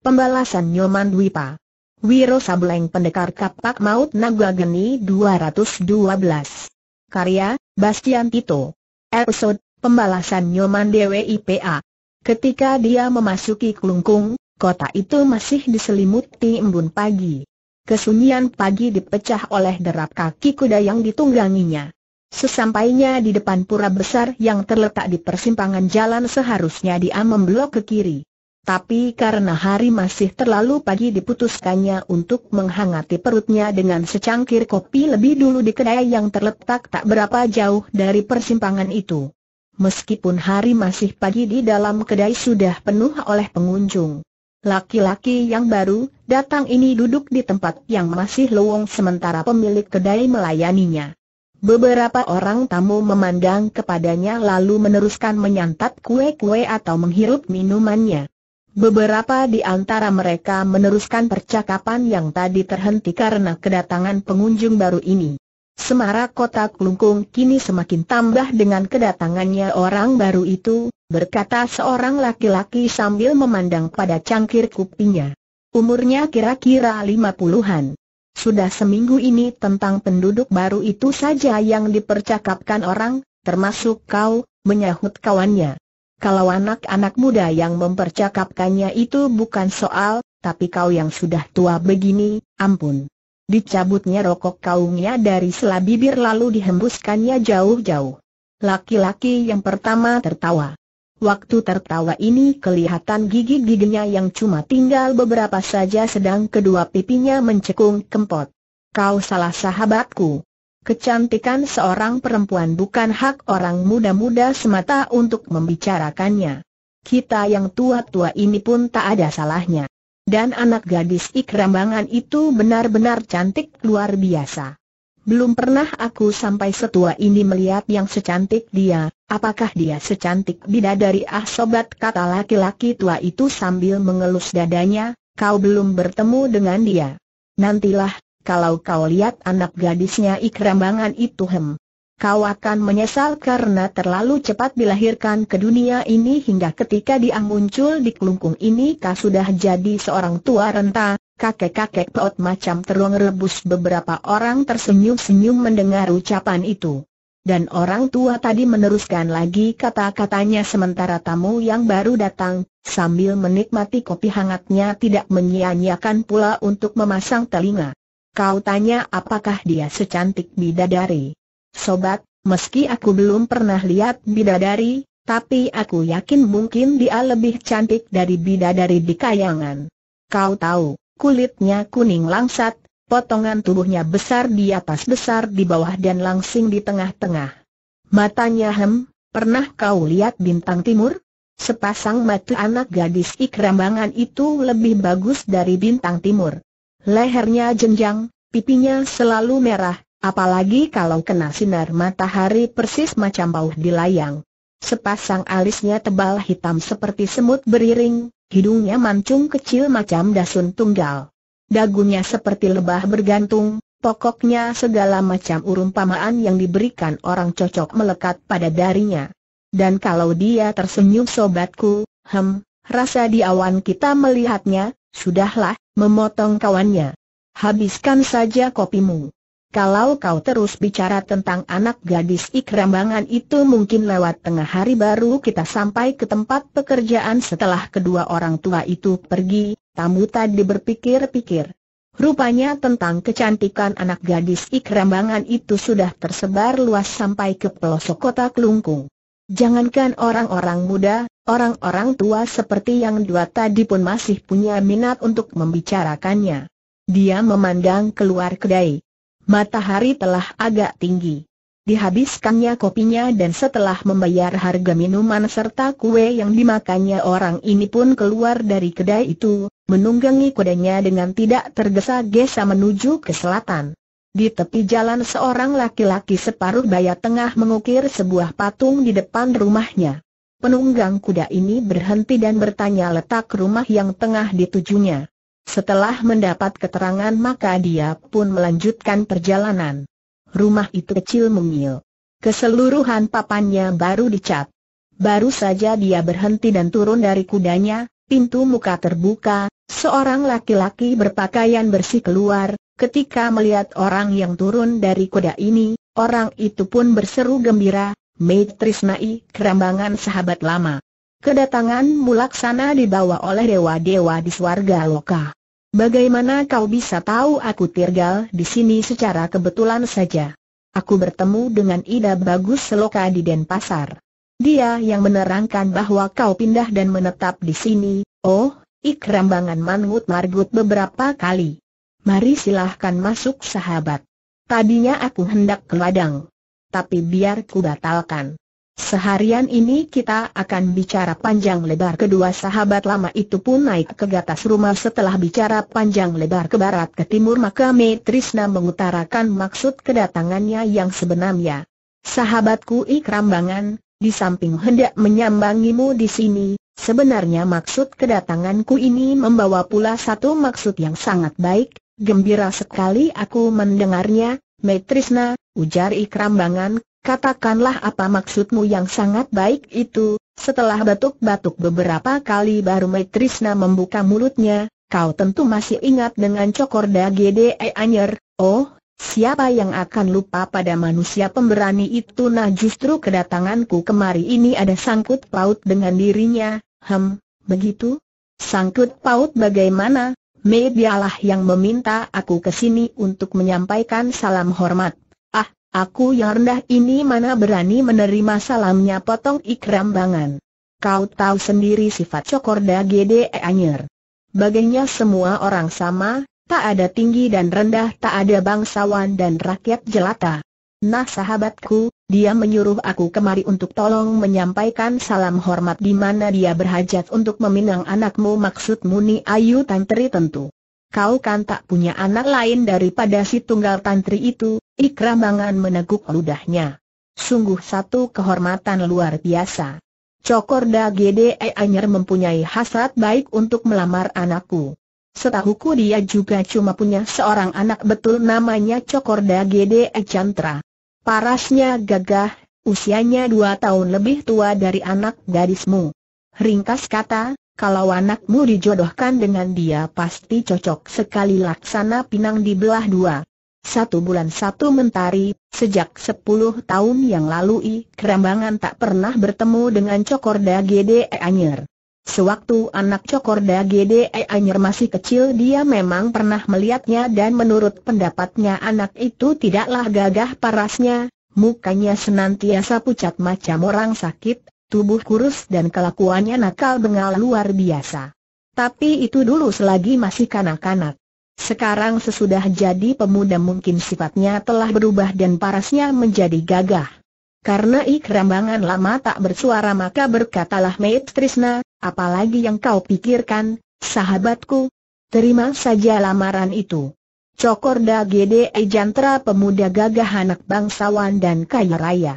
Pembalasan Nyoman Dwipa Wiro Sableng Pendekar Kapak Maut Naga Geni 212 Karya, Bastian Tito Episode, Pembalasan Nyoman DWIPA Ketika dia memasuki Kelungkung, kota itu masih diselimuti embun pagi Kesunyian pagi dipecah oleh derap kaki kuda yang ditungganginya Sesampainya di depan pura besar yang terletak di persimpangan jalan seharusnya dia memblok ke kiri tapi karena hari masih terlalu pagi diputuskannya untuk menghangati perutnya dengan secangkir kopi lebih dulu di kedai yang terletak tak berapa jauh dari persimpangan itu. Meskipun hari masih pagi di dalam kedai sudah penuh oleh pengunjung. Laki-laki yang baru datang ini duduk di tempat yang masih lowong sementara pemilik kedai melayaninya. Beberapa orang tamu memandang kepadanya lalu meneruskan menyantap kue-kue atau menghirup minumannya. Beberapa di antara mereka meneruskan percakapan yang tadi terhenti karena kedatangan pengunjung baru ini. Semara kota Klungkung kini semakin tambah dengan kedatangannya orang baru itu, berkata seorang laki-laki sambil memandang pada cangkir kupinya. Umurnya kira-kira lima puluhan. Sudah seminggu ini tentang penduduk baru itu saja yang dipercakapkan orang, termasuk kau, menyahut kawannya. Kalau anak-anak muda yang mempercakapkannya itu bukan soal, tapi kau yang sudah tua begini, ampun. Dicabutnya rokok kaungnya dari sela bibir lalu dihembuskannya jauh-jauh. Laki-laki yang pertama tertawa. Waktu tertawa ini kelihatan gigi-giginya yang cuma tinggal beberapa saja sedang kedua pipinya mencekung kempot. Kau salah sahabatku. Kecantikan seorang perempuan bukan hak orang muda-muda semata untuk membicarakannya. Kita yang tua-tua ini pun tak ada salahnya. Dan anak gadis ikrambangan itu benar-benar cantik luar biasa. Belum pernah aku sampai setua ini melihat yang secantik dia, apakah dia secantik bidadari ah sobat kata laki-laki tua itu sambil mengelus dadanya, kau belum bertemu dengan dia. Nantilah, kalau kau lihat anak gadisnya ikrambangan itu hem. Kau akan menyesal karena terlalu cepat dilahirkan ke dunia ini hingga ketika dia muncul di kelungkung ini kau sudah jadi seorang tua renta, kakek-kakek peot macam teruang rebus beberapa orang tersenyum-senyum mendengar ucapan itu. Dan orang tua tadi meneruskan lagi kata-katanya sementara tamu yang baru datang, sambil menikmati kopi hangatnya tidak menyia-nyiakan pula untuk memasang telinga. Kau tanya apakah dia secantik bidadari? Sobat, meski aku belum pernah lihat bidadari, tapi aku yakin mungkin dia lebih cantik dari bidadari di kayangan. Kau tahu, kulitnya kuning langsat, potongan tubuhnya besar di atas besar di bawah dan langsing di tengah-tengah. Matanya hem, pernah kau lihat bintang timur? Sepasang mata anak gadis ikrambangan itu lebih bagus dari bintang timur. Lehernya jenjang, pipinya selalu merah, apalagi kalau kena sinar matahari persis macam bauh di layang. Sepasang alisnya tebal hitam seperti semut beriring, hidungnya mancung kecil macam dasun tunggal. Dagunya seperti lebah bergantung, pokoknya segala macam urumpamaan yang diberikan orang cocok melekat pada darinya. Dan kalau dia tersenyum sobatku, hem, rasa di awan kita melihatnya, sudahlah, memotong kawannya. Habiskan saja kopimu. Kalau kau terus bicara tentang anak gadis ikrambangan itu mungkin lewat tengah hari baru kita sampai ke tempat pekerjaan setelah kedua orang tua itu pergi, tamu tadi berpikir-pikir. Rupanya tentang kecantikan anak gadis ikrambangan itu sudah tersebar luas sampai ke pelosok kota Kelungkung. Jangankan orang-orang muda, Orang-orang tua seperti yang dua tadi pun masih punya minat untuk membicarakannya. Dia memandang keluar kedai. Matahari telah agak tinggi. Dihabiskannya kopinya dan setelah membayar harga minuman serta kue yang dimakannya orang ini pun keluar dari kedai itu, menunggangi kudanya dengan tidak tergesa-gesa menuju ke selatan. Di tepi jalan seorang laki-laki separuh baya tengah mengukir sebuah patung di depan rumahnya. Penunggang kuda ini berhenti dan bertanya letak rumah yang tengah ditujunya. Setelah mendapat keterangan maka dia pun melanjutkan perjalanan. Rumah itu kecil mungil. Keseluruhan papannya baru dicat. Baru saja dia berhenti dan turun dari kudanya, pintu muka terbuka, seorang laki-laki berpakaian bersih keluar, ketika melihat orang yang turun dari kuda ini, orang itu pun berseru gembira, Mei Trisnai, kerambangan sahabat lama. Kedatangan mulaksana dibawa oleh dewa-dewa di swarga loka. Bagaimana kau bisa tahu aku tinggal di sini secara kebetulan saja? Aku bertemu dengan Ida Bagus Seloka di Denpasar. Dia yang menerangkan bahwa kau pindah dan menetap di sini. Oh, ikrambangan mangut margut beberapa kali. Mari silahkan masuk sahabat. Tadinya aku hendak ke ladang tapi biar ku batalkan. Seharian ini kita akan bicara panjang lebar kedua sahabat lama itu pun naik ke gatas rumah setelah bicara panjang lebar ke barat ke timur maka Metrisna mengutarakan maksud kedatangannya yang sebenarnya. Sahabatku Ikrambangan, di samping hendak menyambangimu di sini, sebenarnya maksud kedatanganku ini membawa pula satu maksud yang sangat baik, gembira sekali aku mendengarnya, Metrisna, ujar Ikrambangan, katakanlah apa maksudmu yang sangat baik itu, setelah batuk-batuk beberapa kali baru Metrisna membuka mulutnya, kau tentu masih ingat dengan cokorda GDE Anyer, oh, siapa yang akan lupa pada manusia pemberani itu nah justru kedatanganku kemari ini ada sangkut paut dengan dirinya, hem, begitu? Sangkut paut bagaimana? Medialah yang meminta aku ke sini untuk menyampaikan salam hormat. Aku yang rendah ini mana berani menerima salamnya potong ikram bangan. Kau tahu sendiri sifat cokorda GDE Anyer. Baginya semua orang sama, tak ada tinggi dan rendah tak ada bangsawan dan rakyat jelata. Nah sahabatku, dia menyuruh aku kemari untuk tolong menyampaikan salam hormat di mana dia berhajat untuk meminang anakmu maksud Muni Ayu Tantri tentu. Kau kan tak punya anak lain daripada si tunggal tantri itu, Ikramangan meneguk ludahnya. Sungguh satu kehormatan luar biasa. Cokorda GDE Anyer mempunyai hasrat baik untuk melamar anakku. Setahuku dia juga cuma punya seorang anak betul namanya Cokorda GDE Chantra. Parasnya gagah, usianya dua tahun lebih tua dari anak gadismu. Ringkas kata, kalau anakmu dijodohkan dengan dia pasti cocok sekali laksana pinang dibelah dua. Satu bulan satu mentari, sejak sepuluh tahun yang lalu I Kerambangan tak pernah bertemu dengan Cokorda Gede e Anyer. Sewaktu anak Cokorda Gede e Anyer masih kecil dia memang pernah melihatnya dan menurut pendapatnya anak itu tidaklah gagah parasnya, mukanya senantiasa pucat macam orang sakit, tubuh kurus dan kelakuannya nakal bengal luar biasa. Tapi itu dulu selagi masih kanak-kanak. Sekarang sesudah jadi pemuda mungkin sifatnya telah berubah dan parasnya menjadi gagah. Karena Ikrambangan lama tak bersuara maka berkatalah Maid Trisna, apalagi yang kau pikirkan, sahabatku, terima saja lamaran itu. Cokorda GDE Jantra pemuda gagah anak bangsawan dan kaya raya.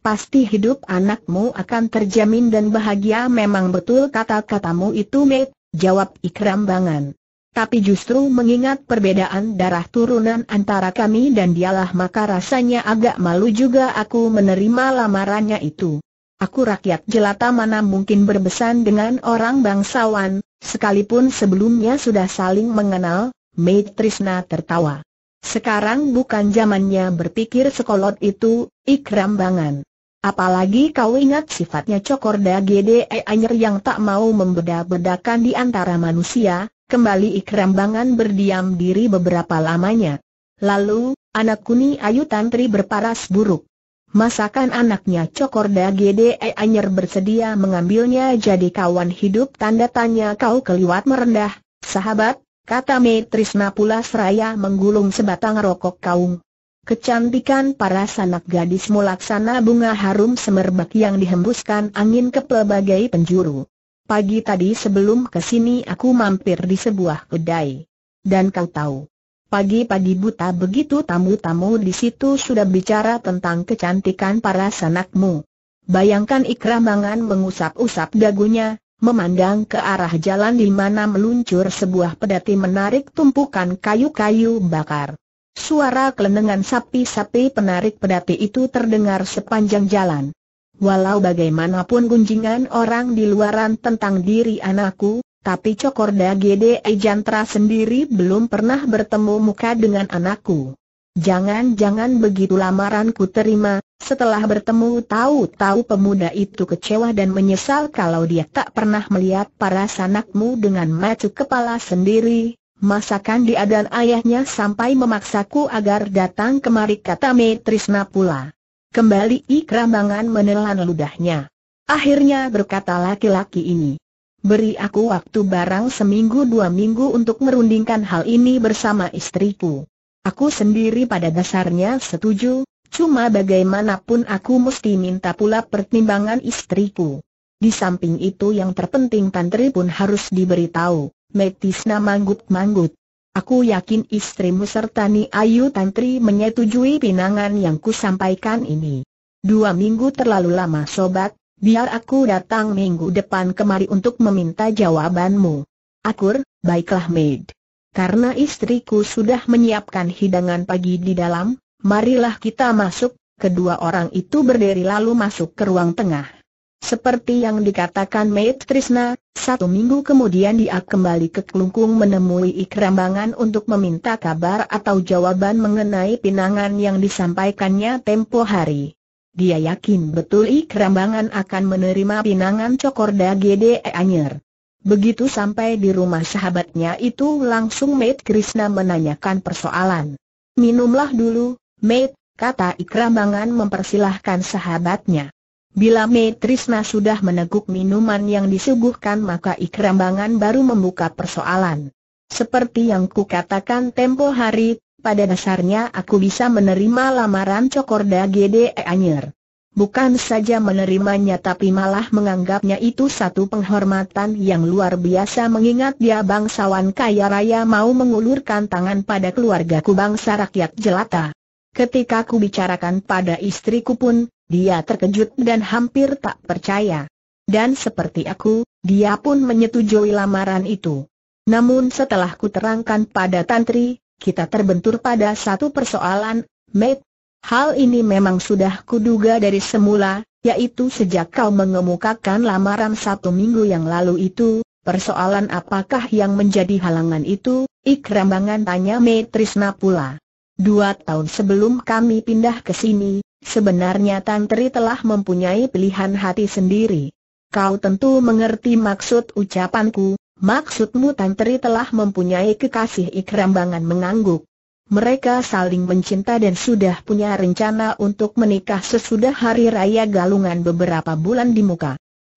Pasti hidup anakmu akan terjamin dan bahagia memang betul kata-katamu itu Maid, jawab Ikrambangan tapi justru mengingat perbedaan darah turunan antara kami dan dialah maka rasanya agak malu juga aku menerima lamarannya itu. Aku rakyat jelata mana mungkin berbesan dengan orang bangsawan, sekalipun sebelumnya sudah saling mengenal, Maitrisna tertawa. Sekarang bukan zamannya berpikir sekolot itu, ikram bangan. Apalagi kau ingat sifatnya cokorda GDE Anyer yang tak mau membeda-bedakan di antara manusia, Kembali Ikrambangan berdiam diri beberapa lamanya. Lalu, anak kuni Ayu Tantri berparas buruk. Masakan anaknya Cokorda Gede Anyer bersedia mengambilnya jadi kawan hidup tanda tanya kau keliwat merendah, sahabat, kata Metrisna pula seraya menggulung sebatang rokok kaung. Kecantikan para sanak gadis melaksana bunga harum semerbak yang dihembuskan angin ke pelbagai penjuru. Pagi tadi sebelum ke sini aku mampir di sebuah kedai. Dan kau tahu, pagi-pagi buta begitu tamu-tamu di situ sudah bicara tentang kecantikan para sanakmu. Bayangkan Ikramangan mengusap-usap dagunya, memandang ke arah jalan di mana meluncur sebuah pedati menarik tumpukan kayu-kayu bakar. Suara kelenengan sapi-sapi penarik pedati itu terdengar sepanjang jalan. Walau bagaimanapun gunjingan orang di luaran tentang diri anakku, tapi Cokorda Gede Jantra sendiri belum pernah bertemu muka dengan anakku. Jangan-jangan begitu lamaranku terima, setelah bertemu tahu-tahu pemuda itu kecewa dan menyesal kalau dia tak pernah melihat para sanakmu dengan mata kepala sendiri, masakan dia dan ayahnya sampai memaksaku agar datang kemari kata Metrisna pula. Kembali I Krambangan menelan ludahnya. Akhirnya berkata laki-laki ini. Beri aku waktu barang seminggu dua minggu untuk merundingkan hal ini bersama istriku. Aku sendiri pada dasarnya setuju, cuma bagaimanapun aku mesti minta pula pertimbangan istriku. Di samping itu yang terpenting Tantri pun harus diberitahu, Metisna manggut-manggut. Aku yakin istrimu serta Ni Ayu Tantri menyetujui pinangan yang kusampaikan ini. Dua minggu terlalu lama sobat, biar aku datang minggu depan kemari untuk meminta jawabanmu. Akur, baiklah maid. Karena istriku sudah menyiapkan hidangan pagi di dalam, marilah kita masuk. Kedua orang itu berdiri lalu masuk ke ruang tengah. Seperti yang dikatakan Maid Trisna, satu minggu kemudian dia kembali ke Kelungkung menemui Ikrambangan untuk meminta kabar atau jawaban mengenai pinangan yang disampaikannya tempo hari. Dia yakin betul Ikrambangan akan menerima pinangan Cokorda GDE Anyer. Begitu sampai di rumah sahabatnya itu langsung Maid Krishna menanyakan persoalan. Minumlah dulu, Maid, kata Ikrambangan mempersilahkan sahabatnya. Bila Metrisna sudah meneguk minuman yang disuguhkan maka ikrambangan baru membuka persoalan. Seperti yang kukatakan tempo hari, pada dasarnya aku bisa menerima lamaran Cokorda GDE Anyer. Bukan saja menerimanya tapi malah menganggapnya itu satu penghormatan yang luar biasa mengingat dia bangsawan kaya raya mau mengulurkan tangan pada keluargaku bangsa rakyat jelata. Ketika ku bicarakan pada istriku pun, dia terkejut dan hampir tak percaya. Dan seperti aku, dia pun menyetujui lamaran itu. Namun setelah kuterangkan pada Tantri, kita terbentur pada satu persoalan, Mate. Hal ini memang sudah kuduga dari semula, yaitu sejak kau mengemukakan lamaran satu minggu yang lalu itu, persoalan apakah yang menjadi halangan itu, ikrambangan tanya Metrisna pula. Dua tahun sebelum kami pindah ke sini, Sebenarnya Tantri telah mempunyai pilihan hati sendiri. Kau tentu mengerti maksud ucapanku, maksudmu Tantri telah mempunyai kekasih ikrambangan mengangguk. Mereka saling mencinta dan sudah punya rencana untuk menikah sesudah hari raya galungan beberapa bulan di muka.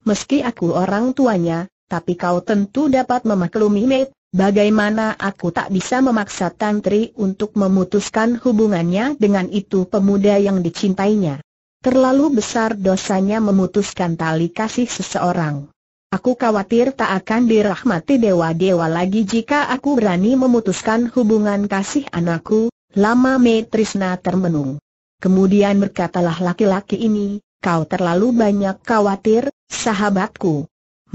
Meski aku orang tuanya, tapi kau tentu dapat memaklumi Mei Bagaimana aku tak bisa memaksa Tantri untuk memutuskan hubungannya dengan itu pemuda yang dicintainya? Terlalu besar dosanya memutuskan tali kasih seseorang. Aku khawatir tak akan dirahmati dewa-dewa lagi jika aku berani memutuskan hubungan kasih anakku, lama Metrisna termenung. Kemudian berkatalah laki-laki ini, kau terlalu banyak khawatir, sahabatku.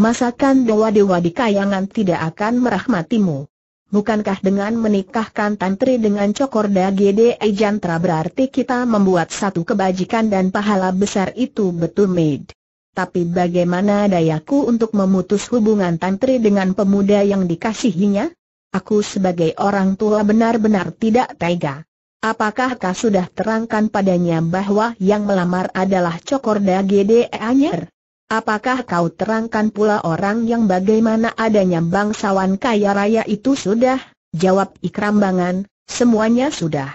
Masakan dewa-dewa di kayangan tidak akan merahmatimu. Bukankah dengan menikahkan Tantri dengan Cokorda Gede ejantra berarti kita membuat satu kebajikan dan pahala besar itu betul made. Tapi bagaimana dayaku untuk memutus hubungan Tantri dengan pemuda yang dikasihinya? Aku sebagai orang tua benar-benar tidak tega. Apakah kau sudah terangkan padanya bahwa yang melamar adalah Cokorda Gede Anyer? Apakah kau terangkan pula orang yang bagaimana adanya bangsawan kaya raya itu sudah? Jawab Ikrambangan, semuanya sudah.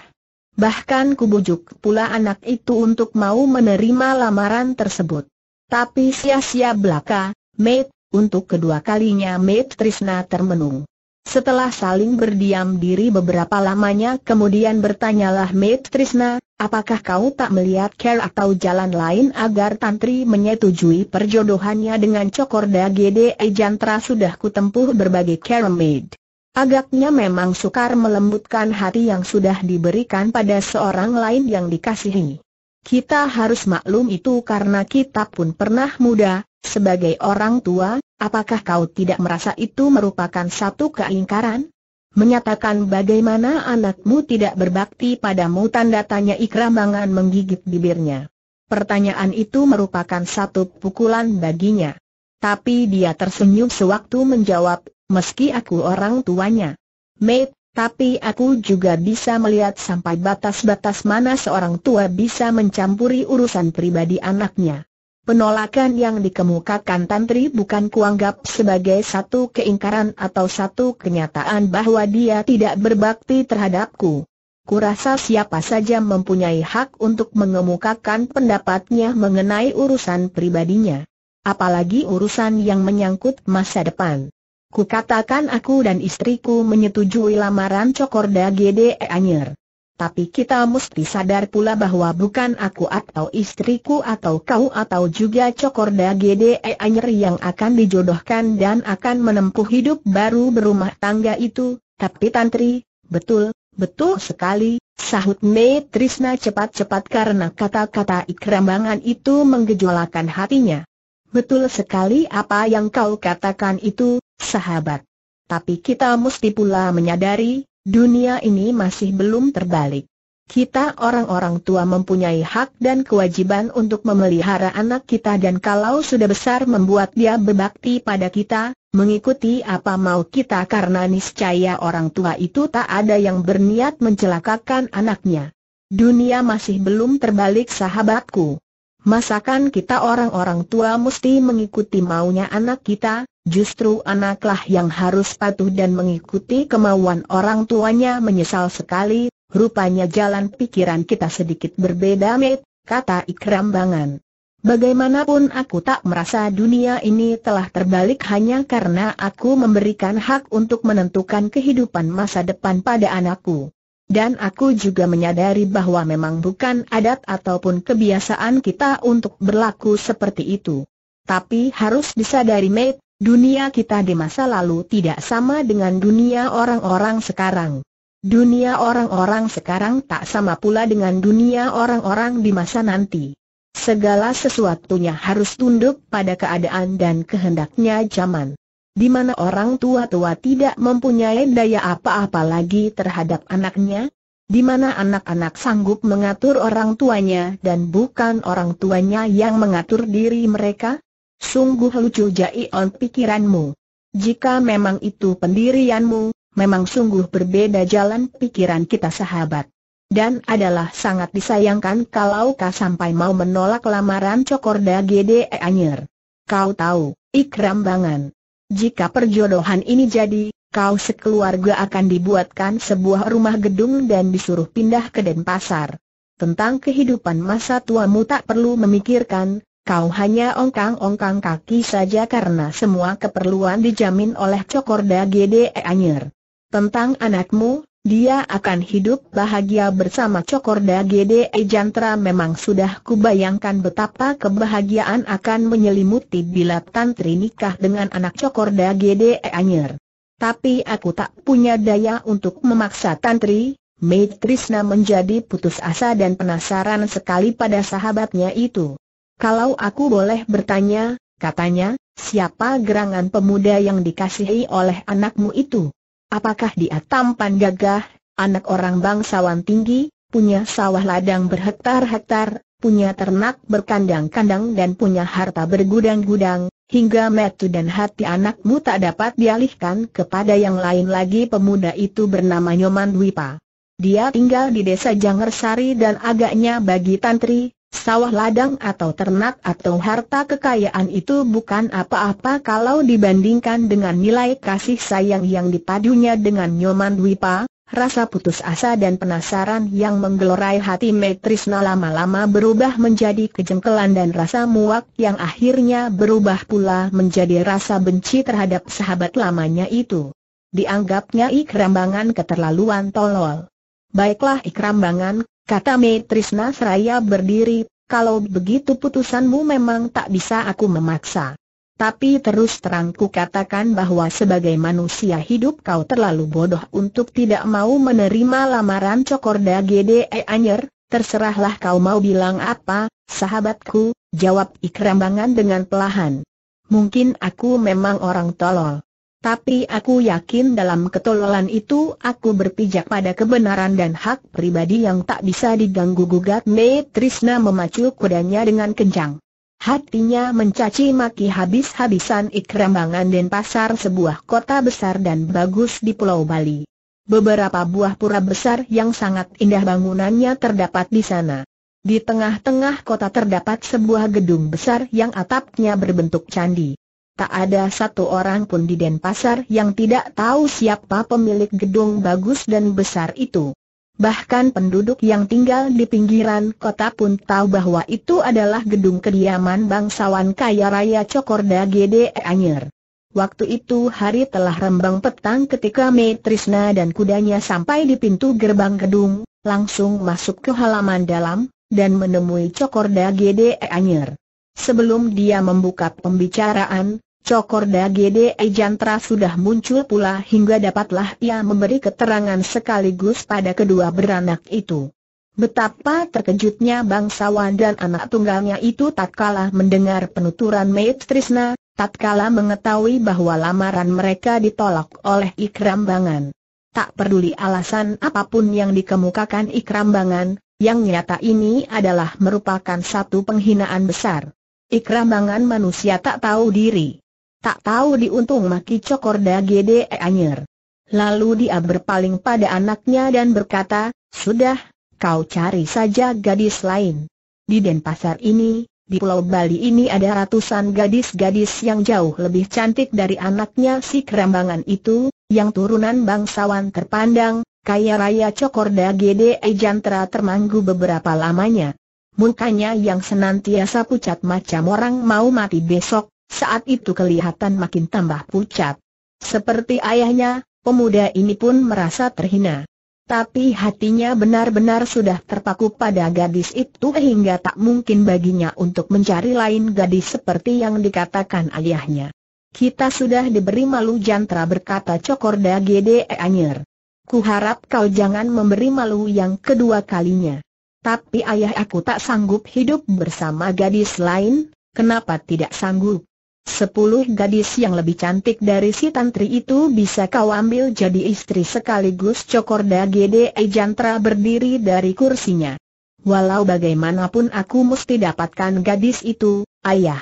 Bahkan kubujuk pula anak itu untuk mau menerima lamaran tersebut. Tapi sia-sia belaka, Mate, untuk kedua kalinya Mate Trisna termenung. Setelah saling berdiam diri beberapa lamanya kemudian bertanyalah Met Trisna, apakah kau tak melihat care atau jalan lain agar Tantri menyetujui perjodohannya dengan Cokorda GDE Jantra sudah kutempuh berbagai care maid. Agaknya memang sukar melembutkan hati yang sudah diberikan pada seorang lain yang dikasihi. Kita harus maklum itu karena kita pun pernah muda, sebagai orang tua, Apakah kau tidak merasa itu merupakan satu keingkaran? Menyatakan bagaimana anakmu tidak berbakti padamu tanda tanya ikramangan menggigit bibirnya. Pertanyaan itu merupakan satu pukulan baginya. Tapi dia tersenyum sewaktu menjawab, meski aku orang tuanya. Mate, tapi aku juga bisa melihat sampai batas-batas mana seorang tua bisa mencampuri urusan pribadi anaknya. Penolakan yang dikemukakan Tantri bukan kuanggap sebagai satu keingkaran atau satu kenyataan bahwa dia tidak berbakti terhadapku. Kurasa siapa saja mempunyai hak untuk mengemukakan pendapatnya mengenai urusan pribadinya. Apalagi urusan yang menyangkut masa depan. Kukatakan aku dan istriku menyetujui lamaran Cokorda GDE Anyer tapi kita mesti sadar pula bahwa bukan aku atau istriku atau kau atau juga Cokorda GDE Anyer yang akan dijodohkan dan akan menempuh hidup baru berumah tangga itu, tapi Tantri, betul, betul sekali, sahut Mei Trisna cepat-cepat karena kata-kata ikrambangan itu menggejolakkan hatinya. Betul sekali apa yang kau katakan itu, sahabat. Tapi kita mesti pula menyadari, Dunia ini masih belum terbalik. Kita orang-orang tua mempunyai hak dan kewajiban untuk memelihara anak kita dan kalau sudah besar membuat dia berbakti pada kita, mengikuti apa mau kita karena niscaya orang tua itu tak ada yang berniat mencelakakan anaknya. Dunia masih belum terbalik sahabatku. Masakan kita orang-orang tua mesti mengikuti maunya anak kita, justru anaklah yang harus patuh dan mengikuti kemauan orang tuanya menyesal sekali, rupanya jalan pikiran kita sedikit berbeda met, kata Ikram Bangan. Bagaimanapun aku tak merasa dunia ini telah terbalik hanya karena aku memberikan hak untuk menentukan kehidupan masa depan pada anakku. Dan aku juga menyadari bahwa memang bukan adat ataupun kebiasaan kita untuk berlaku seperti itu. Tapi harus disadari mate, dunia kita di masa lalu tidak sama dengan dunia orang-orang sekarang. Dunia orang-orang sekarang tak sama pula dengan dunia orang-orang di masa nanti. Segala sesuatunya harus tunduk pada keadaan dan kehendaknya zaman di mana orang tua-tua tidak mempunyai daya apa-apa lagi terhadap anaknya, di mana anak-anak sanggup mengatur orang tuanya dan bukan orang tuanya yang mengatur diri mereka? Sungguh lucu on pikiranmu. Jika memang itu pendirianmu, memang sungguh berbeda jalan pikiran kita sahabat. Dan adalah sangat disayangkan kalau kau sampai mau menolak lamaran Cokorda GDE Anyer. Kau tahu, Ikram Bangan, jika perjodohan ini jadi, kau sekeluarga akan dibuatkan sebuah rumah gedung dan disuruh pindah ke Denpasar. Tentang kehidupan masa tuamu tak perlu memikirkan, kau hanya ongkang-ongkang kaki saja karena semua keperluan dijamin oleh Cokorda GDE Anyer. Tentang anakmu, dia akan hidup bahagia bersama Cokorda Gede e Jantra memang sudah kubayangkan betapa kebahagiaan akan menyelimuti bila Tantri nikah dengan anak Cokorda Gede e Anyer. Tapi aku tak punya daya untuk memaksa Tantri, Maid Krishna menjadi putus asa dan penasaran sekali pada sahabatnya itu. Kalau aku boleh bertanya, katanya, siapa gerangan pemuda yang dikasihi oleh anakmu itu? Apakah dia tampan gagah, anak orang bangsawan tinggi, punya sawah ladang berhektar-hektar, punya ternak berkandang-kandang dan punya harta bergudang-gudang, hingga metu dan hati anakmu tak dapat dialihkan kepada yang lain lagi pemuda itu bernama Nyoman Dwipa. Dia tinggal di desa Jangersari dan agaknya bagi Tantri, Sawah ladang atau ternak atau harta kekayaan itu bukan apa-apa kalau dibandingkan dengan nilai kasih sayang yang dipadunya dengan Nyoman dwipa, Rasa putus asa dan penasaran yang menggelorai hati Metrisna lama-lama berubah menjadi kejengkelan dan rasa muak yang akhirnya berubah pula menjadi rasa benci terhadap sahabat lamanya itu. Dianggapnya ikrambangan keterlaluan tolol. Baiklah ikrambangan, Kata Metrisna seraya berdiri, kalau begitu putusanmu memang tak bisa aku memaksa. Tapi terus terang ku katakan bahwa sebagai manusia hidup kau terlalu bodoh untuk tidak mau menerima lamaran Cokorda GDE Anyer, terserahlah kau mau bilang apa, sahabatku, jawab Ikrambangan dengan pelahan. Mungkin aku memang orang tolol. Tapi aku yakin dalam ketololan itu aku berpijak pada kebenaran dan hak pribadi yang tak bisa diganggu-gugat. Me Trisna memacu kudanya dengan kencang. Hatinya mencaci maki habis-habisan Ikrambangan dan pasar sebuah kota besar dan bagus di Pulau Bali. Beberapa buah pura besar yang sangat indah bangunannya terdapat di sana. Di tengah-tengah kota terdapat sebuah gedung besar yang atapnya berbentuk candi. Tak ada satu orang pun di Denpasar yang tidak tahu siapa pemilik gedung bagus dan besar itu. Bahkan penduduk yang tinggal di pinggiran kota pun tahu bahwa itu adalah gedung kediaman bangsawan kaya raya Cokorda Gede Anyer. Waktu itu hari telah rembang petang ketika Metrisna dan kudanya sampai di pintu gerbang gedung, langsung masuk ke halaman dalam, dan menemui Cokorda Gede Anyer. Sebelum dia membuka pembicaraan, Cokorda Gde Jantra sudah muncul pula hingga dapatlah ia memberi keterangan sekaligus pada kedua beranak itu. Betapa terkejutnya bangsawan dan anak tunggalnya itu tak kalah mendengar penuturan tak kalah mengetahui bahwa lamaran mereka ditolak oleh Ikrambangan. Tak peduli alasan apapun yang dikemukakan Ikrambangan, yang nyata ini adalah merupakan satu penghinaan besar. Ikrambangan manusia tak tahu diri. Tak tahu diuntung maki Cokorda gede e Anyer. Lalu dia berpaling pada anaknya dan berkata, Sudah, kau cari saja gadis lain. Di Denpasar ini, di Pulau Bali ini ada ratusan gadis-gadis yang jauh lebih cantik dari anaknya si kerambangan itu, yang turunan bangsawan terpandang, kaya raya Cokorda gede e Jantra termanggu beberapa lamanya. Mukanya yang senantiasa pucat macam orang mau mati besok, saat itu kelihatan makin tambah pucat. Seperti ayahnya, pemuda ini pun merasa terhina. Tapi hatinya benar-benar sudah terpaku pada gadis itu hingga tak mungkin baginya untuk mencari lain gadis seperti yang dikatakan ayahnya. Kita sudah diberi malu jantra berkata Cokorda Gede Anyer. Kuharap kau jangan memberi malu yang kedua kalinya. Tapi ayah aku tak sanggup hidup bersama gadis lain, kenapa tidak sanggup? Sepuluh gadis yang lebih cantik dari si tantri itu bisa kau ambil jadi istri sekaligus Cokorda Gede Jantra berdiri dari kursinya. Walau bagaimanapun aku mesti dapatkan gadis itu, ayah.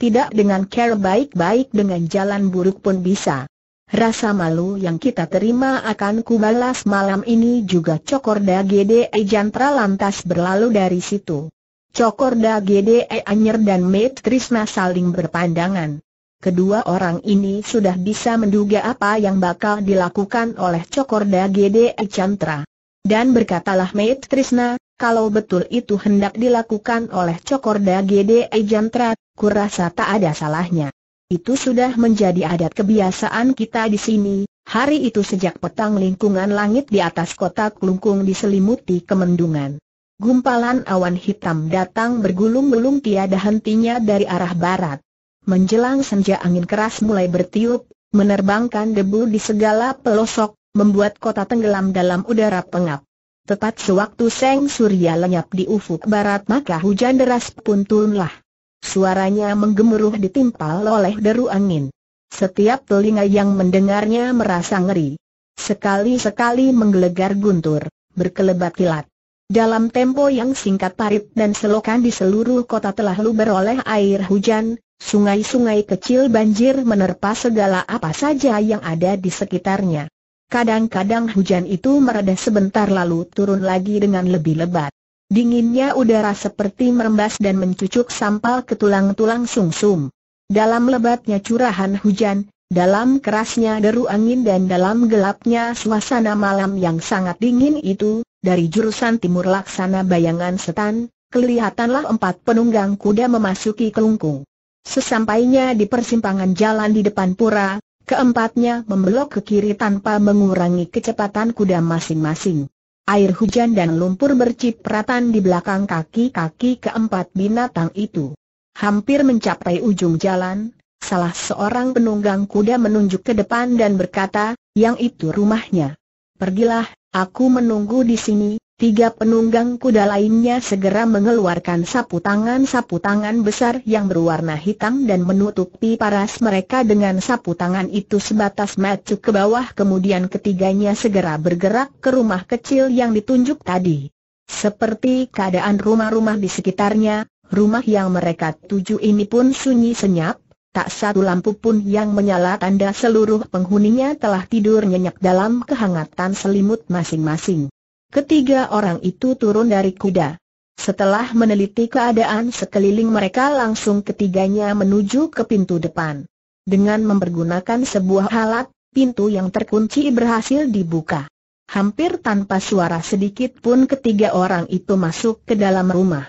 Tidak dengan care baik-baik dengan jalan buruk pun bisa. Rasa malu yang kita terima akan kubalas malam ini juga Cokorda Gede Jantra lantas berlalu dari situ. Cokorda GDE e Anyer dan Mate Trisna saling berpandangan. Kedua orang ini sudah bisa menduga apa yang bakal dilakukan oleh Cokorda GDE e Chantra. Dan berkatalah Mate Trisna, kalau betul itu hendak dilakukan oleh Cokorda GDE e Chantra, kurasa tak ada salahnya. Itu sudah menjadi adat kebiasaan kita di sini. Hari itu sejak petang lingkungan langit di atas kota Klungkung diselimuti kemendungan gumpalan awan hitam datang bergulung-gulung tiada hentinya dari arah barat. Menjelang senja angin keras mulai bertiup, menerbangkan debu di segala pelosok, membuat kota tenggelam dalam udara pengap. Tepat sewaktu seng surya lenyap di ufuk barat maka hujan deras pun turunlah. Suaranya menggemuruh ditimpal oleh deru angin. Setiap telinga yang mendengarnya merasa ngeri. Sekali-sekali menggelegar guntur, berkelebat kilat. Dalam tempo yang singkat parit dan selokan di seluruh kota telah luber oleh air hujan, sungai-sungai kecil banjir menerpa segala apa saja yang ada di sekitarnya. Kadang-kadang hujan itu mereda sebentar lalu turun lagi dengan lebih lebat. Dinginnya udara seperti merembas dan mencucuk sampal ke tulang-tulang sumsum. Dalam lebatnya curahan hujan, dalam kerasnya deru angin dan dalam gelapnya suasana malam yang sangat dingin itu, dari jurusan timur laksana bayangan setan, kelihatanlah empat penunggang kuda memasuki kelungkung. Sesampainya di persimpangan jalan di depan pura, keempatnya membelok ke kiri tanpa mengurangi kecepatan kuda masing-masing. Air hujan dan lumpur bercipratan di belakang kaki-kaki keempat binatang itu. Hampir mencapai ujung jalan, salah seorang penunggang kuda menunjuk ke depan dan berkata, yang itu rumahnya pergilah, aku menunggu di sini. Tiga penunggang kuda lainnya segera mengeluarkan sapu tangan-sapu tangan besar yang berwarna hitam dan menutupi paras mereka dengan sapu tangan itu sebatas maju ke bawah kemudian ketiganya segera bergerak ke rumah kecil yang ditunjuk tadi. Seperti keadaan rumah-rumah di sekitarnya, rumah yang mereka tuju ini pun sunyi senyap, Tak satu lampu pun yang menyala tanda seluruh penghuninya telah tidur nyenyak dalam kehangatan selimut masing-masing. Ketiga orang itu turun dari kuda. Setelah meneliti keadaan sekeliling mereka langsung ketiganya menuju ke pintu depan. Dengan mempergunakan sebuah alat, pintu yang terkunci berhasil dibuka. Hampir tanpa suara sedikit pun ketiga orang itu masuk ke dalam rumah.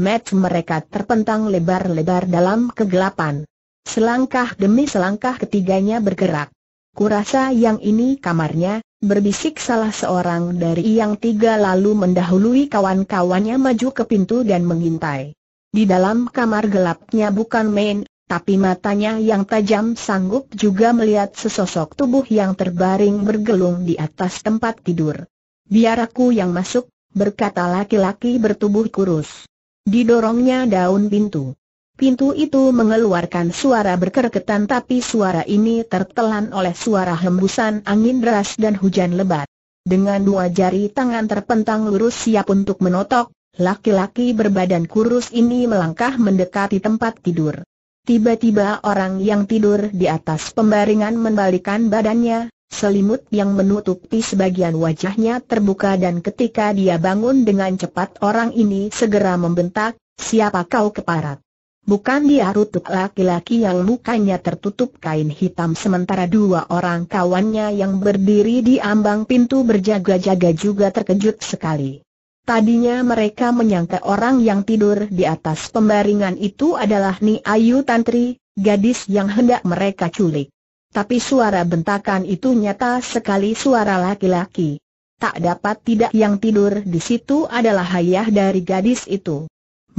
Mat mereka terpentang lebar-lebar dalam kegelapan. Selangkah demi selangkah ketiganya bergerak. Kurasa yang ini kamarnya, berbisik salah seorang dari yang tiga lalu mendahului kawan-kawannya maju ke pintu dan mengintai. Di dalam kamar gelapnya bukan main, tapi matanya yang tajam sanggup juga melihat sesosok tubuh yang terbaring bergelung di atas tempat tidur. Biar aku yang masuk, berkata laki-laki bertubuh kurus. Didorongnya daun pintu. Pintu itu mengeluarkan suara berkerketan, tapi suara ini tertelan oleh suara hembusan angin deras dan hujan lebat. Dengan dua jari tangan terpentang lurus siap untuk menotok, laki-laki berbadan kurus ini melangkah mendekati tempat tidur. Tiba-tiba orang yang tidur di atas pembaringan membalikan badannya, selimut yang menutupi sebagian wajahnya terbuka dan ketika dia bangun dengan cepat orang ini segera membentak, siapa kau keparat? Bukan dia rutuk laki-laki yang mukanya tertutup kain hitam sementara dua orang kawannya yang berdiri di ambang pintu berjaga-jaga juga terkejut sekali. Tadinya mereka menyangka orang yang tidur di atas pembaringan itu adalah Ni Ayu Tantri, gadis yang hendak mereka culik. Tapi suara bentakan itu nyata sekali suara laki-laki. Tak dapat tidak yang tidur di situ adalah ayah dari gadis itu.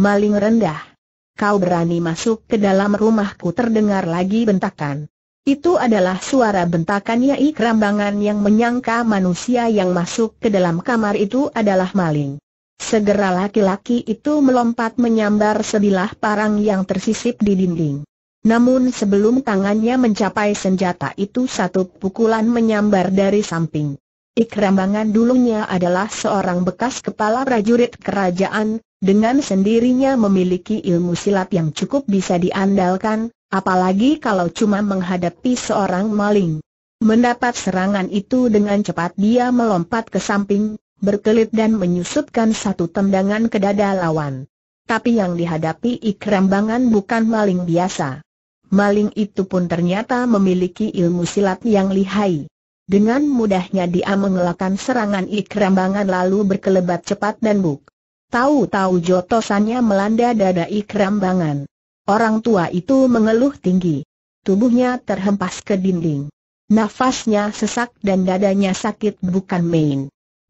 Maling rendah kau berani masuk ke dalam rumahku terdengar lagi bentakan. Itu adalah suara bentakan Yai Kerambangan yang menyangka manusia yang masuk ke dalam kamar itu adalah maling. Segera laki-laki itu melompat menyambar sebilah parang yang tersisip di dinding. Namun sebelum tangannya mencapai senjata itu satu pukulan menyambar dari samping. Ikrambangan dulunya adalah seorang bekas kepala prajurit kerajaan, dengan sendirinya memiliki ilmu silat yang cukup bisa diandalkan, apalagi kalau cuma menghadapi seorang maling. Mendapat serangan itu dengan cepat dia melompat ke samping, berkelit dan menyusutkan satu tendangan ke dada lawan. Tapi yang dihadapi Ikrambangan bukan maling biasa. Maling itu pun ternyata memiliki ilmu silat yang lihai. Dengan mudahnya dia mengelakkan serangan Ikrambangan lalu berkelebat cepat dan buk. Tahu-tahu jotosannya melanda dada ikrambangan. Orang tua itu mengeluh tinggi. Tubuhnya terhempas ke dinding. Nafasnya sesak dan dadanya sakit bukan main.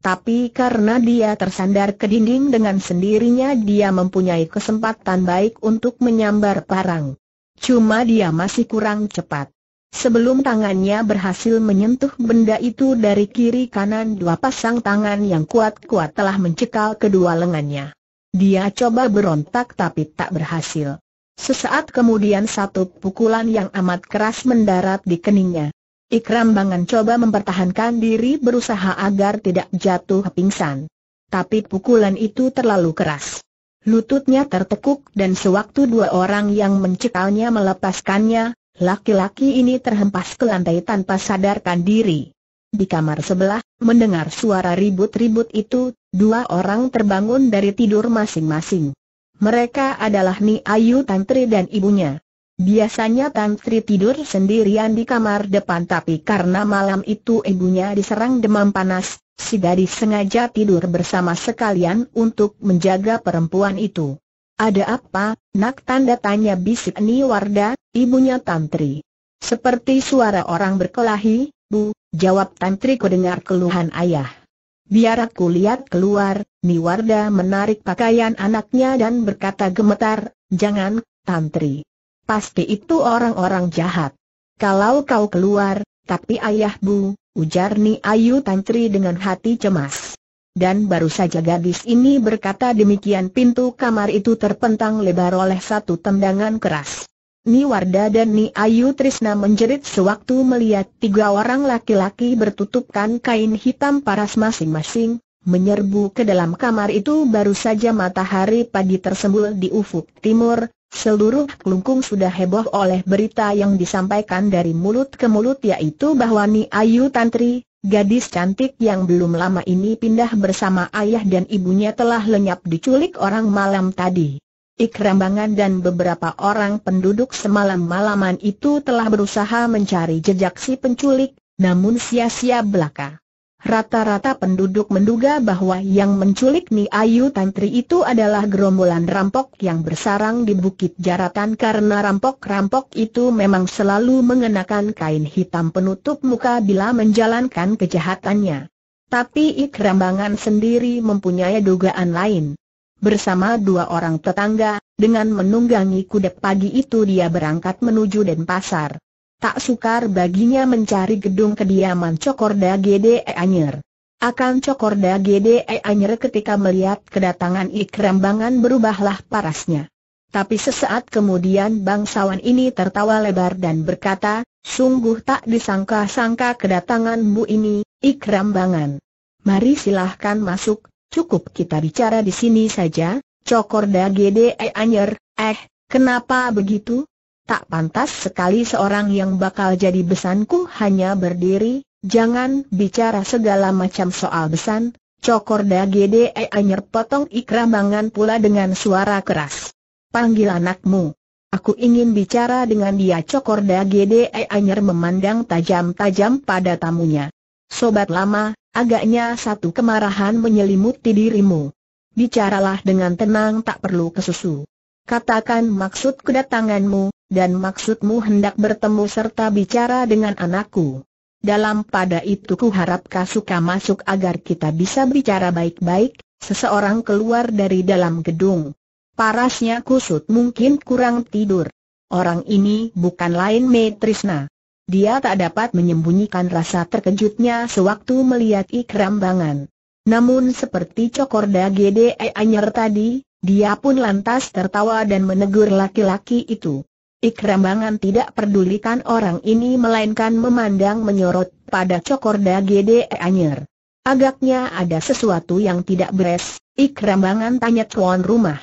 Tapi karena dia tersandar ke dinding dengan sendirinya dia mempunyai kesempatan baik untuk menyambar parang. Cuma dia masih kurang cepat. Sebelum tangannya berhasil menyentuh benda itu dari kiri kanan dua pasang tangan yang kuat-kuat telah mencekal kedua lengannya. Dia coba berontak tapi tak berhasil. Sesaat kemudian satu pukulan yang amat keras mendarat di keningnya. Ikram Bangan coba mempertahankan diri berusaha agar tidak jatuh pingsan. Tapi pukulan itu terlalu keras. Lututnya tertekuk dan sewaktu dua orang yang mencekalnya melepaskannya, Laki-laki ini terhempas ke lantai tanpa sadarkan diri. Di kamar sebelah, mendengar suara ribut-ribut itu, dua orang terbangun dari tidur masing-masing. Mereka adalah Ni Ayu Tantri dan ibunya. Biasanya Tantri tidur sendirian di kamar depan tapi karena malam itu ibunya diserang demam panas, si gadis sengaja tidur bersama sekalian untuk menjaga perempuan itu. Ada apa, nak tanda tanya bisik Ni Warda, ibunya Tantri. Seperti suara orang berkelahi, bu, jawab Tantri dengar keluhan ayah. Biar aku lihat keluar, Ni Warda menarik pakaian anaknya dan berkata gemetar, jangan, Tantri. Pasti itu orang-orang jahat. Kalau kau keluar, tapi ayah bu, ujar Ni Ayu Tantri dengan hati cemas. Dan baru saja gadis ini berkata demikian pintu kamar itu terpentang lebar oleh satu tendangan keras. Ni Warda dan Ni Ayu Trisna menjerit sewaktu melihat tiga orang laki-laki bertutupkan kain hitam paras masing-masing, menyerbu ke dalam kamar itu baru saja matahari pagi tersembul di ufuk timur, Seluruh kelungkung sudah heboh oleh berita yang disampaikan dari mulut ke mulut yaitu bahwa Ni Ayu Tantri, Gadis cantik yang belum lama ini pindah bersama ayah dan ibunya telah lenyap diculik orang malam tadi. Ikrambangan dan beberapa orang penduduk semalam-malaman itu telah berusaha mencari jejak si penculik, namun sia-sia belaka. Rata-rata penduduk menduga bahwa yang menculik Ni Ayu Tantri itu adalah gerombolan rampok yang bersarang di Bukit Jaratan karena rampok-rampok itu memang selalu mengenakan kain hitam penutup muka bila menjalankan kejahatannya. Tapi Ikrambangan sendiri mempunyai dugaan lain. Bersama dua orang tetangga, dengan menunggangi kuda pagi itu dia berangkat menuju Denpasar tak sukar baginya mencari gedung kediaman Cokorda Gede e. Anyer. Akan Cokorda Gede e. Anyer ketika melihat kedatangan Ikrambangan berubahlah parasnya. Tapi sesaat kemudian bangsawan ini tertawa lebar dan berkata, sungguh tak disangka-sangka kedatanganmu ini, Ikrambangan. Mari silahkan masuk, cukup kita bicara di sini saja, Cokorda Gede e. Anyer, eh, kenapa begitu? tak pantas sekali seorang yang bakal jadi besanku hanya berdiri, jangan bicara segala macam soal besan, Cokorda da GDE anyer potong ikrabangan pula dengan suara keras. Panggil anakmu. Aku ingin bicara dengan dia Cokorda da GDE anyer memandang tajam-tajam pada tamunya. Sobat lama, agaknya satu kemarahan menyelimuti dirimu. Bicaralah dengan tenang tak perlu kesusu. Katakan maksud kedatanganmu, dan maksudmu hendak bertemu serta bicara dengan anakku. Dalam pada itu ku harap Kasuka masuk agar kita bisa bicara baik-baik, seseorang keluar dari dalam gedung. Parasnya kusut mungkin kurang tidur. Orang ini bukan lain Metrisna. Dia tak dapat menyembunyikan rasa terkejutnya sewaktu melihat ikrambangan. Namun seperti cokorda GDE Anyer tadi, dia pun lantas tertawa dan menegur laki-laki itu. Ikrambangan tidak pedulikan orang ini melainkan memandang menyorot pada cokorda Gede Anyer. Agaknya ada sesuatu yang tidak beres, Ikrambangan tanya tuan rumah.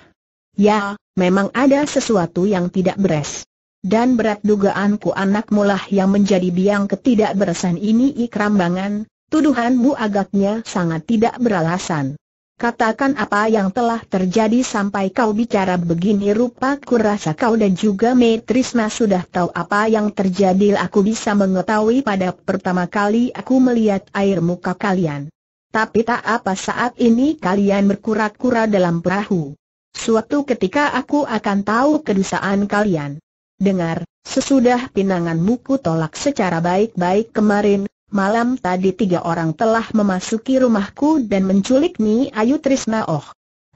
Ya, memang ada sesuatu yang tidak beres. Dan berat dugaanku anak mulah yang menjadi biang ketidakberesan ini Ikrambangan, tuduhanmu agaknya sangat tidak beralasan. Katakan apa yang telah terjadi sampai kau bicara begini rupa kurasa kau dan juga Metrisna sudah tahu apa yang terjadi aku bisa mengetahui pada pertama kali aku melihat air muka kalian. Tapi tak apa saat ini kalian berkura-kura dalam perahu. Suatu ketika aku akan tahu kedusaan kalian. Dengar, sesudah pinanganmu ku tolak secara baik-baik kemarin, Malam tadi tiga orang telah memasuki rumahku dan menculik Ni Ayu Trisna Oh.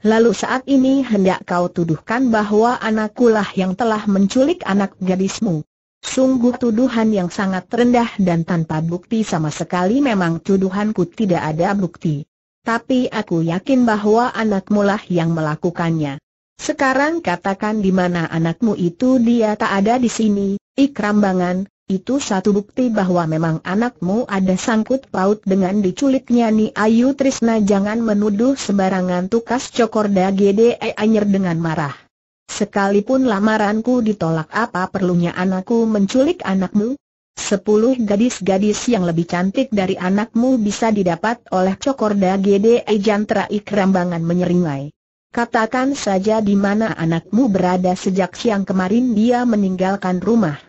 Lalu saat ini hendak kau tuduhkan bahwa anakkulah yang telah menculik anak gadismu. Sungguh tuduhan yang sangat rendah dan tanpa bukti sama sekali memang tuduhanku tidak ada bukti. Tapi aku yakin bahwa anakmu lah yang melakukannya. Sekarang katakan di mana anakmu itu dia tak ada di sini, ikrambangan, itu satu bukti bahwa memang anakmu ada sangkut paut dengan diculiknya Ni Ayu Trisna jangan menuduh sembarangan tukas cokorda GDE Anyer dengan marah. Sekalipun lamaranku ditolak apa perlunya anakku menculik anakmu? Sepuluh gadis-gadis yang lebih cantik dari anakmu bisa didapat oleh cokorda GDE Jantra Ikrambangan menyeringai. Katakan saja di mana anakmu berada sejak siang kemarin dia meninggalkan rumah.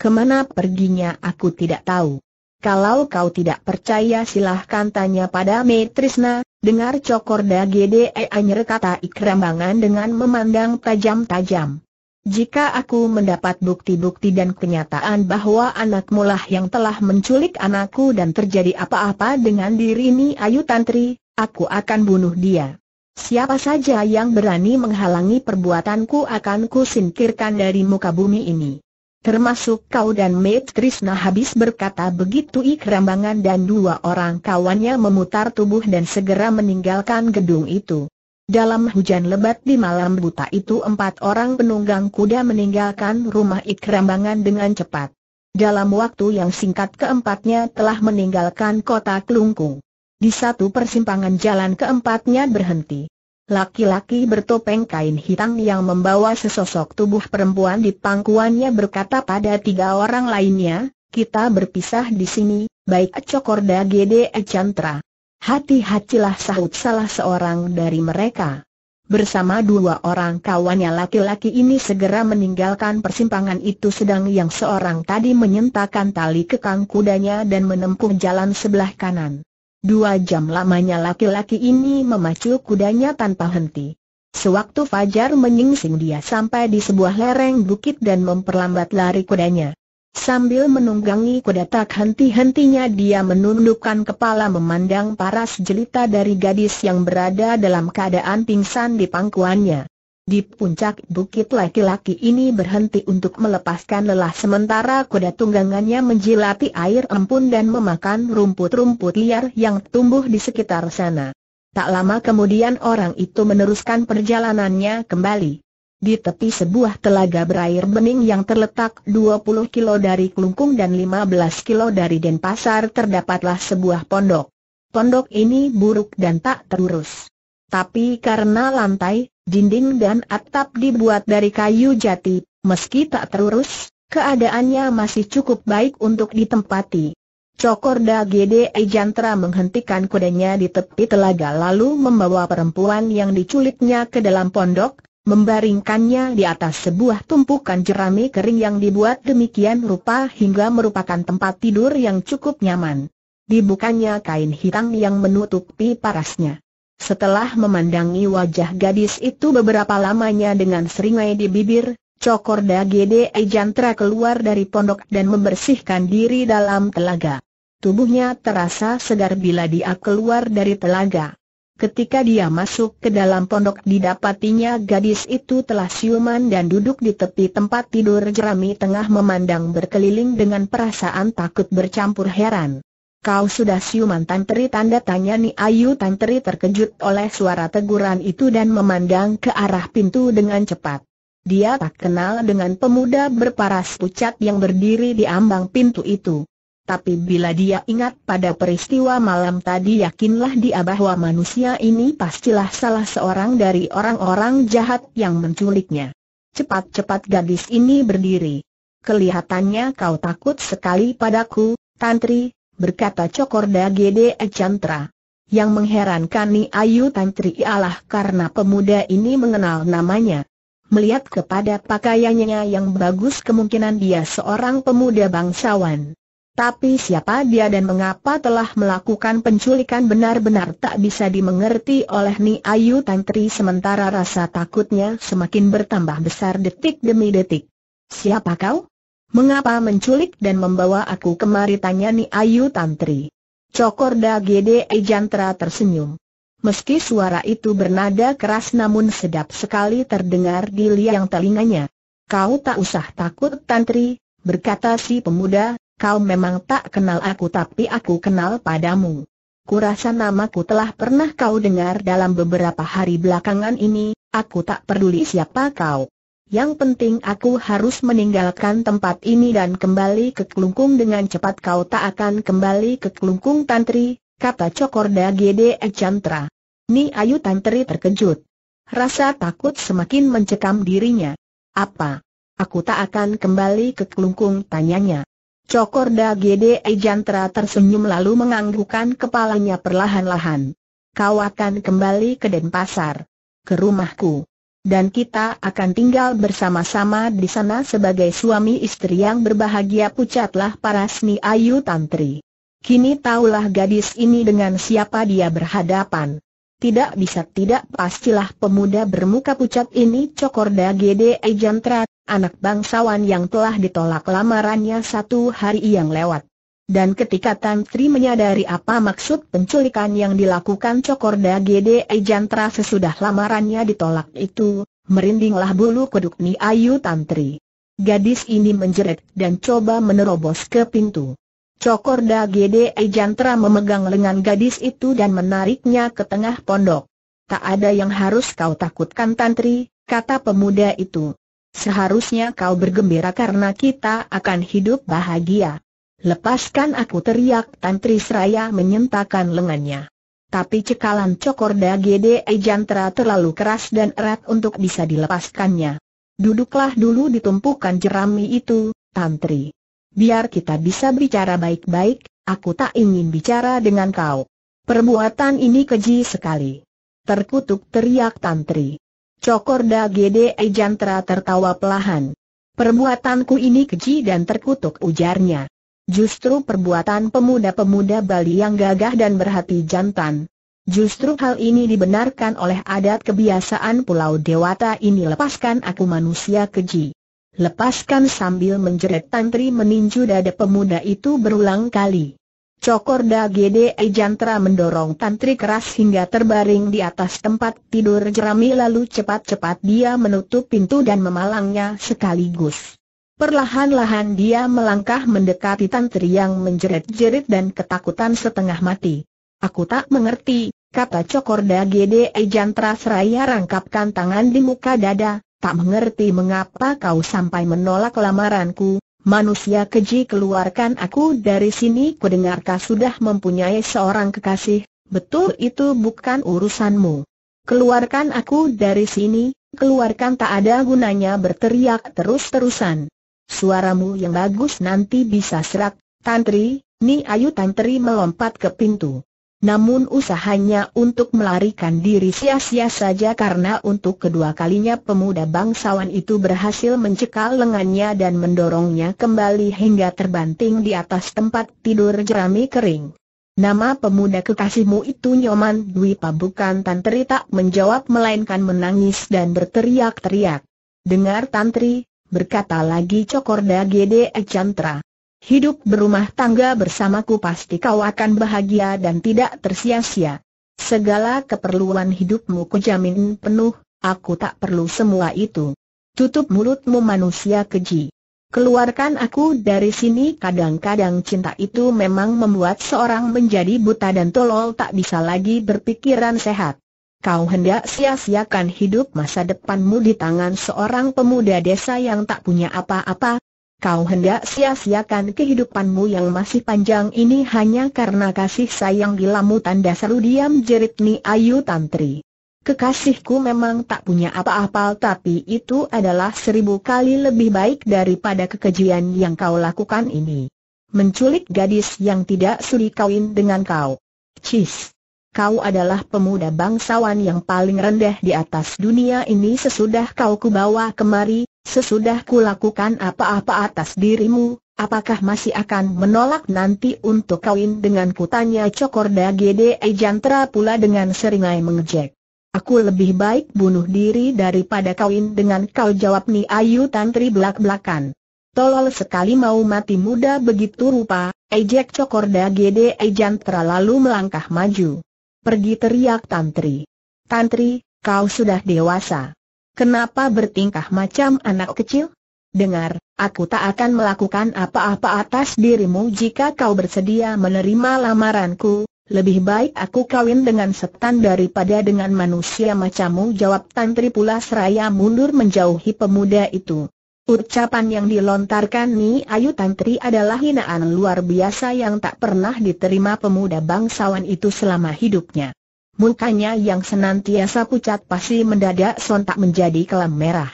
Kemana perginya aku tidak tahu. Kalau kau tidak percaya silahkan tanya pada Metrisna, dengar Cokorda GDE e Anyer kata Ikrambangan dengan memandang tajam-tajam. Jika aku mendapat bukti-bukti dan kenyataan bahwa anak lah yang telah menculik anakku dan terjadi apa-apa dengan diri ini Ayu Tantri, aku akan bunuh dia. Siapa saja yang berani menghalangi perbuatanku akan kusingkirkan dari muka bumi ini termasuk kau dan Mate Krishna habis berkata begitu Ikrambangan dan dua orang kawannya memutar tubuh dan segera meninggalkan gedung itu. Dalam hujan lebat di malam buta itu empat orang penunggang kuda meninggalkan rumah Ikrambangan dengan cepat. Dalam waktu yang singkat keempatnya telah meninggalkan kota Kelungkung. Di satu persimpangan jalan keempatnya berhenti. Laki-laki bertopeng kain hitam yang membawa sesosok tubuh perempuan di pangkuannya berkata pada tiga orang lainnya, kita berpisah di sini, baik Cokorda Gede Chantra. Hati-hatilah sahut salah seorang dari mereka. Bersama dua orang kawannya laki-laki ini segera meninggalkan persimpangan itu sedang yang seorang tadi menyentakan tali kekang kudanya dan menempuh jalan sebelah kanan. Dua jam lamanya laki-laki ini memacu kudanya tanpa henti. Sewaktu Fajar menyingsing dia sampai di sebuah lereng bukit dan memperlambat lari kudanya. Sambil menunggangi kuda tak henti-hentinya dia menundukkan kepala memandang paras jelita dari gadis yang berada dalam keadaan pingsan di pangkuannya. Di puncak bukit laki-laki ini berhenti untuk melepaskan lelah sementara kuda tunggangannya menjilati air empun dan memakan rumput-rumput liar yang tumbuh di sekitar sana. Tak lama kemudian orang itu meneruskan perjalanannya kembali. Di tepi sebuah telaga berair bening yang terletak 20 kilo dari Kelungkung dan 15 kilo dari Denpasar terdapatlah sebuah pondok. Pondok ini buruk dan tak terurus. Tapi karena lantai, dinding dan atap dibuat dari kayu jati, meski tak terurus, keadaannya masih cukup baik untuk ditempati. Cokorda GDE Jantra menghentikan kudanya di tepi telaga lalu membawa perempuan yang diculiknya ke dalam pondok, membaringkannya di atas sebuah tumpukan jerami kering yang dibuat demikian rupa hingga merupakan tempat tidur yang cukup nyaman. Dibukanya kain hitam yang menutupi parasnya. Setelah memandangi wajah gadis itu beberapa lamanya dengan seringai di bibir, Cokor Dagede Ejantra keluar dari pondok dan membersihkan diri dalam telaga. Tubuhnya terasa segar bila dia keluar dari telaga. Ketika dia masuk ke dalam pondok didapatinya gadis itu telah siuman dan duduk di tepi tempat tidur jerami tengah memandang berkeliling dengan perasaan takut bercampur heran. Kau sudah siuman Tantri tanda tanya Ni Ayu Tantri terkejut oleh suara teguran itu dan memandang ke arah pintu dengan cepat. Dia tak kenal dengan pemuda berparas pucat yang berdiri di ambang pintu itu. Tapi bila dia ingat pada peristiwa malam tadi yakinlah dia bahwa manusia ini pastilah salah seorang dari orang-orang jahat yang menculiknya. Cepat-cepat gadis ini berdiri. Kelihatannya kau takut sekali padaku, Tantri, berkata Cokorda Gede Chantra. Yang mengherankan ni Ayu Tantri ialah karena pemuda ini mengenal namanya. Melihat kepada pakaiannya yang bagus kemungkinan dia seorang pemuda bangsawan. Tapi siapa dia dan mengapa telah melakukan penculikan benar-benar tak bisa dimengerti oleh Ni Ayu Tantri sementara rasa takutnya semakin bertambah besar detik demi detik. Siapa kau? Mengapa menculik dan membawa aku kemari tanya Ni Ayu Tantri. Cokorda GDE Ejantra tersenyum. Meski suara itu bernada keras namun sedap sekali terdengar di liang telinganya. Kau tak usah takut Tantri, berkata si pemuda, kau memang tak kenal aku tapi aku kenal padamu. Kurasa namaku telah pernah kau dengar dalam beberapa hari belakangan ini, aku tak peduli siapa kau. Yang penting aku harus meninggalkan tempat ini dan kembali ke Kelungkung dengan cepat kau tak akan kembali ke Kelungkung Tantri, kata Cokorda Gede Chantra. Ni Ayu Tantri terkejut. Rasa takut semakin mencekam dirinya. Apa? Aku tak akan kembali ke Kelungkung tanyanya. Cokorda Gede Ejantra tersenyum lalu menganggukkan kepalanya perlahan-lahan. Kau akan kembali ke Denpasar. Ke rumahku dan kita akan tinggal bersama-sama di sana sebagai suami istri yang berbahagia pucatlah para seni Ayu Tantri. Kini taulah gadis ini dengan siapa dia berhadapan. Tidak bisa tidak pastilah pemuda bermuka pucat ini Cokorda Gede Ejantrat, anak bangsawan yang telah ditolak lamarannya satu hari yang lewat. Dan ketika Tantri menyadari apa maksud penculikan yang dilakukan Cokorda GDE Jantra sesudah lamarannya ditolak itu, merindinglah bulu kuduk Ni Ayu Tantri. Gadis ini menjerit dan coba menerobos ke pintu. Cokorda GDE Jantra memegang lengan gadis itu dan menariknya ke tengah pondok. Tak ada yang harus kau takutkan Tantri, kata pemuda itu. Seharusnya kau bergembira karena kita akan hidup bahagia. Lepaskan aku teriak Tantri Seraya menyentakan lengannya. Tapi cekalan cokorda GDE jantra terlalu keras dan erat untuk bisa dilepaskannya. Duduklah dulu di tumpukan jerami itu, Tantri. Biar kita bisa bicara baik-baik, aku tak ingin bicara dengan kau. Perbuatan ini keji sekali. Terkutuk teriak Tantri. Cokorda gede Ejantra tertawa pelahan. Perbuatanku ini keji dan terkutuk ujarnya. Justru perbuatan pemuda-pemuda Bali yang gagah dan berhati jantan. Justru hal ini dibenarkan oleh adat kebiasaan Pulau Dewata ini lepaskan aku manusia keji. Lepaskan sambil menjerit tantri meninju dada pemuda itu berulang kali. Cokorda GDE Jantra mendorong tantri keras hingga terbaring di atas tempat tidur jerami lalu cepat-cepat dia menutup pintu dan memalangnya sekaligus. Perlahan-lahan dia melangkah mendekati Tantri yang menjerit-jerit dan ketakutan setengah mati. Aku tak mengerti, kata Cokorda GDE Ejantra Seraya rangkapkan tangan di muka dada, tak mengerti mengapa kau sampai menolak lamaranku, manusia keji keluarkan aku dari sini kudengarkah sudah mempunyai seorang kekasih, betul itu bukan urusanmu. Keluarkan aku dari sini, keluarkan tak ada gunanya berteriak terus-terusan. Suaramu yang bagus nanti bisa serak, Tantri, Ni Ayu Tantri melompat ke pintu. Namun usahanya untuk melarikan diri sia-sia saja karena untuk kedua kalinya pemuda bangsawan itu berhasil mencekal lengannya dan mendorongnya kembali hingga terbanting di atas tempat tidur jerami kering. Nama pemuda kekasihmu itu Nyoman Dwi Pabukan Tantri tak menjawab melainkan menangis dan berteriak-teriak. Dengar Tantri, berkata lagi Cokorda Gede Chantra. Hidup berumah tangga bersamaku pasti kau akan bahagia dan tidak tersia-sia. Segala keperluan hidupmu kujamin penuh, aku tak perlu semua itu. Tutup mulutmu manusia keji. Keluarkan aku dari sini kadang-kadang cinta itu memang membuat seorang menjadi buta dan tolol tak bisa lagi berpikiran sehat kau hendak sia-siakan hidup masa depanmu di tangan seorang pemuda desa yang tak punya apa-apa, Kau hendak sia-siakan kehidupanmu yang masih panjang ini hanya karena kasih sayang gilamu tanda seru diam jerit Ni Ayu Tantri. Kekasihku memang tak punya apa-apa tapi itu adalah seribu kali lebih baik daripada kekejian yang kau lakukan ini. Menculik gadis yang tidak sudi kawin dengan kau. Cis kau adalah pemuda bangsawan yang paling rendah di atas dunia ini sesudah kau kubawa kemari, sesudah kulakukan apa-apa atas dirimu, apakah masih akan menolak nanti untuk kawin dengan kutanya Cokorda Gede Ejantra pula dengan seringai mengejek. Aku lebih baik bunuh diri daripada kawin dengan kau jawab Ni Ayu Tantri belak-belakan. Tolol sekali mau mati muda begitu rupa, ejek Cokorda Gede Ejantra lalu melangkah maju. Pergi teriak Tantri. Tantri, kau sudah dewasa. Kenapa bertingkah macam anak kecil? Dengar, aku tak akan melakukan apa-apa atas dirimu jika kau bersedia menerima lamaranku. Lebih baik aku kawin dengan setan daripada dengan manusia macammu. jawab Tantri pula seraya mundur menjauhi pemuda itu. Ucapan yang dilontarkan Ni Ayu Tantri adalah hinaan luar biasa yang tak pernah diterima pemuda bangsawan itu selama hidupnya. Mukanya yang senantiasa pucat pasti mendadak sontak menjadi kelam merah.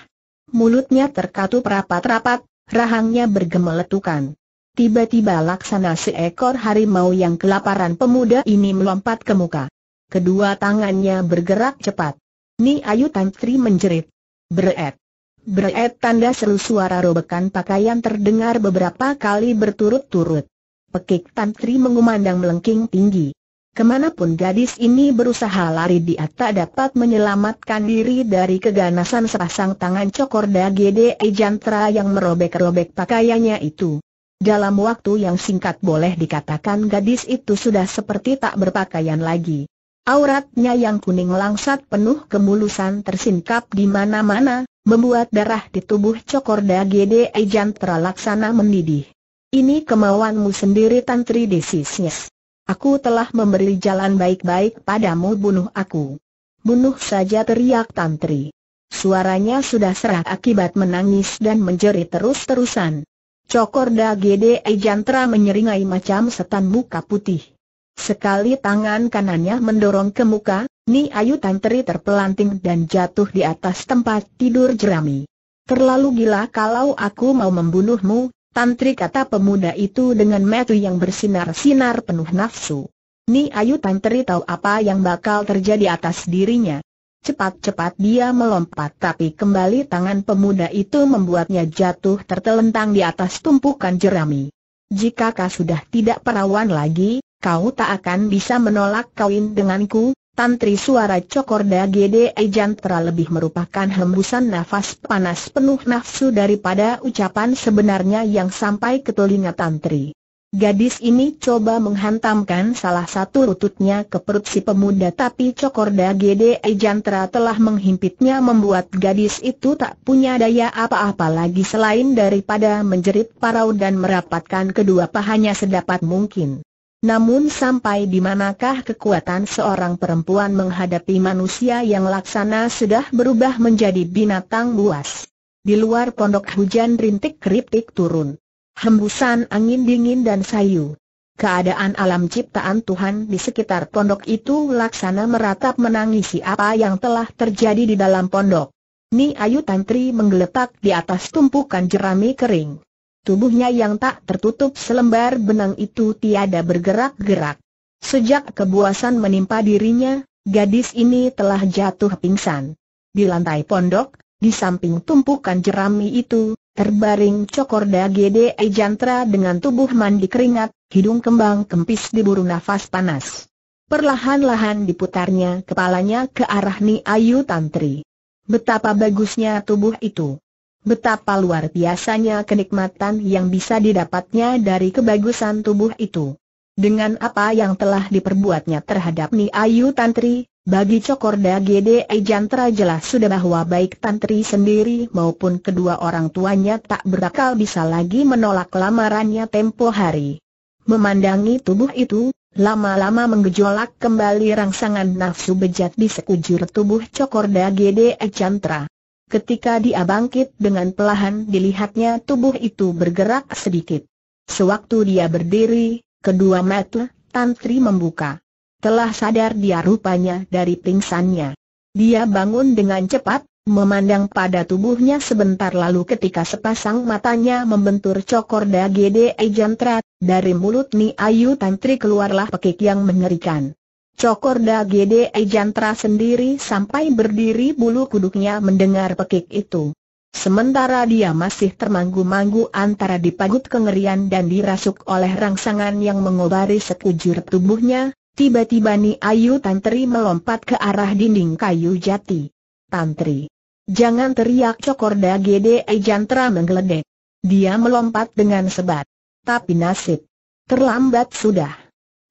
Mulutnya terkatup rapat-rapat, rahangnya bergemeletukan. Tiba-tiba laksana seekor harimau yang kelaparan pemuda ini melompat ke muka. Kedua tangannya bergerak cepat. Ni Ayu Tantri menjerit. Beret. Breet tanda seru suara robekan pakaian terdengar beberapa kali berturut-turut. Pekik Tantri mengumandang melengking tinggi. Kemanapun gadis ini berusaha lari dia tak dapat menyelamatkan diri dari keganasan sepasang tangan cokorda GDE ejantra yang merobek-robek pakaiannya itu. Dalam waktu yang singkat boleh dikatakan gadis itu sudah seperti tak berpakaian lagi. Auratnya yang kuning langsat penuh kemulusan tersingkap di mana-mana, membuat darah di tubuh Cokorda Gede ejan Laksana mendidih. Ini kemauanmu sendiri Tantri desisnya. Aku telah memberi jalan baik-baik padamu bunuh aku. Bunuh saja teriak Tantri. Suaranya sudah serak akibat menangis dan menjerit terus-terusan. Cokorda Gede Ejantra menyeringai macam setan muka putih. Sekali tangan kanannya mendorong ke muka, Ni Ayu Tantri terpelanting dan jatuh di atas tempat tidur jerami. Terlalu gila kalau aku mau membunuhmu, Tantri kata pemuda itu dengan metu yang bersinar-sinar penuh nafsu. Ni Ayu Tantri tahu apa yang bakal terjadi atas dirinya. Cepat-cepat dia melompat tapi kembali tangan pemuda itu membuatnya jatuh tertelentang di atas tumpukan jerami. Jika kau sudah tidak perawan lagi, kau tak akan bisa menolak kawin denganku, Tantri suara cokorda gede Jantra lebih merupakan hembusan nafas panas penuh nafsu daripada ucapan sebenarnya yang sampai ke telinga Tantri. Gadis ini coba menghantamkan salah satu lututnya ke perut si pemuda tapi cokorda Gede Jantra telah menghimpitnya membuat gadis itu tak punya daya apa-apa lagi selain daripada menjerit parau dan merapatkan kedua pahanya sedapat mungkin. Namun sampai di manakah kekuatan seorang perempuan menghadapi manusia yang laksana sudah berubah menjadi binatang buas. Di luar pondok hujan rintik kriptik turun. Hembusan angin dingin dan sayu. Keadaan alam ciptaan Tuhan di sekitar pondok itu laksana meratap menangisi apa yang telah terjadi di dalam pondok. Ni Ayu Tantri menggeletak di atas tumpukan jerami kering. Tubuhnya yang tak tertutup selembar benang itu tiada bergerak-gerak. Sejak kebuasan menimpa dirinya, gadis ini telah jatuh pingsan. Di lantai pondok, di samping tumpukan jerami itu, terbaring cokorda Gede Jantra dengan tubuh mandi keringat, hidung kembang kempis diburu nafas panas. Perlahan-lahan diputarnya kepalanya ke arah Ni Ayu Tantri. Betapa bagusnya tubuh itu. Betapa luar biasanya kenikmatan yang bisa didapatnya dari kebagusan tubuh itu. Dengan apa yang telah diperbuatnya terhadap Ni Ayu Tantri, bagi Cokorda Gede Jantra jelas sudah bahwa baik Tantri sendiri maupun kedua orang tuanya tak berakal bisa lagi menolak lamarannya tempo hari. Memandangi tubuh itu, lama-lama menggejolak kembali rangsangan nafsu bejat di sekujur tubuh Cokorda Gede Jantra. Ketika dia bangkit dengan pelahan dilihatnya tubuh itu bergerak sedikit. Sewaktu dia berdiri, kedua mata, Tantri membuka. Telah sadar dia rupanya dari pingsannya. Dia bangun dengan cepat, memandang pada tubuhnya sebentar lalu ketika sepasang matanya membentur cokor dagede ejantrat, dari mulut Ni Ayu Tantri keluarlah pekik yang mengerikan. Cokorda gede Jantra sendiri sampai berdiri bulu kuduknya mendengar pekik itu. Sementara dia masih termanggu-manggu antara dipagut kengerian dan dirasuk oleh rangsangan yang mengobari sekujur tubuhnya, tiba-tiba Ni Ayu Tantri melompat ke arah dinding kayu jati. Tantri! Jangan teriak Cokorda Gede Jantra menggeledek. Dia melompat dengan sebat. Tapi nasib. Terlambat sudah.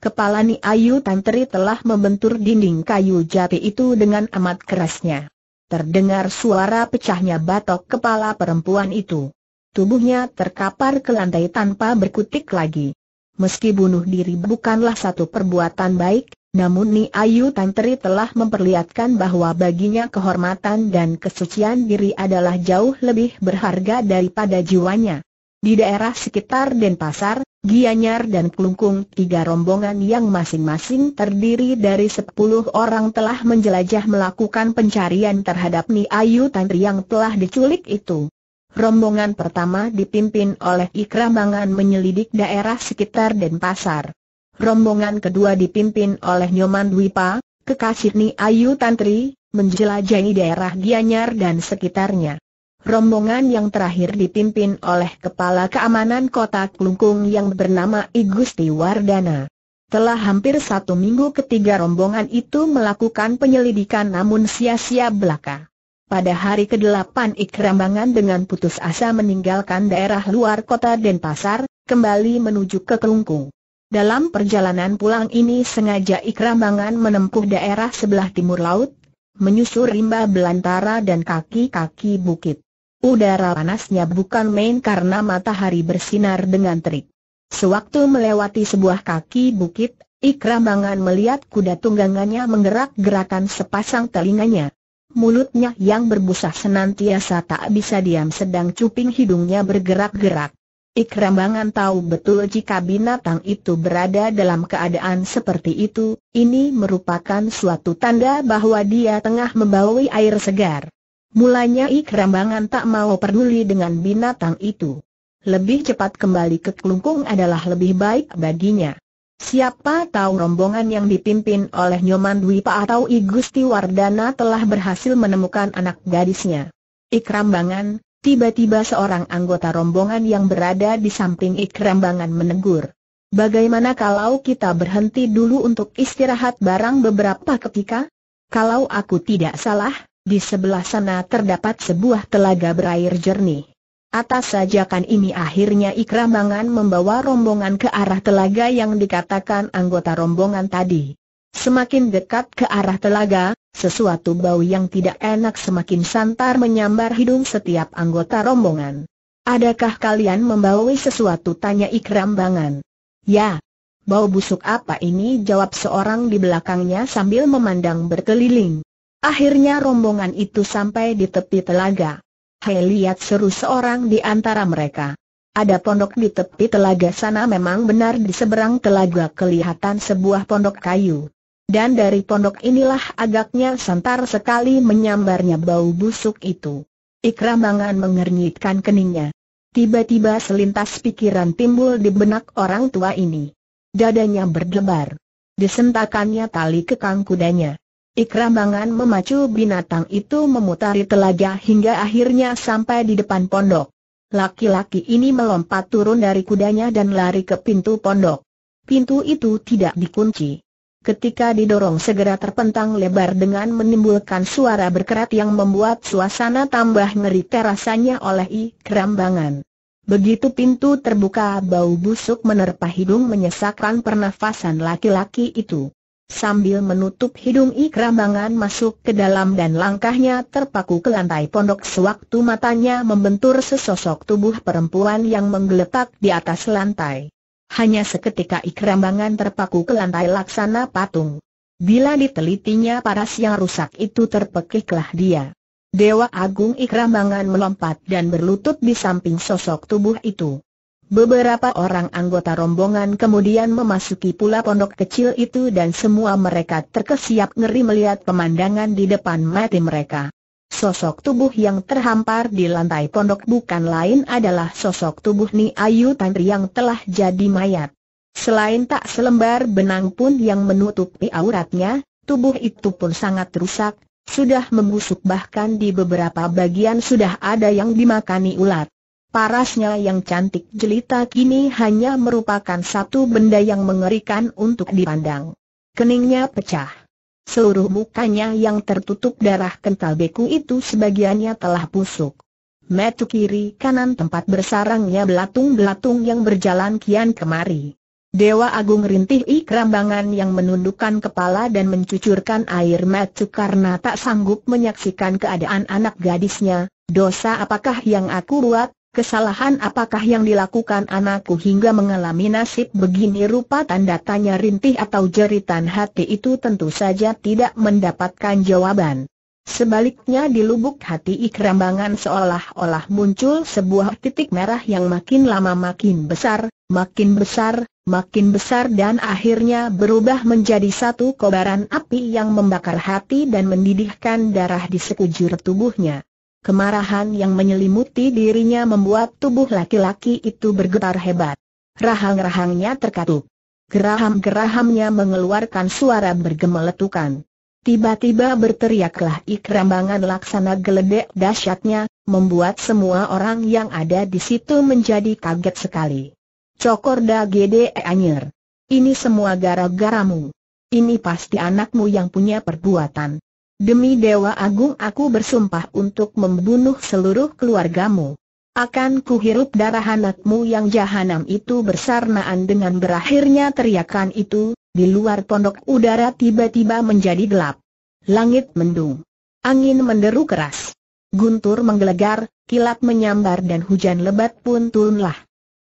Kepala Ni Ayu Tantri telah membentur dinding kayu jati itu dengan amat kerasnya. Terdengar suara pecahnya batok kepala perempuan itu. Tubuhnya terkapar ke lantai tanpa berkutik lagi. Meski bunuh diri bukanlah satu perbuatan baik, namun Ni Ayu Tantri telah memperlihatkan bahwa baginya kehormatan dan kesucian diri adalah jauh lebih berharga daripada jiwanya. Di daerah sekitar Denpasar, Gianyar dan Klungkung, tiga rombongan yang masing-masing terdiri dari sepuluh orang telah menjelajah melakukan pencarian terhadap Ni Ayu Tantri yang telah diculik itu. Rombongan pertama dipimpin oleh Ikramangan menyelidik daerah sekitar Denpasar. Rombongan kedua dipimpin oleh Nyoman Dwipa, kekasih Ni Ayu Tantri, menjelajahi daerah Gianyar dan sekitarnya. Rombongan yang terakhir dipimpin oleh Kepala Keamanan Kota Klungkung yang bernama Igusti Wardana. Telah hampir satu minggu ketiga rombongan itu melakukan penyelidikan namun sia-sia belaka. Pada hari ke-8 Ikrambangan dengan putus asa meninggalkan daerah luar kota Denpasar, kembali menuju ke Kelungkung. Dalam perjalanan pulang ini sengaja Ikrambangan menempuh daerah sebelah timur laut, menyusur rimba belantara dan kaki-kaki bukit. Udara panasnya bukan main karena matahari bersinar dengan terik. Sewaktu melewati sebuah kaki bukit, Ikrambangan melihat kuda tunggangannya menggerak-gerakan sepasang telinganya. Mulutnya yang berbusa senantiasa tak bisa diam sedang cuping hidungnya bergerak-gerak. Ikrambangan tahu betul jika binatang itu berada dalam keadaan seperti itu, ini merupakan suatu tanda bahwa dia tengah membawa air segar. Mulanya Ikrambangan tak mau peduli dengan binatang itu. Lebih cepat kembali ke Kelungkung adalah lebih baik baginya. Siapa tahu rombongan yang dipimpin oleh Nyoman Dwi Pak atau I Gusti Wardana telah berhasil menemukan anak gadisnya. Ikrambangan, tiba-tiba seorang anggota rombongan yang berada di samping Ikrambangan menegur. Bagaimana kalau kita berhenti dulu untuk istirahat barang beberapa ketika? Kalau aku tidak salah, di sebelah sana terdapat sebuah telaga berair jernih. Atas sajakan ini akhirnya Ikramangan membawa rombongan ke arah telaga yang dikatakan anggota rombongan tadi. Semakin dekat ke arah telaga, sesuatu bau yang tidak enak semakin santar menyambar hidung setiap anggota rombongan. Adakah kalian membawa sesuatu? Tanya Ikrambangan. Ya. Bau busuk apa ini? Jawab seorang di belakangnya sambil memandang berkeliling. Akhirnya rombongan itu sampai di tepi telaga. Hei lihat seru seorang di antara mereka. Ada pondok di tepi telaga sana memang benar di seberang telaga kelihatan sebuah pondok kayu. Dan dari pondok inilah agaknya santar sekali menyambarnya bau busuk itu. Ikramangan mengernyitkan keningnya. Tiba-tiba selintas pikiran timbul di benak orang tua ini. Dadanya berdebar. Disentakannya tali kekang kudanya. Ikrambangan memacu binatang itu memutari telaga hingga akhirnya sampai di depan pondok. Laki-laki ini melompat turun dari kudanya dan lari ke pintu pondok. Pintu itu tidak dikunci. Ketika didorong segera terpentang lebar dengan menimbulkan suara berkerat yang membuat suasana tambah ngeri terasanya oleh Ikrambangan. Begitu pintu terbuka bau busuk menerpa hidung menyesakkan pernafasan laki-laki itu. Sambil menutup hidung Ikrambangan masuk ke dalam dan langkahnya terpaku ke lantai pondok sewaktu matanya membentur sesosok tubuh perempuan yang menggeletak di atas lantai. Hanya seketika Ikrambangan terpaku ke lantai laksana patung. Bila ditelitinya paras yang rusak itu terpekiklah dia. Dewa Agung Ikrambangan melompat dan berlutut di samping sosok tubuh itu. Beberapa orang anggota rombongan kemudian memasuki pula pondok kecil itu dan semua mereka terkesiap ngeri melihat pemandangan di depan mati mereka. Sosok tubuh yang terhampar di lantai pondok bukan lain adalah sosok tubuh Ni Ayu Tantri yang telah jadi mayat. Selain tak selembar benang pun yang menutupi auratnya, tubuh itu pun sangat rusak, sudah membusuk bahkan di beberapa bagian sudah ada yang dimakani ulat. Parasnya yang cantik jelita kini hanya merupakan satu benda yang mengerikan untuk dipandang. Keningnya pecah. Seluruh mukanya yang tertutup darah kental beku itu sebagiannya telah busuk. Metu kiri kanan tempat bersarangnya belatung-belatung yang berjalan kian kemari. Dewa Agung rintih Ikrambangan yang menundukkan kepala dan mencucurkan air metu karena tak sanggup menyaksikan keadaan anak gadisnya, dosa apakah yang aku buat, Kesalahan apakah yang dilakukan anakku hingga mengalami nasib begini rupa tanda tanya rintih atau jeritan hati itu tentu saja tidak mendapatkan jawaban. Sebaliknya di lubuk hati Ikrambangan seolah-olah muncul sebuah titik merah yang makin lama makin besar, makin besar, makin besar dan akhirnya berubah menjadi satu kobaran api yang membakar hati dan mendidihkan darah di sekujur tubuhnya. Kemarahan yang menyelimuti dirinya membuat tubuh laki-laki itu bergetar hebat. Rahang-rahangnya terkatup. Geraham-gerahamnya mengeluarkan suara bergemeletukan. Tiba-tiba berteriaklah ikrambangan laksana geledek dahsyatnya, membuat semua orang yang ada di situ menjadi kaget sekali. Cokorda Gede Anyer. Ini semua gara-garamu. Ini pasti anakmu yang punya perbuatan. Demi Dewa Agung aku bersumpah untuk membunuh seluruh keluargamu. Akan kuhirup darah anakmu yang jahanam itu bersarnaan dengan berakhirnya teriakan itu, di luar pondok udara tiba-tiba menjadi gelap. Langit mendung. Angin menderu keras. Guntur menggelegar, kilat menyambar dan hujan lebat pun turunlah.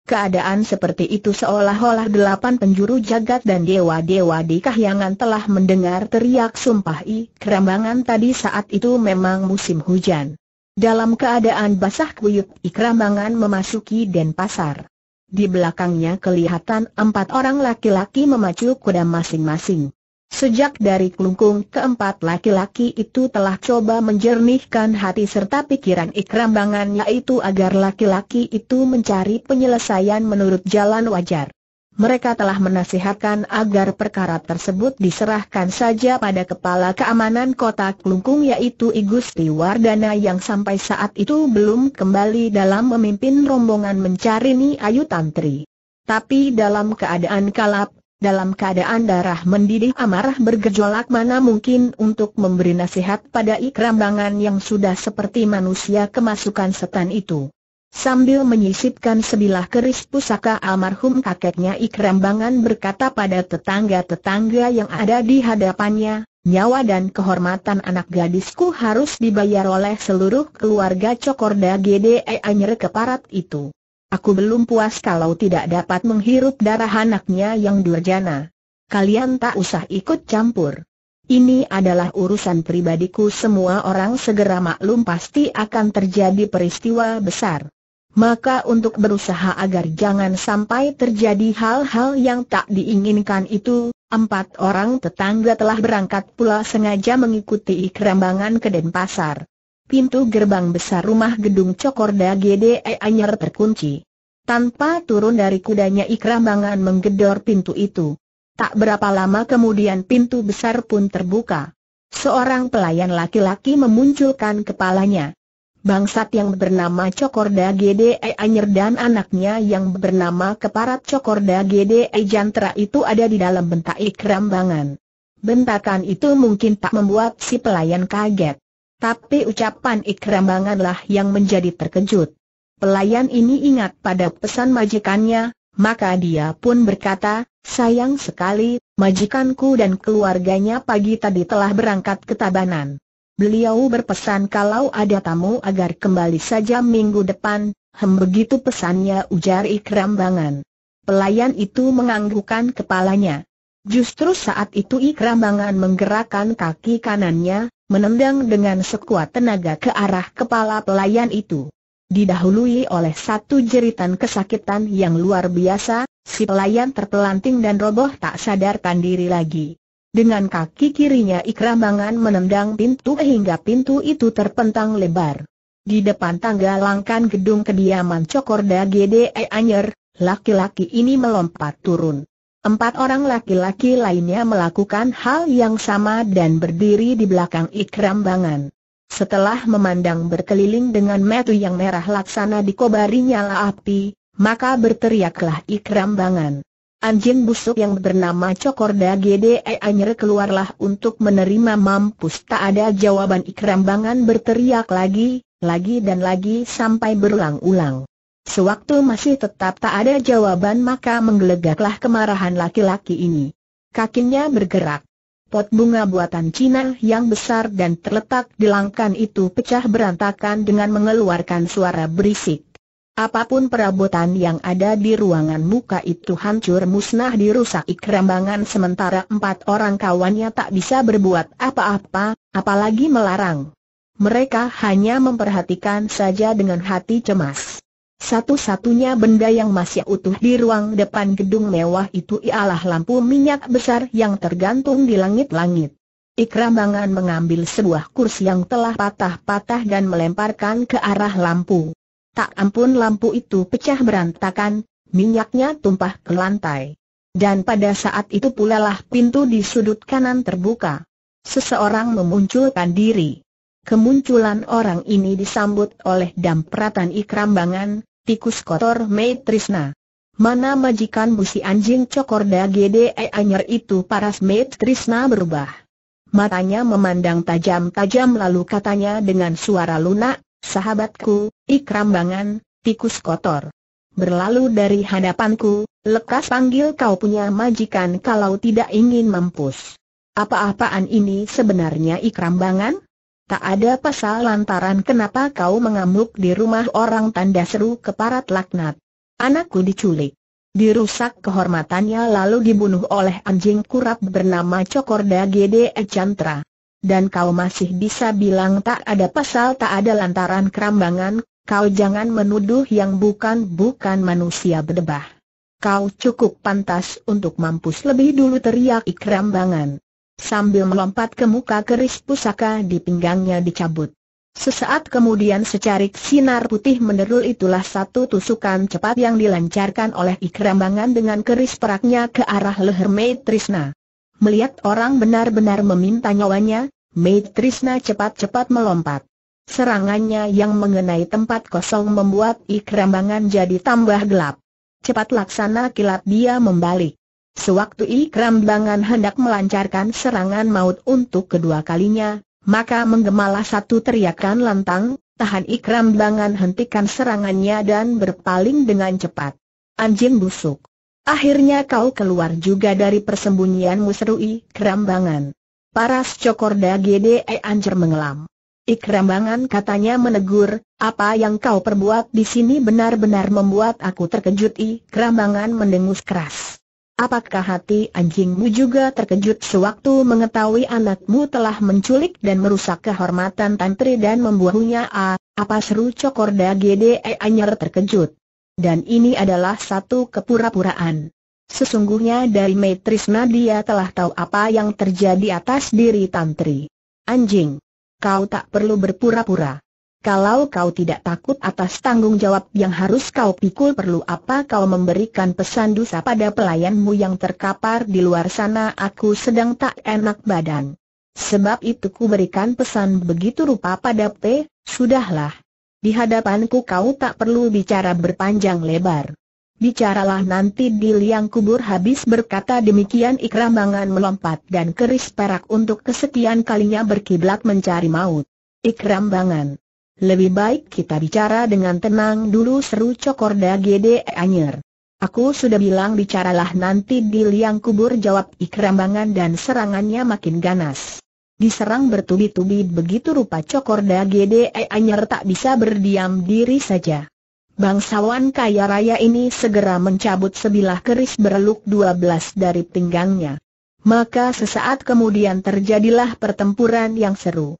Keadaan seperti itu seolah-olah delapan penjuru jagat dan dewa-dewa di kahyangan telah mendengar teriak sumpah i kerambangan tadi saat itu memang musim hujan. Dalam keadaan basah kuyup i kerambangan memasuki Denpasar. Di belakangnya kelihatan empat orang laki-laki memacu kuda masing-masing. Sejak dari kelungkung keempat laki-laki itu telah coba menjernihkan hati serta pikiran Ikrambangan yaitu agar laki-laki itu mencari penyelesaian menurut jalan wajar. Mereka telah menasihatkan agar perkara tersebut diserahkan saja pada kepala keamanan kota Klungkung yaitu Igusti Wardana yang sampai saat itu belum kembali dalam memimpin rombongan mencari Ni Ayu Tantri. Tapi dalam keadaan kalap, dalam keadaan darah mendidih amarah bergejolak mana mungkin untuk memberi nasihat pada ikrambangan yang sudah seperti manusia kemasukan setan itu. Sambil menyisipkan sebilah keris pusaka almarhum kakeknya ikrambangan berkata pada tetangga-tetangga yang ada di hadapannya, nyawa dan kehormatan anak gadisku harus dibayar oleh seluruh keluarga Cokorda GDE Anyer Keparat itu. Aku belum puas kalau tidak dapat menghirup darah anaknya yang durjana. Kalian tak usah ikut campur. Ini adalah urusan pribadiku semua orang segera maklum pasti akan terjadi peristiwa besar. Maka untuk berusaha agar jangan sampai terjadi hal-hal yang tak diinginkan itu, empat orang tetangga telah berangkat pula sengaja mengikuti kerambangan ke Denpasar. Pintu gerbang besar rumah gedung Cokorda GDE Anyer terkunci. Tanpa turun dari kudanya Ikrambangan menggedor pintu itu. Tak berapa lama kemudian pintu besar pun terbuka. Seorang pelayan laki-laki memunculkan kepalanya. Bangsat yang bernama Cokorda GDE Anyer dan anaknya yang bernama Keparat Cokorda GDE Jantra itu ada di dalam bentak Ikrambangan. Bentakan itu mungkin tak membuat si pelayan kaget. Tapi ucapan Ikrambanganlah yang menjadi terkejut. Pelayan ini ingat pada pesan majikannya, maka dia pun berkata, sayang sekali, majikanku dan keluarganya pagi tadi telah berangkat ke Tabanan. Beliau berpesan kalau ada tamu agar kembali saja minggu depan, hem begitu pesannya ujar Ikrambangan. Pelayan itu menganggukkan kepalanya. Justru saat itu Ikrambangan menggerakkan kaki kanannya, menendang dengan sekuat tenaga ke arah kepala pelayan itu. Didahului oleh satu jeritan kesakitan yang luar biasa, si pelayan terpelanting dan roboh tak sadarkan diri lagi. Dengan kaki kirinya Ikramangan menendang pintu hingga pintu itu terpentang lebar. Di depan tangga langkan gedung kediaman Cokorda GDE Anyer, laki-laki ini melompat turun. Empat orang laki-laki lainnya melakukan hal yang sama dan berdiri di belakang ikram bangan. Setelah memandang berkeliling dengan metu yang merah laksana dikobari nyala api, maka berteriaklah ikram bangan. Anjing busuk yang bernama Cokorda Gede Anyer keluarlah untuk menerima mampus tak ada jawaban ikram bangan berteriak lagi, lagi dan lagi sampai berulang-ulang. Sewaktu masih tetap tak ada jawaban maka menggelegaklah kemarahan laki-laki ini. Kakinya bergerak. Pot bunga buatan Cina yang besar dan terletak di langkan itu pecah berantakan dengan mengeluarkan suara berisik. Apapun perabotan yang ada di ruangan muka itu hancur musnah dirusak ikrambangan sementara empat orang kawannya tak bisa berbuat apa-apa, apalagi melarang. Mereka hanya memperhatikan saja dengan hati cemas. Satu-satunya benda yang masih utuh di ruang depan gedung mewah itu ialah lampu minyak besar yang tergantung di langit-langit. Ikrambangan mengambil sebuah kursi yang telah patah-patah dan melemparkan ke arah lampu. Tak ampun lampu itu pecah berantakan, minyaknya tumpah ke lantai. Dan pada saat itu pula lah pintu di sudut kanan terbuka. Seseorang memunculkan diri. Kemunculan orang ini disambut oleh dampratan ikrambangan, tikus kotor Mei Trisna. Mana majikan busi anjing cokor dagede e Anyer itu paras Mei Trisna berubah. Matanya memandang tajam-tajam lalu katanya dengan suara lunak, sahabatku, ikrambangan, tikus kotor. Berlalu dari hadapanku, lekas panggil kau punya majikan kalau tidak ingin mampus. Apa-apaan ini sebenarnya ikrambangan? Tak ada pasal lantaran kenapa kau mengamuk di rumah orang tanda seru keparat laknat. Anakku diculik. Dirusak kehormatannya lalu dibunuh oleh anjing kurap bernama Cokorda Gede Ecentra. Dan kau masih bisa bilang tak ada pasal tak ada lantaran kerambangan, kau jangan menuduh yang bukan-bukan manusia berdebah. Kau cukup pantas untuk mampus lebih dulu teriak ikrambangan. Sambil melompat ke muka keris pusaka di pinggangnya dicabut. Sesaat kemudian secarik sinar putih menderul itulah satu tusukan cepat yang dilancarkan oleh Ikrambangan dengan keris peraknya ke arah leher Mei Melihat orang benar-benar meminta nyawanya, Mei cepat-cepat melompat. Serangannya yang mengenai tempat kosong membuat Ikrambangan jadi tambah gelap. Cepat laksana kilat dia membalik. Sewaktu Ikram Bangan hendak melancarkan serangan maut untuk kedua kalinya, maka menggemalah satu teriakan lantang, tahan Ikram Bangan hentikan serangannya dan berpaling dengan cepat. Anjing busuk. Akhirnya kau keluar juga dari persembunyian musru Ikram Bangan. Para cokorda GDE anjir mengelam. Ikram Bangan katanya menegur, apa yang kau perbuat di sini benar-benar membuat aku terkejut Ikram Bangan mendengus keras. Apakah hati anjingmu juga terkejut sewaktu mengetahui anakmu telah menculik dan merusak kehormatan tantri dan membuahunya ah, apa seru cokorda GDE Anyar terkejut. Dan ini adalah satu kepura-puraan. Sesungguhnya dari Matris Nadia telah tahu apa yang terjadi atas diri tantri. Anjing, kau tak perlu berpura-pura. Kalau kau tidak takut atas tanggung jawab yang harus kau pikul perlu apa kau memberikan pesan dosa pada pelayanmu yang terkapar di luar sana aku sedang tak enak badan. Sebab itu ku berikan pesan begitu rupa pada P, sudahlah. Di hadapanku kau tak perlu bicara berpanjang lebar. Bicaralah nanti di liang kubur habis berkata demikian Ikrambangan melompat dan keris perak untuk kesekian kalinya berkiblat mencari maut. Ikrambangan lebih baik kita bicara dengan tenang dulu seru Cokorda Gede Anyer. Aku sudah bilang bicaralah nanti di liang kubur jawab Ikrambangan dan serangannya makin ganas. Diserang bertubi-tubi begitu rupa Cokorda Gede Anyer tak bisa berdiam diri saja. Bangsawan kaya raya ini segera mencabut sebilah keris berluk 12 dari pinggangnya. Maka sesaat kemudian terjadilah pertempuran yang seru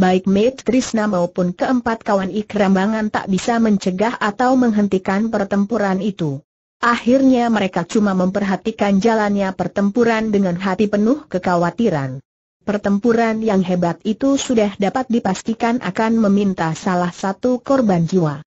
baik Mate Krishna maupun keempat kawan Ikrambangan tak bisa mencegah atau menghentikan pertempuran itu. Akhirnya mereka cuma memperhatikan jalannya pertempuran dengan hati penuh kekhawatiran. Pertempuran yang hebat itu sudah dapat dipastikan akan meminta salah satu korban jiwa.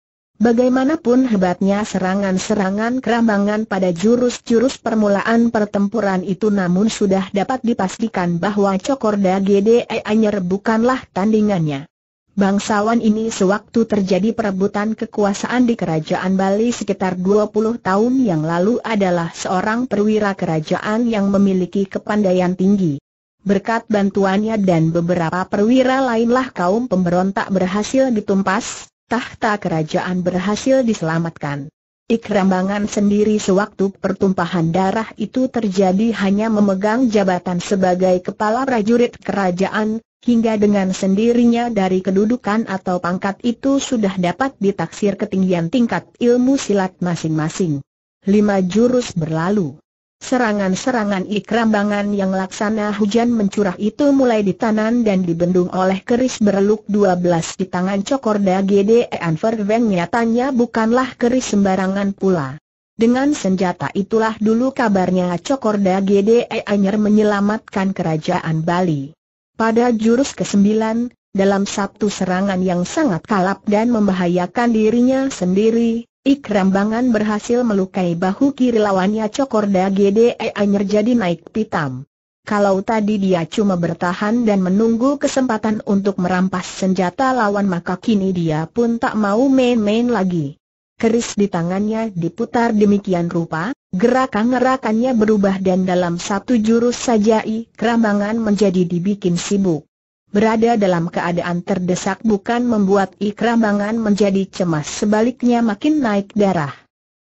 Bagaimanapun hebatnya serangan-serangan kerambangan pada jurus-jurus permulaan pertempuran itu namun sudah dapat dipastikan bahwa Cokorda GDE Anyer bukanlah tandingannya. Bangsawan ini sewaktu terjadi perebutan kekuasaan di Kerajaan Bali sekitar 20 tahun yang lalu adalah seorang perwira kerajaan yang memiliki kepandaian tinggi. Berkat bantuannya dan beberapa perwira lainlah kaum pemberontak berhasil ditumpas, tahta kerajaan berhasil diselamatkan. Ikrambangan sendiri sewaktu pertumpahan darah itu terjadi hanya memegang jabatan sebagai kepala prajurit kerajaan, hingga dengan sendirinya dari kedudukan atau pangkat itu sudah dapat ditaksir ketinggian tingkat ilmu silat masing-masing. Lima jurus berlalu. Serangan-serangan ikrambangan yang laksana hujan mencurah itu mulai ditanan dan dibendung oleh keris berluk 12 di tangan Cokorda Gede Anver nyatanya bukanlah keris sembarangan pula. Dengan senjata itulah dulu kabarnya Cokorda Gede Anyer menyelamatkan kerajaan Bali. Pada jurus ke-9, dalam satu serangan yang sangat kalap dan membahayakan dirinya sendiri, Ikrambangan berhasil melukai bahu kiri lawannya Cokorda GDE Anyer jadi naik pitam. Kalau tadi dia cuma bertahan dan menunggu kesempatan untuk merampas senjata lawan maka kini dia pun tak mau main-main lagi. Keris di tangannya diputar demikian rupa, gerakan-gerakannya berubah dan dalam satu jurus saja Ikrambangan Bangan menjadi dibikin sibuk berada dalam keadaan terdesak bukan membuat Ikrambangan menjadi cemas sebaliknya makin naik darah.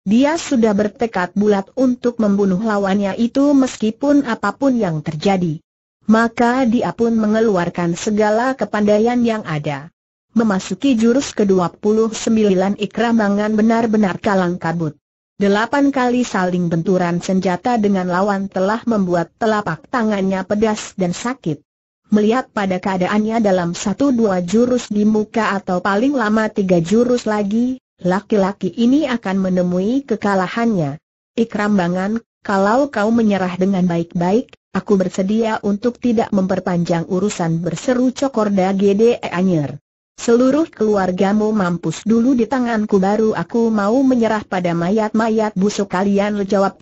Dia sudah bertekad bulat untuk membunuh lawannya itu meskipun apapun yang terjadi. Maka dia pun mengeluarkan segala kepandaian yang ada. Memasuki jurus ke-29 Ikrambangan benar-benar kalang kabut. Delapan kali saling benturan senjata dengan lawan telah membuat telapak tangannya pedas dan sakit melihat pada keadaannya dalam satu dua jurus di muka atau paling lama tiga jurus lagi, laki-laki ini akan menemui kekalahannya. Ikram Bangan, kalau kau menyerah dengan baik-baik, aku bersedia untuk tidak memperpanjang urusan berseru Cokorda Gede Anyer. Seluruh keluargamu mampus dulu di tanganku baru aku mau menyerah pada mayat-mayat busuk kalian jawab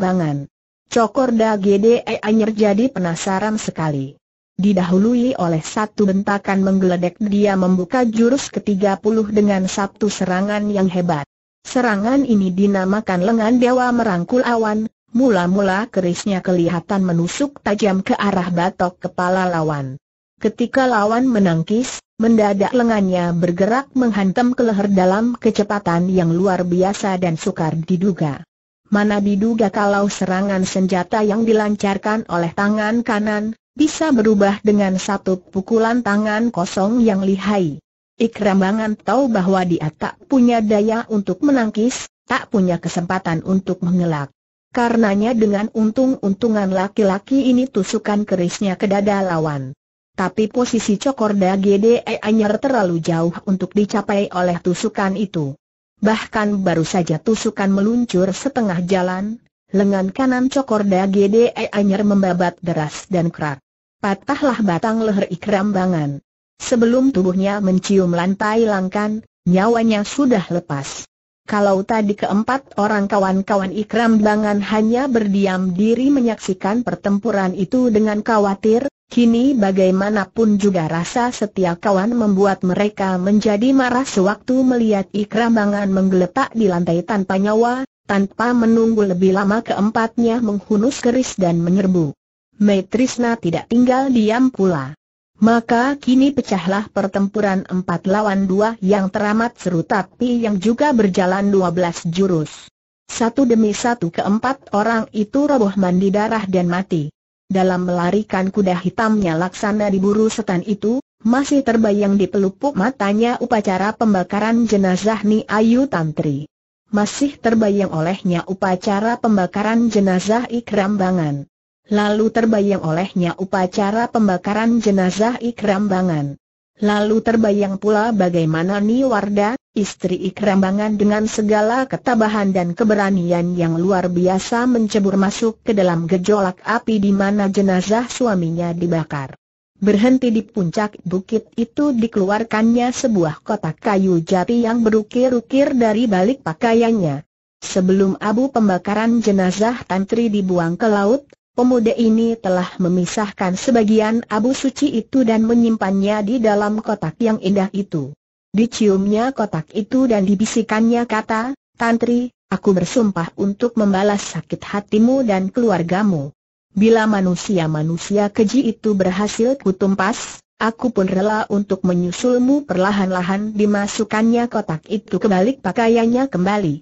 Bangan. Cokorda Gede Anyer jadi penasaran sekali. Didahului oleh satu bentakan menggeledek dia membuka jurus ke-30 dengan satu serangan yang hebat. Serangan ini dinamakan lengan dewa merangkul awan, mula-mula kerisnya kelihatan menusuk tajam ke arah batok kepala lawan. Ketika lawan menangkis, mendadak lengannya bergerak menghantam ke leher dalam kecepatan yang luar biasa dan sukar diduga. Mana diduga kalau serangan senjata yang dilancarkan oleh tangan kanan, bisa berubah dengan satu pukulan tangan kosong yang lihai. Ikrambangan tahu bahwa dia tak punya daya untuk menangkis, tak punya kesempatan untuk mengelak. Karenanya dengan untung-untungan laki-laki ini tusukan kerisnya ke dada lawan. Tapi posisi Cokorda GDE Anyar terlalu jauh untuk dicapai oleh tusukan itu. Bahkan baru saja tusukan meluncur setengah jalan, lengan kanan Cokorda de e Anyer membabat deras dan kerak. Patahlah batang leher ikram bangan. Sebelum tubuhnya mencium lantai langkan, nyawanya sudah lepas. Kalau tadi keempat orang kawan-kawan Ikram Bangan hanya berdiam diri menyaksikan pertempuran itu dengan khawatir, kini bagaimanapun juga rasa setia kawan membuat mereka menjadi marah sewaktu melihat Ikram Bangan menggeletak di lantai tanpa nyawa, tanpa menunggu lebih lama keempatnya menghunus keris dan menyerbu. Metrisna tidak tinggal diam pula. Maka kini pecahlah pertempuran empat lawan dua yang teramat seru tapi yang juga berjalan dua belas jurus. Satu demi satu keempat orang itu roboh mandi darah dan mati. Dalam melarikan kuda hitamnya laksana diburu setan itu, masih terbayang di pelupuk matanya upacara pembakaran jenazah Ni Ayu Tantri masih terbayang olehnya upacara pembakaran jenazah Ikrambangan. Lalu terbayang olehnya upacara pembakaran jenazah Ikrambangan. Lalu terbayang pula bagaimana Niwarda, istri Ikrambangan dengan segala ketabahan dan keberanian yang luar biasa mencebur masuk ke dalam gejolak api di mana jenazah suaminya dibakar. Berhenti di puncak bukit itu dikeluarkannya sebuah kotak kayu jati yang berukir-ukir dari balik pakaiannya. Sebelum abu pembakaran jenazah tantri dibuang ke laut, pemuda ini telah memisahkan sebagian abu suci itu dan menyimpannya di dalam kotak yang indah itu. Diciumnya kotak itu dan dibisikannya kata, Tantri, aku bersumpah untuk membalas sakit hatimu dan keluargamu. Bila manusia-manusia keji itu berhasil kutumpas, aku pun rela untuk menyusulmu perlahan-lahan dimasukkannya kotak itu ke balik pakaiannya kembali.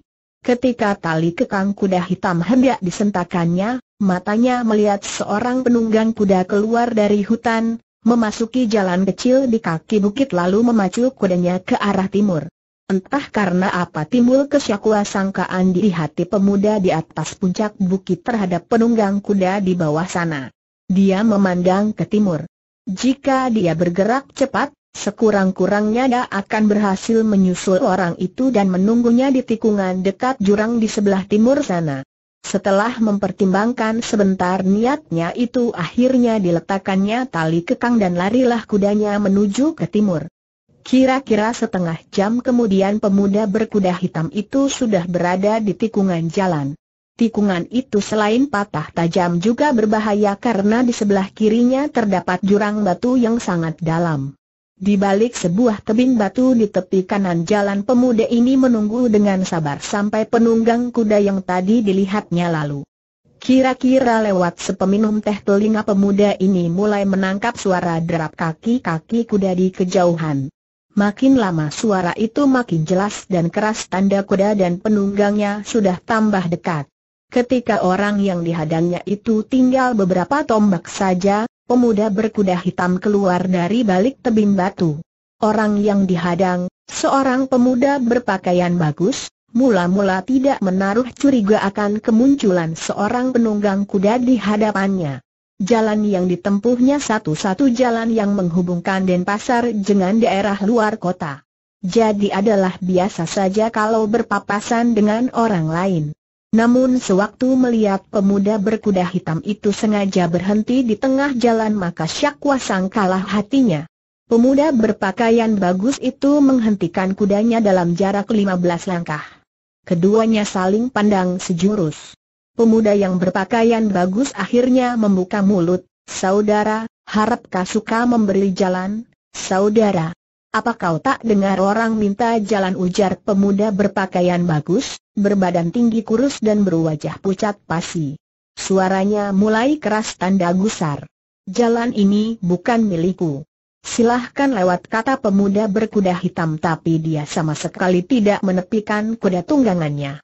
Ketika tali kekang kuda hitam hendak disentakannya, matanya melihat seorang penunggang kuda keluar dari hutan, memasuki jalan kecil di kaki bukit lalu memacu kudanya ke arah timur. Entah karena apa timbul kesyakua sangkaan di hati pemuda di atas puncak bukit terhadap penunggang kuda di bawah sana. Dia memandang ke timur. Jika dia bergerak cepat, sekurang-kurangnya dia akan berhasil menyusul orang itu dan menunggunya di tikungan dekat jurang di sebelah timur sana. Setelah mempertimbangkan sebentar niatnya itu akhirnya diletakkannya tali kekang dan larilah kudanya menuju ke timur. Kira-kira setengah jam kemudian pemuda berkuda hitam itu sudah berada di tikungan jalan. Tikungan itu selain patah tajam juga berbahaya karena di sebelah kirinya terdapat jurang batu yang sangat dalam. Di balik sebuah tebing batu di tepi kanan jalan pemuda ini menunggu dengan sabar sampai penunggang kuda yang tadi dilihatnya lalu. Kira-kira lewat sepeminum teh telinga pemuda ini mulai menangkap suara derap kaki-kaki kuda di kejauhan. Makin lama suara itu makin jelas dan keras tanda kuda dan penunggangnya sudah tambah dekat. Ketika orang yang dihadangnya itu tinggal beberapa tombak saja, pemuda berkuda hitam keluar dari balik tebing batu. Orang yang dihadang, seorang pemuda berpakaian bagus, mula-mula tidak menaruh curiga akan kemunculan seorang penunggang kuda di hadapannya. Jalan yang ditempuhnya satu-satu jalan yang menghubungkan Denpasar dengan daerah luar kota. Jadi adalah biasa saja kalau berpapasan dengan orang lain. Namun sewaktu melihat pemuda berkuda hitam itu sengaja berhenti di tengah jalan maka syakwa sangkalah hatinya. Pemuda berpakaian bagus itu menghentikan kudanya dalam jarak 15 langkah. Keduanya saling pandang sejurus. Pemuda yang berpakaian bagus akhirnya membuka mulut, Saudara, harap kau suka memberi jalan, saudara. Apa kau tak dengar orang minta jalan ujar pemuda berpakaian bagus, berbadan tinggi kurus dan berwajah pucat pasi. Suaranya mulai keras tanda gusar. Jalan ini bukan milikku. Silahkan lewat kata pemuda berkuda hitam tapi dia sama sekali tidak menepikan kuda tunggangannya.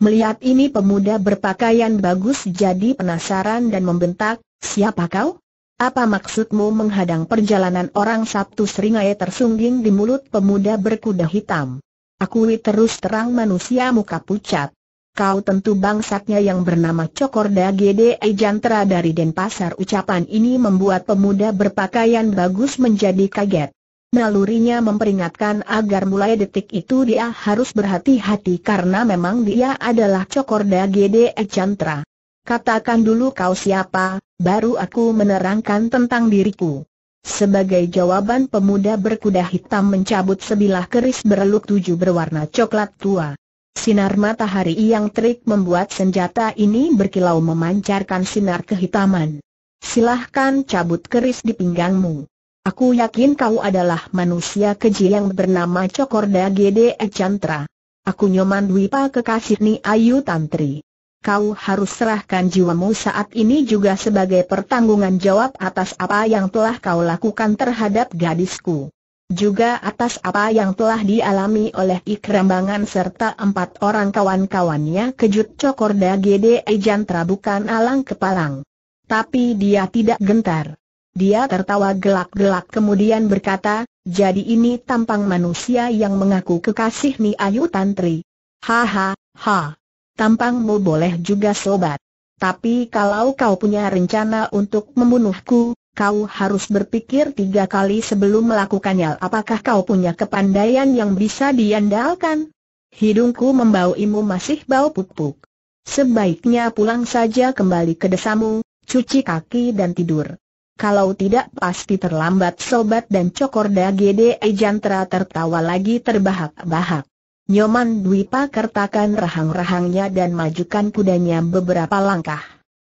Melihat ini pemuda berpakaian bagus jadi penasaran dan membentak, siapa kau? Apa maksudmu menghadang perjalanan orang Sabtu Seringai tersungging di mulut pemuda berkuda hitam? Akui terus terang manusia muka pucat. Kau tentu bangsatnya yang bernama Cokorda GDE Jantra dari Denpasar Ucapan ini membuat pemuda berpakaian bagus menjadi kaget Nalurinya memperingatkan agar mulai detik itu dia harus berhati-hati karena memang dia adalah Cokorda gede Chantra. Katakan dulu kau siapa, baru aku menerangkan tentang diriku. Sebagai jawaban pemuda berkuda hitam mencabut sebilah keris berluk tujuh berwarna coklat tua. Sinar matahari yang terik membuat senjata ini berkilau memancarkan sinar kehitaman. Silahkan cabut keris di pinggangmu. Aku yakin kau adalah manusia keji yang bernama Cokorda Gede Chantra. Aku Nyoman Dwipa kekasih Ni Ayu Tantri. Kau harus serahkan jiwamu saat ini juga sebagai pertanggungan jawab atas apa yang telah kau lakukan terhadap gadisku. Juga atas apa yang telah dialami oleh Ikrambangan serta empat orang kawan-kawannya kejut Cokorda Gede Ejantra bukan alang kepalang. Tapi dia tidak gentar. Dia tertawa gelak-gelak kemudian berkata, jadi ini tampang manusia yang mengaku kekasih Mi Ayu Tantri. Ha ha. Tampangmu boleh juga sobat. Tapi kalau kau punya rencana untuk membunuhku, kau harus berpikir tiga kali sebelum melakukannya. Apakah kau punya kepandaian yang bisa diandalkan? Hidungku membau imu masih bau pupuk. Sebaiknya pulang saja kembali ke desamu, cuci kaki dan tidur. Kalau tidak pasti terlambat sobat dan cokorda Gede Jantra tertawa lagi terbahak-bahak. Nyoman Dwi kertakan rahang-rahangnya dan majukan kudanya beberapa langkah.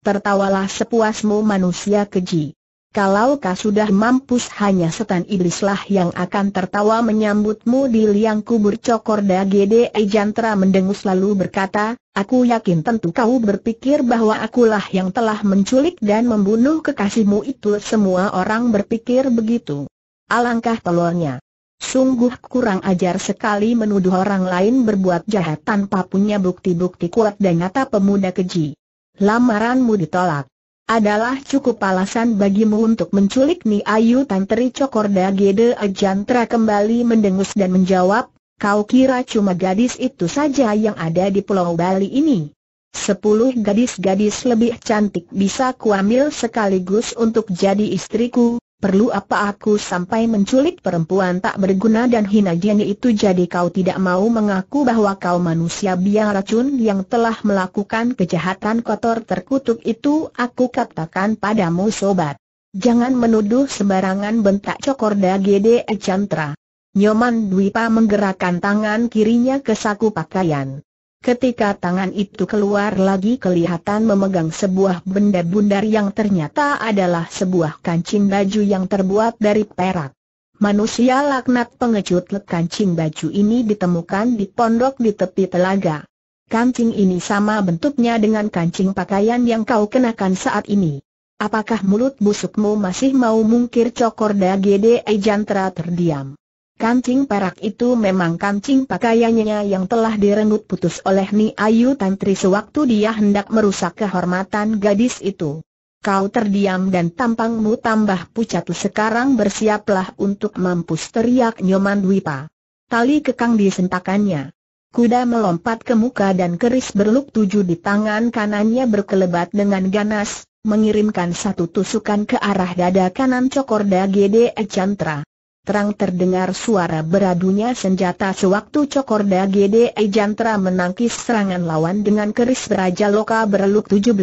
Tertawalah sepuasmu manusia keji kalau kau sudah mampus hanya setan iblislah yang akan tertawa menyambutmu di liang kubur cokor Gede Ejantra mendengus lalu berkata, aku yakin tentu kau berpikir bahwa akulah yang telah menculik dan membunuh kekasihmu itu semua orang berpikir begitu. Alangkah telurnya. Sungguh kurang ajar sekali menuduh orang lain berbuat jahat tanpa punya bukti-bukti kuat dan nyata pemuda keji. Lamaranmu ditolak adalah cukup alasan bagimu untuk menculik Ni Ayu tantri cokor Cokorda Gede Ajantra kembali mendengus dan menjawab, kau kira cuma gadis itu saja yang ada di Pulau Bali ini? Sepuluh gadis-gadis lebih cantik bisa kuambil sekaligus untuk jadi istriku, Perlu apa aku sampai menculik perempuan tak berguna dan hina jenis itu jadi kau tidak mau mengaku bahwa kau manusia biang racun yang telah melakukan kejahatan kotor terkutuk itu aku katakan padamu sobat. Jangan menuduh sembarangan bentak cokorda gede Chantra. Nyoman Dwipa menggerakkan tangan kirinya ke saku pakaian. Ketika tangan itu keluar lagi kelihatan memegang sebuah benda bundar yang ternyata adalah sebuah kancing baju yang terbuat dari perak. Manusia laknat pengecut kancing baju ini ditemukan di pondok di tepi telaga. Kancing ini sama bentuknya dengan kancing pakaian yang kau kenakan saat ini. Apakah mulut busukmu masih mau mungkir cokor dagede jantra terdiam? Kancing perak itu memang kancing pakaiannya yang telah direnggut putus oleh Ni Ayu Tantri sewaktu dia hendak merusak kehormatan gadis itu. Kau terdiam dan tampangmu tambah pucat sekarang bersiaplah untuk mampus teriak Nyoman Dwipa. Tali kekang disentakannya. Kuda melompat ke muka dan keris berluk tujuh di tangan kanannya berkelebat dengan ganas, mengirimkan satu tusukan ke arah dada kanan Cokorda Gede Chantra terang terdengar suara beradunya senjata sewaktu Cokorda GDI Jantra menangkis serangan lawan dengan keris Raja Loka berluk 17.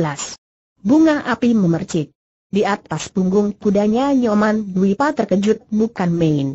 Bunga api memercik. Di atas punggung kudanya Nyoman Dwipa terkejut bukan main.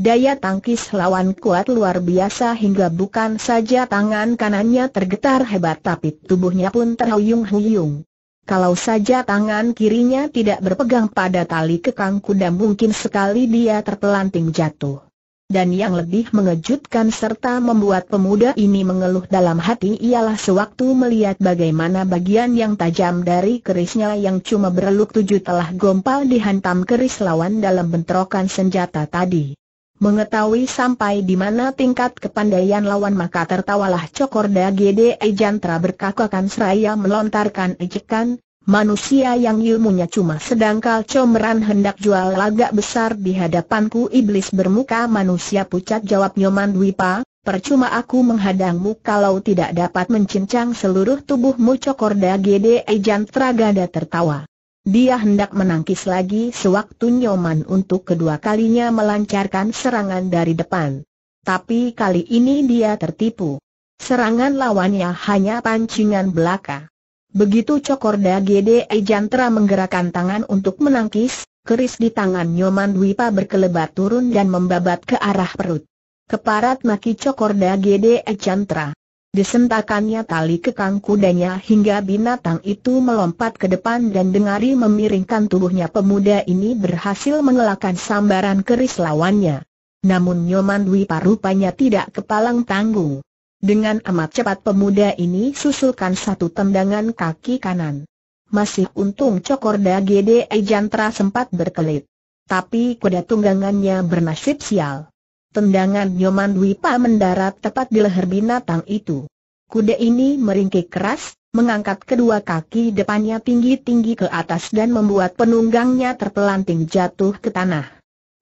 Daya tangkis lawan kuat luar biasa hingga bukan saja tangan kanannya tergetar hebat tapi tubuhnya pun terhuyung-huyung. Kalau saja tangan kirinya tidak berpegang pada tali kekang kuda mungkin sekali dia terpelanting jatuh. Dan yang lebih mengejutkan serta membuat pemuda ini mengeluh dalam hati ialah sewaktu melihat bagaimana bagian yang tajam dari kerisnya yang cuma berluk tujuh telah gompal dihantam keris lawan dalam bentrokan senjata tadi. Mengetahui sampai di mana tingkat kepandaian lawan maka tertawalah Cokorda Gede Ejantra berkakakan seraya melontarkan ejekan, manusia yang ilmunya cuma sedangkal comeran hendak jual laga besar di hadapanku iblis bermuka manusia pucat jawab Nyoman Dwipa, percuma aku menghadangmu kalau tidak dapat mencincang seluruh tubuhmu Cokorda Gede Ejantra gada tertawa. Dia hendak menangkis lagi sewaktu Nyoman untuk kedua kalinya melancarkan serangan dari depan. Tapi kali ini dia tertipu. Serangan lawannya hanya pancingan belaka. Begitu Cokorda GDE Jantra menggerakkan tangan untuk menangkis, keris di tangan Nyoman Dwipa berkelebat turun dan membabat ke arah perut. Keparat maki Cokorda GDE Jantra. Disentakannya tali kekang kudanya hingga binatang itu melompat ke depan dan dengari memiringkan tubuhnya pemuda ini berhasil mengelakkan sambaran keris lawannya. Namun Nyoman Dwipa rupanya tidak kepalang tangguh. Dengan amat cepat pemuda ini susulkan satu tendangan kaki kanan. Masih untung Cokorda GDE Jantra sempat berkelit. Tapi kuda tunggangannya bernasib sial. Tendangan Nyoman Dwipa mendarat tepat di leher binatang itu. Kuda ini meringkik keras, mengangkat kedua kaki depannya tinggi-tinggi ke atas dan membuat penunggangnya terpelanting jatuh ke tanah.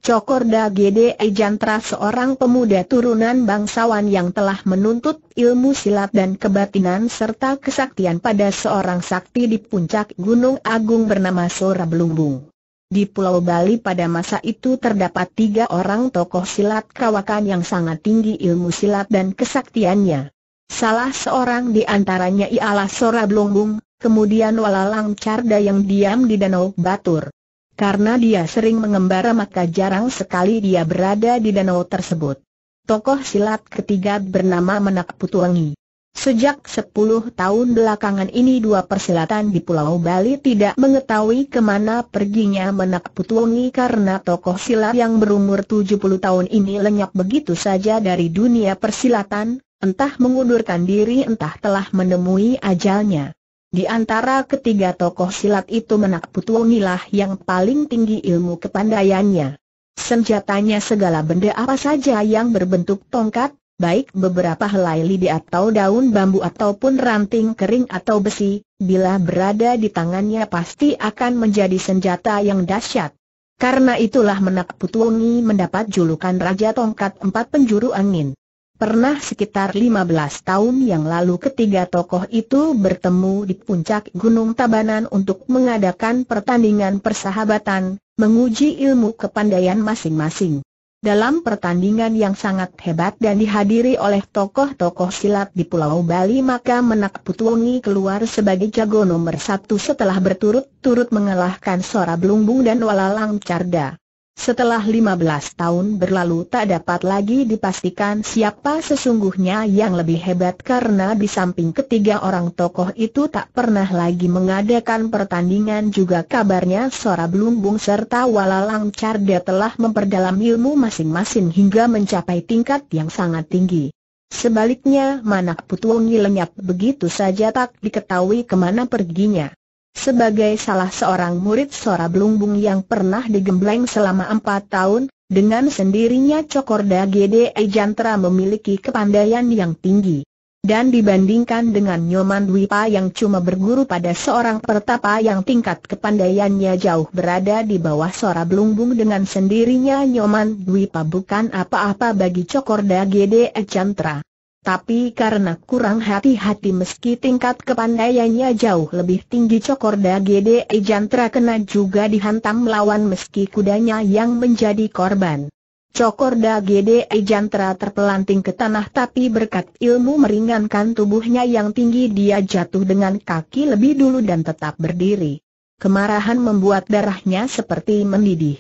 Cokorda Gede Ejantra seorang pemuda turunan bangsawan yang telah menuntut ilmu silat dan kebatinan serta kesaktian pada seorang sakti di puncak Gunung Agung bernama Sora Belumbung. Di Pulau Bali pada masa itu terdapat tiga orang tokoh silat kawakan yang sangat tinggi ilmu silat dan kesaktiannya. Salah seorang di antaranya ialah Sora Blongbung, kemudian Walalang Carda yang diam di Danau Batur. Karena dia sering mengembara maka jarang sekali dia berada di danau tersebut. Tokoh silat ketiga bernama Menak Putuangi. Sejak 10 tahun belakangan ini dua persilatan di Pulau Bali tidak mengetahui kemana perginya menak putuongi karena tokoh silat yang berumur tujuh puluh tahun ini lenyap begitu saja dari dunia persilatan, entah mengundurkan diri entah telah menemui ajalnya. Di antara ketiga tokoh silat itu menak lah yang paling tinggi ilmu kepandaiannya. Senjatanya segala benda apa saja yang berbentuk tongkat, baik beberapa helai lidi atau daun bambu ataupun ranting kering atau besi, bila berada di tangannya pasti akan menjadi senjata yang dahsyat. Karena itulah Menak Putuongi mendapat julukan Raja Tongkat Empat Penjuru Angin. Pernah sekitar 15 tahun yang lalu ketiga tokoh itu bertemu di puncak Gunung Tabanan untuk mengadakan pertandingan persahabatan, menguji ilmu kepandaian masing-masing. Dalam pertandingan yang sangat hebat dan dihadiri oleh tokoh-tokoh silat di Pulau Bali maka Menak Putuongi keluar sebagai jago nomor satu setelah berturut-turut mengalahkan Sora Blumbung dan Walalang Carda. Setelah 15 tahun berlalu tak dapat lagi dipastikan siapa sesungguhnya yang lebih hebat karena di samping ketiga orang tokoh itu tak pernah lagi mengadakan pertandingan juga kabarnya Sora Blumbung serta Walalang Carda telah memperdalam ilmu masing-masing hingga mencapai tingkat yang sangat tinggi. Sebaliknya Manak Putuungi lenyap begitu saja tak diketahui kemana perginya. Sebagai salah seorang murid Sora Blumbung yang pernah digembleng selama empat tahun, dengan sendirinya Cokorda Gede Ejantra memiliki kepandaian yang tinggi. Dan dibandingkan dengan Nyoman Dwipa yang cuma berguru pada seorang pertapa yang tingkat kepandaiannya jauh berada di bawah Sora Blumbung dengan sendirinya Nyoman Dwipa bukan apa-apa bagi Cokorda Gede Ejantra. Tapi karena kurang hati-hati meski tingkat kepandaiannya jauh lebih tinggi Cokorda Gede Jantra kena juga dihantam melawan meski kudanya yang menjadi korban. Cokorda GDE Jantra terpelanting ke tanah tapi berkat ilmu meringankan tubuhnya yang tinggi dia jatuh dengan kaki lebih dulu dan tetap berdiri. Kemarahan membuat darahnya seperti mendidih.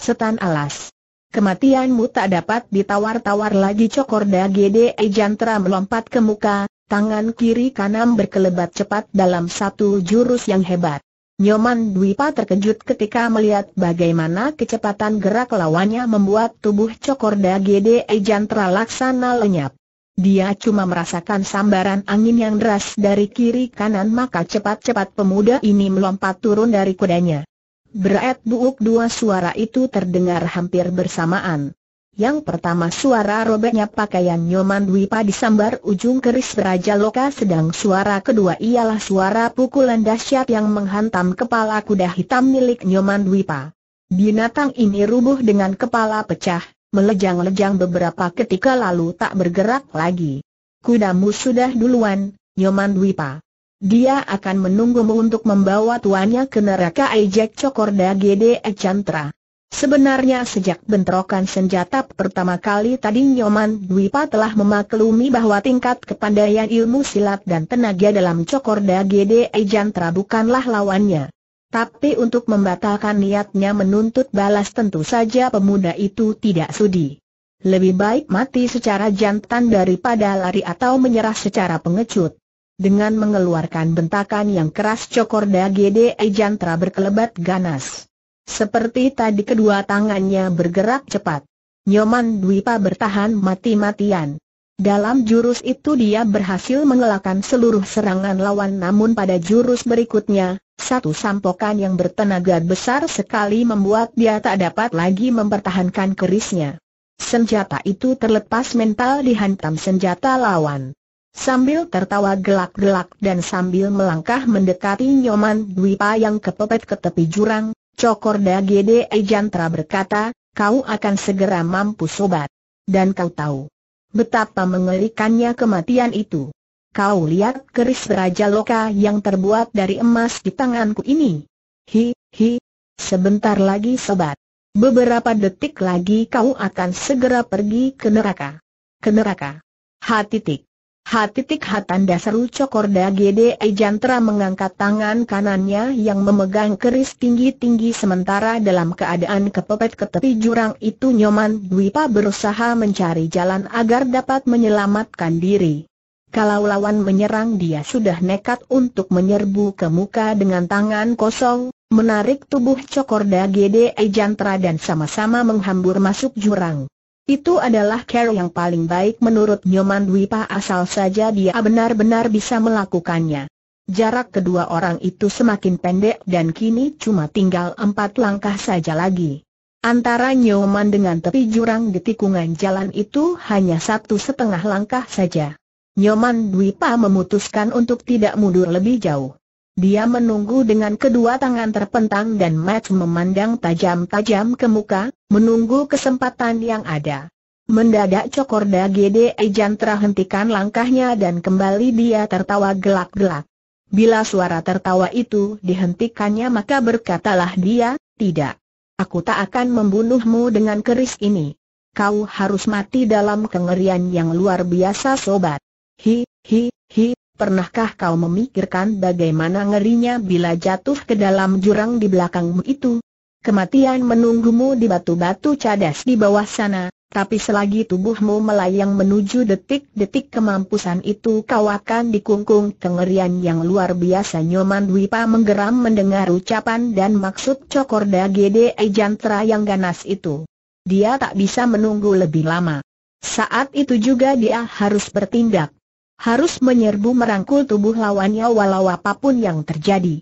Setan alas. Kematianmu tak dapat ditawar-tawar lagi cokor Dagede ejantra melompat ke muka, tangan kiri kanan berkelebat cepat dalam satu jurus yang hebat. Nyoman Dwipa terkejut ketika melihat bagaimana kecepatan gerak lawannya membuat tubuh cokor Dagede ejantra laksana lenyap. Dia cuma merasakan sambaran angin yang deras dari kiri kanan maka cepat-cepat pemuda ini melompat turun dari kudanya. Berat buuk dua suara itu terdengar hampir bersamaan. Yang pertama suara robeknya pakaian Nyoman Dwipa disambar ujung keris Raja Loka sedang suara kedua ialah suara pukulan dahsyat yang menghantam kepala kuda hitam milik Nyoman Dwipa. Binatang ini rubuh dengan kepala pecah, melejang-lejang beberapa ketika lalu tak bergerak lagi. Kudamu sudah duluan, Nyoman Dwipa. Dia akan menunggumu untuk membawa tuannya ke neraka ejek cokorda gede Chantra. Sebenarnya sejak bentrokan senjata pertama kali tadi Nyoman Dwipa telah memaklumi bahwa tingkat kepandaian ilmu silat dan tenaga dalam cokorda gede Jantra bukanlah lawannya. Tapi untuk membatalkan niatnya menuntut balas tentu saja pemuda itu tidak sudi. Lebih baik mati secara jantan daripada lari atau menyerah secara pengecut. Dengan mengeluarkan bentakan yang keras cokorda dagede Ejantra berkelebat ganas. Seperti tadi kedua tangannya bergerak cepat. Nyoman Dwipa bertahan mati-matian. Dalam jurus itu dia berhasil mengelakkan seluruh serangan lawan namun pada jurus berikutnya, satu sampokan yang bertenaga besar sekali membuat dia tak dapat lagi mempertahankan kerisnya. Senjata itu terlepas mental dihantam senjata lawan. Sambil tertawa gelak-gelak dan sambil melangkah mendekati Nyoman Dwi yang kepepet ke tepi jurang, Cokorda Gede Ejantra berkata, kau akan segera mampu sobat. Dan kau tahu betapa mengerikannya kematian itu. Kau lihat keris Raja Loka yang terbuat dari emas di tanganku ini. Hi, hi, sebentar lagi sobat. Beberapa detik lagi kau akan segera pergi ke neraka. Ke neraka. Hati tik. H.H. Tanda seru Cokorda Gede Jantra mengangkat tangan kanannya yang memegang keris tinggi-tinggi sementara dalam keadaan kepepet ke tepi jurang itu Nyoman Dwipa berusaha mencari jalan agar dapat menyelamatkan diri. Kalau lawan menyerang dia sudah nekat untuk menyerbu ke muka dengan tangan kosong, menarik tubuh Cokorda Gede Jantra dan sama-sama menghambur masuk jurang. Itu adalah cara yang paling baik menurut Nyoman Dwipa asal saja dia benar-benar bisa melakukannya. Jarak kedua orang itu semakin pendek dan kini cuma tinggal empat langkah saja lagi. Antara Nyoman dengan tepi jurang di tikungan jalan itu hanya satu setengah langkah saja. Nyoman Dwipa memutuskan untuk tidak mundur lebih jauh. Dia menunggu dengan kedua tangan terpentang dan Matt memandang tajam-tajam ke muka, menunggu kesempatan yang ada. Mendadak Cokorda Gede Ejan terhentikan langkahnya dan kembali dia tertawa gelak-gelak. Bila suara tertawa itu dihentikannya maka berkatalah dia, tidak. Aku tak akan membunuhmu dengan keris ini. Kau harus mati dalam kengerian yang luar biasa sobat. Hi, hi, hi, Pernahkah kau memikirkan bagaimana ngerinya bila jatuh ke dalam jurang di belakangmu itu? Kematian menunggumu di batu-batu cadas di bawah sana, tapi selagi tubuhmu melayang menuju detik-detik kemampusan itu kau akan dikungkung kengerian yang luar biasa Nyoman Dwipa menggeram mendengar ucapan dan maksud cokorda Gede Ejantra yang ganas itu. Dia tak bisa menunggu lebih lama. Saat itu juga dia harus bertindak harus menyerbu merangkul tubuh lawannya walau apapun yang terjadi.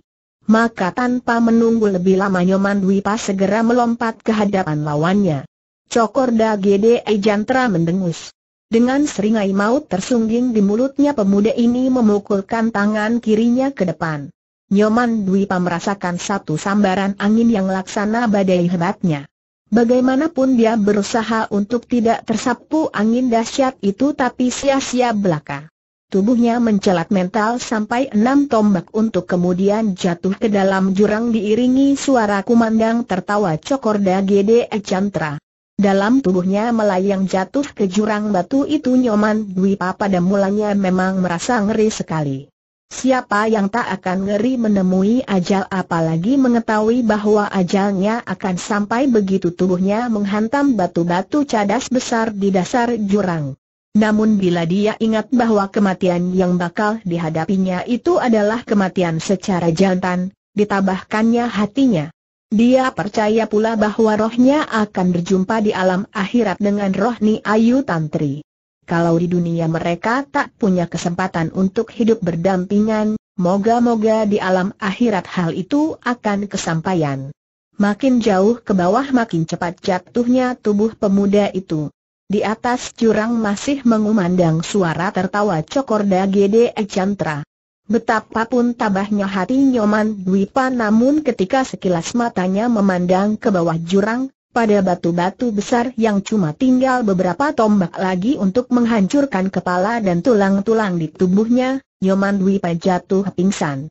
Maka tanpa menunggu lebih lama Nyoman Dwi Dwipa segera melompat ke hadapan lawannya. Cokorda Gede Ejantra mendengus. Dengan seringai maut tersungging di mulutnya pemuda ini memukulkan tangan kirinya ke depan. Nyoman Dwi Dwipa merasakan satu sambaran angin yang laksana badai hebatnya. Bagaimanapun dia berusaha untuk tidak tersapu angin dahsyat itu tapi sia-sia belaka. Tubuhnya mencelat mental sampai enam tombak untuk kemudian jatuh ke dalam jurang diiringi suara kumandang tertawa cokorda Gede Chantra. Dalam tubuhnya melayang jatuh ke jurang batu itu Nyoman Dwi Dan mulanya memang merasa ngeri sekali. Siapa yang tak akan ngeri menemui ajal apalagi mengetahui bahwa ajalnya akan sampai begitu tubuhnya menghantam batu-batu cadas besar di dasar jurang. Namun bila dia ingat bahwa kematian yang bakal dihadapinya itu adalah kematian secara jantan, ditambahkannya hatinya. Dia percaya pula bahwa rohnya akan berjumpa di alam akhirat dengan roh Ni Ayu Tantri. Kalau di dunia mereka tak punya kesempatan untuk hidup berdampingan, moga-moga di alam akhirat hal itu akan kesampaian. Makin jauh ke bawah makin cepat jatuhnya tubuh pemuda itu. Di atas jurang masih mengumandang suara tertawa cokorda Gede Chantra. Betapapun tabahnya hati Nyoman Dwipa namun ketika sekilas matanya memandang ke bawah jurang, pada batu-batu besar yang cuma tinggal beberapa tombak lagi untuk menghancurkan kepala dan tulang-tulang di tubuhnya, Nyoman Dwipa jatuh pingsan.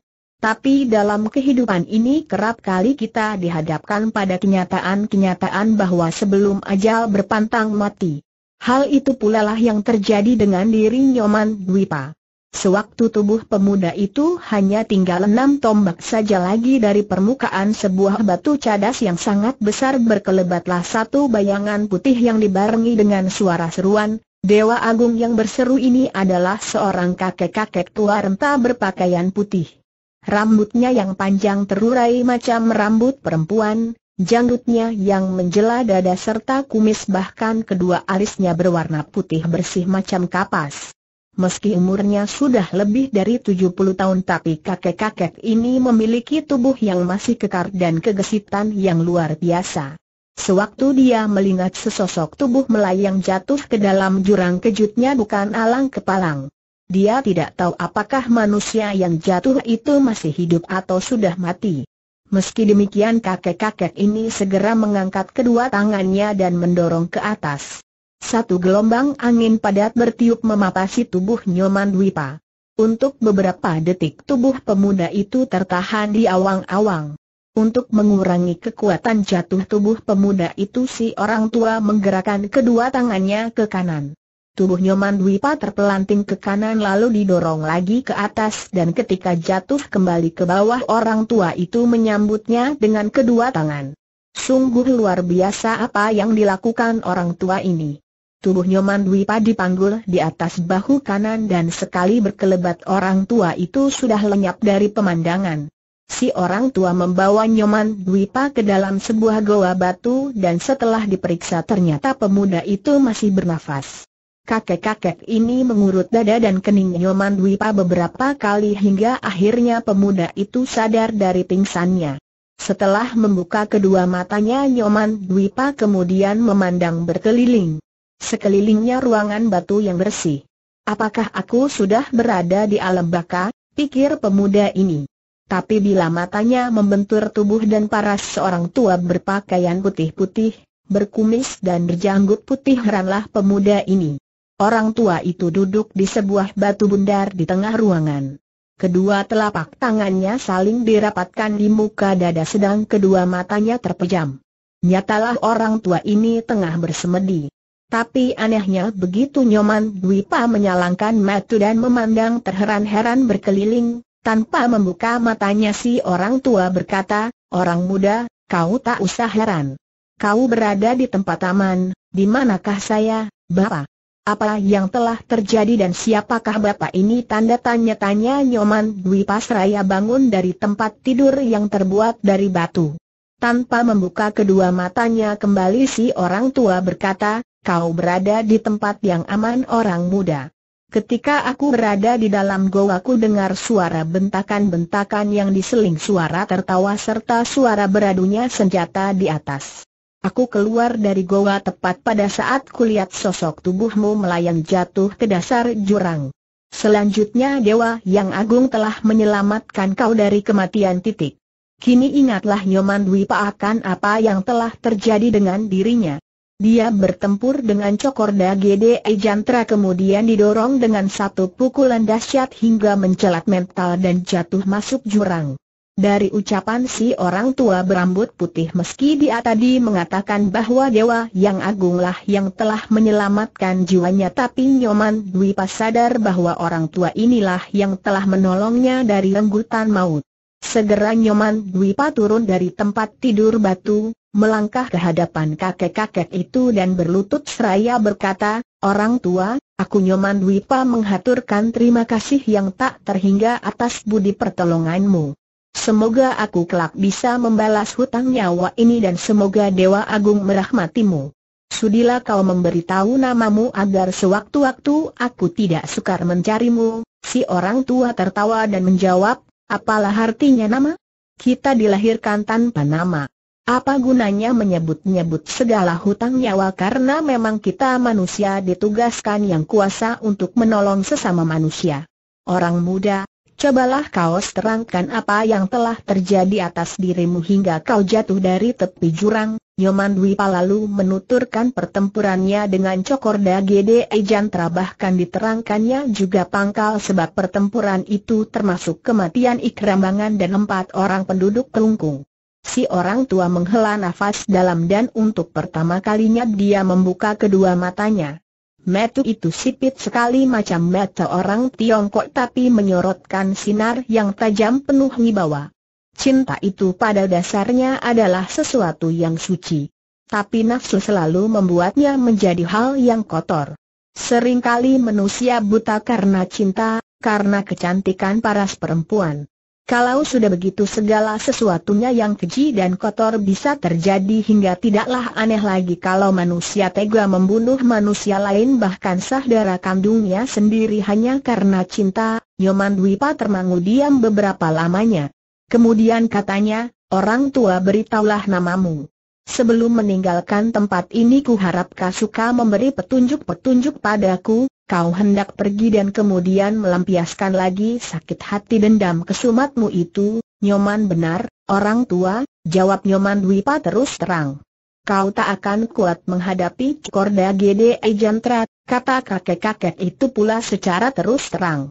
Tapi dalam kehidupan ini kerap kali kita dihadapkan pada kenyataan-kenyataan bahwa sebelum ajal berpantang mati. Hal itu pula lah yang terjadi dengan diri Nyoman Dwipa. Sewaktu tubuh pemuda itu hanya tinggal enam tombak saja lagi dari permukaan sebuah batu cadas yang sangat besar berkelebatlah satu bayangan putih yang dibarengi dengan suara seruan, Dewa Agung yang berseru ini adalah seorang kakek-kakek tua renta berpakaian putih rambutnya yang panjang terurai macam rambut perempuan, janggutnya yang menjela dada serta kumis bahkan kedua alisnya berwarna putih bersih macam kapas. Meski umurnya sudah lebih dari 70 tahun tapi kakek-kakek ini memiliki tubuh yang masih kekar dan kegesitan yang luar biasa. Sewaktu dia melingat sesosok tubuh melayang jatuh ke dalam jurang kejutnya bukan alang kepalang. Dia tidak tahu apakah manusia yang jatuh itu masih hidup atau sudah mati. Meski demikian kakek-kakek ini segera mengangkat kedua tangannya dan mendorong ke atas. Satu gelombang angin padat bertiup memapasi tubuh Nyoman Dwipa. Untuk beberapa detik tubuh pemuda itu tertahan di awang-awang. Untuk mengurangi kekuatan jatuh tubuh pemuda itu si orang tua menggerakkan kedua tangannya ke kanan. Tubuh Nyoman Dwipa terpelanting ke kanan lalu didorong lagi ke atas dan ketika jatuh kembali ke bawah orang tua itu menyambutnya dengan kedua tangan. Sungguh luar biasa apa yang dilakukan orang tua ini. Tubuh Nyoman Dwipa dipanggul di atas bahu kanan dan sekali berkelebat orang tua itu sudah lenyap dari pemandangan. Si orang tua membawa Nyoman Dwipa ke dalam sebuah goa batu dan setelah diperiksa ternyata pemuda itu masih bernafas. Kakek-kakek ini mengurut dada dan kening Nyoman Dwipa beberapa kali hingga akhirnya pemuda itu sadar dari pingsannya. Setelah membuka kedua matanya Nyoman Dwipa kemudian memandang berkeliling. Sekelilingnya ruangan batu yang bersih. Apakah aku sudah berada di alam baka, pikir pemuda ini. Tapi bila matanya membentur tubuh dan paras seorang tua berpakaian putih-putih, berkumis dan berjanggut putih heranlah pemuda ini. Orang tua itu duduk di sebuah batu bundar di tengah ruangan. Kedua telapak tangannya saling dirapatkan di muka dada sedang kedua matanya terpejam. Nyatalah orang tua ini tengah bersemedi. Tapi anehnya begitu Nyoman Dwipa menyalangkan matu dan memandang terheran-heran berkeliling, tanpa membuka matanya si orang tua berkata, Orang muda, kau tak usah heran. Kau berada di tempat aman, di manakah saya, Bapak? Apa yang telah terjadi dan siapakah bapak ini tanda tanya-tanya Nyoman Dwi Pasraya bangun dari tempat tidur yang terbuat dari batu. Tanpa membuka kedua matanya kembali si orang tua berkata, kau berada di tempat yang aman orang muda. Ketika aku berada di dalam goa aku dengar suara bentakan-bentakan yang diseling suara tertawa serta suara beradunya senjata di atas. Aku keluar dari goa tepat pada saat kulihat sosok tubuhmu melayang jatuh ke dasar jurang. Selanjutnya Dewa Yang Agung telah menyelamatkan kau dari kematian titik. Kini ingatlah Nyoman Dwi akan apa yang telah terjadi dengan dirinya. Dia bertempur dengan Cokorda Gede Ejantra kemudian didorong dengan satu pukulan dahsyat hingga mencelat mental dan jatuh masuk jurang. Dari ucapan si orang tua berambut putih meski dia tadi mengatakan bahwa Dewa Yang Agunglah yang telah menyelamatkan jiwanya tapi Nyoman Dwi pas sadar bahwa orang tua inilah yang telah menolongnya dari renggutan maut. Segera Nyoman Dwi turun dari tempat tidur batu, melangkah ke hadapan kakek-kakek itu dan berlutut seraya berkata, Orang tua, aku Nyoman Dwi menghaturkan terima kasih yang tak terhingga atas budi pertolonganmu. Semoga aku kelak bisa membalas hutang nyawa ini dan semoga Dewa Agung merahmatimu. Sudilah kau memberitahu namamu agar sewaktu-waktu aku tidak sukar mencarimu. Si orang tua tertawa dan menjawab, apalah artinya nama? Kita dilahirkan tanpa nama. Apa gunanya menyebut-nyebut segala hutang nyawa karena memang kita manusia ditugaskan yang kuasa untuk menolong sesama manusia. Orang muda, cobalah kau terangkan apa yang telah terjadi atas dirimu hingga kau jatuh dari tepi jurang. Nyoman Dwi lalu menuturkan pertempurannya dengan Cokorda GDE Jantra bahkan diterangkannya juga pangkal sebab pertempuran itu termasuk kematian Ikrambangan dan empat orang penduduk Kelungkung. Si orang tua menghela nafas dalam dan untuk pertama kalinya dia membuka kedua matanya. Metu itu sipit sekali macam mata orang Tiongkok tapi menyorotkan sinar yang tajam penuh wibawa. Cinta itu pada dasarnya adalah sesuatu yang suci. Tapi nafsu selalu membuatnya menjadi hal yang kotor. Seringkali manusia buta karena cinta, karena kecantikan paras perempuan. Kalau sudah begitu segala sesuatunya yang keji dan kotor bisa terjadi hingga tidaklah aneh lagi kalau manusia tega membunuh manusia lain bahkan sah darah kandungnya sendiri hanya karena cinta, Nyoman Dwipa termangu diam beberapa lamanya. Kemudian katanya, orang tua beritahulah namamu. Sebelum meninggalkan tempat ini ku harap suka memberi petunjuk-petunjuk padaku, kau hendak pergi dan kemudian melampiaskan lagi sakit hati dendam kesumatmu itu, Nyoman benar, orang tua, jawab Nyoman Dwipa terus terang. Kau tak akan kuat menghadapi Korda Gede Ejantra, kata kakek-kakek itu pula secara terus terang.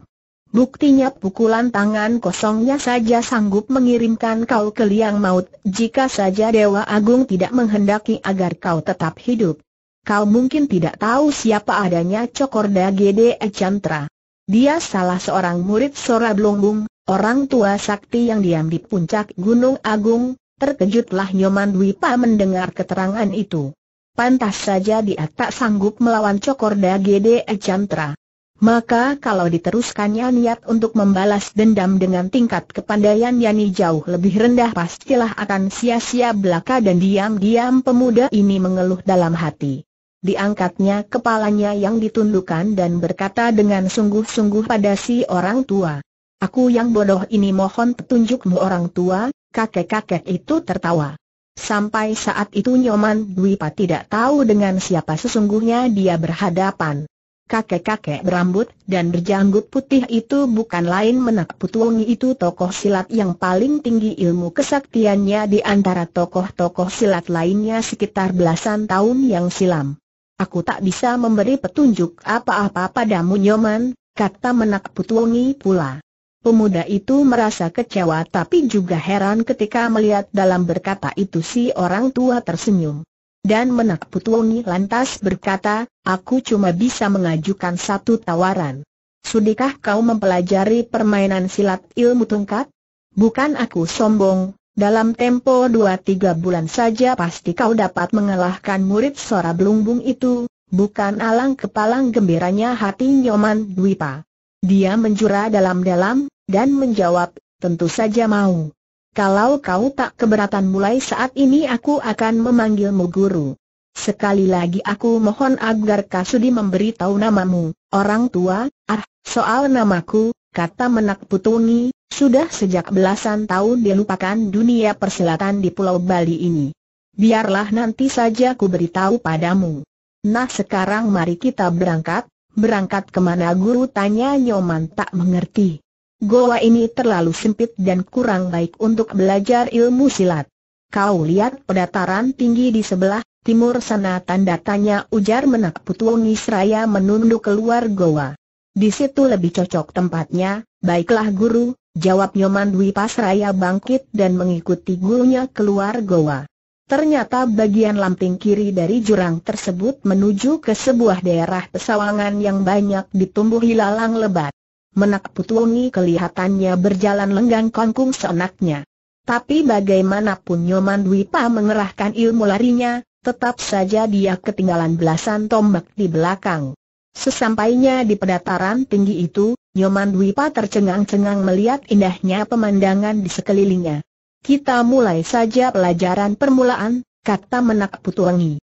Buktinya pukulan tangan kosongnya saja sanggup mengirimkan kau ke liang maut, jika saja Dewa Agung tidak menghendaki agar kau tetap hidup. Kau mungkin tidak tahu siapa adanya Cokorda Gede Chantra. Dia salah seorang murid Sora Blombung, orang tua sakti yang diam di puncak Gunung Agung, terkejutlah Nyoman Dwipa mendengar keterangan itu. Pantas saja dia tak sanggup melawan Cokorda Gede Chantra. Maka kalau diteruskannya niat untuk membalas dendam dengan tingkat kepandaian Yani jauh lebih rendah pastilah akan sia-sia belaka dan diam-diam pemuda ini mengeluh dalam hati diangkatnya kepalanya yang ditundukkan dan berkata dengan sungguh-sungguh pada si orang tua. Aku yang bodoh ini mohon petunjukmu orang tua, kakek-kakek itu tertawa. Sampai saat itu Nyoman Dwipa tidak tahu dengan siapa sesungguhnya dia berhadapan. Kakek-kakek berambut dan berjanggut putih itu bukan lain menak putuongi itu tokoh silat yang paling tinggi ilmu kesaktiannya di antara tokoh-tokoh silat lainnya sekitar belasan tahun yang silam. Aku tak bisa memberi petunjuk apa-apa padamu Nyoman, kata menak putuongi pula. Pemuda itu merasa kecewa tapi juga heran ketika melihat dalam berkata itu si orang tua tersenyum. Dan menak putuongi lantas berkata, aku cuma bisa mengajukan satu tawaran. Sudikah kau mempelajari permainan silat ilmu tungkat? Bukan aku sombong, dalam tempo 2-3 bulan saja pasti kau dapat mengalahkan murid Sora Blumbung itu, bukan alang kepalang gembiranya hati Nyoman Dwipa. Dia menjura dalam-dalam, dan menjawab, tentu saja mau. Kalau kau tak keberatan mulai saat ini aku akan memanggilmu guru. Sekali lagi aku mohon agar Kasudi memberitahu namamu, orang tua, ah, soal namaku, kata menak putungi, sudah sejak belasan tahun dilupakan dunia persilatan di Pulau Bali ini. Biarlah nanti saja ku beritahu padamu. Nah sekarang mari kita berangkat, berangkat kemana guru tanya Nyoman tak mengerti. Goa ini terlalu sempit dan kurang baik untuk belajar ilmu silat. Kau lihat pedataran tinggi di sebelah timur sana tanda tanya ujar menak putuongi seraya menunduk keluar goa. Di situ lebih cocok tempatnya, baiklah guru, Jawab Nyoman Dwi Pasraya bangkit dan mengikuti gurunya keluar goa. Ternyata bagian lamping kiri dari jurang tersebut menuju ke sebuah daerah pesawangan yang banyak ditumbuhi lalang lebat. Menak Putuongi kelihatannya berjalan lenggang kongkung seenaknya. Tapi bagaimanapun Nyoman Dwi Pa mengerahkan ilmu larinya, tetap saja dia ketinggalan belasan tombak di belakang. Sesampainya di pedataran tinggi itu, Nyoman Dwipa tercengang-cengang melihat indahnya pemandangan di sekelilingnya. Kita mulai saja pelajaran permulaan, kata menak putuangi.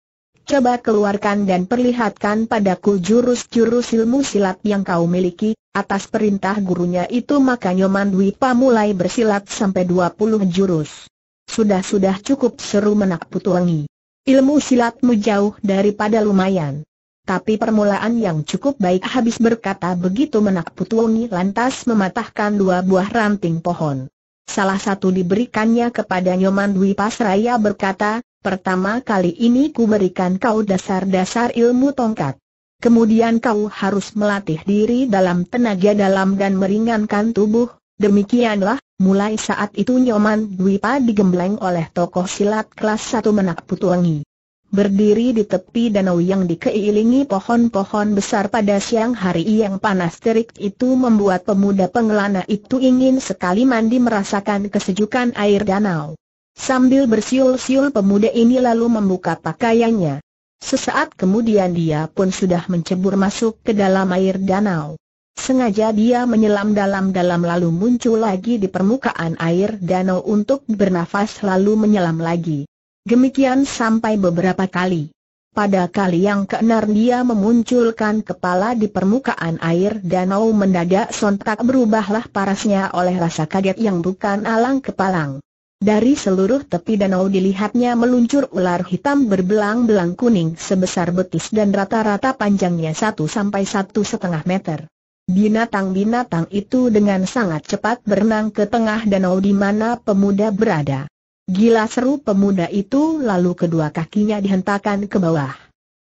Coba keluarkan dan perlihatkan padaku jurus-jurus ilmu silat yang kau miliki, atas perintah gurunya itu maka Nyoman Dwipa mulai bersilat sampai 20 jurus. Sudah-sudah cukup seru menak putuangi. Ilmu silatmu jauh daripada lumayan tapi permulaan yang cukup baik habis berkata begitu menak putuungi lantas mematahkan dua buah ranting pohon. Salah satu diberikannya kepada Nyoman Dwi Pasraya berkata, pertama kali ini ku berikan kau dasar-dasar ilmu tongkat. Kemudian kau harus melatih diri dalam tenaga dalam dan meringankan tubuh, demikianlah, mulai saat itu Nyoman Dwi Pa digembleng oleh tokoh silat kelas satu menak putuangi berdiri di tepi danau yang dikeilingi pohon-pohon besar pada siang hari yang panas terik itu membuat pemuda pengelana itu ingin sekali mandi merasakan kesejukan air danau. Sambil bersiul-siul pemuda ini lalu membuka pakaiannya. Sesaat kemudian dia pun sudah mencebur masuk ke dalam air danau. Sengaja dia menyelam dalam-dalam lalu muncul lagi di permukaan air danau untuk bernafas lalu menyelam lagi. Demikian sampai beberapa kali. Pada kali yang keenam dia memunculkan kepala di permukaan air danau mendadak sontak berubahlah parasnya oleh rasa kaget yang bukan alang kepalang. Dari seluruh tepi danau dilihatnya meluncur ular hitam berbelang-belang kuning sebesar betis dan rata-rata panjangnya satu sampai satu setengah meter. Binatang-binatang itu dengan sangat cepat berenang ke tengah danau di mana pemuda berada. Gila seru pemuda itu lalu kedua kakinya dihentakkan ke bawah.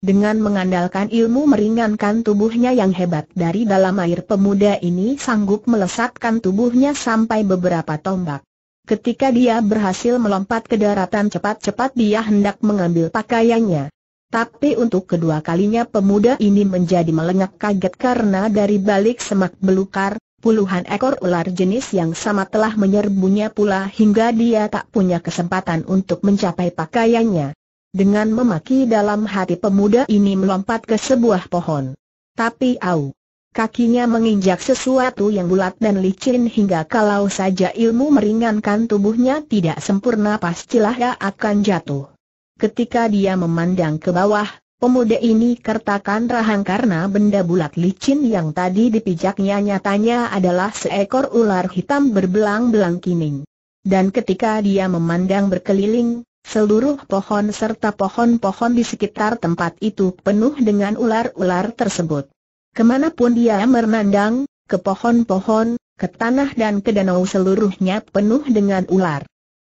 Dengan mengandalkan ilmu meringankan tubuhnya yang hebat dari dalam air pemuda ini sanggup melesatkan tubuhnya sampai beberapa tombak. Ketika dia berhasil melompat ke daratan cepat-cepat dia hendak mengambil pakaiannya. Tapi untuk kedua kalinya pemuda ini menjadi melengak kaget karena dari balik semak belukar, Puluhan ekor ular jenis yang sama telah menyerbunya pula hingga dia tak punya kesempatan untuk mencapai pakaiannya. Dengan memaki dalam hati pemuda ini melompat ke sebuah pohon. Tapi au, kakinya menginjak sesuatu yang bulat dan licin hingga kalau saja ilmu meringankan tubuhnya tidak sempurna pastilah ia akan jatuh. Ketika dia memandang ke bawah, Pemuda ini kertakan rahang karena benda bulat licin yang tadi dipijaknya nyatanya adalah seekor ular hitam berbelang-belang kining. Dan ketika dia memandang berkeliling, seluruh pohon serta pohon-pohon di sekitar tempat itu penuh dengan ular-ular tersebut. Kemanapun dia menandang, ke pohon-pohon, ke tanah dan ke danau seluruhnya penuh dengan ular.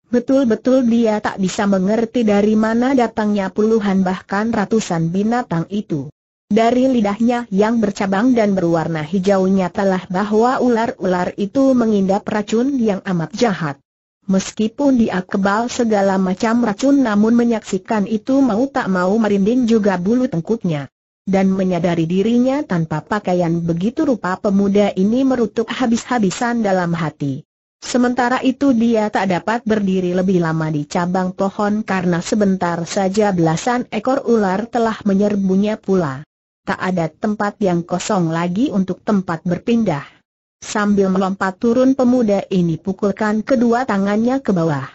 Betul-betul dia tak bisa mengerti dari mana datangnya puluhan bahkan ratusan binatang itu. Dari lidahnya yang bercabang dan berwarna hijau nyatalah bahwa ular-ular itu mengindap racun yang amat jahat. Meskipun dia kebal segala macam racun namun menyaksikan itu mau tak mau merinding juga bulu tengkuknya. Dan menyadari dirinya tanpa pakaian begitu rupa pemuda ini merutuk habis-habisan dalam hati. Sementara itu dia tak dapat berdiri lebih lama di cabang pohon karena sebentar saja belasan ekor ular telah menyerbunya pula. Tak ada tempat yang kosong lagi untuk tempat berpindah. Sambil melompat turun pemuda ini pukulkan kedua tangannya ke bawah.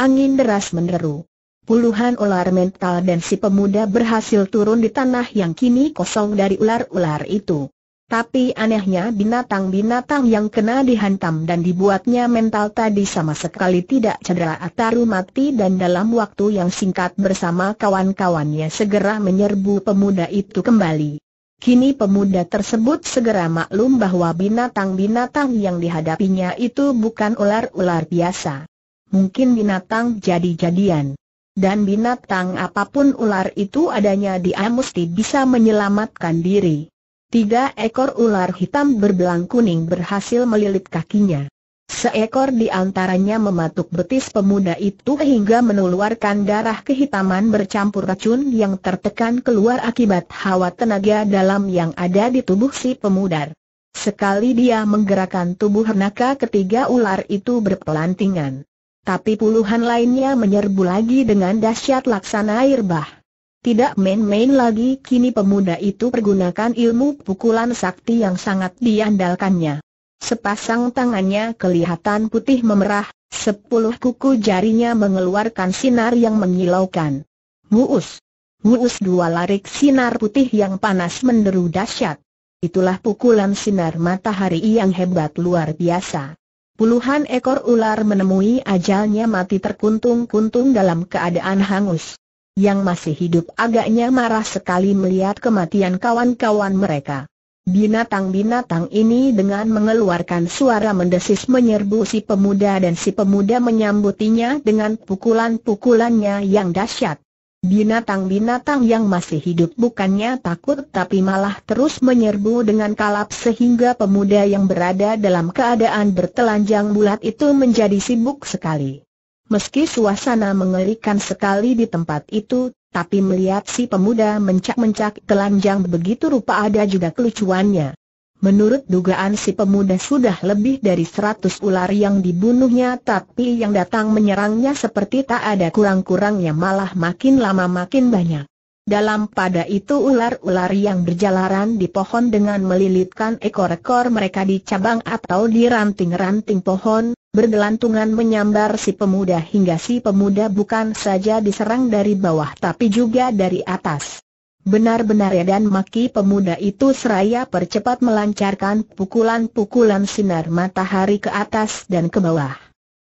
Angin deras menderu. Puluhan ular mental dan si pemuda berhasil turun di tanah yang kini kosong dari ular-ular itu. Tapi anehnya binatang-binatang yang kena dihantam dan dibuatnya mental tadi sama sekali tidak cedera atau mati dan dalam waktu yang singkat bersama kawan-kawannya segera menyerbu pemuda itu kembali. Kini pemuda tersebut segera maklum bahwa binatang-binatang yang dihadapinya itu bukan ular-ular biasa. Mungkin binatang jadi-jadian. Dan binatang apapun ular itu adanya dia mesti bisa menyelamatkan diri. Tiga ekor ular hitam berbelang kuning berhasil melilit kakinya. Seekor di antaranya mematuk betis pemuda itu hingga menularkan darah kehitaman bercampur racun yang tertekan keluar akibat hawa tenaga dalam yang ada di tubuh si pemuda. Sekali dia menggerakkan tubuh hernaka ketiga ular itu berpelantingan. Tapi puluhan lainnya menyerbu lagi dengan dahsyat laksana air bah. Tidak main-main lagi kini pemuda itu pergunakan ilmu pukulan sakti yang sangat diandalkannya. Sepasang tangannya kelihatan putih memerah, sepuluh kuku jarinya mengeluarkan sinar yang mengilaukan. Muus! Muus dua larik sinar putih yang panas menderu dahsyat. Itulah pukulan sinar matahari yang hebat luar biasa. Puluhan ekor ular menemui ajalnya mati terkuntung-kuntung dalam keadaan hangus yang masih hidup agaknya marah sekali melihat kematian kawan-kawan mereka. Binatang-binatang ini dengan mengeluarkan suara mendesis menyerbu si pemuda dan si pemuda menyambutinya dengan pukulan-pukulannya yang dahsyat. Binatang-binatang yang masih hidup bukannya takut tapi malah terus menyerbu dengan kalap sehingga pemuda yang berada dalam keadaan bertelanjang bulat itu menjadi sibuk sekali. Meski suasana mengerikan sekali di tempat itu, tapi melihat si pemuda mencak-mencak telanjang begitu rupa ada juga kelucuannya. Menurut dugaan si pemuda sudah lebih dari seratus ular yang dibunuhnya tapi yang datang menyerangnya seperti tak ada kurang-kurangnya malah makin lama makin banyak. Dalam pada itu ular-ular yang berjalaran di pohon dengan melilitkan ekor-ekor mereka di cabang atau di ranting-ranting pohon, bergelantungan menyambar si pemuda hingga si pemuda bukan saja diserang dari bawah tapi juga dari atas. Benar-benar ya, dan maki pemuda itu seraya percepat melancarkan pukulan-pukulan sinar matahari ke atas dan ke bawah.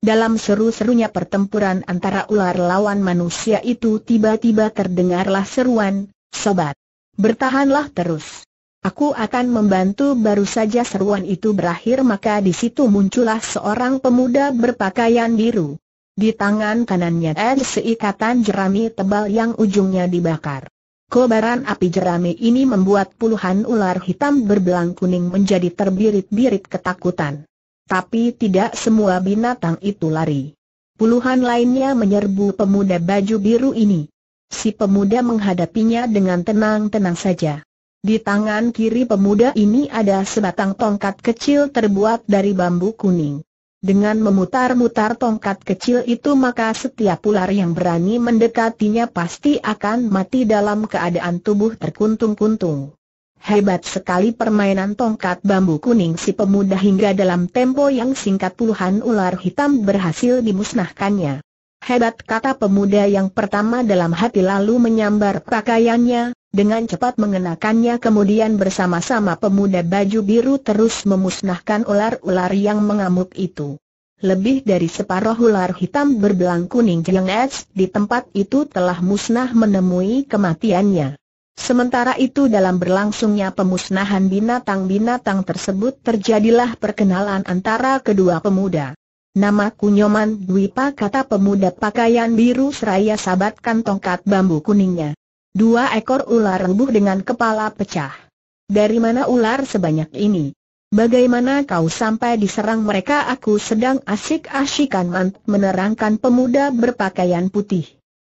Dalam seru-serunya pertempuran antara ular lawan manusia itu tiba-tiba terdengarlah seruan, sobat. Bertahanlah terus. Aku akan membantu baru saja seruan itu berakhir maka di situ muncullah seorang pemuda berpakaian biru. Di tangan kanannya ada seikatan jerami tebal yang ujungnya dibakar. Kobaran api jerami ini membuat puluhan ular hitam berbelang kuning menjadi terbirit-birit ketakutan. Tapi tidak semua binatang itu lari. Puluhan lainnya menyerbu pemuda baju biru ini. Si pemuda menghadapinya dengan tenang-tenang saja. Di tangan kiri pemuda ini ada sebatang tongkat kecil terbuat dari bambu kuning. Dengan memutar-mutar tongkat kecil itu maka setiap ular yang berani mendekatinya pasti akan mati dalam keadaan tubuh terkuntung-kuntung. Hebat sekali permainan tongkat bambu kuning si pemuda hingga dalam tempo yang singkat puluhan ular hitam berhasil dimusnahkannya. Hebat kata pemuda yang pertama dalam hati lalu menyambar pakaiannya, dengan cepat mengenakannya kemudian bersama-sama pemuda baju biru terus memusnahkan ular-ular yang mengamuk itu. Lebih dari separuh ular hitam berbelang kuning yang es di tempat itu telah musnah menemui kematiannya. Sementara itu dalam berlangsungnya pemusnahan binatang-binatang tersebut terjadilah perkenalan antara kedua pemuda. "Nama kunyoman Dwipa kata pemuda pakaian biru seraya sabatkan tongkat bambu kuningnya. Dua ekor ular rebuh dengan kepala pecah. Dari mana ular sebanyak ini? Bagaimana kau sampai diserang mereka? Aku sedang asik-asikan menerangkan pemuda berpakaian putih.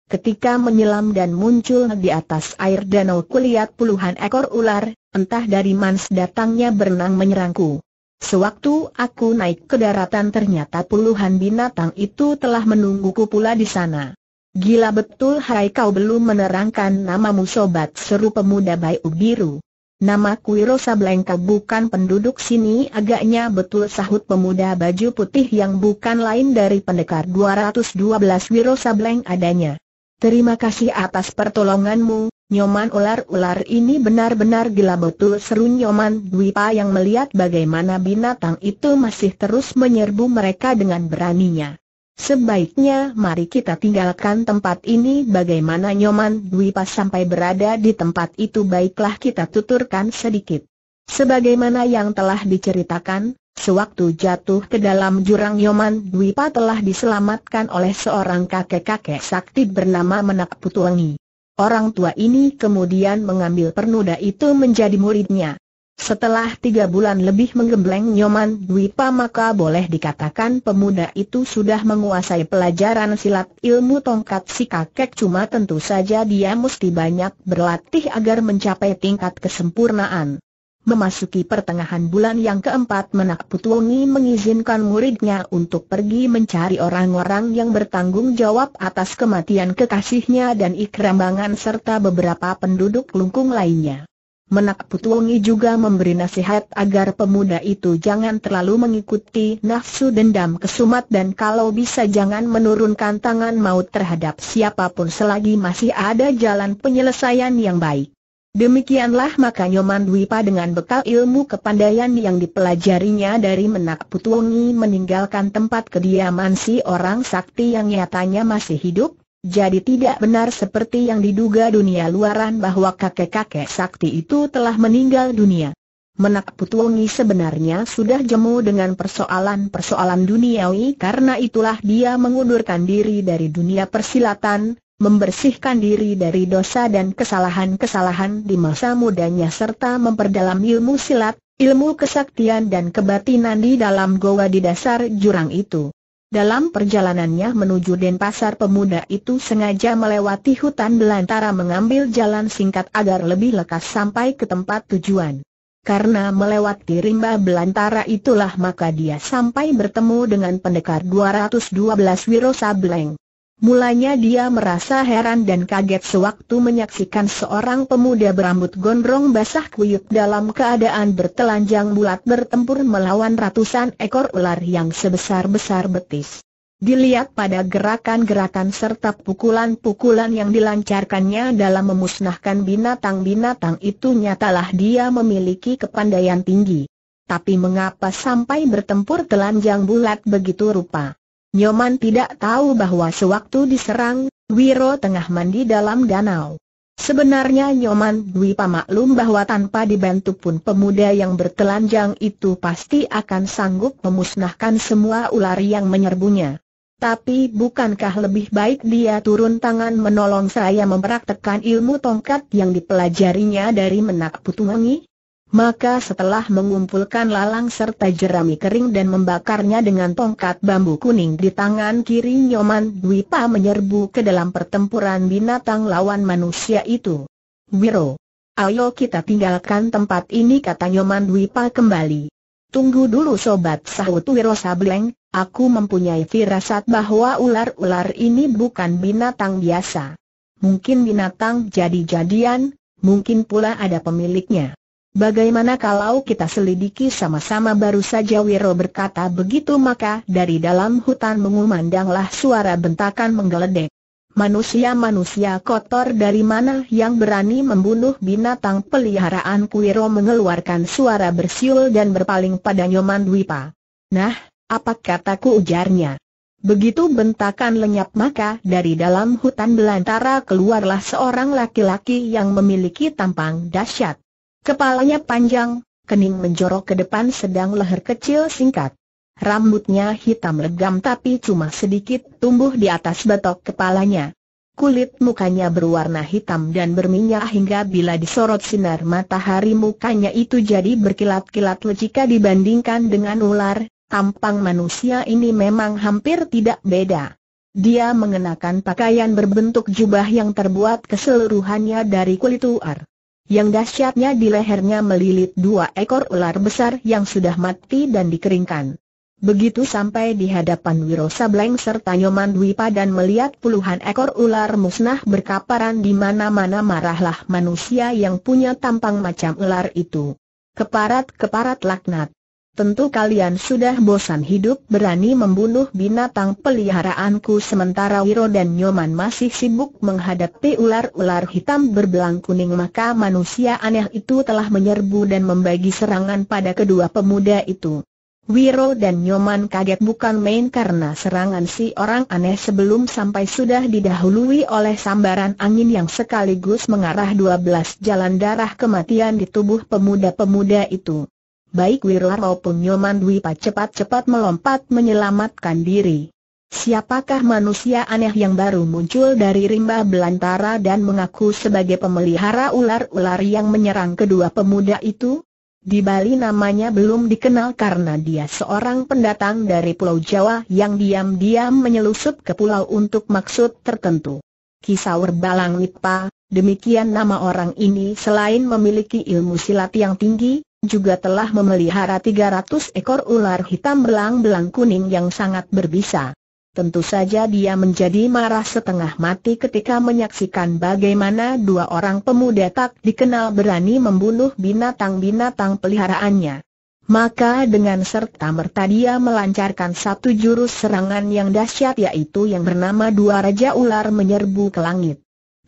Ketika menyelam dan muncul di atas air danau kulihat puluhan ekor ular, entah dari mans datangnya berenang menyerangku. Sewaktu aku naik ke daratan ternyata puluhan binatang itu telah menungguku pula di sana. Gila betul hai kau belum menerangkan namamu sobat seru pemuda bayu biru. Nama Wiro Blengka bukan penduduk sini agaknya betul sahut pemuda baju putih yang bukan lain dari pendekar 212 Wirosa Bleng adanya. Terima kasih atas pertolonganmu, Nyoman ular-ular ini benar-benar gila betul seru Nyoman Dwipa yang melihat bagaimana binatang itu masih terus menyerbu mereka dengan beraninya. Sebaiknya mari kita tinggalkan tempat ini bagaimana Nyoman Dwi pas sampai berada di tempat itu baiklah kita tuturkan sedikit. Sebagaimana yang telah diceritakan, sewaktu jatuh ke dalam jurang Nyoman Dwi pa telah diselamatkan oleh seorang kakek-kakek sakti bernama Menak Putuangi. Orang tua ini kemudian mengambil pernuda itu menjadi muridnya. Setelah tiga bulan lebih menggembleng Nyoman Dwipa maka boleh dikatakan pemuda itu sudah menguasai pelajaran silat ilmu tongkat si kakek cuma tentu saja dia mesti banyak berlatih agar mencapai tingkat kesempurnaan. Memasuki pertengahan bulan yang keempat Menak Putuongi mengizinkan muridnya untuk pergi mencari orang-orang yang bertanggung jawab atas kematian kekasihnya dan ikrambangan serta beberapa penduduk lungkung lainnya. Menak Putuongi juga memberi nasihat agar pemuda itu jangan terlalu mengikuti nafsu dendam kesumat dan kalau bisa jangan menurunkan tangan maut terhadap siapapun selagi masih ada jalan penyelesaian yang baik. Demikianlah maka Nyoman Dwipa dengan bekal ilmu kepandaian yang dipelajarinya dari Menak Putuongi meninggalkan tempat kediaman si orang sakti yang nyatanya masih hidup, jadi tidak benar seperti yang diduga dunia luaran bahwa kakek-kakek sakti itu telah meninggal dunia. Menak Putuongi sebenarnya sudah jemu dengan persoalan-persoalan duniawi karena itulah dia mengundurkan diri dari dunia persilatan, membersihkan diri dari dosa dan kesalahan-kesalahan di masa mudanya serta memperdalam ilmu silat, ilmu kesaktian dan kebatinan di dalam goa di dasar jurang itu. Dalam perjalanannya menuju Denpasar pemuda itu sengaja melewati hutan belantara mengambil jalan singkat agar lebih lekas sampai ke tempat tujuan. Karena melewati rimba belantara itulah maka dia sampai bertemu dengan pendekar 212 Wiro Sableng. Mulanya dia merasa heran dan kaget sewaktu menyaksikan seorang pemuda berambut gondrong basah kuyup dalam keadaan bertelanjang bulat bertempur melawan ratusan ekor ular yang sebesar-besar betis. Dilihat pada gerakan-gerakan serta pukulan-pukulan yang dilancarkannya dalam memusnahkan binatang-binatang itu nyatalah dia memiliki kepandaian tinggi. Tapi mengapa sampai bertempur telanjang bulat begitu rupa? Nyoman tidak tahu bahwa sewaktu diserang, Wiro tengah mandi dalam danau. Sebenarnya Nyoman Dwi maklum bahwa tanpa dibantu pun pemuda yang bertelanjang itu pasti akan sanggup memusnahkan semua ular yang menyerbunya. Tapi bukankah lebih baik dia turun tangan menolong saya mempraktekkan ilmu tongkat yang dipelajarinya dari menak putungangi? Maka setelah mengumpulkan lalang serta jerami kering dan membakarnya dengan tongkat bambu kuning di tangan kiri Nyoman Dwipa menyerbu ke dalam pertempuran binatang lawan manusia itu. Wiro, ayo kita tinggalkan tempat ini kata Nyoman Dwipa kembali. Tunggu dulu sobat sahut Wiro Sableng, aku mempunyai firasat bahwa ular-ular ini bukan binatang biasa. Mungkin binatang jadi-jadian, mungkin pula ada pemiliknya. Bagaimana kalau kita selidiki sama-sama baru saja Wiro berkata begitu maka dari dalam hutan mengumandanglah suara bentakan menggeledek. Manusia-manusia kotor dari mana yang berani membunuh binatang peliharaan Kuiro mengeluarkan suara bersiul dan berpaling pada Nyoman Dwipa. Nah, apa kataku ujarnya? Begitu bentakan lenyap maka dari dalam hutan belantara keluarlah seorang laki-laki yang memiliki tampang dahsyat. Kepalanya panjang, kening menjorok ke depan sedang leher kecil singkat. Rambutnya hitam legam tapi cuma sedikit tumbuh di atas batok kepalanya. Kulit mukanya berwarna hitam dan berminyak hingga bila disorot sinar matahari mukanya itu jadi berkilat-kilat lecika dibandingkan dengan ular, tampang manusia ini memang hampir tidak beda. Dia mengenakan pakaian berbentuk jubah yang terbuat keseluruhannya dari kulit ular. Yang dahsyatnya di lehernya melilit dua ekor ular besar yang sudah mati dan dikeringkan. Begitu sampai di hadapan Wiro Sableng serta Nyoman Dwi dan melihat puluhan ekor ular musnah berkaparan di mana-mana marahlah manusia yang punya tampang macam ular itu. Keparat-keparat laknat. Tentu kalian sudah bosan hidup berani membunuh binatang peliharaanku sementara Wiro dan Nyoman masih sibuk menghadapi ular-ular hitam berbelang kuning maka manusia aneh itu telah menyerbu dan membagi serangan pada kedua pemuda itu. Wiro dan Nyoman kaget bukan main karena serangan si orang aneh sebelum sampai sudah didahului oleh sambaran angin yang sekaligus mengarah 12 jalan darah kematian di tubuh pemuda-pemuda itu baik Wirlar maupun Nyoman Dwipa cepat-cepat melompat menyelamatkan diri. Siapakah manusia aneh yang baru muncul dari rimba belantara dan mengaku sebagai pemelihara ular-ular yang menyerang kedua pemuda itu? Di Bali namanya belum dikenal karena dia seorang pendatang dari Pulau Jawa yang diam-diam menyelusup ke pulau untuk maksud tertentu. Kisawer Balang Lipa, demikian nama orang ini selain memiliki ilmu silat yang tinggi, juga telah memelihara 300 ekor ular hitam belang-belang kuning yang sangat berbisa. Tentu saja dia menjadi marah setengah mati ketika menyaksikan bagaimana dua orang pemuda tak dikenal berani membunuh binatang-binatang peliharaannya. Maka dengan serta-merta dia melancarkan satu jurus serangan yang dahsyat yaitu yang bernama Dua Raja Ular Menyerbu ke Langit.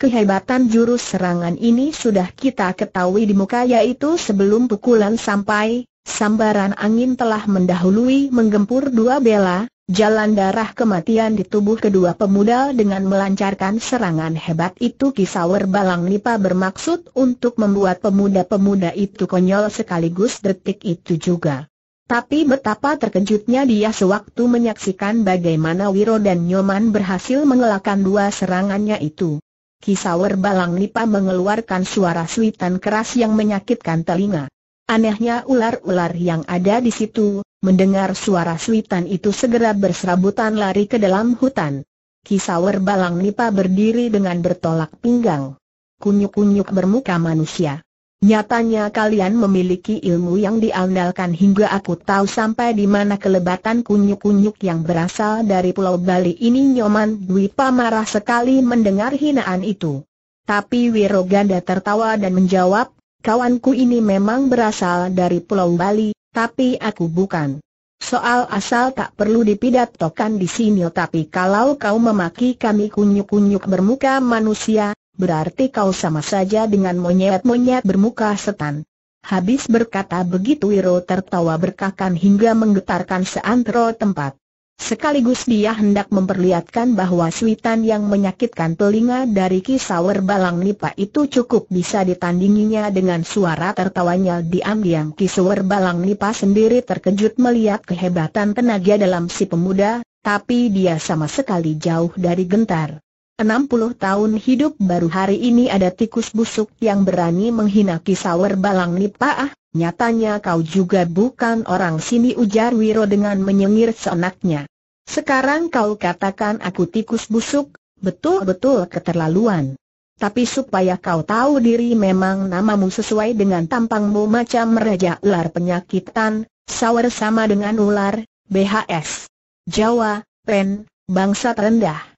Kehebatan jurus serangan ini sudah kita ketahui di muka yaitu sebelum pukulan sampai, sambaran angin telah mendahului menggempur dua bela, jalan darah kematian di tubuh kedua pemuda dengan melancarkan serangan hebat itu Kisawer Balang Nipa bermaksud untuk membuat pemuda-pemuda itu konyol sekaligus detik itu juga. Tapi betapa terkejutnya dia sewaktu menyaksikan bagaimana Wiro dan Nyoman berhasil mengelakkan dua serangannya itu. Kisawer Balang Nipa mengeluarkan suara suitan keras yang menyakitkan telinga. Anehnya ular-ular yang ada di situ, mendengar suara suitan itu segera berserabutan lari ke dalam hutan. Kisawer Balang Nipa berdiri dengan bertolak pinggang. Kunyuk-kunyuk bermuka manusia. Nyatanya kalian memiliki ilmu yang diandalkan hingga aku tahu sampai di mana kelebatan kunyuk-kunyuk yang berasal dari Pulau Bali ini Nyoman Dwi Pamarah sekali mendengar hinaan itu. Tapi Wiroganda tertawa dan menjawab, kawanku ini memang berasal dari Pulau Bali, tapi aku bukan. Soal asal tak perlu dipidatokan di sini tapi kalau kau memaki kami kunyuk-kunyuk bermuka manusia, Berarti kau sama saja dengan monyet-monyet bermuka setan. Habis berkata begitu Wiro tertawa berkakan hingga menggetarkan seantero tempat. Sekaligus dia hendak memperlihatkan bahwa suitan yang menyakitkan telinga dari kisawer balang nipa itu cukup bisa ditandinginya dengan suara tertawanya diam-diam kisawer balang nipa sendiri terkejut melihat kehebatan tenaga dalam si pemuda, tapi dia sama sekali jauh dari gentar. 60 tahun hidup baru hari ini ada tikus busuk yang berani menghina kisawer balang nipaah, nyatanya kau juga bukan orang sini ujar Wiro dengan menyengir seenaknya. Sekarang kau katakan aku tikus busuk, betul-betul keterlaluan. Tapi supaya kau tahu diri memang namamu sesuai dengan tampangmu macam raja ular penyakitan, sawer sama dengan ular, BHS. Jawa, Pen, bangsa terendah.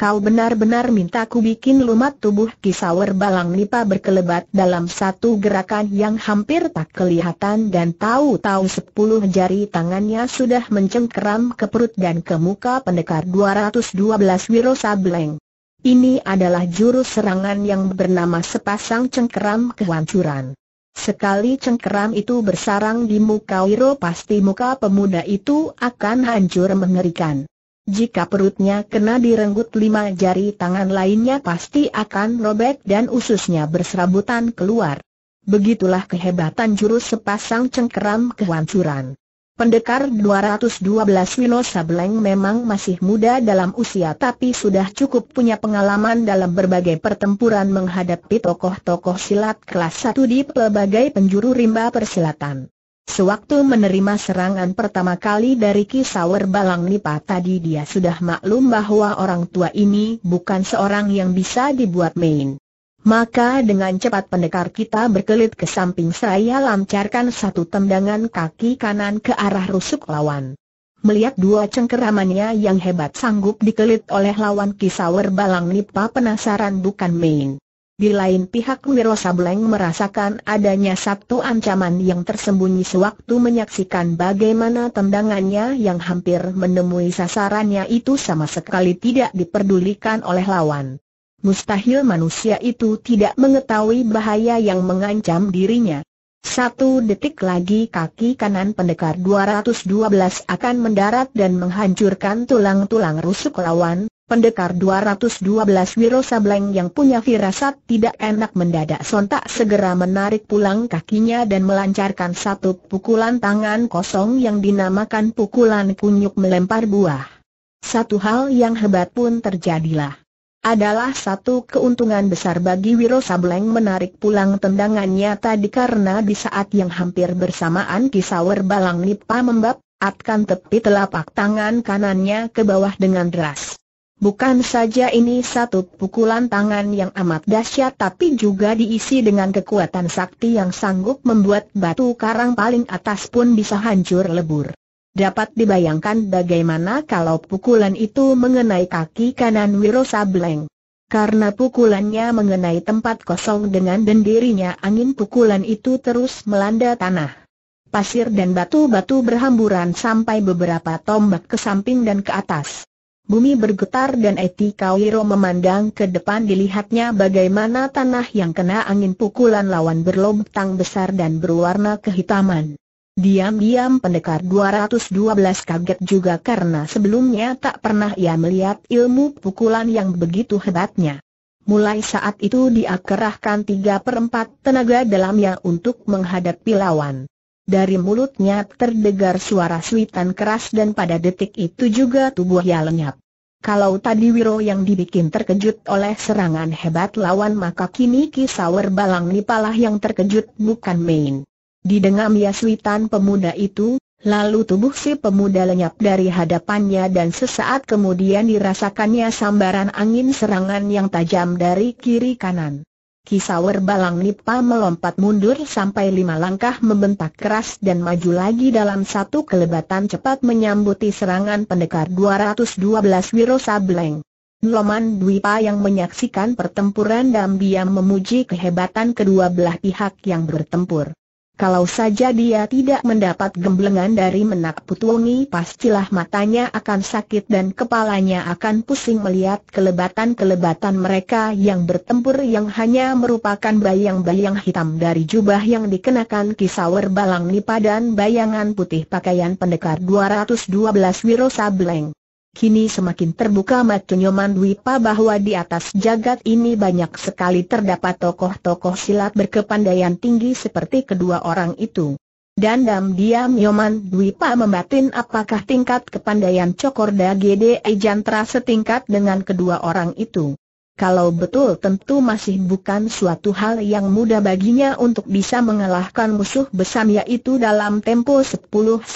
Kau benar-benar minta ku bikin lumat tubuh Kisawer Balang Nipa berkelebat dalam satu gerakan yang hampir tak kelihatan dan tahu-tahu sepuluh jari tangannya sudah mencengkeram ke perut dan ke muka pendekar 212 Wiro Sableng. Ini adalah jurus serangan yang bernama sepasang cengkeram kehancuran. Sekali cengkeram itu bersarang di muka Wiro pasti muka pemuda itu akan hancur mengerikan. Jika perutnya kena direnggut lima jari tangan lainnya pasti akan robek dan ususnya berserabutan keluar. Begitulah kehebatan jurus sepasang cengkeram kehancuran. Pendekar 212 Wino Sableng memang masih muda dalam usia tapi sudah cukup punya pengalaman dalam berbagai pertempuran menghadapi tokoh-tokoh silat kelas 1 di pelbagai penjuru rimba persilatan. Sewaktu menerima serangan pertama kali dari Kisawer Balang Nipa tadi dia sudah maklum bahwa orang tua ini bukan seorang yang bisa dibuat main. Maka dengan cepat pendekar kita berkelit ke samping saya lancarkan satu tendangan kaki kanan ke arah rusuk lawan. Melihat dua cengkeramannya yang hebat sanggup dikelit oleh lawan Kisawer Balang Nipa penasaran bukan main. Di lain pihak Wiro Sableng merasakan adanya satu ancaman yang tersembunyi sewaktu menyaksikan bagaimana tendangannya yang hampir menemui sasarannya itu sama sekali tidak diperdulikan oleh lawan. Mustahil manusia itu tidak mengetahui bahaya yang mengancam dirinya. Satu detik lagi kaki kanan pendekar 212 akan mendarat dan menghancurkan tulang-tulang rusuk lawan, Pendekar 212 Wiro Sableng yang punya firasat tidak enak mendadak sontak segera menarik pulang kakinya dan melancarkan satu pukulan tangan kosong yang dinamakan pukulan kunyuk melempar buah. Satu hal yang hebat pun terjadilah. Adalah satu keuntungan besar bagi Wiro Sableng menarik pulang tendangannya tadi karena di saat yang hampir bersamaan Kisawer Balang Nipa membab, atkan tepi telapak tangan kanannya ke bawah dengan deras. Bukan saja ini satu pukulan tangan yang amat dahsyat tapi juga diisi dengan kekuatan sakti yang sanggup membuat batu karang paling atas pun bisa hancur lebur. Dapat dibayangkan bagaimana kalau pukulan itu mengenai kaki kanan Wiro Sableng. Karena pukulannya mengenai tempat kosong dengan dendirinya angin pukulan itu terus melanda tanah pasir dan batu-batu berhamburan sampai beberapa tombak ke samping dan ke atas. Bumi bergetar dan Eti Kawiro memandang ke depan dilihatnya bagaimana tanah yang kena angin pukulan lawan berlombang besar dan berwarna kehitaman. Diam-diam pendekar 212 kaget juga karena sebelumnya tak pernah ia melihat ilmu pukulan yang begitu hebatnya. Mulai saat itu dia kerahkan 3 per tenaga dalamnya untuk menghadapi lawan. Dari mulutnya terdengar suara suitan keras dan pada detik itu juga tubuhnya lenyap. Kalau tadi Wiro yang dibikin terkejut oleh serangan hebat lawan maka kini Kisawer Balang Nipalah yang terkejut bukan main. Didengamnya suitan pemuda itu, lalu tubuh si pemuda lenyap dari hadapannya dan sesaat kemudian dirasakannya sambaran angin serangan yang tajam dari kiri kanan. Kisawer Balang Nipa melompat mundur sampai lima langkah membentak keras dan maju lagi dalam satu kelebatan cepat menyambuti serangan pendekar 212 Wiro Sableng. Loman Dwipa yang menyaksikan pertempuran dan diam memuji kehebatan kedua belah pihak yang bertempur. Kalau saja dia tidak mendapat gemblengan dari menak putuungi pastilah matanya akan sakit dan kepalanya akan pusing melihat kelebatan-kelebatan mereka yang bertempur yang hanya merupakan bayang-bayang hitam dari jubah yang dikenakan kisawer balang nipadan bayangan putih pakaian pendekar 212 Wiro Sableng. Kini semakin terbuka mata Nyoman Wipa bahwa di atas jagat ini banyak sekali terdapat tokoh-tokoh silat berkepandaian tinggi seperti kedua orang itu. dalam diam Nyoman Wipa membatin apakah tingkat kepandaian Cokorda GDE Jantra setingkat dengan kedua orang itu. Kalau betul tentu masih bukan suatu hal yang mudah baginya untuk bisa mengalahkan musuh besarnya itu dalam tempo 10-20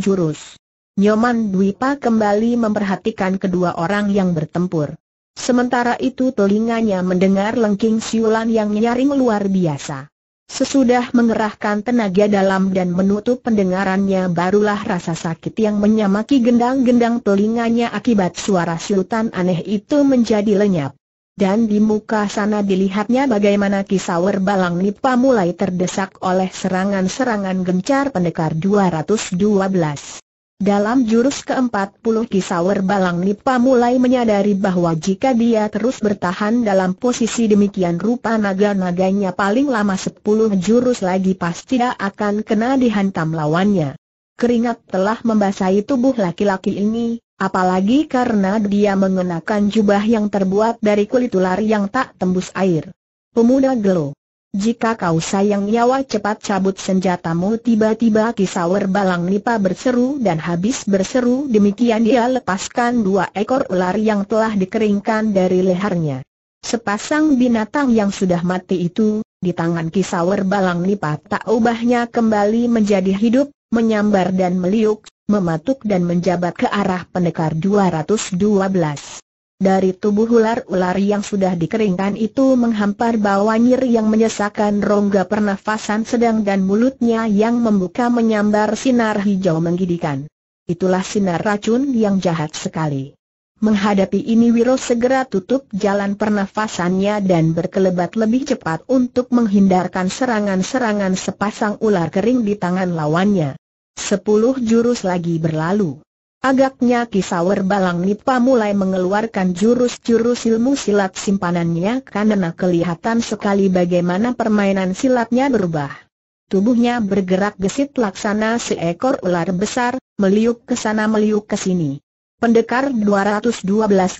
jurus. Nyoman Dwipa kembali memperhatikan kedua orang yang bertempur. Sementara itu telinganya mendengar lengking siulan yang nyaring luar biasa. Sesudah mengerahkan tenaga dalam dan menutup pendengarannya barulah rasa sakit yang menyamaki gendang-gendang telinganya akibat suara siutan aneh itu menjadi lenyap. Dan di muka sana dilihatnya bagaimana kisawer balang nipa mulai terdesak oleh serangan-serangan gencar pendekar 212. Dalam jurus ke-40 Kisawer Balang Nipa mulai menyadari bahwa jika dia terus bertahan dalam posisi demikian rupa naga-naganya paling lama 10 jurus lagi pasti tidak akan kena dihantam lawannya. Keringat telah membasahi tubuh laki-laki ini, apalagi karena dia mengenakan jubah yang terbuat dari kulit ular yang tak tembus air. Pemuda Gelo jika kau sayang nyawa cepat cabut senjatamu tiba-tiba Kisawer Balang Nipa berseru dan habis berseru demikian dia lepaskan dua ekor ular yang telah dikeringkan dari lehernya. Sepasang binatang yang sudah mati itu, di tangan Kisawer Balang Nipa tak ubahnya kembali menjadi hidup, menyambar dan meliuk, mematuk dan menjabat ke arah pendekar 212. Dari tubuh ular-ular yang sudah dikeringkan itu menghampar bau anyir yang menyesakan rongga pernafasan sedang dan mulutnya yang membuka menyambar sinar hijau menggidikan. Itulah sinar racun yang jahat sekali. Menghadapi ini Wiro segera tutup jalan pernafasannya dan berkelebat lebih cepat untuk menghindarkan serangan-serangan sepasang ular kering di tangan lawannya. Sepuluh jurus lagi berlalu. Agaknya Kisawer Balang Nipa mulai mengeluarkan jurus-jurus ilmu silat simpanannya karena kelihatan sekali bagaimana permainan silatnya berubah. Tubuhnya bergerak gesit laksana seekor ular besar, meliuk ke sana meliuk ke sini. Pendekar 212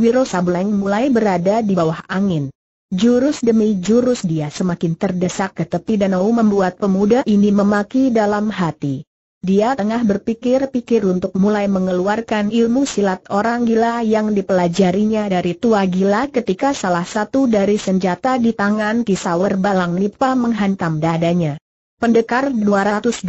Wiro Sableng mulai berada di bawah angin. Jurus demi jurus dia semakin terdesak ke tepi danau membuat pemuda ini memaki dalam hati. Dia tengah berpikir-pikir untuk mulai mengeluarkan ilmu silat orang gila yang dipelajarinya dari tua gila ketika salah satu dari senjata di tangan Kisawer Balang Nipa menghantam dadanya. Pendekar 212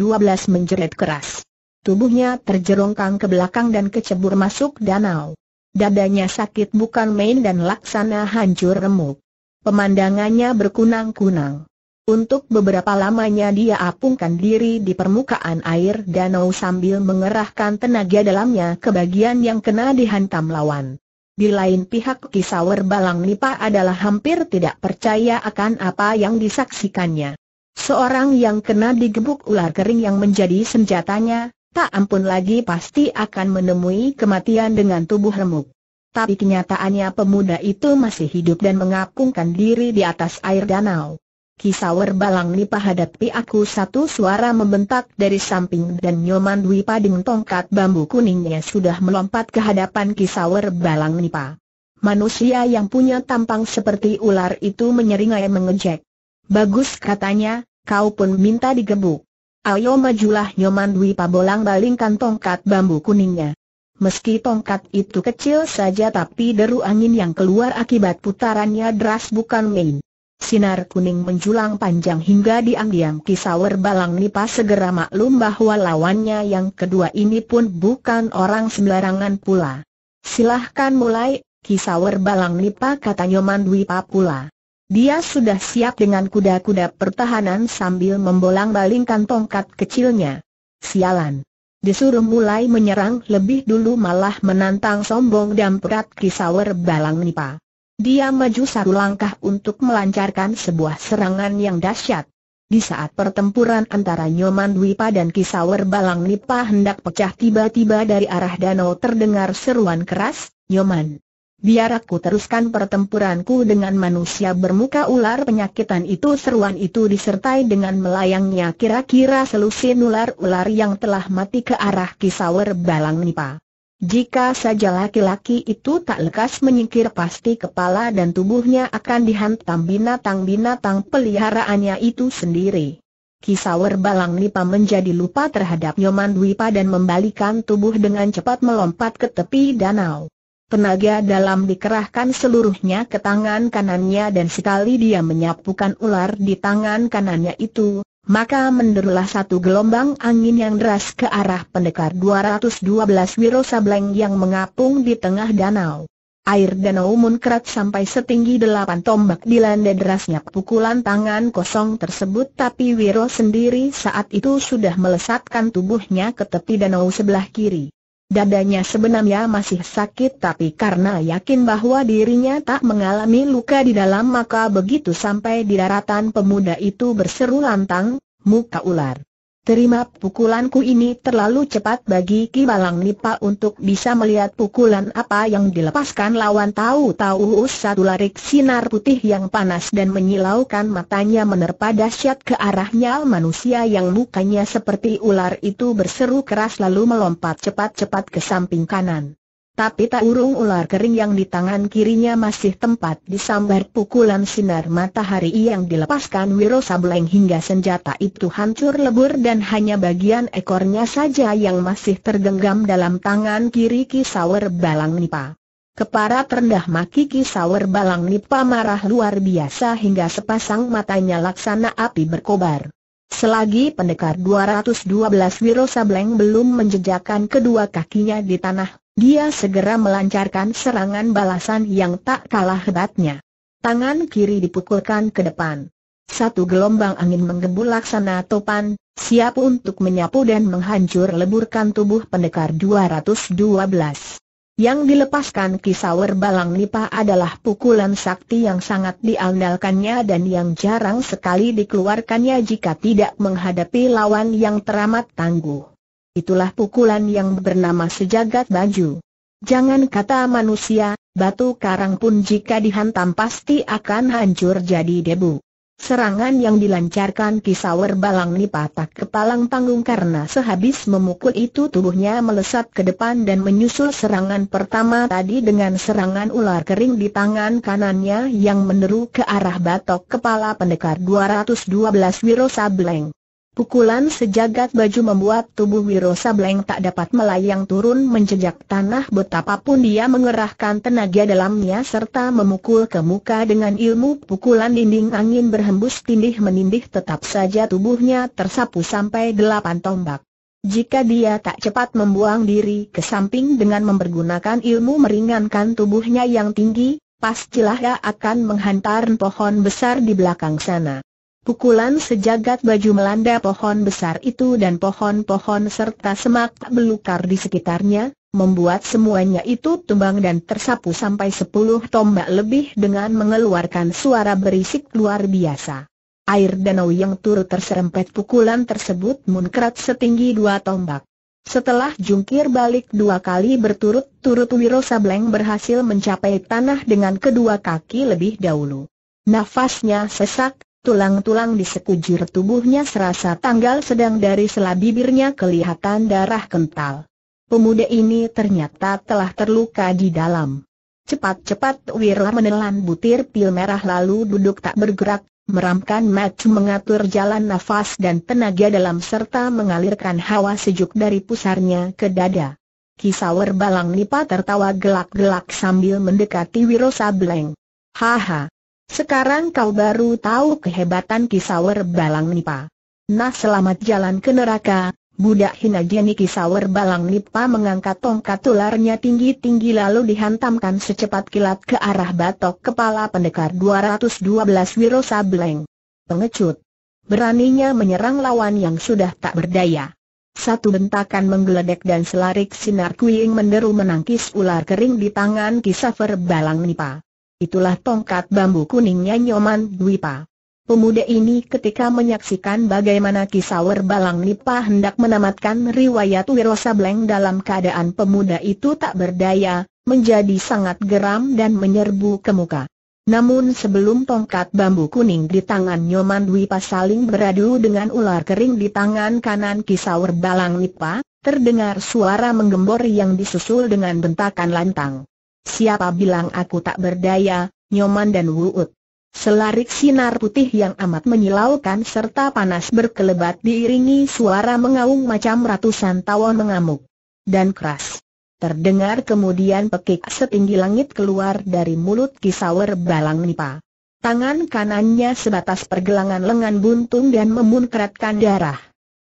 menjerit keras. Tubuhnya terjerongkang ke belakang dan kecebur masuk danau. Dadanya sakit bukan main dan laksana hancur remuk. Pemandangannya berkunang-kunang. Untuk beberapa lamanya dia apungkan diri di permukaan air danau sambil mengerahkan tenaga dalamnya ke bagian yang kena dihantam lawan. Di lain pihak Kisawer Balang Nipa adalah hampir tidak percaya akan apa yang disaksikannya. Seorang yang kena digebuk ular kering yang menjadi senjatanya, tak ampun lagi pasti akan menemui kematian dengan tubuh remuk. Tapi kenyataannya pemuda itu masih hidup dan mengapungkan diri di atas air danau. Kisawer Balang Nipah hadapi aku satu suara membentak dari samping dan Nyoman Dwi Pading tongkat bambu kuningnya sudah melompat ke hadapan Kisawer Balang Nipah. Manusia yang punya tampang seperti ular itu menyeringai mengejek. Bagus katanya, kau pun minta digebuk. Ayo majulah Nyoman Dwi bolang balingkan tongkat bambu kuningnya. Meski tongkat itu kecil saja tapi deru angin yang keluar akibat putarannya deras bukan main. Sinar kuning menjulang panjang hingga diam-diam Kisawer Balang Nipa segera maklum bahwa lawannya yang kedua ini pun bukan orang sembarangan pula. Silahkan mulai, Kisawer Balang Nipa kata Nyoman Dwi pula. Dia sudah siap dengan kuda-kuda pertahanan sambil membolang-balingkan tongkat kecilnya. Sialan. Disuruh mulai menyerang lebih dulu malah menantang sombong dan perat Kisawer Balang Nipa. Dia maju satu langkah untuk melancarkan sebuah serangan yang dahsyat. Di saat pertempuran antara Nyoman Dwipa dan Kisawer Balang Nipa hendak pecah tiba-tiba dari arah danau terdengar seruan keras, Nyoman. Biar aku teruskan pertempuranku dengan manusia bermuka ular penyakitan itu seruan itu disertai dengan melayangnya kira-kira selusin ular-ular yang telah mati ke arah Kisawer Balang Nipa. Jika saja laki-laki itu tak lekas menyingkir pasti kepala dan tubuhnya akan dihantam binatang-binatang peliharaannya itu sendiri. Kisawer Balang Nipa menjadi lupa terhadap Nyoman Dwipa dan membalikan tubuh dengan cepat melompat ke tepi danau. Tenaga dalam dikerahkan seluruhnya ke tangan kanannya dan sekali dia menyapukan ular di tangan kanannya itu, maka menderulah satu gelombang angin yang deras ke arah pendekar 212 Wiro Sableng yang mengapung di tengah danau. Air danau munkrat sampai setinggi delapan tombak dilanda derasnya pukulan tangan kosong tersebut tapi Wiro sendiri saat itu sudah melesatkan tubuhnya ke tepi danau sebelah kiri. Dadanya sebenarnya masih sakit tapi karena yakin bahwa dirinya tak mengalami luka di dalam maka begitu sampai di daratan pemuda itu berseru lantang, muka ular. Terima pukulanku ini terlalu cepat bagi Ki Balang Nipa untuk bisa melihat pukulan apa yang dilepaskan lawan tahu-tahu satu larik sinar putih yang panas dan menyilaukan matanya menerpa dahsyat ke arahnya manusia yang mukanya seperti ular itu berseru keras lalu melompat cepat-cepat ke samping kanan. Tapi tak urung ular kering yang di tangan kirinya masih tempat disambar pukulan sinar matahari yang dilepaskan Wiro Sableng hingga senjata itu hancur lebur dan hanya bagian ekornya saja yang masih tergenggam dalam tangan kiri Kisawer Balang Nipa. Kepala terendah maki Kisawer Balang Nipa marah luar biasa hingga sepasang matanya laksana api berkobar. Selagi pendekar 212 Wiro Sableng belum menjejakkan kedua kakinya di tanah dia segera melancarkan serangan balasan yang tak kalah hebatnya. Tangan kiri dipukulkan ke depan. Satu gelombang angin menggembul laksana topan, siap untuk menyapu dan menghancur leburkan tubuh pendekar 212. Yang dilepaskan kisawer balang Nipa adalah pukulan sakti yang sangat diandalkannya dan yang jarang sekali dikeluarkannya jika tidak menghadapi lawan yang teramat tangguh itulah pukulan yang bernama sejagat baju. Jangan kata manusia, batu karang pun jika dihantam pasti akan hancur jadi debu. Serangan yang dilancarkan Kisawer Balang Nipatak kepalang panggung karena sehabis memukul itu tubuhnya melesat ke depan dan menyusul serangan pertama tadi dengan serangan ular kering di tangan kanannya yang meneru ke arah batok kepala pendekar 212 Wiro Pukulan sejagat baju membuat tubuh Wiro Sableng tak dapat melayang turun menjejak tanah betapapun dia mengerahkan tenaga dalamnya serta memukul ke muka dengan ilmu pukulan dinding angin berhembus tindih menindih tetap saja tubuhnya tersapu sampai delapan tombak. Jika dia tak cepat membuang diri ke samping dengan mempergunakan ilmu meringankan tubuhnya yang tinggi, pastilah dia akan menghantar pohon besar di belakang sana. Pukulan sejagat baju melanda pohon besar itu dan pohon-pohon serta semak belukar di sekitarnya, membuat semuanya itu tumbang dan tersapu sampai sepuluh tombak lebih dengan mengeluarkan suara berisik luar biasa. Air danau yang turut terserempet pukulan tersebut munkrat setinggi dua tombak. Setelah jungkir balik dua kali berturut-turut Wiro Sableng berhasil mencapai tanah dengan kedua kaki lebih dahulu. Nafasnya sesak, Tulang-tulang di sekujur tubuhnya serasa tanggal sedang dari sela bibirnya kelihatan darah kental. Pemuda ini ternyata telah terluka di dalam. Cepat-cepat Wirla menelan butir pil merah lalu duduk tak bergerak, meramkan Macu mengatur jalan nafas dan tenaga dalam serta mengalirkan hawa sejuk dari pusarnya ke dada. Kisawer Balang Nipa tertawa gelak-gelak sambil mendekati Wiro Sableng. Haha, sekarang kau baru tahu kehebatan Kisawer Balang Nipa. Nah selamat jalan ke neraka, budak hina jeni Kisawer Balang Nipa mengangkat tongkat tularnya tinggi-tinggi lalu dihantamkan secepat kilat ke arah batok kepala pendekar 212 Wiro Sableng. Pengecut. Beraninya menyerang lawan yang sudah tak berdaya. Satu bentakan menggeledek dan selarik sinar kuing menderu menangkis ular kering di tangan Kisawer Balang Nipa. Itulah tongkat bambu kuningnya Nyoman Dwipa. Pemuda ini ketika menyaksikan bagaimana Kisawer Balang Nipa hendak menamatkan riwayat Wiro Sableng dalam keadaan pemuda itu tak berdaya, menjadi sangat geram dan menyerbu ke muka. Namun sebelum tongkat bambu kuning di tangan Nyoman Dwipa saling beradu dengan ular kering di tangan kanan Kisawer Balang Nipa, terdengar suara menggembor yang disusul dengan bentakan lantang. Siapa bilang aku tak berdaya, Nyoman dan Wuut. Selarik sinar putih yang amat menyilaukan serta panas berkelebat diiringi suara mengaung macam ratusan tawon mengamuk. Dan keras. Terdengar kemudian pekik setinggi langit keluar dari mulut kisawer balang nipa. Tangan kanannya sebatas pergelangan lengan buntung dan memunkratkan darah.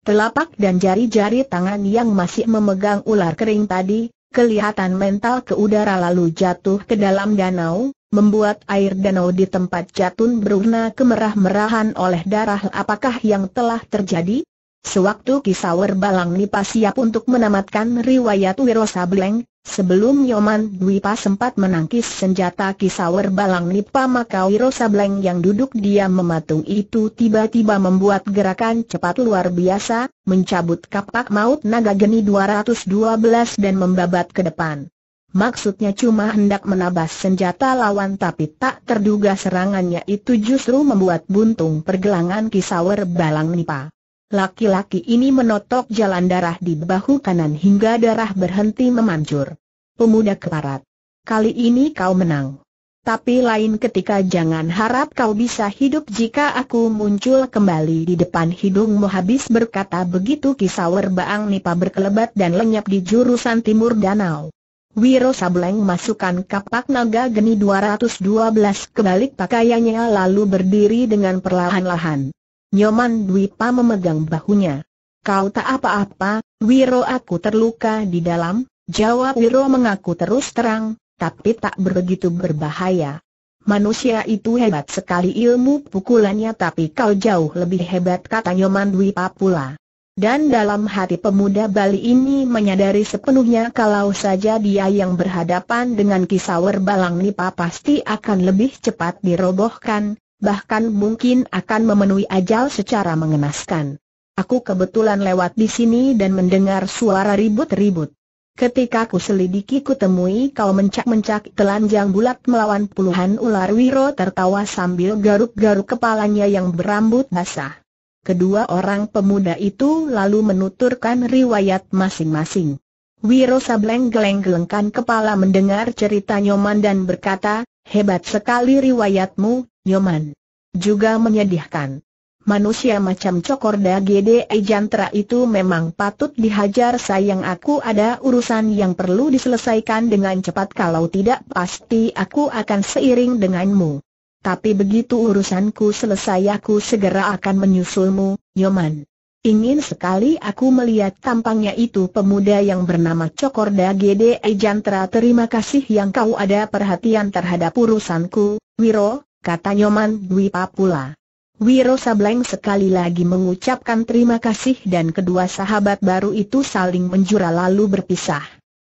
Telapak dan jari-jari tangan yang masih memegang ular kering tadi, kelihatan mental ke udara lalu jatuh ke dalam danau, membuat air danau di tempat jatun berwarna kemerah-merahan oleh darah apakah yang telah terjadi? Sewaktu Kisawer Balang Nipa untuk menamatkan riwayat Wiro Sableng, Sebelum Yoman Dwipa sempat menangkis senjata kisawer balang nipa maka Wiro Sableng yang duduk diam mematung itu tiba-tiba membuat gerakan cepat luar biasa, mencabut kapak maut naga geni 212 dan membabat ke depan. Maksudnya cuma hendak menabas senjata lawan tapi tak terduga serangannya itu justru membuat buntung pergelangan kisawer balang nipa. Laki-laki ini menotok jalan darah di bahu kanan hingga darah berhenti memancur. Pemuda keparat. Kali ini kau menang. Tapi lain ketika jangan harap kau bisa hidup jika aku muncul kembali di depan hidungmu habis berkata begitu Kisawer Baang Nipa berkelebat dan lenyap di jurusan timur danau. Wiro Sableng masukkan kapak naga geni 212 ke balik pakaiannya lalu berdiri dengan perlahan-lahan. Nyoman Dwipa memegang bahunya. Kau tak apa-apa, Wiro aku terluka di dalam, jawab Wiro mengaku terus terang, tapi tak begitu berbahaya. Manusia itu hebat sekali ilmu pukulannya tapi kau jauh lebih hebat kata Nyoman Dwipa pula. Dan dalam hati pemuda Bali ini menyadari sepenuhnya kalau saja dia yang berhadapan dengan kisawer balang nipa pasti akan lebih cepat dirobohkan, bahkan mungkin akan memenuhi ajal secara mengenaskan. Aku kebetulan lewat di sini dan mendengar suara ribut-ribut. Ketika ku selidiki ku temui kau mencak-mencak telanjang bulat melawan puluhan ular wiro tertawa sambil garuk-garuk kepalanya yang berambut basah. Kedua orang pemuda itu lalu menuturkan riwayat masing-masing. Wiro Sableng geleng-gelengkan kepala mendengar cerita Nyoman dan berkata, hebat sekali riwayatmu, Nyoman. Juga menyedihkan. Manusia macam Cokorda GDE Jantra itu memang patut dihajar sayang aku ada urusan yang perlu diselesaikan dengan cepat kalau tidak pasti aku akan seiring denganmu. Tapi begitu urusanku selesai aku segera akan menyusulmu, Nyoman. Ingin sekali aku melihat tampangnya itu pemuda yang bernama Cokorda Gede Jantra Terima kasih yang kau ada perhatian terhadap urusanku, Wiro, kata Nyoman Dwi Papula. Wiro Sableng sekali lagi mengucapkan terima kasih dan kedua sahabat baru itu saling menjura lalu berpisah.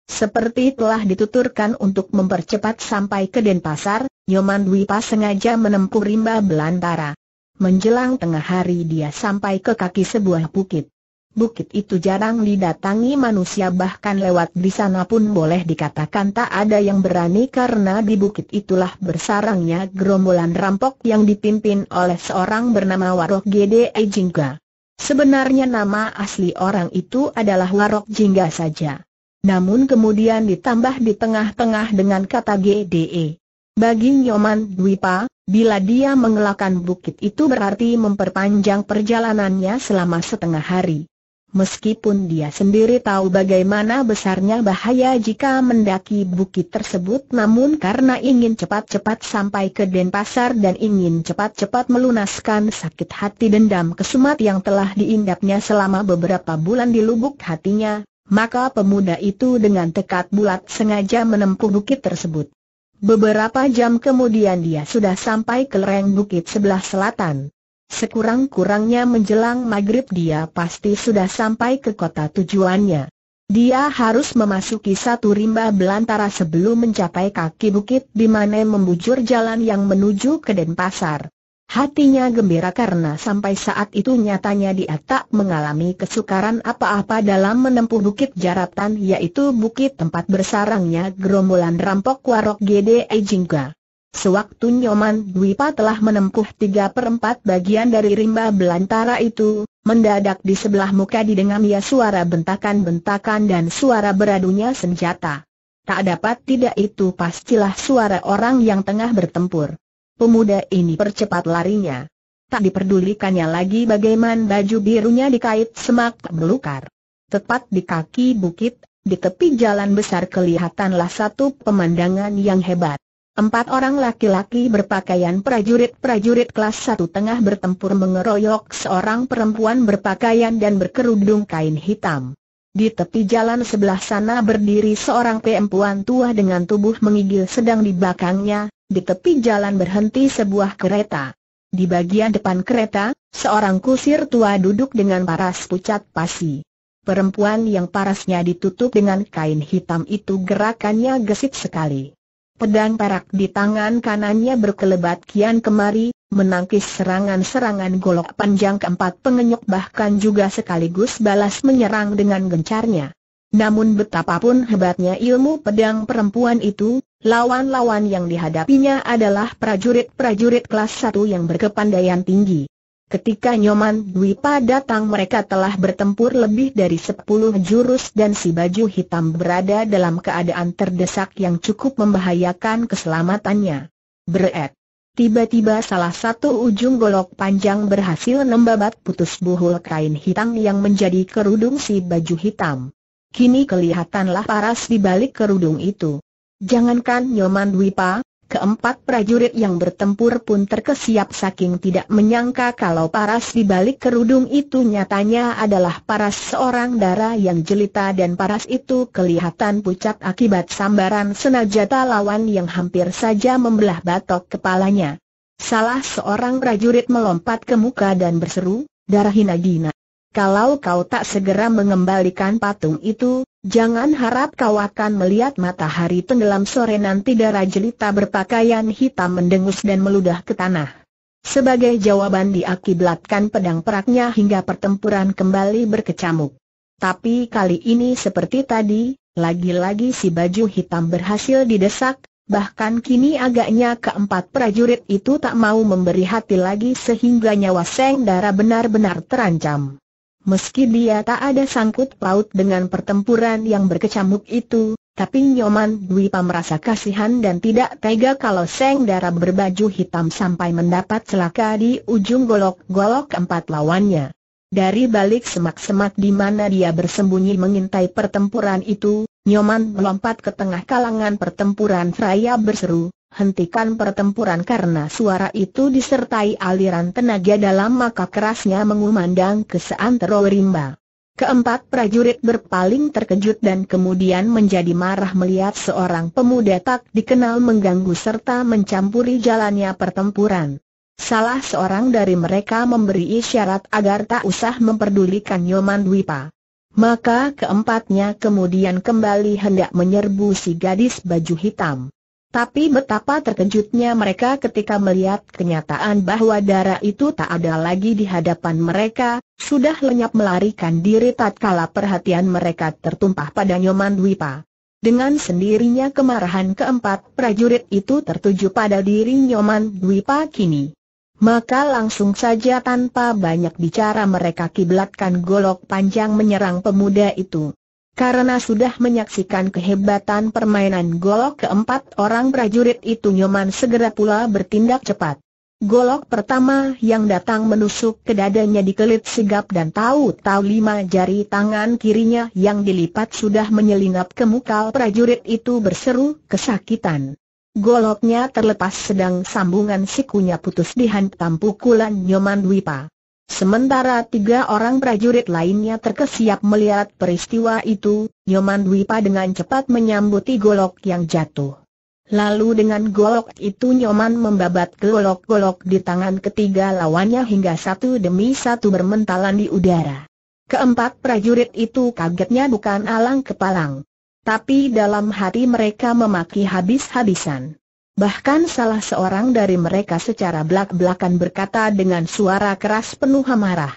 Seperti telah dituturkan untuk mempercepat sampai ke Denpasar, Nyoman Dwi Pas sengaja menempuh rimba belantara. Menjelang tengah hari dia sampai ke kaki sebuah bukit bukit itu jarang didatangi manusia bahkan lewat di sana pun boleh dikatakan tak ada yang berani karena di bukit itulah bersarangnya gerombolan rampok yang dipimpin oleh seorang bernama Warok Gede Ejingga. Sebenarnya nama asli orang itu adalah Warok Jingga saja. Namun kemudian ditambah di tengah-tengah dengan kata GDE. Bagi Nyoman Dwipa, bila dia mengelakkan bukit itu berarti memperpanjang perjalanannya selama setengah hari. Meskipun dia sendiri tahu bagaimana besarnya bahaya jika mendaki bukit tersebut namun karena ingin cepat-cepat sampai ke Denpasar dan ingin cepat-cepat melunaskan sakit hati dendam kesumat yang telah diindapnya selama beberapa bulan di lubuk hatinya, maka pemuda itu dengan tekad bulat sengaja menempuh bukit tersebut. Beberapa jam kemudian dia sudah sampai ke lereng bukit sebelah selatan. Sekurang-kurangnya menjelang maghrib dia pasti sudah sampai ke kota tujuannya. Dia harus memasuki satu rimba belantara sebelum mencapai kaki bukit di mana membujur jalan yang menuju ke Denpasar. Hatinya gembira karena sampai saat itu nyatanya dia tak mengalami kesukaran apa-apa dalam menempuh bukit jaratan yaitu bukit tempat bersarangnya gerombolan rampok warok Gde Ejingga. Sewaktu Nyoman Dwipa telah menempuh tiga perempat bagian dari rimba belantara itu, mendadak di sebelah muka ia ya suara bentakan-bentakan dan suara beradunya senjata. Tak dapat tidak itu pastilah suara orang yang tengah bertempur. Pemuda ini percepat larinya. Tak diperdulikannya lagi bagaimana baju birunya dikait semak belukar. Tepat di kaki bukit, di tepi jalan besar kelihatanlah satu pemandangan yang hebat. Empat orang laki-laki berpakaian prajurit-prajurit kelas satu tengah bertempur mengeroyok seorang perempuan berpakaian dan berkerudung kain hitam. Di tepi jalan sebelah sana berdiri seorang perempuan tua dengan tubuh mengigil sedang di belakangnya, di tepi jalan berhenti sebuah kereta. Di bagian depan kereta, seorang kusir tua duduk dengan paras pucat pasi. Perempuan yang parasnya ditutup dengan kain hitam itu gerakannya gesit sekali. Pedang perak di tangan kanannya berkelebat kian kemari, menangkis serangan-serangan golok panjang keempat pengenyok bahkan juga sekaligus balas menyerang dengan gencarnya. Namun betapapun hebatnya ilmu pedang perempuan itu, lawan-lawan yang dihadapinya adalah prajurit-prajurit kelas 1 yang berkepandaian tinggi. Ketika Nyoman Dwipa datang mereka telah bertempur lebih dari sepuluh jurus dan si baju hitam berada dalam keadaan terdesak yang cukup membahayakan keselamatannya. Beret. Tiba-tiba salah satu ujung golok panjang berhasil nembabat putus buhul kain hitam yang menjadi kerudung si baju hitam. Kini kelihatanlah paras di balik kerudung itu. Jangankan Nyoman Dwipa, Keempat prajurit yang bertempur pun terkesiap saking tidak menyangka kalau paras di balik kerudung itu nyatanya adalah paras seorang dara yang jelita dan paras itu kelihatan pucat akibat sambaran senajata lawan yang hampir saja membelah batok kepalanya. Salah seorang prajurit melompat ke muka dan berseru, Darah Hinadina. Kalau kau tak segera mengembalikan patung itu, jangan harap kau akan melihat matahari tenggelam sore nanti darah jelita berpakaian hitam mendengus dan meludah ke tanah. Sebagai jawaban diakibatkan pedang peraknya hingga pertempuran kembali berkecamuk. Tapi kali ini seperti tadi, lagi-lagi si baju hitam berhasil didesak, bahkan kini agaknya keempat prajurit itu tak mau memberi hati lagi sehingga nyawa Seng darah benar-benar terancam. Meski dia tak ada sangkut paut dengan pertempuran yang berkecamuk itu, tapi Nyoman Dwipa merasa kasihan dan tidak tega kalau Seng Dara berbaju hitam sampai mendapat celaka di ujung golok-golok empat lawannya. Dari balik semak-semak di mana dia bersembunyi mengintai pertempuran itu, Nyoman melompat ke tengah kalangan pertempuran Fraya berseru, hentikan pertempuran karena suara itu disertai aliran tenaga dalam maka kerasnya mengumandang ke seantero rimba. Keempat prajurit berpaling terkejut dan kemudian menjadi marah melihat seorang pemuda tak dikenal mengganggu serta mencampuri jalannya pertempuran. Salah seorang dari mereka memberi isyarat agar tak usah memperdulikan Nyoman Dwipa. Maka keempatnya kemudian kembali hendak menyerbu si gadis baju hitam. Tapi betapa terkejutnya mereka ketika melihat kenyataan bahwa darah itu tak ada lagi di hadapan mereka, sudah lenyap melarikan diri tatkala perhatian mereka tertumpah pada Nyoman Dwipa. Dengan sendirinya kemarahan keempat prajurit itu tertuju pada diri Nyoman Dwipa kini. Maka langsung saja tanpa banyak bicara mereka kiblatkan golok panjang menyerang pemuda itu. Karena sudah menyaksikan kehebatan permainan golok keempat orang prajurit itu Nyoman segera pula bertindak cepat. Golok pertama yang datang menusuk ke dadanya dikelit sigap dan tahu-tahu lima jari tangan kirinya yang dilipat sudah menyelinap ke muka prajurit itu berseru kesakitan. Goloknya terlepas sedang sambungan sikunya putus dihantam pukulan Nyoman Wipa. Sementara tiga orang prajurit lainnya terkesiap melihat peristiwa itu, Nyoman Dwipa dengan cepat menyambuti golok yang jatuh. Lalu dengan golok itu Nyoman membabat golok-golok di tangan ketiga lawannya hingga satu demi satu bermentalan di udara. Keempat prajurit itu kagetnya bukan alang kepalang. Tapi dalam hati mereka memaki habis-habisan. Bahkan salah seorang dari mereka secara belak-belakan berkata dengan suara keras penuh amarah.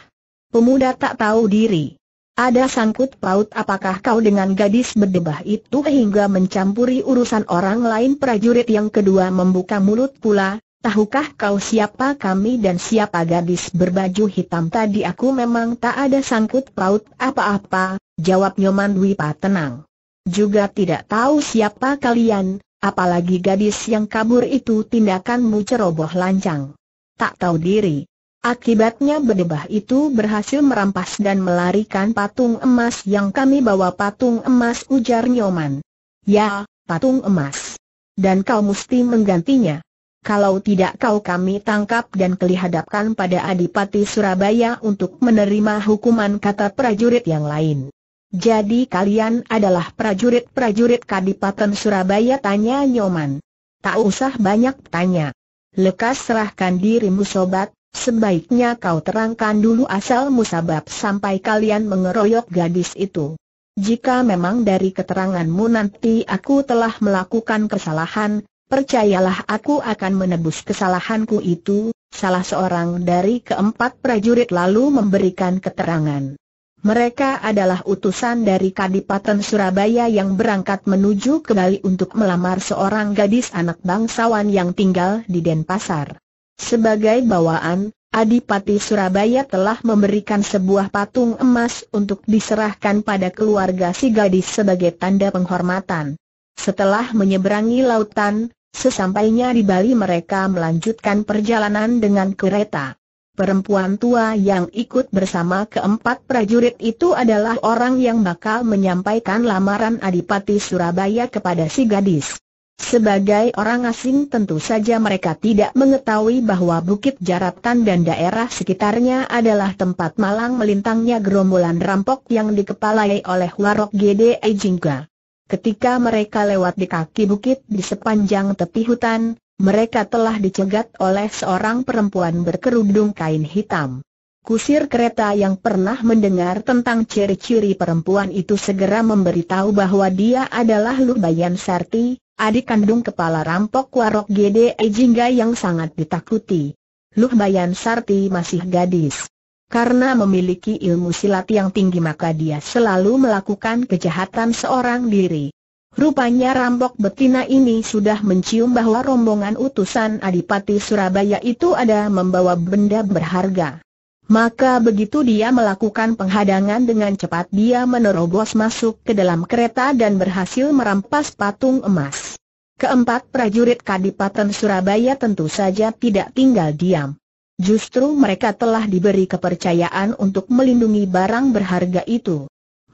Pemuda tak tahu diri. Ada sangkut paut apakah kau dengan gadis berdebah itu hingga mencampuri urusan orang lain prajurit yang kedua membuka mulut pula, tahukah kau siapa kami dan siapa gadis berbaju hitam tadi aku memang tak ada sangkut paut apa-apa, jawab Nyoman Wipa tenang. Juga tidak tahu siapa kalian, Apalagi gadis yang kabur itu tindakanmu ceroboh lancang. Tak tahu diri. Akibatnya bedebah itu berhasil merampas dan melarikan patung emas yang kami bawa patung emas ujar Nyoman. Ya, patung emas. Dan kau mesti menggantinya. Kalau tidak kau kami tangkap dan kelihadapkan pada Adipati Surabaya untuk menerima hukuman kata prajurit yang lain. Jadi kalian adalah prajurit-prajurit Kadipaten Surabaya tanya Nyoman. Tak usah banyak tanya. Lekas serahkan dirimu sobat, sebaiknya kau terangkan dulu asal musabab sampai kalian mengeroyok gadis itu. Jika memang dari keteranganmu nanti aku telah melakukan kesalahan, percayalah aku akan menebus kesalahanku itu, salah seorang dari keempat prajurit lalu memberikan keterangan. Mereka adalah utusan dari Kadipaten Surabaya yang berangkat menuju ke Bali untuk melamar seorang gadis anak bangsawan yang tinggal di Denpasar. Sebagai bawaan, Adipati Surabaya telah memberikan sebuah patung emas untuk diserahkan pada keluarga si gadis sebagai tanda penghormatan. Setelah menyeberangi lautan, sesampainya di Bali mereka melanjutkan perjalanan dengan kereta. Perempuan tua yang ikut bersama keempat prajurit itu adalah orang yang bakal menyampaikan lamaran Adipati Surabaya kepada si gadis. Sebagai orang asing tentu saja mereka tidak mengetahui bahwa Bukit Jaratan dan daerah sekitarnya adalah tempat malang melintangnya gerombolan rampok yang dikepalai oleh Warok Gede Ejingga. Ketika mereka lewat di kaki bukit di sepanjang tepi hutan, mereka telah dicegat oleh seorang perempuan berkerudung kain hitam. Kusir kereta yang pernah mendengar tentang ciri-ciri perempuan itu segera memberitahu bahwa dia adalah Lu Bayan Sarti, adik kandung kepala rampok warok gede Jingga yang sangat ditakuti. Luh Bayan Sarti masih gadis. Karena memiliki ilmu silat yang tinggi maka dia selalu melakukan kejahatan seorang diri. Rupanya rampok betina ini sudah mencium bahwa rombongan utusan Adipati Surabaya itu ada membawa benda berharga. Maka begitu dia melakukan penghadangan dengan cepat dia menerobos masuk ke dalam kereta dan berhasil merampas patung emas. Keempat prajurit Kadipaten Surabaya tentu saja tidak tinggal diam. Justru mereka telah diberi kepercayaan untuk melindungi barang berharga itu.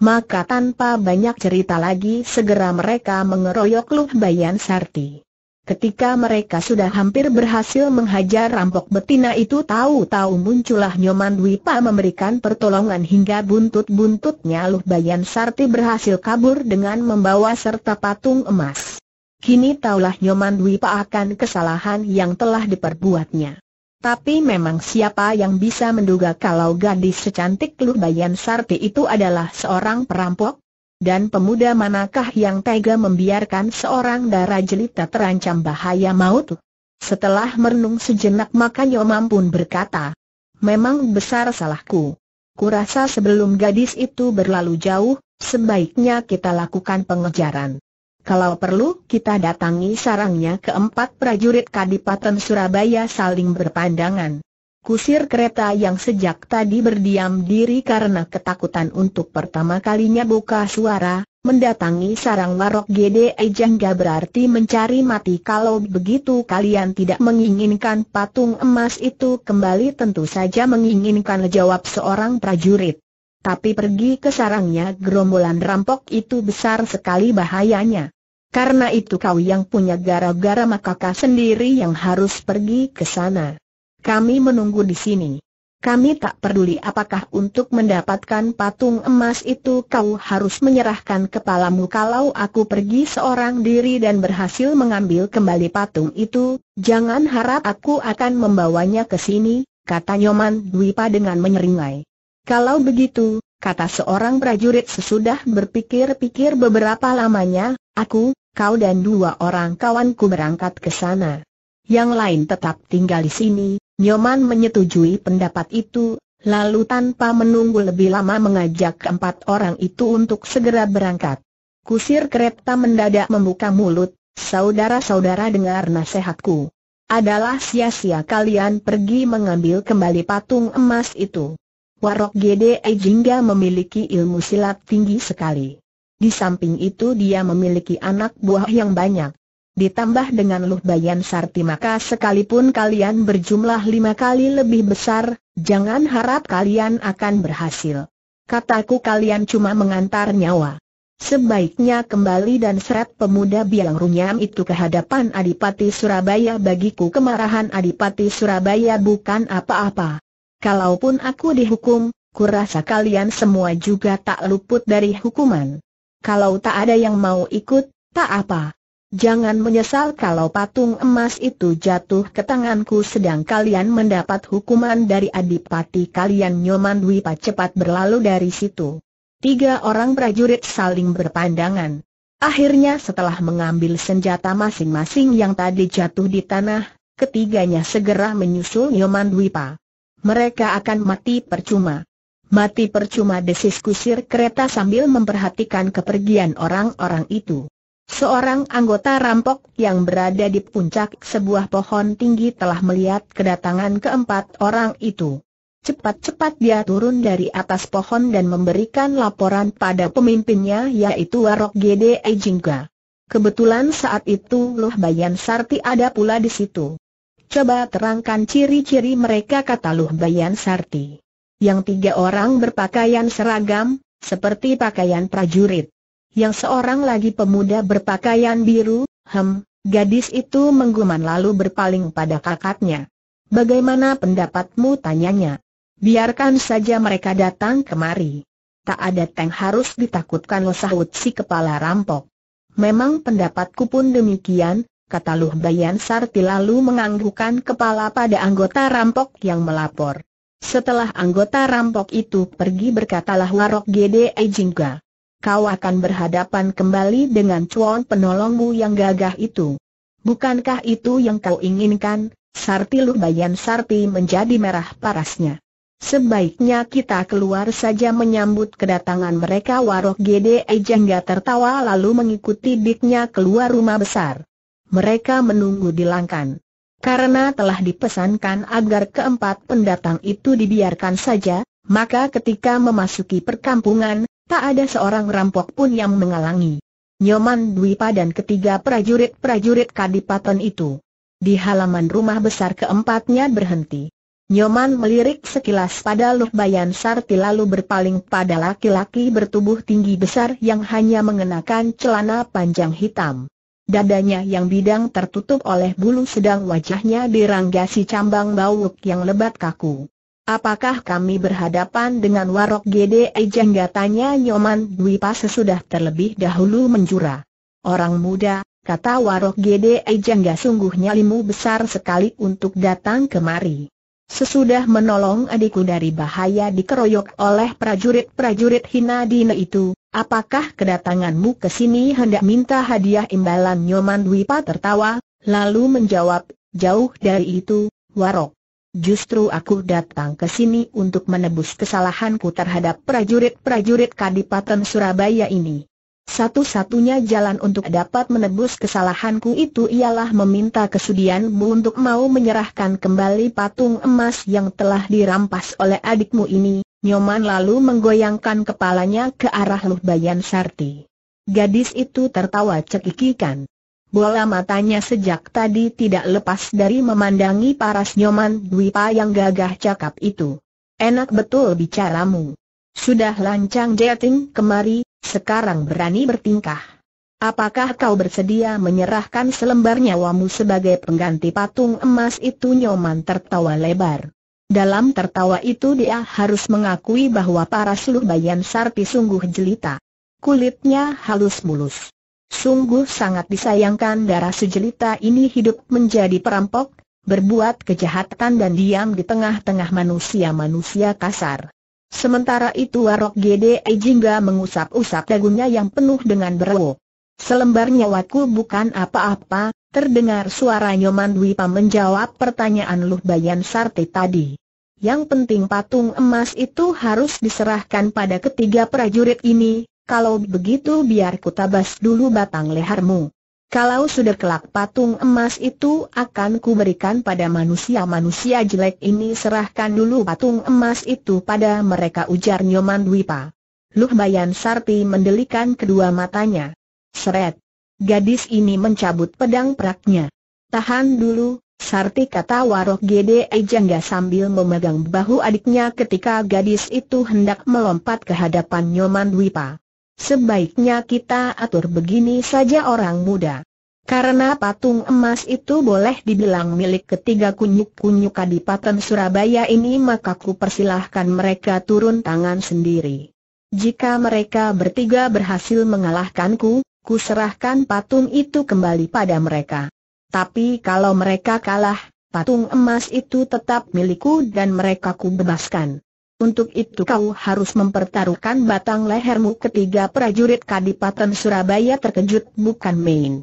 Maka tanpa banyak cerita lagi segera mereka mengeroyok Luh Bayan Sarti. Ketika mereka sudah hampir berhasil menghajar rampok betina itu tahu-tahu muncullah Nyoman Wipa memberikan pertolongan hingga buntut-buntutnya Luh Bayan Sarti berhasil kabur dengan membawa serta patung emas. Kini taulah Nyoman Wipa akan kesalahan yang telah diperbuatnya. Tapi memang siapa yang bisa menduga kalau gadis secantik Lu Bayan Sarti itu adalah seorang perampok? Dan pemuda manakah yang tega membiarkan seorang darah jelita terancam bahaya maut? Setelah merenung sejenak maka Nyomam pun berkata, Memang besar salahku. Kurasa sebelum gadis itu berlalu jauh, sebaiknya kita lakukan pengejaran. Kalau perlu, kita datangi sarangnya keempat prajurit Kadipaten Surabaya saling berpandangan. Kusir kereta yang sejak tadi berdiam diri karena ketakutan untuk pertama kalinya buka suara, mendatangi sarang warok Gede Ejangga berarti mencari mati kalau begitu kalian tidak menginginkan patung emas itu kembali tentu saja menginginkan jawab seorang prajurit tapi pergi ke sarangnya gerombolan rampok itu besar sekali bahayanya. Karena itu kau yang punya gara-gara maka sendiri yang harus pergi ke sana. Kami menunggu di sini. Kami tak peduli apakah untuk mendapatkan patung emas itu kau harus menyerahkan kepalamu kalau aku pergi seorang diri dan berhasil mengambil kembali patung itu, jangan harap aku akan membawanya ke sini, kata Nyoman Dwipa dengan menyeringai. Kalau begitu, kata seorang prajurit sesudah berpikir-pikir beberapa lamanya, aku, kau dan dua orang kawanku berangkat ke sana. Yang lain tetap tinggal di sini, Nyoman menyetujui pendapat itu, lalu tanpa menunggu lebih lama mengajak keempat orang itu untuk segera berangkat. Kusir kereta mendadak membuka mulut, saudara-saudara dengar nasihatku. Adalah sia-sia kalian pergi mengambil kembali patung emas itu. Warok Gede Ejingga memiliki ilmu silat tinggi sekali. Di samping itu dia memiliki anak buah yang banyak. Ditambah dengan Luh Bayan Sarti maka sekalipun kalian berjumlah lima kali lebih besar, jangan harap kalian akan berhasil. Kataku kalian cuma mengantar nyawa. Sebaiknya kembali dan seret pemuda biang runyam itu ke hadapan Adipati Surabaya bagiku kemarahan Adipati Surabaya bukan apa-apa. Kalaupun aku dihukum, kurasa kalian semua juga tak luput dari hukuman. Kalau tak ada yang mau ikut, tak apa. Jangan menyesal kalau patung emas itu jatuh ke tanganku sedang kalian mendapat hukuman dari adipati kalian Nyoman Dwipa cepat berlalu dari situ. Tiga orang prajurit saling berpandangan. Akhirnya setelah mengambil senjata masing-masing yang tadi jatuh di tanah, ketiganya segera menyusul Nyoman Dwipa. Mereka akan mati percuma. Mati percuma desis kusir kereta sambil memperhatikan kepergian orang-orang itu. Seorang anggota rampok yang berada di puncak sebuah pohon tinggi telah melihat kedatangan keempat orang itu. Cepat-cepat dia turun dari atas pohon dan memberikan laporan pada pemimpinnya yaitu Warok Gede Ejingga. Kebetulan saat itu Luh Bayan Sarti ada pula di situ. Coba terangkan ciri-ciri mereka kata Luh Bayan Sarti. Yang tiga orang berpakaian seragam, seperti pakaian prajurit. Yang seorang lagi pemuda berpakaian biru, hem, gadis itu menggumam lalu berpaling pada kakaknya. Bagaimana pendapatmu tanyanya? Biarkan saja mereka datang kemari. Tak ada tank harus ditakutkan sahut si kepala rampok. Memang pendapatku pun demikian, kata Luh Bayan Sarti lalu menganggukkan kepala pada anggota rampok yang melapor. Setelah anggota rampok itu pergi berkatalah Warok Gede Ejingga. Kau akan berhadapan kembali dengan cuan penolongmu yang gagah itu. Bukankah itu yang kau inginkan? Sarti Luh Bayan Sarti menjadi merah parasnya. Sebaiknya kita keluar saja menyambut kedatangan mereka Warok Gede Ejangga tertawa lalu mengikuti diknya keluar rumah besar mereka menunggu di Langkan. Karena telah dipesankan agar keempat pendatang itu dibiarkan saja, maka ketika memasuki perkampungan, tak ada seorang rampok pun yang menghalangi. Nyoman Dwipa dan ketiga prajurit-prajurit Kadipaten itu. Di halaman rumah besar keempatnya berhenti. Nyoman melirik sekilas pada Luh Bayan Sarti lalu berpaling pada laki-laki bertubuh tinggi besar yang hanya mengenakan celana panjang hitam dadanya yang bidang tertutup oleh bulu sedang wajahnya diranggasi cambang bauk yang lebat kaku. Apakah kami berhadapan dengan warok Gede Ajeng? tanya Nyoman Dwi pas sesudah terlebih dahulu menjura. Orang muda, kata warok gede gak sungguhnya limu besar sekali untuk datang kemari. Sesudah menolong adikku dari bahaya dikeroyok oleh prajurit-prajurit hina dina itu, apakah kedatanganmu ke sini hendak minta hadiah imbalan Nyoman Dwipa tertawa, lalu menjawab, jauh dari itu, Warok. Justru aku datang ke sini untuk menebus kesalahanku terhadap prajurit-prajurit Kadipaten Surabaya ini. Satu-satunya jalan untuk dapat menebus kesalahanku itu ialah meminta kesudianmu untuk mau menyerahkan kembali patung emas yang telah dirampas oleh adikmu ini. Nyoman lalu menggoyangkan kepalanya ke arah Luh Bayan Sarti. Gadis itu tertawa cekikikan. Bola matanya sejak tadi tidak lepas dari memandangi paras Nyoman Dwipa yang gagah cakap itu. Enak betul bicaramu. Sudah lancang jeting kemari, sekarang berani bertingkah. Apakah kau bersedia menyerahkan selembar nyawamu sebagai pengganti patung emas itu Nyoman tertawa lebar. Dalam tertawa itu dia harus mengakui bahwa para suluh Bayan sarpi sungguh jelita. Kulitnya halus mulus. Sungguh sangat disayangkan darah sejelita ini hidup menjadi perampok, berbuat kejahatan dan diam di tengah-tengah manusia-manusia kasar. Sementara itu Warok Gede Jingga mengusap-usap dagunya yang penuh dengan berwo. Selembar nyawaku bukan apa-apa, terdengar suara Nyoman Dwipa menjawab pertanyaan Luh Bayan Sarti tadi. Yang penting patung emas itu harus diserahkan pada ketiga prajurit ini, kalau begitu biar ku tabas dulu batang lehermu. Kalau sudah kelak patung emas itu akan kuberikan pada manusia-manusia jelek ini serahkan dulu patung emas itu pada mereka ujar Nyoman Dwipa. Luh Bayan Sarti mendelikan kedua matanya. Seret. Gadis ini mencabut pedang peraknya. Tahan dulu, Sarti kata Warok Gede Ejangga sambil memegang bahu adiknya ketika gadis itu hendak melompat ke hadapan Nyoman Dwipa. Sebaiknya kita atur begini saja orang muda. Karena patung emas itu boleh dibilang milik ketiga kunyuk-kunyuk Kadipaten Surabaya ini maka ku persilahkan mereka turun tangan sendiri. Jika mereka bertiga berhasil mengalahkanku, ku serahkan patung itu kembali pada mereka. Tapi kalau mereka kalah, patung emas itu tetap milikku dan mereka ku bebaskan. Untuk itu kau harus mempertaruhkan batang lehermu ketiga prajurit Kadipaten Surabaya terkejut bukan main.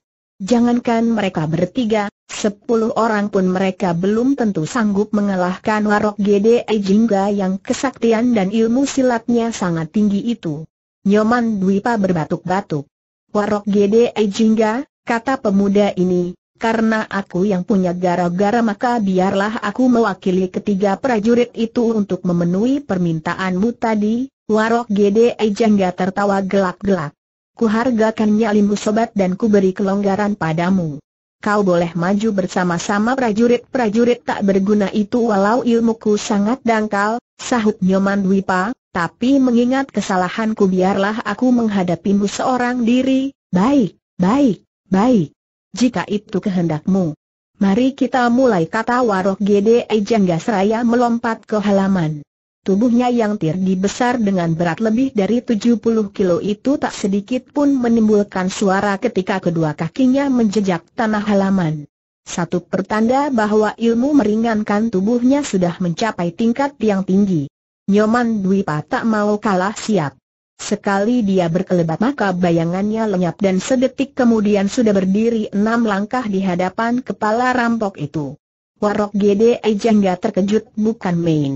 Jangankan mereka bertiga, sepuluh orang pun mereka belum tentu sanggup mengalahkan warok Gede Jingga yang kesaktian dan ilmu silatnya sangat tinggi itu. Nyoman Dwipa berbatuk-batuk. Warok Gede Jingga, kata pemuda ini, karena aku yang punya gara-gara maka biarlah aku mewakili ketiga prajurit itu untuk memenuhi permintaanmu tadi, warok Gede Ejangga tertawa gelak-gelak. Kuhargakannya limu sobat dan kuberi kelonggaran padamu. Kau boleh maju bersama-sama prajurit-prajurit tak berguna itu walau ilmuku sangat dangkal, sahut Nyoman Dwipa, tapi mengingat kesalahanku biarlah aku menghadapimu seorang diri, baik, baik, baik jika itu kehendakmu. Mari kita mulai kata Warok Gede Jangga Seraya melompat ke halaman. Tubuhnya yang tirdi besar dengan berat lebih dari 70 kilo itu tak sedikit pun menimbulkan suara ketika kedua kakinya menjejak tanah halaman. Satu pertanda bahwa ilmu meringankan tubuhnya sudah mencapai tingkat yang tinggi. Nyoman Dwi tak mau kalah siap. Sekali dia berkelebat maka bayangannya lenyap dan sedetik kemudian sudah berdiri enam langkah di hadapan kepala rampok itu. Warok Gede Ejangga terkejut bukan main.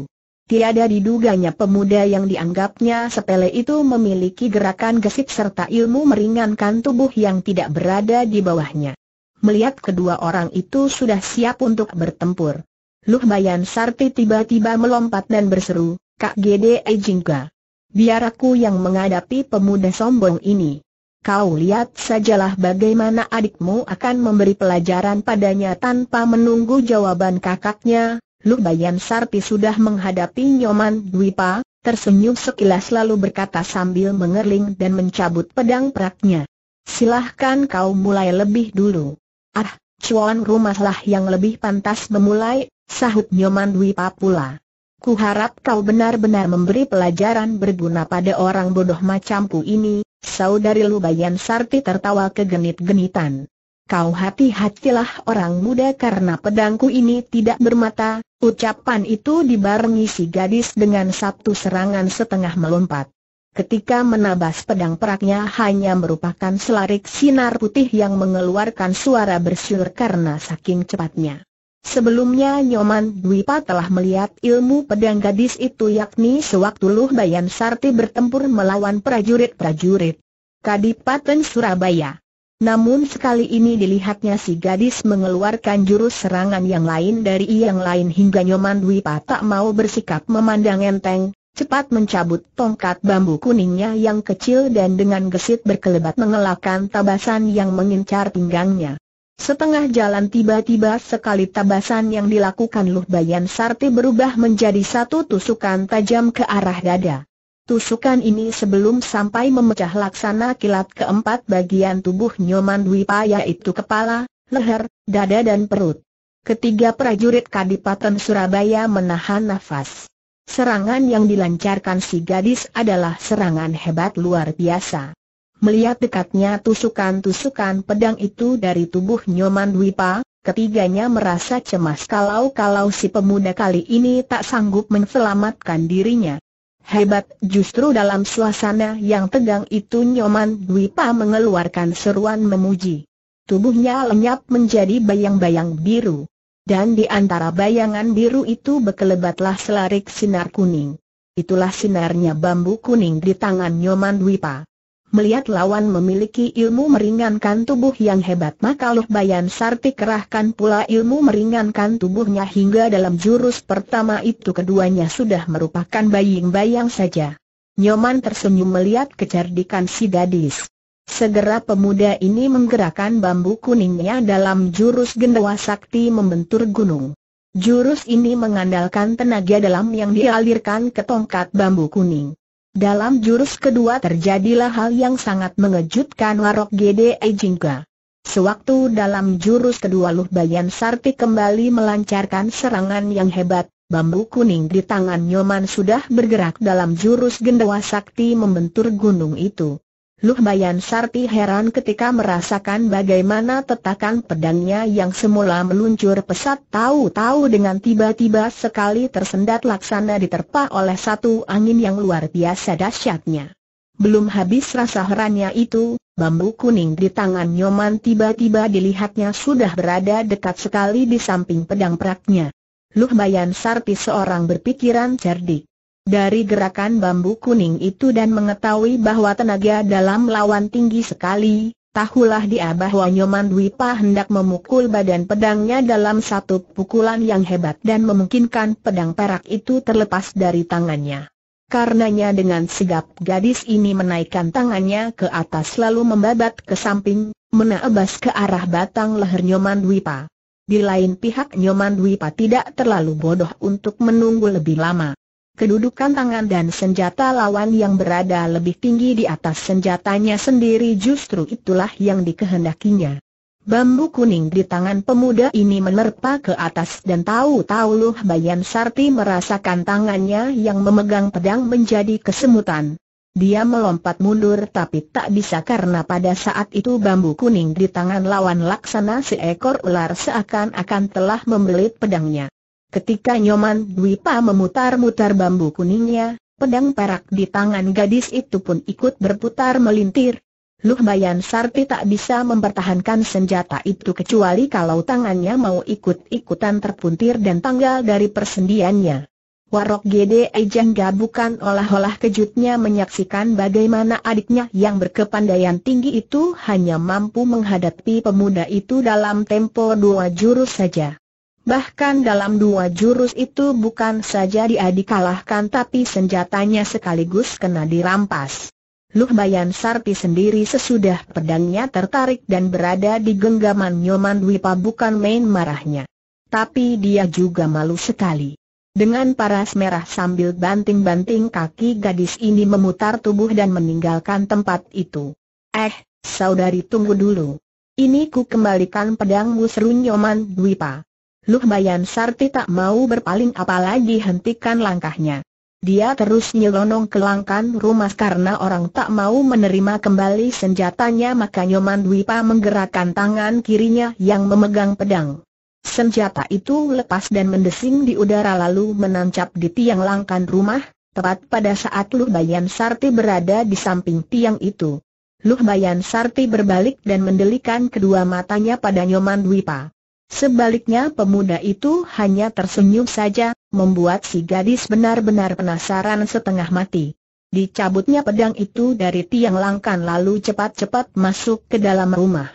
Tiada diduganya pemuda yang dianggapnya sepele itu memiliki gerakan gesit serta ilmu meringankan tubuh yang tidak berada di bawahnya. Melihat kedua orang itu sudah siap untuk bertempur. Luh Bayan Sarti tiba-tiba melompat dan berseru, Kak Gede Ejingga. Biar aku yang menghadapi pemuda sombong ini. Kau lihat sajalah bagaimana adikmu akan memberi pelajaran padanya tanpa menunggu jawaban kakaknya. Bayan Sarpi sudah menghadapi Nyoman Dwipa, tersenyum sekilas lalu berkata sambil mengerling dan mencabut pedang peraknya. Silahkan kau mulai lebih dulu. Ah, cuan rumahlah yang lebih pantas memulai, sahut Nyoman Dwipa pula. Ku harap kau benar-benar memberi pelajaran berguna pada orang bodoh macamku ini, saudari Lubayan Sarti tertawa kegenit-genitan. Kau hati-hatilah orang muda karena pedangku ini tidak bermata, ucapan itu dibarengi si gadis dengan satu serangan setengah melompat. Ketika menabas pedang peraknya hanya merupakan selarik sinar putih yang mengeluarkan suara bersyur karena saking cepatnya. Sebelumnya Nyoman Dwipa telah melihat ilmu pedang gadis itu yakni sewaktu Luh Bayan Sarti bertempur melawan prajurit-prajurit Kadipaten Surabaya. Namun sekali ini dilihatnya si gadis mengeluarkan jurus serangan yang lain dari yang lain hingga Nyoman Dwipa tak mau bersikap memandang enteng, cepat mencabut tongkat bambu kuningnya yang kecil dan dengan gesit berkelebat mengelakkan tabasan yang mengincar pinggangnya. Setengah jalan tiba-tiba sekali tabasan yang dilakukan Luh Bayan Sarti berubah menjadi satu tusukan tajam ke arah dada. Tusukan ini sebelum sampai memecah laksana kilat keempat bagian tubuh Nyoman Dwipa itu kepala, leher, dada dan perut. Ketiga prajurit Kadipaten Surabaya menahan nafas. Serangan yang dilancarkan si gadis adalah serangan hebat luar biasa. Melihat dekatnya tusukan-tusukan pedang itu dari tubuh Nyoman Dwipa, ketiganya merasa cemas kalau-kalau si pemuda kali ini tak sanggup menyelamatkan dirinya. Hebat, justru dalam suasana yang tegang itu Nyoman Dwipa mengeluarkan seruan memuji. Tubuhnya lenyap menjadi bayang-bayang biru. Dan di antara bayangan biru itu berkelebatlah selarik sinar kuning. Itulah sinarnya bambu kuning di tangan Nyoman Dwipa. Melihat lawan memiliki ilmu meringankan tubuh yang hebat maka Loh Bayan Sarti kerahkan pula ilmu meringankan tubuhnya hingga dalam jurus pertama itu keduanya sudah merupakan bayang-bayang saja. Nyoman tersenyum melihat kecerdikan si gadis. Segera pemuda ini menggerakkan bambu kuningnya dalam jurus gendawa sakti membentur gunung. Jurus ini mengandalkan tenaga dalam yang dialirkan ke tongkat bambu kuning. Dalam jurus kedua terjadilah hal yang sangat mengejutkan Warok Gede Jingga. Sewaktu dalam jurus kedua Luh Bayan Sarti kembali melancarkan serangan yang hebat, bambu kuning di tangan Nyoman sudah bergerak dalam jurus gendawa sakti membentur gunung itu. Luh Bayan Sarti heran ketika merasakan bagaimana tetakan pedangnya yang semula meluncur pesat tahu-tahu dengan tiba-tiba sekali tersendat laksana diterpa oleh satu angin yang luar biasa dahsyatnya. Belum habis rasa herannya itu, bambu kuning di tangan Nyoman tiba-tiba dilihatnya sudah berada dekat sekali di samping pedang peraknya. Luh Bayan Sarti seorang berpikiran cerdik dari gerakan bambu kuning itu dan mengetahui bahwa tenaga dalam lawan tinggi sekali, tahulah dia bahwa Nyoman Dwipa hendak memukul badan pedangnya dalam satu pukulan yang hebat dan memungkinkan pedang perak itu terlepas dari tangannya. Karenanya dengan sigap gadis ini menaikkan tangannya ke atas lalu membabat ke samping, menaebas ke arah batang leher Nyoman Dwipa. Di lain pihak Nyoman Dwipa tidak terlalu bodoh untuk menunggu lebih lama kedudukan tangan dan senjata lawan yang berada lebih tinggi di atas senjatanya sendiri justru itulah yang dikehendakinya. Bambu kuning di tangan pemuda ini menerpa ke atas dan tahu-tahu Luh Bayan Sarti merasakan tangannya yang memegang pedang menjadi kesemutan. Dia melompat mundur tapi tak bisa karena pada saat itu bambu kuning di tangan lawan laksana seekor ular seakan-akan telah membelit pedangnya. Ketika Nyoman Dwipa memutar-mutar bambu kuningnya, pedang perak di tangan gadis itu pun ikut berputar melintir. Luh Bayan Sarti tak bisa mempertahankan senjata itu kecuali kalau tangannya mau ikut-ikutan terpuntir dan tanggal dari persendiannya. Warok Gede Ejangga bukan olah-olah kejutnya menyaksikan bagaimana adiknya yang berkepandaian tinggi itu hanya mampu menghadapi pemuda itu dalam tempo dua jurus saja. Bahkan dalam dua jurus itu bukan saja dia dikalahkan tapi senjatanya sekaligus kena dirampas. Luh Bayan Sarti sendiri sesudah pedangnya tertarik dan berada di genggaman Nyoman Dwipa bukan main marahnya. Tapi dia juga malu sekali. Dengan paras merah sambil banting-banting kaki gadis ini memutar tubuh dan meninggalkan tempat itu. Eh, saudari tunggu dulu. Ini ku kembalikan pedangmu seru Nyoman Dwipa. Luh Bayan Sarti tak mau berpaling apalagi hentikan langkahnya. Dia terus nyelonong ke langkan rumah karena orang tak mau menerima kembali senjatanya maka Nyoman Dwipa menggerakkan tangan kirinya yang memegang pedang. Senjata itu lepas dan mendesing di udara lalu menancap di tiang langkan rumah, tepat pada saat Luh Bayan Sarti berada di samping tiang itu. Luh Bayan Sarti berbalik dan mendelikan kedua matanya pada Nyoman Dwipa. Sebaliknya pemuda itu hanya tersenyum saja, membuat si gadis benar-benar penasaran setengah mati. Dicabutnya pedang itu dari tiang langkan lalu cepat-cepat masuk ke dalam rumah.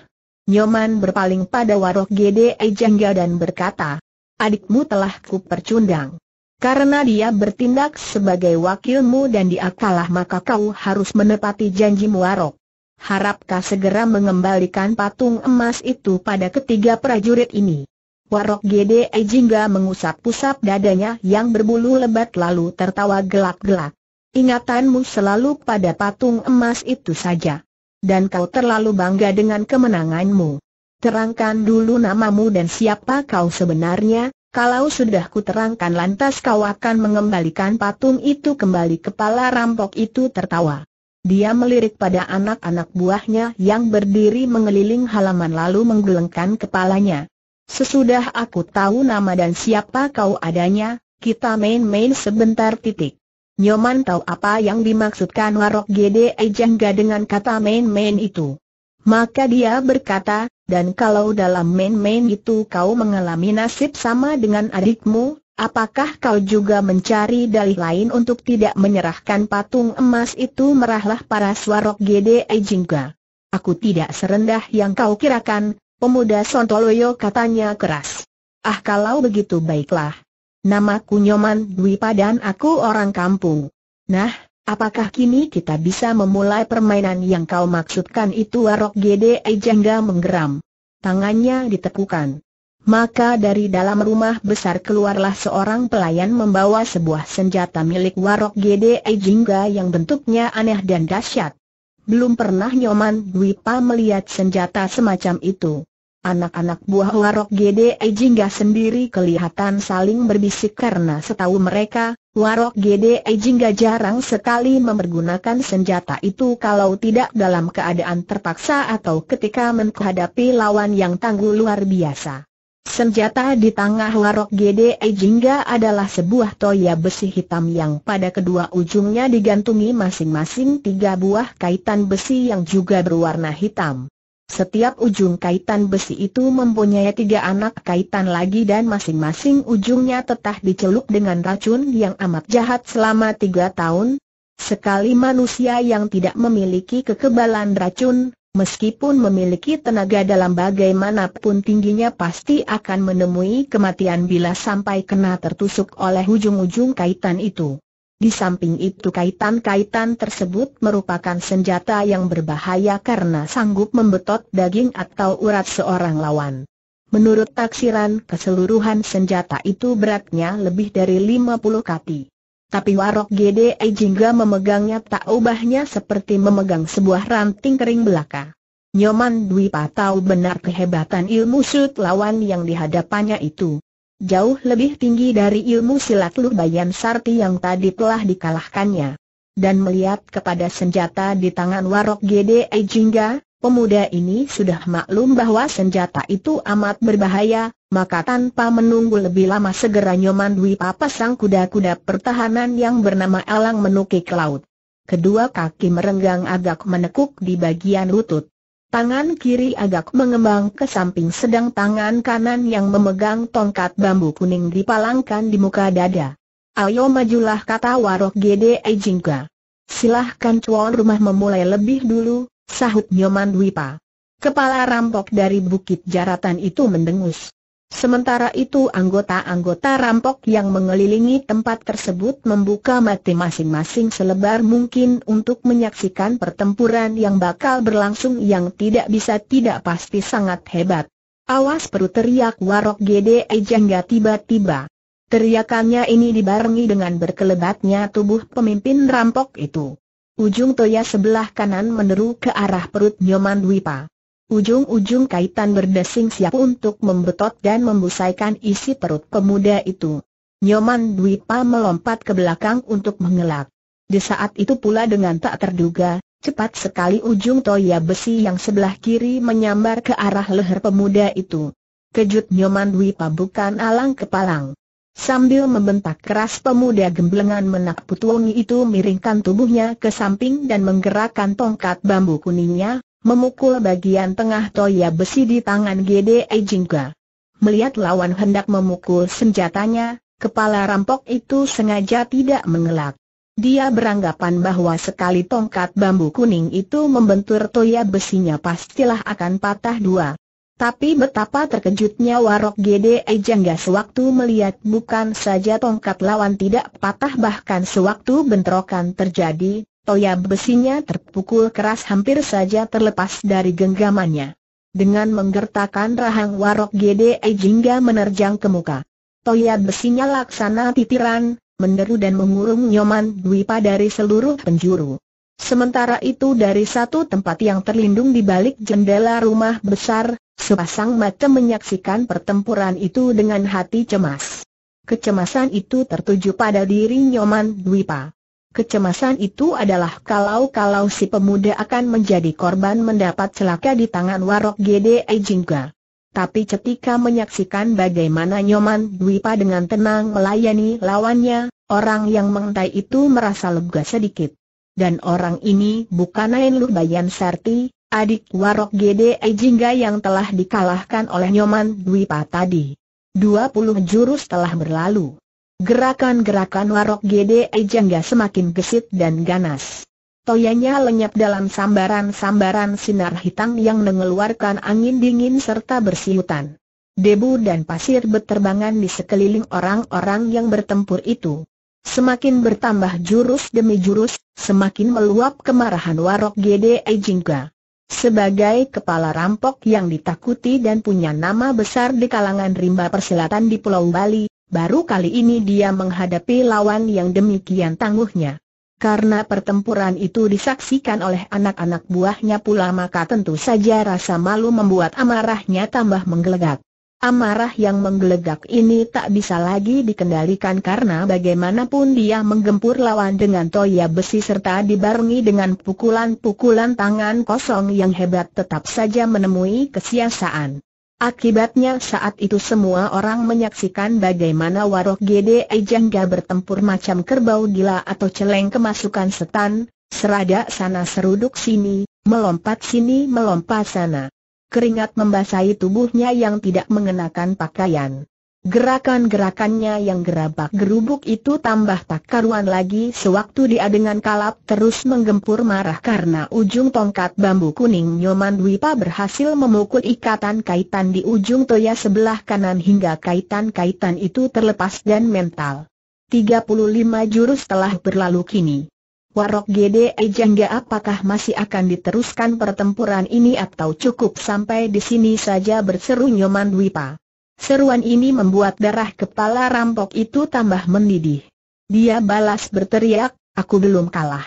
Nyoman berpaling pada warok Gede Ejangga dan berkata, adikmu telah kupercundang. Karena dia bertindak sebagai wakilmu dan diakalah maka kau harus menepati janjimu Warok. Harapkah segera mengembalikan patung emas itu pada ketiga prajurit ini? Warok Gede Ejingga mengusap-usap dadanya yang berbulu lebat lalu tertawa gelak-gelak. Ingatanmu selalu pada patung emas itu saja. Dan kau terlalu bangga dengan kemenanganmu. Terangkan dulu namamu dan siapa kau sebenarnya, kalau sudah kuterangkan lantas kau akan mengembalikan patung itu kembali kepala rampok itu tertawa. Dia melirik pada anak-anak buahnya yang berdiri mengeliling halaman lalu menggelengkan kepalanya. Sesudah aku tahu nama dan siapa kau adanya, kita main-main sebentar titik. Nyoman tahu apa yang dimaksudkan Warok Gede Ejangga dengan kata main-main itu. Maka dia berkata, dan kalau dalam main-main itu kau mengalami nasib sama dengan adikmu, Apakah kau juga mencari dalih lain untuk tidak menyerahkan patung emas itu merahlah para suarok Gede Ejingga? Aku tidak serendah yang kau kirakan, pemuda Sontoloyo katanya keras. Ah kalau begitu baiklah. Namaku Nyoman Dwi Padan aku orang kampung. Nah, apakah kini kita bisa memulai permainan yang kau maksudkan itu Warok Gede Ejingga menggeram. Tangannya ditekukan. Maka dari dalam rumah besar keluarlah seorang pelayan membawa sebuah senjata milik Warok Gede Jingga yang bentuknya aneh dan dahsyat. Belum pernah Nyoman Dwipa melihat senjata semacam itu. Anak-anak buah Warok Gede Jingga sendiri kelihatan saling berbisik karena setahu mereka, Warok Gede Jingga jarang sekali memergunakan senjata itu kalau tidak dalam keadaan terpaksa atau ketika menghadapi lawan yang tangguh luar biasa. Senjata di tangan warok Gede Jingga adalah sebuah toya besi hitam yang pada kedua ujungnya digantungi masing-masing tiga buah kaitan besi yang juga berwarna hitam. Setiap ujung kaitan besi itu mempunyai tiga anak kaitan lagi dan masing-masing ujungnya tetah dicelup dengan racun yang amat jahat selama tiga tahun. Sekali manusia yang tidak memiliki kekebalan racun, meskipun memiliki tenaga dalam bagaimanapun tingginya pasti akan menemui kematian bila sampai kena tertusuk oleh ujung-ujung kaitan itu. Di samping itu kaitan-kaitan tersebut merupakan senjata yang berbahaya karena sanggup membetot daging atau urat seorang lawan. Menurut taksiran keseluruhan senjata itu beratnya lebih dari 50 kati. Tapi warok Gede Jingga memegangnya tak ubahnya seperti memegang sebuah ranting kering belaka. Nyoman Dwi tahu benar kehebatan ilmu sud lawan yang dihadapannya itu. Jauh lebih tinggi dari ilmu silat Luh Sarti yang tadi telah dikalahkannya. Dan melihat kepada senjata di tangan warok Gede Jingga, pemuda ini sudah maklum bahwa senjata itu amat berbahaya, maka tanpa menunggu lebih lama segera Nyoman Dwi pasang kuda-kuda pertahanan yang bernama Elang menukik laut. Kedua kaki merenggang agak menekuk di bagian lutut. Tangan kiri agak mengembang ke samping sedang tangan kanan yang memegang tongkat bambu kuning dipalangkan di muka dada. Ayo majulah kata Warok Gede Ejingga. Silahkan cuan rumah memulai lebih dulu, sahut Nyoman Dwipa. Kepala rampok dari Bukit Jaratan itu mendengus. Sementara itu anggota-anggota rampok yang mengelilingi tempat tersebut membuka mati masing-masing selebar mungkin untuk menyaksikan pertempuran yang bakal berlangsung yang tidak bisa tidak pasti sangat hebat. Awas perut teriak warok Gede, ejangga tiba-tiba. Teriakannya ini dibarengi dengan berkelebatnya tubuh pemimpin rampok itu. Ujung toya sebelah kanan meneru ke arah perut Nyoman Dwipa. Ujung-ujung kaitan berdesing siap untuk membetot dan membusaikan isi perut pemuda itu. Nyoman Dwipa melompat ke belakang untuk mengelak. Di saat itu pula dengan tak terduga, cepat sekali ujung toya besi yang sebelah kiri menyambar ke arah leher pemuda itu. Kejut Nyoman Dwipa bukan alang kepalang. Sambil membentak keras pemuda gemblengan menakput wongi itu miringkan tubuhnya ke samping dan menggerakkan tongkat bambu kuningnya memukul bagian tengah toya besi di tangan Gede Jingga. Melihat lawan hendak memukul senjatanya, kepala rampok itu sengaja tidak mengelak. Dia beranggapan bahwa sekali tongkat bambu kuning itu membentur toya besinya pastilah akan patah dua. Tapi betapa terkejutnya Warok Gede Ejangga sewaktu melihat bukan saja tongkat lawan tidak patah bahkan sewaktu bentrokan terjadi, Toya besinya terpukul keras hampir saja terlepas dari genggamannya. Dengan menggertakkan rahang warok GDE jingga menerjang ke muka. Toya besinya laksana titiran, menderu dan mengurung Nyoman Dwi dari seluruh penjuru. Sementara itu dari satu tempat yang terlindung di balik jendela rumah besar, sepasang mata menyaksikan pertempuran itu dengan hati cemas. Kecemasan itu tertuju pada diri Nyoman Dwipa. Kecemasan itu adalah kalau-kalau si pemuda akan menjadi korban mendapat celaka di tangan warok Gede Ejingga. Tapi ketika menyaksikan bagaimana Nyoman Dwipa dengan tenang melayani lawannya, orang yang mengtai itu merasa lega sedikit. Dan orang ini bukan Ain Lubayan Sarti, adik warok Gede Ejingga yang telah dikalahkan oleh Nyoman Dwipa tadi. 20 jurus telah berlalu. Gerakan-gerakan warok Gede Jangga semakin gesit dan ganas. Toyanya lenyap dalam sambaran-sambaran sinar hitam yang mengeluarkan angin dingin serta bersiutan. Debu dan pasir berterbangan di sekeliling orang-orang yang bertempur itu. Semakin bertambah jurus demi jurus, semakin meluap kemarahan warok Gede Jingga. Sebagai kepala rampok yang ditakuti dan punya nama besar di kalangan rimba persilatan di Pulau Bali, Baru kali ini dia menghadapi lawan yang demikian tangguhnya. Karena pertempuran itu disaksikan oleh anak-anak buahnya pula maka tentu saja rasa malu membuat amarahnya tambah menggelegak. Amarah yang menggelegak ini tak bisa lagi dikendalikan karena bagaimanapun dia menggempur lawan dengan toya besi serta dibarengi dengan pukulan-pukulan tangan kosong yang hebat tetap saja menemui kesiasaan. Akibatnya saat itu semua orang menyaksikan bagaimana Warok Gede Jangga bertempur macam kerbau gila atau celeng kemasukan setan, serada sana seruduk sini, melompat sini melompat sana. Keringat membasahi tubuhnya yang tidak mengenakan pakaian. Gerakan-gerakannya yang gerabak gerubuk itu tambah tak karuan lagi sewaktu dia dengan kalap terus menggempur marah karena ujung tongkat bambu kuning Nyoman Dwipa berhasil memukul ikatan kaitan di ujung toya sebelah kanan hingga kaitan-kaitan itu terlepas dan mental. 35 jurus telah berlalu kini. Warok Gede Ejangga apakah masih akan diteruskan pertempuran ini atau cukup sampai di sini saja berseru Nyoman Dwipa. Seruan ini membuat darah kepala rampok itu tambah mendidih. Dia balas berteriak, aku belum kalah.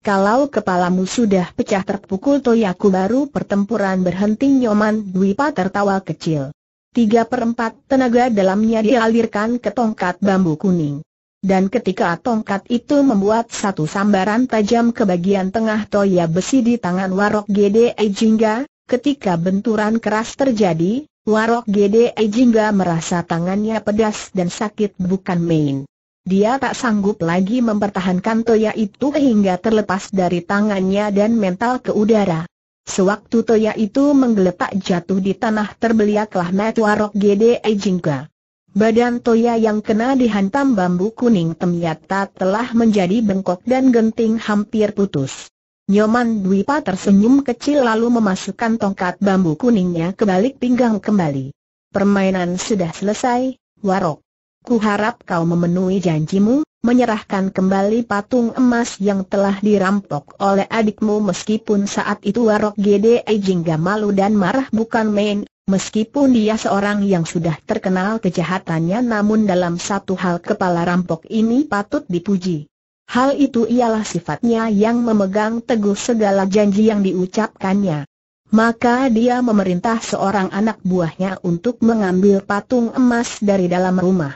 Kalau kepalamu sudah pecah terpukul toyaku baru pertempuran berhenti Nyoman Dwipa tertawa kecil. Tiga perempat tenaga dalamnya dialirkan ke tongkat bambu kuning. Dan ketika tongkat itu membuat satu sambaran tajam ke bagian tengah toya besi di tangan warok Gede Ejingga, ketika benturan keras terjadi, Warok Gede Jingga merasa tangannya pedas dan sakit bukan main. Dia tak sanggup lagi mempertahankan toya itu hingga terlepas dari tangannya dan mental ke udara. Sewaktu toya itu menggeletak jatuh di tanah terbeliaklah mat warok Gede Ejingga. Badan toya yang kena dihantam bambu kuning temyata telah menjadi bengkok dan genting hampir putus. Nyoman Dwipa tersenyum kecil lalu memasukkan tongkat bambu kuningnya ke balik pinggang kembali. Permainan sudah selesai, Warok. Ku harap kau memenuhi janjimu, menyerahkan kembali patung emas yang telah dirampok oleh adikmu meskipun saat itu Warok Gede Ejingga malu dan marah bukan main, meskipun dia seorang yang sudah terkenal kejahatannya namun dalam satu hal kepala rampok ini patut dipuji. Hal itu ialah sifatnya yang memegang teguh segala janji yang diucapkannya. Maka dia memerintah seorang anak buahnya untuk mengambil patung emas dari dalam rumah.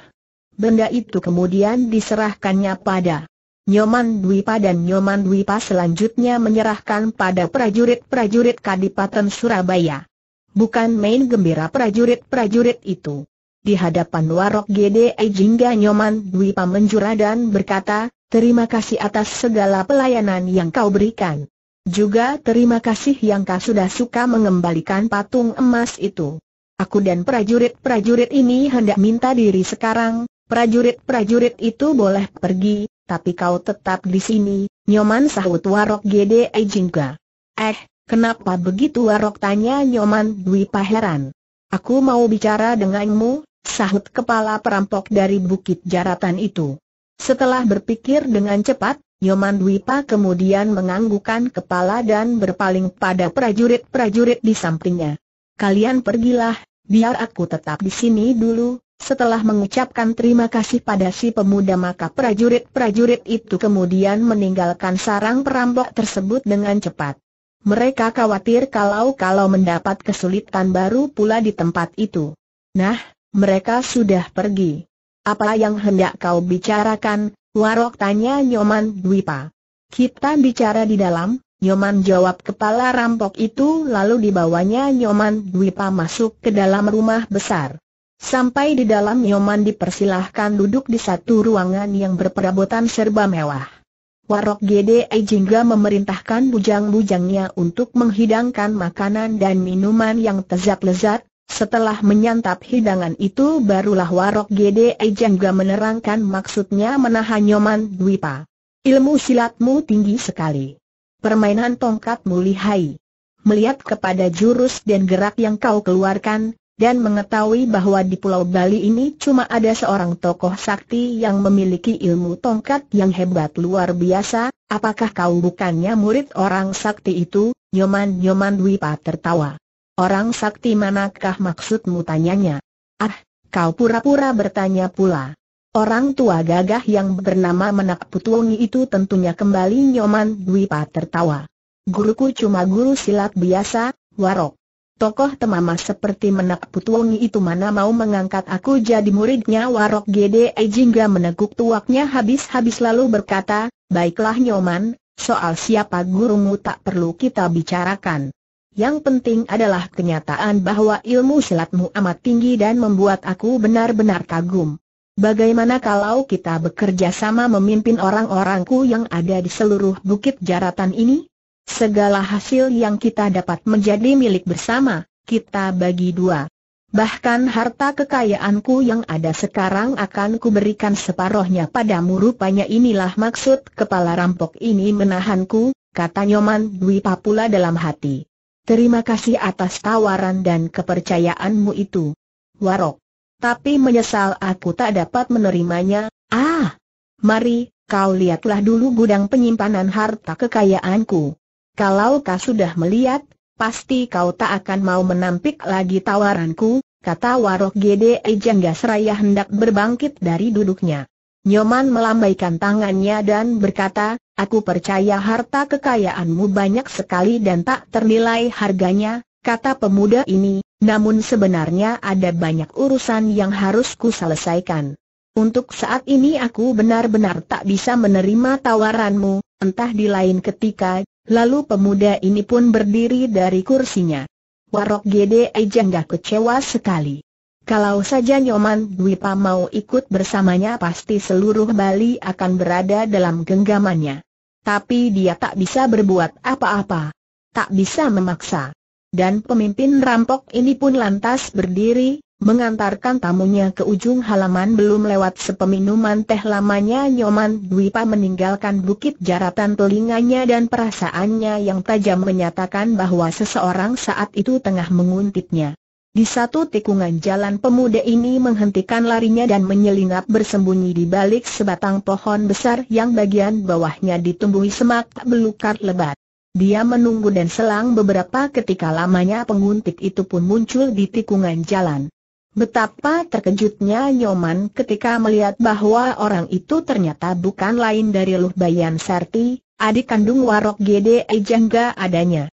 Benda itu kemudian diserahkannya pada Nyoman Dwipa dan Nyoman Dwipa selanjutnya menyerahkan pada prajurit-prajurit Kadipaten Surabaya. Bukan main gembira prajurit-prajurit itu. Di hadapan Warok Gede Jingga Nyoman Dwipa menjura dan berkata, Terima kasih atas segala pelayanan yang kau berikan. Juga terima kasih yang kau sudah suka mengembalikan patung emas itu. Aku dan prajurit-prajurit ini hendak minta diri sekarang, prajurit-prajurit itu boleh pergi, tapi kau tetap di sini, Nyoman sahut Warok Gede Ejingga. Eh, kenapa begitu Warok tanya Nyoman Dwi Paheran. Aku mau bicara denganmu, sahut kepala perampok dari bukit jaratan itu. Setelah berpikir dengan cepat, Nyoman Dwipa kemudian menganggukkan kepala dan berpaling pada prajurit-prajurit di sampingnya. Kalian pergilah, biar aku tetap di sini dulu. Setelah mengucapkan terima kasih pada si pemuda maka prajurit-prajurit itu kemudian meninggalkan sarang perampok tersebut dengan cepat. Mereka khawatir kalau-kalau mendapat kesulitan baru pula di tempat itu. Nah, mereka sudah pergi. Apa yang hendak kau bicarakan? Warok tanya Nyoman Dwipa. Kita bicara di dalam, Nyoman jawab kepala rampok itu lalu dibawanya Nyoman Dwipa masuk ke dalam rumah besar. Sampai di dalam Nyoman dipersilahkan duduk di satu ruangan yang berperabotan serba mewah. Warok Gede Ejingga memerintahkan bujang-bujangnya untuk menghidangkan makanan dan minuman yang terzak lezat setelah menyantap hidangan itu barulah Warok Gede Ejangga menerangkan maksudnya menahan Nyoman Dwipa. Ilmu silatmu tinggi sekali. Permainan tongkatmu lihai. Melihat kepada jurus dan gerak yang kau keluarkan, dan mengetahui bahwa di Pulau Bali ini cuma ada seorang tokoh sakti yang memiliki ilmu tongkat yang hebat luar biasa, apakah kau bukannya murid orang sakti itu? Nyoman Nyoman Dwipa tertawa. Orang sakti manakah maksudmu tanyanya? Ah, kau pura-pura bertanya pula. Orang tua gagah yang bernama Menak Putuongi itu tentunya kembali Nyoman pa tertawa. Guruku cuma guru silat biasa, warok. Tokoh temama seperti Menak Putuongi itu mana mau mengangkat aku jadi muridnya warok Gede Ejingga meneguk tuaknya habis-habis lalu berkata, Baiklah Nyoman, soal siapa gurumu tak perlu kita bicarakan. Yang penting adalah kenyataan bahwa ilmu silatmu amat tinggi dan membuat aku benar-benar kagum. Bagaimana kalau kita bekerja sama memimpin orang-orangku yang ada di seluruh bukit jaratan ini? Segala hasil yang kita dapat menjadi milik bersama, kita bagi dua. Bahkan harta kekayaanku yang ada sekarang akan kuberikan separohnya padamu rupanya inilah maksud kepala rampok ini menahanku, kata Nyoman Dwi Papula dalam hati. Terima kasih atas tawaran dan kepercayaanmu itu. Warok. Tapi menyesal aku tak dapat menerimanya. Ah! Mari, kau lihatlah dulu gudang penyimpanan harta kekayaanku. Kalau kau sudah melihat, pasti kau tak akan mau menampik lagi tawaranku, kata Warok Gede Ejangga Seraya hendak berbangkit dari duduknya. Nyoman melambaikan tangannya dan berkata, Aku percaya harta kekayaanmu banyak sekali dan tak ternilai harganya, kata pemuda ini, namun sebenarnya ada banyak urusan yang harus ku selesaikan. Untuk saat ini aku benar-benar tak bisa menerima tawaranmu, entah di lain ketika, lalu pemuda ini pun berdiri dari kursinya. Warok Gede Ejangga kecewa sekali. Kalau saja Nyoman Dwipa mau ikut bersamanya pasti seluruh Bali akan berada dalam genggamannya. Tapi dia tak bisa berbuat apa-apa. Tak bisa memaksa. Dan pemimpin rampok ini pun lantas berdiri, mengantarkan tamunya ke ujung halaman belum lewat sepeminuman teh lamanya Nyoman Dwipa meninggalkan bukit jaratan telinganya dan perasaannya yang tajam menyatakan bahwa seseorang saat itu tengah menguntitnya. Di satu tikungan jalan pemuda ini menghentikan larinya dan menyelinap bersembunyi di balik sebatang pohon besar yang bagian bawahnya ditumbuhi semak belukar lebat. Dia menunggu dan selang beberapa ketika lamanya penguntik itu pun muncul di tikungan jalan. Betapa terkejutnya Nyoman ketika melihat bahwa orang itu ternyata bukan lain dari Luh Bayan Sarti, adik kandung Warok Gede Ejangga adanya.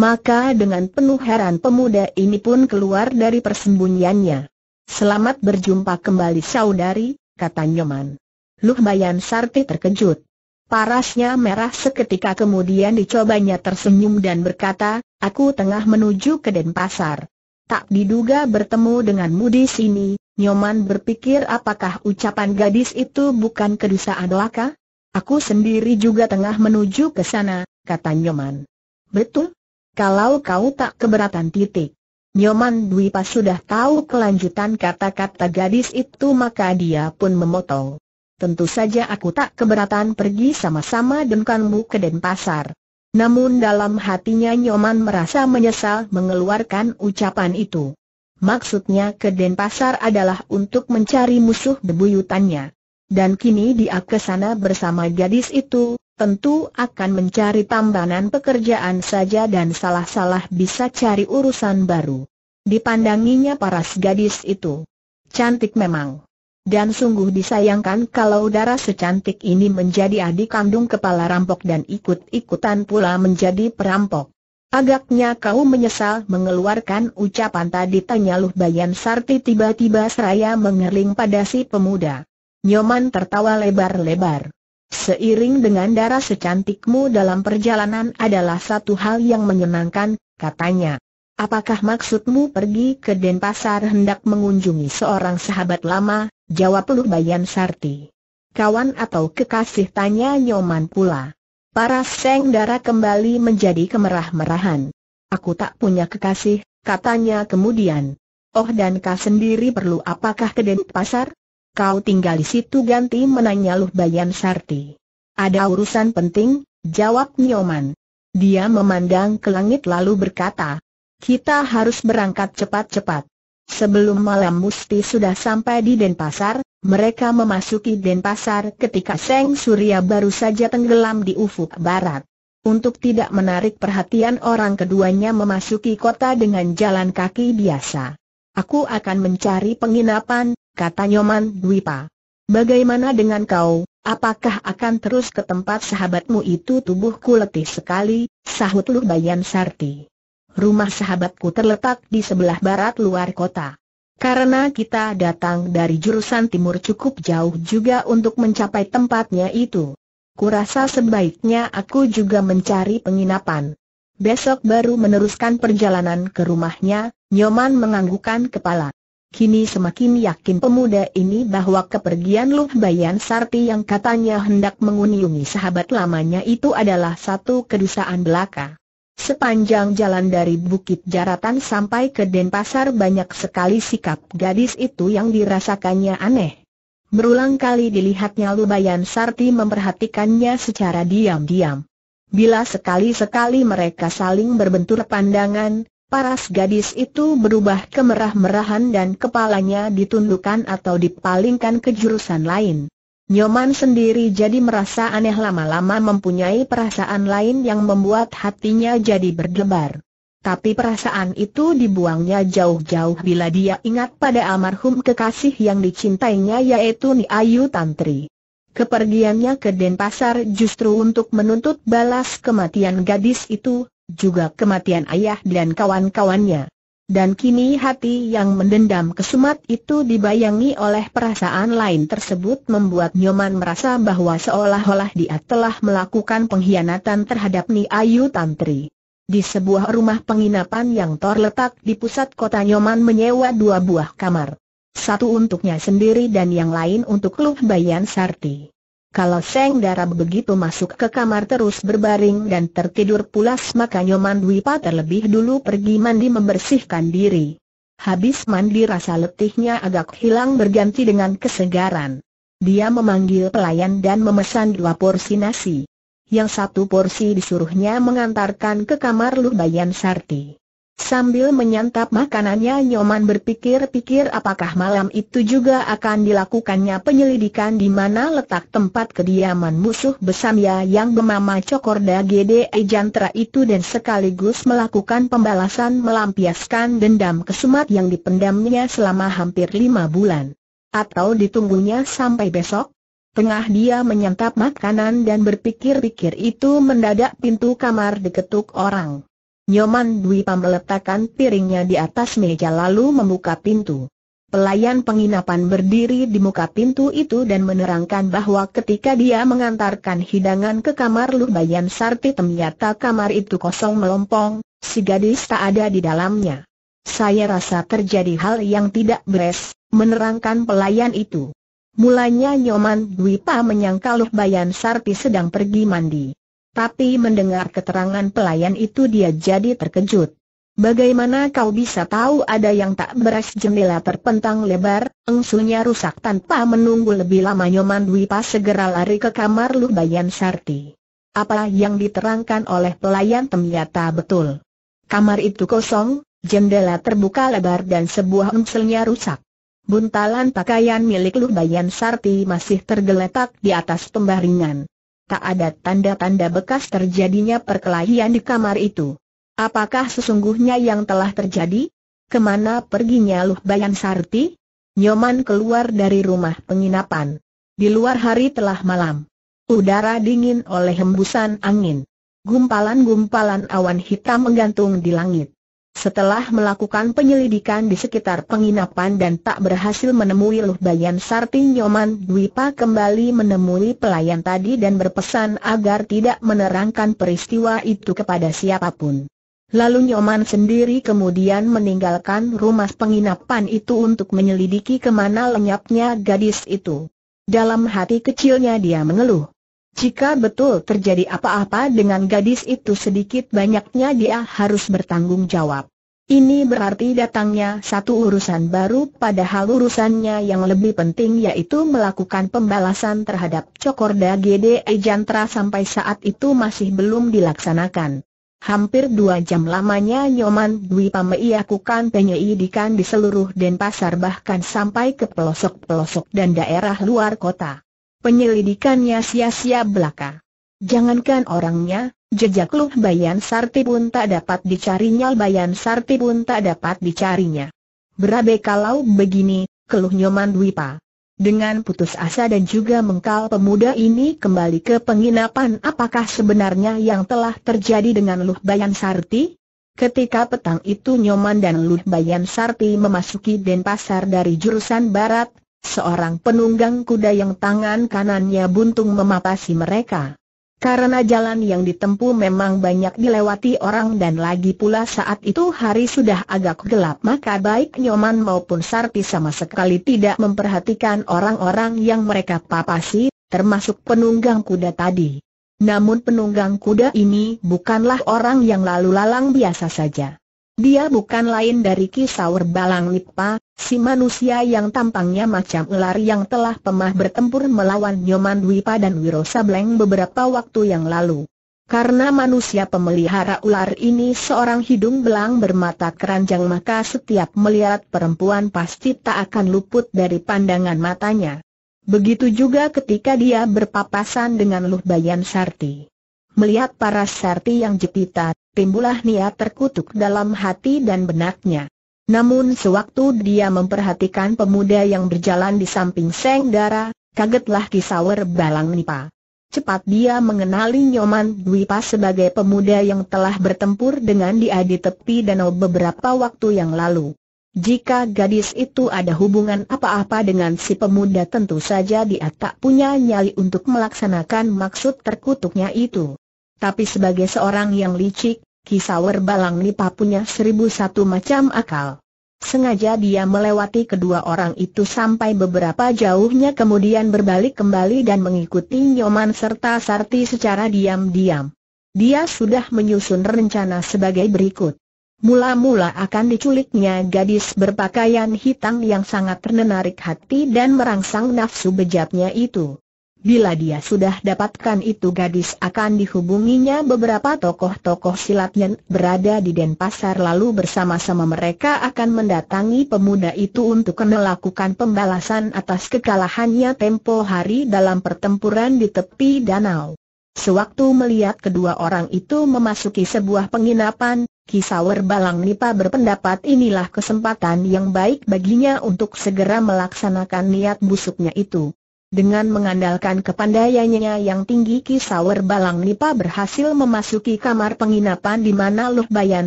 Maka dengan penuh heran pemuda ini pun keluar dari persembunyiannya. Selamat berjumpa kembali saudari, kata Nyoman. Luh Bayan Sarti terkejut. Parasnya merah seketika kemudian dicobanya tersenyum dan berkata, aku tengah menuju ke Denpasar. Tak diduga bertemu denganmu di sini, Nyoman berpikir apakah ucapan gadis itu bukan kedusaan belaka? Aku sendiri juga tengah menuju ke sana, kata Nyoman. Betul, kalau kau tak keberatan titik. Nyoman Dwi pas sudah tahu kelanjutan kata-kata gadis itu maka dia pun memotong. Tentu saja aku tak keberatan pergi sama-sama denganmu ke Denpasar. Namun dalam hatinya Nyoman merasa menyesal mengeluarkan ucapan itu. Maksudnya ke Denpasar adalah untuk mencari musuh debuyutannya, Dan kini dia ke sana bersama gadis itu, tentu akan mencari tambahan pekerjaan saja dan salah-salah bisa cari urusan baru. Dipandanginya paras gadis itu. Cantik memang. Dan sungguh disayangkan kalau darah secantik ini menjadi adik kandung kepala rampok dan ikut-ikutan pula menjadi perampok. Agaknya kau menyesal mengeluarkan ucapan tadi tanya Luh Bayan Sarti tiba-tiba seraya mengerling pada si pemuda. Nyoman tertawa lebar-lebar. Seiring dengan darah secantikmu dalam perjalanan adalah satu hal yang menyenangkan, katanya. Apakah maksudmu pergi ke Denpasar hendak mengunjungi seorang sahabat lama? Jawab bayan Sarti. Kawan atau kekasih tanya Nyoman pula. Para seng dara kembali menjadi kemerah-merahan. Aku tak punya kekasih, katanya kemudian. Oh dan kau sendiri perlu apakah ke Denpasar? kau tinggal di situ ganti menanya Luh Bayan Sarti. Ada urusan penting, jawab Nyoman. Dia memandang ke langit lalu berkata, kita harus berangkat cepat-cepat. Sebelum malam Musti sudah sampai di Denpasar, mereka memasuki Denpasar ketika Seng Surya baru saja tenggelam di ufuk barat. Untuk tidak menarik perhatian orang keduanya memasuki kota dengan jalan kaki biasa. Aku akan mencari penginapan, kata Nyoman Dwipa. Bagaimana dengan kau, apakah akan terus ke tempat sahabatmu itu tubuhku letih sekali, sahut Bayan Sarti. Rumah sahabatku terletak di sebelah barat luar kota. Karena kita datang dari jurusan timur cukup jauh juga untuk mencapai tempatnya itu. Kurasa sebaiknya aku juga mencari penginapan. Besok baru meneruskan perjalanan ke rumahnya, Nyoman menganggukkan kepala. Kini semakin yakin pemuda ini bahwa kepergian Luh Bayan Sarti yang katanya hendak mengunjungi sahabat lamanya itu adalah satu kedusaan belaka. Sepanjang jalan dari Bukit Jaratan sampai ke Denpasar banyak sekali sikap gadis itu yang dirasakannya aneh. Berulang kali dilihatnya Luh Bayan Sarti memperhatikannya secara diam-diam. Bila sekali-sekali mereka saling berbentur pandangan, Paras gadis itu berubah kemerah-merahan dan kepalanya ditundukkan atau dipalingkan ke jurusan lain. Nyoman sendiri jadi merasa aneh lama-lama mempunyai perasaan lain yang membuat hatinya jadi berdebar. Tapi perasaan itu dibuangnya jauh-jauh bila dia ingat pada almarhum kekasih yang dicintainya yaitu Ayu Tantri. Kepergiannya ke Denpasar justru untuk menuntut balas kematian gadis itu, juga kematian ayah dan kawan-kawannya. Dan kini hati yang mendendam kesumat itu dibayangi oleh perasaan lain tersebut membuat Nyoman merasa bahwa seolah-olah dia telah melakukan pengkhianatan terhadap Ni Ayu Tantri. Di sebuah rumah penginapan yang terletak di pusat kota Nyoman menyewa dua buah kamar. Satu untuknya sendiri dan yang lain untuk Luh Bayan Sarti. Kalau Seng Dara begitu masuk ke kamar terus berbaring dan tertidur pulas maka Nyoman Dwipa terlebih dulu pergi mandi membersihkan diri. Habis mandi rasa letihnya agak hilang berganti dengan kesegaran. Dia memanggil pelayan dan memesan dua porsi nasi. Yang satu porsi disuruhnya mengantarkan ke kamar Bayan Sarti. Sambil menyantap makanannya Nyoman berpikir-pikir apakah malam itu juga akan dilakukannya penyelidikan di mana letak tempat kediaman musuh besamnya yang bernama Cokorda Gede Jantra itu dan sekaligus melakukan pembalasan melampiaskan dendam kesumat yang dipendamnya selama hampir lima bulan. Atau ditunggunya sampai besok? Tengah dia menyantap makanan dan berpikir-pikir itu mendadak pintu kamar diketuk orang. Nyoman Dwi pam meletakkan piringnya di atas meja lalu membuka pintu. Pelayan penginapan berdiri di muka pintu itu dan menerangkan bahwa ketika dia mengantarkan hidangan ke kamar Bayan Sarti ternyata kamar itu kosong melompong, si gadis tak ada di dalamnya. Saya rasa terjadi hal yang tidak beres, menerangkan pelayan itu. Mulanya Nyoman Dwi Dwipa menyangka Bayan Sarti sedang pergi mandi. Tapi mendengar keterangan pelayan itu dia jadi terkejut. Bagaimana kau bisa tahu ada yang tak beres jendela terpentang lebar? Engsunya rusak tanpa menunggu lebih lama Nyoman Dwi pas segera lari ke kamar Bayan Sarti. Apa yang diterangkan oleh pelayan ternyata betul. Kamar itu kosong, jendela terbuka lebar dan sebuah engselnya rusak. Buntalan pakaian milik Bayan Sarti masih tergeletak di atas pembaringan tak ada tanda-tanda bekas terjadinya perkelahian di kamar itu. Apakah sesungguhnya yang telah terjadi? Kemana perginya Luh Bayan Sarti? Nyoman keluar dari rumah penginapan. Di luar hari telah malam. Udara dingin oleh hembusan angin. Gumpalan-gumpalan awan hitam menggantung di langit. Setelah melakukan penyelidikan di sekitar penginapan dan tak berhasil menemui Luh Bayan Sarti Nyoman Dwipa kembali menemui pelayan tadi dan berpesan agar tidak menerangkan peristiwa itu kepada siapapun. Lalu Nyoman sendiri kemudian meninggalkan rumah penginapan itu untuk menyelidiki kemana lenyapnya gadis itu. Dalam hati kecilnya dia mengeluh. Jika betul terjadi apa-apa dengan gadis itu sedikit banyaknya dia harus bertanggung jawab. Ini berarti datangnya satu urusan baru padahal urusannya yang lebih penting yaitu melakukan pembalasan terhadap Cokorda GDE Jantra sampai saat itu masih belum dilaksanakan. Hampir dua jam lamanya Nyoman Dwi Pamei lakukan penyelidikan di seluruh Denpasar bahkan sampai ke pelosok-pelosok dan daerah luar kota. Penyelidikannya sia-sia belaka. Jangankan orangnya, jejak Luh Bayan Sarti pun tak dapat dicarinya Bayan Sarti pun tak dapat dicarinya. Berabe kalau begini, keluh Nyoman Dwipa. Dengan putus asa dan juga mengkal pemuda ini kembali ke penginapan apakah sebenarnya yang telah terjadi dengan Luh Bayan Sarti? Ketika petang itu Nyoman dan Luh Bayan Sarti memasuki Denpasar dari jurusan barat, Seorang penunggang kuda yang tangan kanannya buntung memapasi mereka. Karena jalan yang ditempu memang banyak dilewati orang dan lagi pula saat itu hari sudah agak gelap maka baik Nyoman maupun Sarti sama sekali tidak memperhatikan orang-orang yang mereka papasi, termasuk penunggang kuda tadi. Namun penunggang kuda ini bukanlah orang yang lalu lalang biasa saja. Dia bukan lain dari Kisaur Balang Nipa, si manusia yang tampangnya macam ular yang telah pemah bertempur melawan Nyoman Dwipa dan Wiro Sableng beberapa waktu yang lalu. Karena manusia pemelihara ular ini seorang hidung belang bermata keranjang maka setiap melihat perempuan pasti tak akan luput dari pandangan matanya. Begitu juga ketika dia berpapasan dengan Luh Bayan Sarti. Melihat para Sarti yang jepita, timbulah niat terkutuk dalam hati dan benaknya. Namun sewaktu dia memperhatikan pemuda yang berjalan di samping Seng Dara, kagetlah Kisawer Balang Nipa. Cepat dia mengenali Nyoman Dwipa sebagai pemuda yang telah bertempur dengan dia di tepi danau beberapa waktu yang lalu. Jika gadis itu ada hubungan apa-apa dengan si pemuda tentu saja dia tak punya nyali untuk melaksanakan maksud terkutuknya itu. Tapi sebagai seorang yang licik, Kisawer Balang Nipa punya seribu satu macam akal. Sengaja dia melewati kedua orang itu sampai beberapa jauhnya kemudian berbalik kembali dan mengikuti Nyoman serta Sarti secara diam-diam. Dia sudah menyusun rencana sebagai berikut. Mula-mula akan diculiknya gadis berpakaian hitam yang sangat menarik hati dan merangsang nafsu bejatnya itu. Bila dia sudah dapatkan itu gadis akan dihubunginya beberapa tokoh-tokoh silat yang berada di Denpasar lalu bersama-sama mereka akan mendatangi pemuda itu untuk melakukan pembalasan atas kekalahannya tempo hari dalam pertempuran di tepi danau. Sewaktu melihat kedua orang itu memasuki sebuah penginapan, Kisawer Balang Nipa berpendapat inilah kesempatan yang baik baginya untuk segera melaksanakan niat busuknya itu. Dengan mengandalkan kepandaiannya yang tinggi Kisawer Balang Nipa berhasil memasuki kamar penginapan di mana Luh Bayan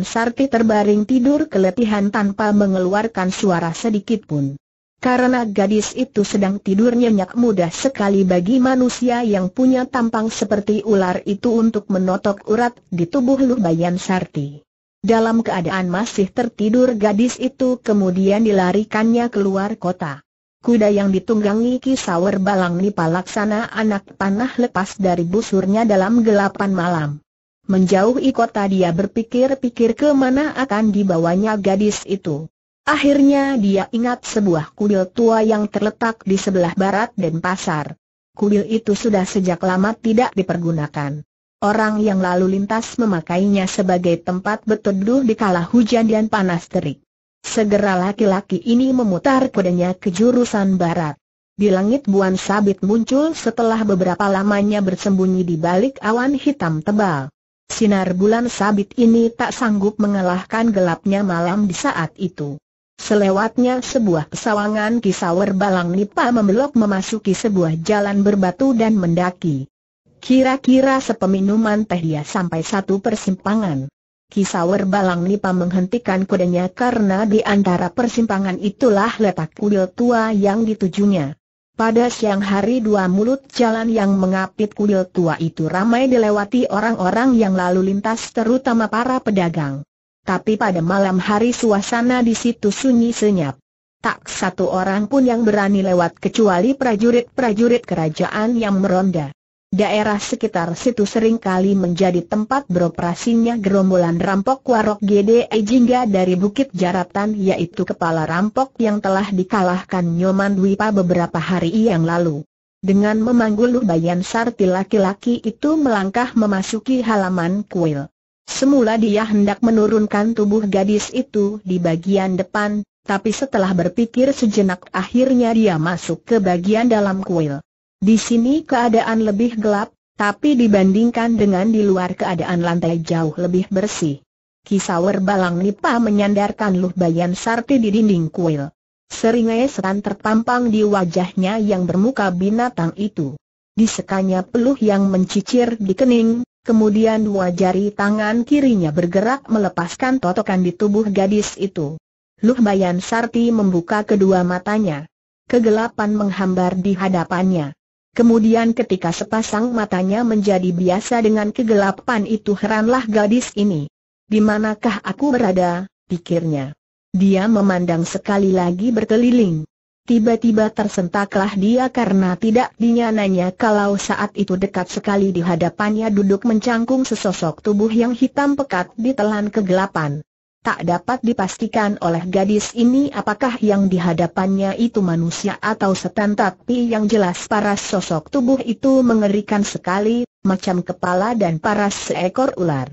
Sarti terbaring tidur keletihan tanpa mengeluarkan suara sedikit pun. Karena gadis itu sedang tidur nyenyak mudah sekali bagi manusia yang punya tampang seperti ular itu untuk menotok urat di tubuh Luh Bayan Sarti. Dalam keadaan masih tertidur gadis itu kemudian dilarikannya keluar kota. Kuda yang ditunggangi Kisawer Balang Nipa laksana anak panah lepas dari busurnya dalam gelapan malam. Menjauhi kota dia berpikir-pikir ke mana akan dibawanya gadis itu. Akhirnya dia ingat sebuah kuil tua yang terletak di sebelah barat dan pasar. Kuil itu sudah sejak lama tidak dipergunakan. Orang yang lalu lintas memakainya sebagai tempat berteduh di kala hujan dan panas terik. Segera laki-laki ini memutar kudanya ke jurusan barat. Di langit buan sabit muncul setelah beberapa lamanya bersembunyi di balik awan hitam tebal. Sinar bulan sabit ini tak sanggup mengalahkan gelapnya malam di saat itu. Selewatnya sebuah pesawangan kisawer balang nipa membelok memasuki sebuah jalan berbatu dan mendaki. Kira-kira sepeminuman teh dia sampai satu persimpangan. Kisawer Balang Nipa menghentikan kudanya karena di antara persimpangan itulah letak kuil tua yang ditujunya. Pada siang hari dua mulut jalan yang mengapit kuil tua itu ramai dilewati orang-orang yang lalu lintas terutama para pedagang. Tapi pada malam hari suasana di situ sunyi senyap. Tak satu orang pun yang berani lewat kecuali prajurit-prajurit kerajaan yang meronda. Daerah sekitar situ sering kali menjadi tempat beroperasinya gerombolan rampok warok GDE Jingga dari Bukit Jaratan yaitu kepala rampok yang telah dikalahkan Nyoman Dwipa beberapa hari yang lalu. Dengan memanggul bayan sarti laki-laki itu melangkah memasuki halaman kuil. Semula dia hendak menurunkan tubuh gadis itu di bagian depan, tapi setelah berpikir sejenak akhirnya dia masuk ke bagian dalam kuil. Di sini keadaan lebih gelap, tapi dibandingkan dengan di luar keadaan lantai jauh lebih bersih. Kisawer Balang Nipa menyandarkan Luh Bayan Sarti di dinding kuil. Seringai setan terpampang di wajahnya yang bermuka binatang itu. Disekanya peluh yang mencicir di kening, kemudian dua jari tangan kirinya bergerak melepaskan totokan di tubuh gadis itu. Luh Bayan Sarti membuka kedua matanya. Kegelapan menghambar di hadapannya. Kemudian ketika sepasang matanya menjadi biasa dengan kegelapan itu heranlah gadis ini. Di manakah aku berada, pikirnya. Dia memandang sekali lagi berkeliling. Tiba-tiba tersentaklah dia karena tidak dinyananya kalau saat itu dekat sekali di hadapannya duduk mencangkung sesosok tubuh yang hitam pekat ditelan kegelapan tak dapat dipastikan oleh gadis ini apakah yang dihadapannya itu manusia atau setan tapi yang jelas paras sosok tubuh itu mengerikan sekali, macam kepala dan paras seekor ular.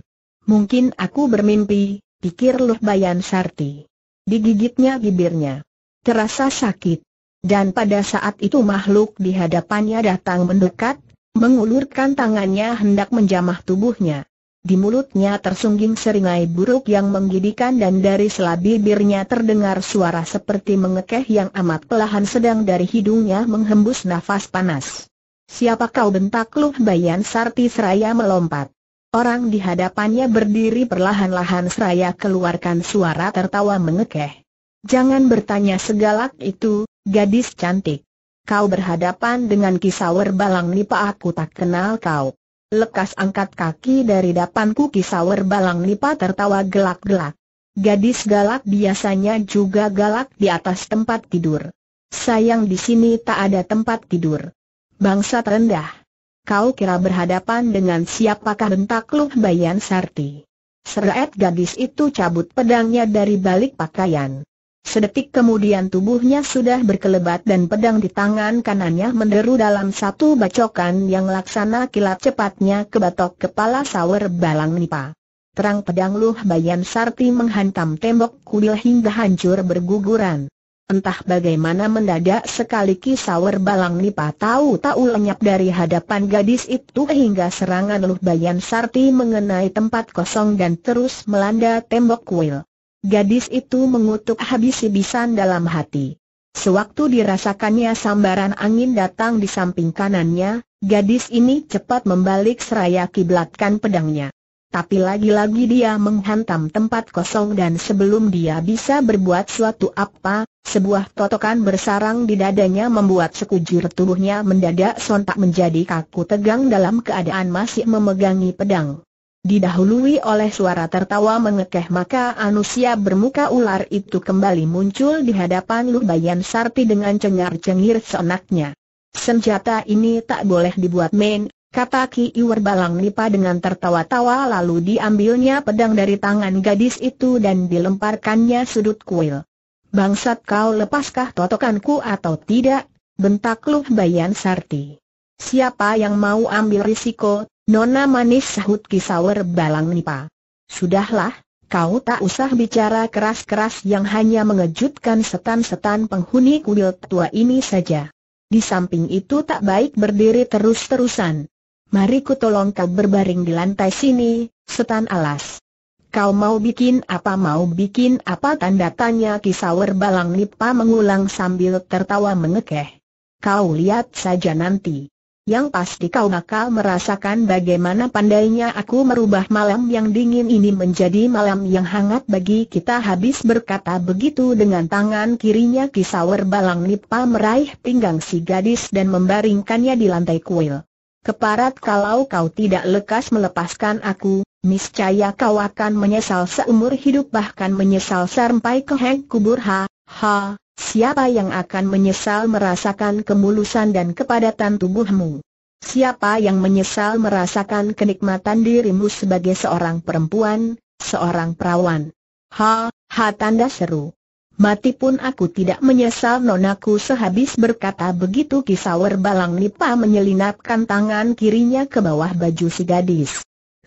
Mungkin aku bermimpi, pikir Luh Bayan Sarti. Digigitnya bibirnya. Terasa sakit. Dan pada saat itu makhluk di hadapannya datang mendekat, mengulurkan tangannya hendak menjamah tubuhnya. Di mulutnya tersungging seringai buruk yang menggidikan dan dari sela bibirnya terdengar suara seperti mengekeh yang amat pelahan sedang dari hidungnya menghembus nafas panas. Siapa kau bentak Luh Bayan Sarti seraya melompat. Orang di hadapannya berdiri perlahan-lahan seraya keluarkan suara tertawa mengekeh. Jangan bertanya segalak itu, gadis cantik. Kau berhadapan dengan kisawer balang nipa aku tak kenal kau. Lekas angkat kaki dari kuki Kisawer Balang Nipa tertawa gelak-gelak. Gadis galak biasanya juga galak di atas tempat tidur. Sayang di sini tak ada tempat tidur. Bangsa rendah. Kau kira berhadapan dengan siapakah bentak Luh Bayan Sarti. Seret gadis itu cabut pedangnya dari balik pakaian. Sedetik kemudian tubuhnya sudah berkelebat dan pedang di tangan kanannya menderu dalam satu bacokan yang laksana kilat cepatnya ke batok kepala sawer balang nipa. Terang pedang Luh Bayan Sarti menghantam tembok kuil hingga hancur berguguran. Entah bagaimana mendadak sekali kisawer balang nipa tahu tahu lenyap dari hadapan gadis itu hingga serangan Luh Bayan Sarti mengenai tempat kosong dan terus melanda tembok kuil. Gadis itu mengutuk habis-habisan dalam hati. Sewaktu dirasakannya sambaran angin datang di samping kanannya, gadis ini cepat membalik seraya kiblatkan pedangnya. Tapi lagi-lagi dia menghantam tempat kosong dan sebelum dia bisa berbuat suatu apa, sebuah totokan bersarang di dadanya membuat sekujur tubuhnya mendadak sontak menjadi kaku tegang dalam keadaan masih memegangi pedang. Didahului oleh suara tertawa mengekeh maka anusia bermuka ular itu kembali muncul di hadapan Lubayan Sarti dengan cengar-cengir senaknya. Senjata ini tak boleh dibuat main, kata Ki Iwer Balang Nipa dengan tertawa-tawa lalu diambilnya pedang dari tangan gadis itu dan dilemparkannya sudut kuil. Bangsat kau lepaskah totokanku atau tidak? Bentak Lubayan Sarti. Siapa yang mau ambil risiko, Nona manis sahut Kisawer Balang Nipa. Sudahlah, kau tak usah bicara keras-keras yang hanya mengejutkan setan-setan penghuni kuil tua ini saja. Di samping itu tak baik berdiri terus-terusan. Mari ku tolong kau berbaring di lantai sini, setan alas. Kau mau bikin apa mau bikin apa tanda tanya kisawer balang nipa mengulang sambil tertawa mengekeh. Kau lihat saja nanti yang pasti kau bakal merasakan bagaimana pandainya aku merubah malam yang dingin ini menjadi malam yang hangat bagi kita habis berkata begitu dengan tangan kirinya kisawer balang nipa meraih pinggang si gadis dan membaringkannya di lantai kuil. Keparat kalau kau tidak lekas melepaskan aku, niscaya kau akan menyesal seumur hidup bahkan menyesal sampai ke kubur ha, Ha, siapa yang akan menyesal merasakan kemulusan dan kepadatan tubuhmu? Siapa yang menyesal merasakan kenikmatan dirimu sebagai seorang perempuan, seorang perawan? Ha, ha tanda seru. Mati pun aku tidak menyesal nonaku sehabis berkata begitu Kisawer balang nipa menyelinapkan tangan kirinya ke bawah baju si gadis.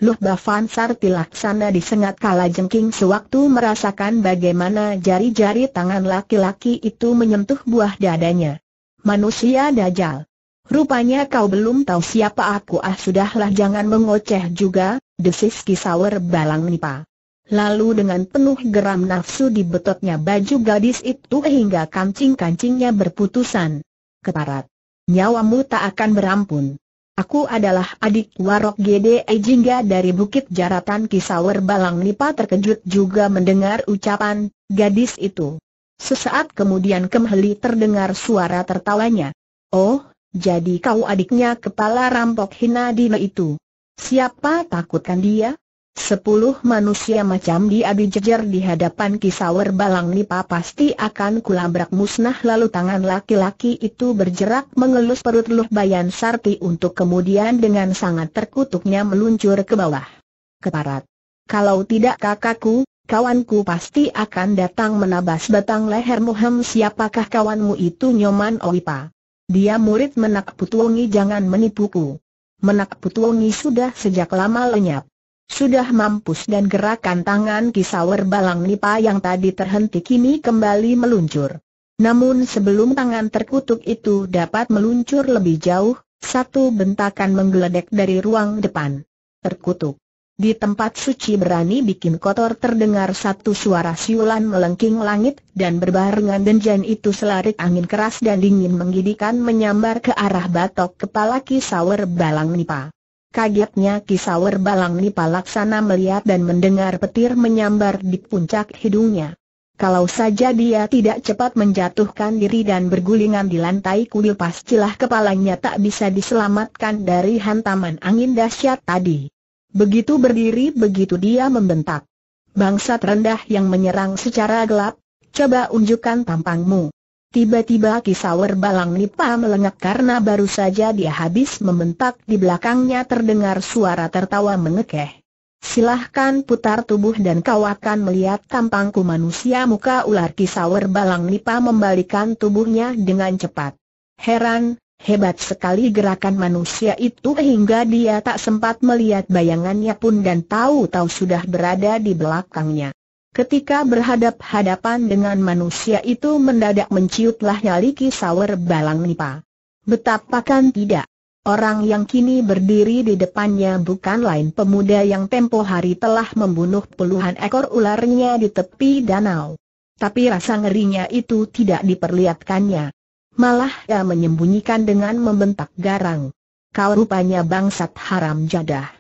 Bafan Sarti Laksana disengat kala jengking sewaktu merasakan bagaimana jari-jari tangan laki-laki itu menyentuh buah dadanya. Manusia Dajjal. Rupanya kau belum tahu siapa aku ah sudahlah jangan mengoceh juga, desis kisawer balang nipa. Lalu dengan penuh geram nafsu dibetotnya baju gadis itu hingga kancing-kancingnya berputusan. Keparat. Nyawamu tak akan berampun. Aku adalah adik Warok Gede Ejingga dari Bukit Jaratan Kisawer Balang Nipa terkejut juga mendengar ucapan gadis itu. Sesaat kemudian kemheli terdengar suara tertawanya. Oh, jadi kau adiknya kepala rampok hina dina itu. Siapa takutkan dia? Sepuluh manusia macam diadu dijejer di hadapan kisawer balang nipa pasti akan kulabrak musnah lalu tangan laki-laki itu berjerak mengelus perut Luh Bayan Sarti untuk kemudian dengan sangat terkutuknya meluncur ke bawah. Keparat. Kalau tidak kakakku, kawanku pasti akan datang menabas batang leher muhem siapakah kawanmu itu Nyoman Oipa. Dia murid menak putuongi jangan menipuku. Menak putuongi sudah sejak lama lenyap. Sudah mampus dan gerakan tangan kisawer balang nipa yang tadi terhenti kini kembali meluncur. Namun sebelum tangan terkutuk itu dapat meluncur lebih jauh, satu bentakan menggeledek dari ruang depan. Terkutuk. Di tempat suci berani bikin kotor terdengar satu suara siulan melengking langit dan berbarengan denjan itu selarik angin keras dan dingin menggidikan menyambar ke arah batok kepala kisawer balang nipa. Kagetnya Kisawer Balang Nipa Laksana melihat dan mendengar petir menyambar di puncak hidungnya. Kalau saja dia tidak cepat menjatuhkan diri dan bergulingan di lantai kuil pastilah kepalanya tak bisa diselamatkan dari hantaman angin dahsyat tadi. Begitu berdiri begitu dia membentak. Bangsat rendah yang menyerang secara gelap, coba unjukkan tampangmu. Tiba-tiba Kisawer Balang Nipa melengak karena baru saja dia habis membentak di belakangnya terdengar suara tertawa mengekeh. Silahkan putar tubuh dan kau akan melihat tampangku manusia muka ular Kisawer Balang Nipa membalikan tubuhnya dengan cepat. Heran, hebat sekali gerakan manusia itu hingga dia tak sempat melihat bayangannya pun dan tahu-tahu sudah berada di belakangnya. Ketika berhadap-hadapan dengan manusia itu mendadak menciutlah nyali kisawer balang nipa. Betapakan tidak. Orang yang kini berdiri di depannya bukan lain pemuda yang tempo hari telah membunuh puluhan ekor ularnya di tepi danau. Tapi rasa ngerinya itu tidak diperlihatkannya. Malah ia menyembunyikan dengan membentak garang. Kau rupanya bangsat haram jadah.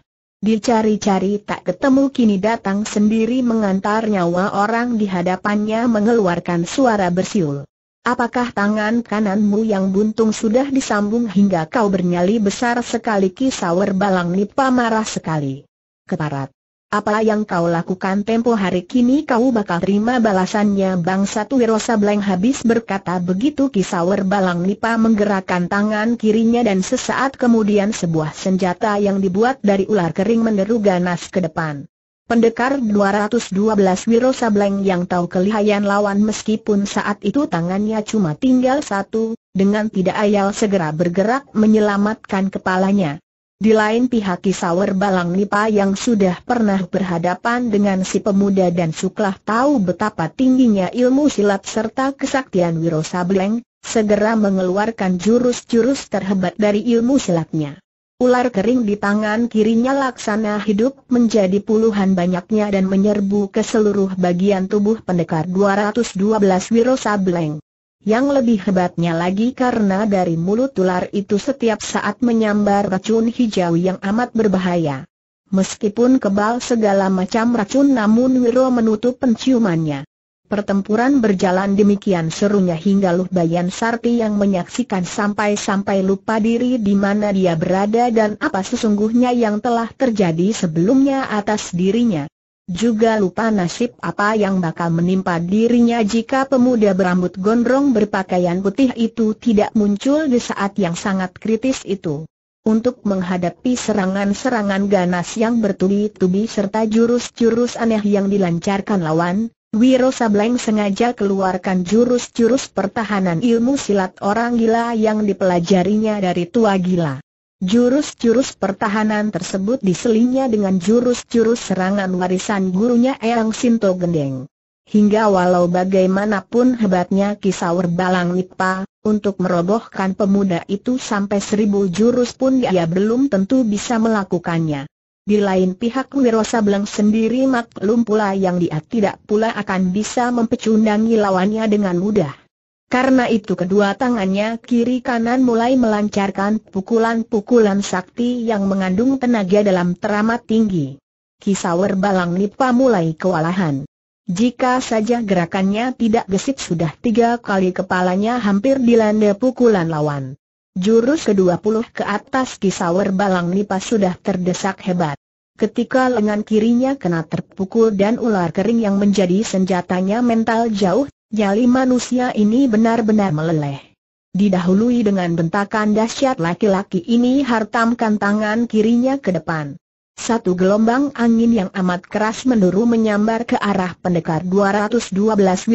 Dicari-cari tak ketemu kini datang sendiri mengantar nyawa orang di hadapannya mengeluarkan suara bersiul. Apakah tangan kananmu yang buntung sudah disambung hingga kau bernyali besar sekali kisah balang nipa marah sekali. Keparat. Apa yang kau lakukan tempo hari kini kau bakal terima balasannya bangsa Tuwirosa Bleng habis berkata begitu Kisawer Balang Nipa menggerakkan tangan kirinya dan sesaat kemudian sebuah senjata yang dibuat dari ular kering meneru ganas ke depan. Pendekar 212 Wirosa Bleng yang tahu kelihayan lawan meskipun saat itu tangannya cuma tinggal satu, dengan tidak ayal segera bergerak menyelamatkan kepalanya. Di lain pihak Kisawer Balang Nipa yang sudah pernah berhadapan dengan si pemuda dan suklah tahu betapa tingginya ilmu silat serta kesaktian Wiro Sableng, segera mengeluarkan jurus-jurus terhebat dari ilmu silatnya. Ular kering di tangan kirinya laksana hidup menjadi puluhan banyaknya dan menyerbu ke seluruh bagian tubuh pendekar 212 Wiro Sableng. Yang lebih hebatnya lagi karena dari mulut ular itu setiap saat menyambar racun hijau yang amat berbahaya. Meskipun kebal segala macam racun namun Wiro menutup penciumannya. Pertempuran berjalan demikian serunya hingga Luh Bayan Sarti yang menyaksikan sampai-sampai lupa diri di mana dia berada dan apa sesungguhnya yang telah terjadi sebelumnya atas dirinya. Juga lupa nasib apa yang bakal menimpa dirinya jika pemuda berambut gondrong berpakaian putih itu tidak muncul di saat yang sangat kritis itu. Untuk menghadapi serangan-serangan ganas yang bertubi-tubi serta jurus-jurus aneh yang dilancarkan lawan, Wiro Sableng sengaja keluarkan jurus-jurus pertahanan ilmu silat orang gila yang dipelajarinya dari tua gila. Jurus-jurus pertahanan tersebut diselingnya dengan jurus-jurus serangan warisan gurunya Eang Sinto Gendeng. Hingga walau bagaimanapun hebatnya Kisaur Balang Nipa, untuk merobohkan pemuda itu sampai seribu jurus pun dia belum tentu bisa melakukannya. Di lain pihak Wiro Sableng sendiri maklum pula yang dia tidak pula akan bisa mempecundangi lawannya dengan mudah. Karena itu kedua tangannya kiri kanan mulai melancarkan pukulan-pukulan sakti yang mengandung tenaga dalam teramat tinggi. Kisawer Balang Nipa mulai kewalahan. Jika saja gerakannya tidak gesit sudah tiga kali kepalanya hampir dilanda pukulan lawan. Jurus ke-20 ke atas Kisawer Balang Nipa sudah terdesak hebat. Ketika lengan kirinya kena terpukul dan ular kering yang menjadi senjatanya mental jauh Jali manusia ini benar-benar meleleh. Didahului dengan bentakan dahsyat laki-laki ini hartamkan tangan kirinya ke depan. Satu gelombang angin yang amat keras menuru menyambar ke arah pendekar 212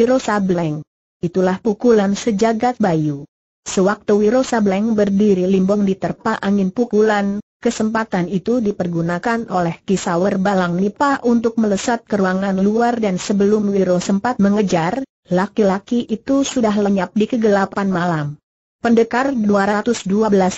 Wiro Sableng. Itulah pukulan sejagat bayu. Sewaktu Wiro Sableng berdiri limbung diterpa angin pukulan, Kesempatan itu dipergunakan oleh Kisawer Balang Nipa untuk melesat ke ruangan luar dan sebelum Wiro sempat mengejar, laki-laki itu sudah lenyap di kegelapan malam. Pendekar 212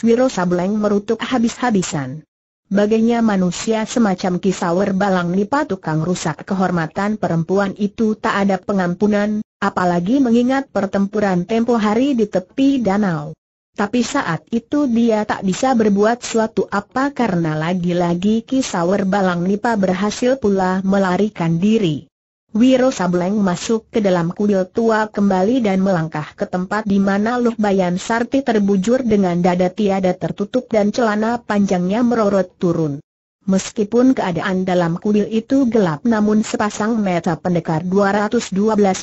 Wiro Sableng merutuk habis-habisan. Bagainya manusia semacam Kisawer Balang Nipa tukang rusak kehormatan perempuan itu tak ada pengampunan, apalagi mengingat pertempuran tempo hari di tepi danau. Tapi saat itu dia tak bisa berbuat suatu apa karena lagi-lagi Kisawer Balang Nipa berhasil pula melarikan diri. Wiro Sableng masuk ke dalam kuil tua kembali dan melangkah ke tempat di mana Loh Bayan Sarti terbujur dengan dada tiada tertutup dan celana panjangnya merorot turun. Meskipun keadaan dalam kuil itu gelap namun sepasang mata pendekar 212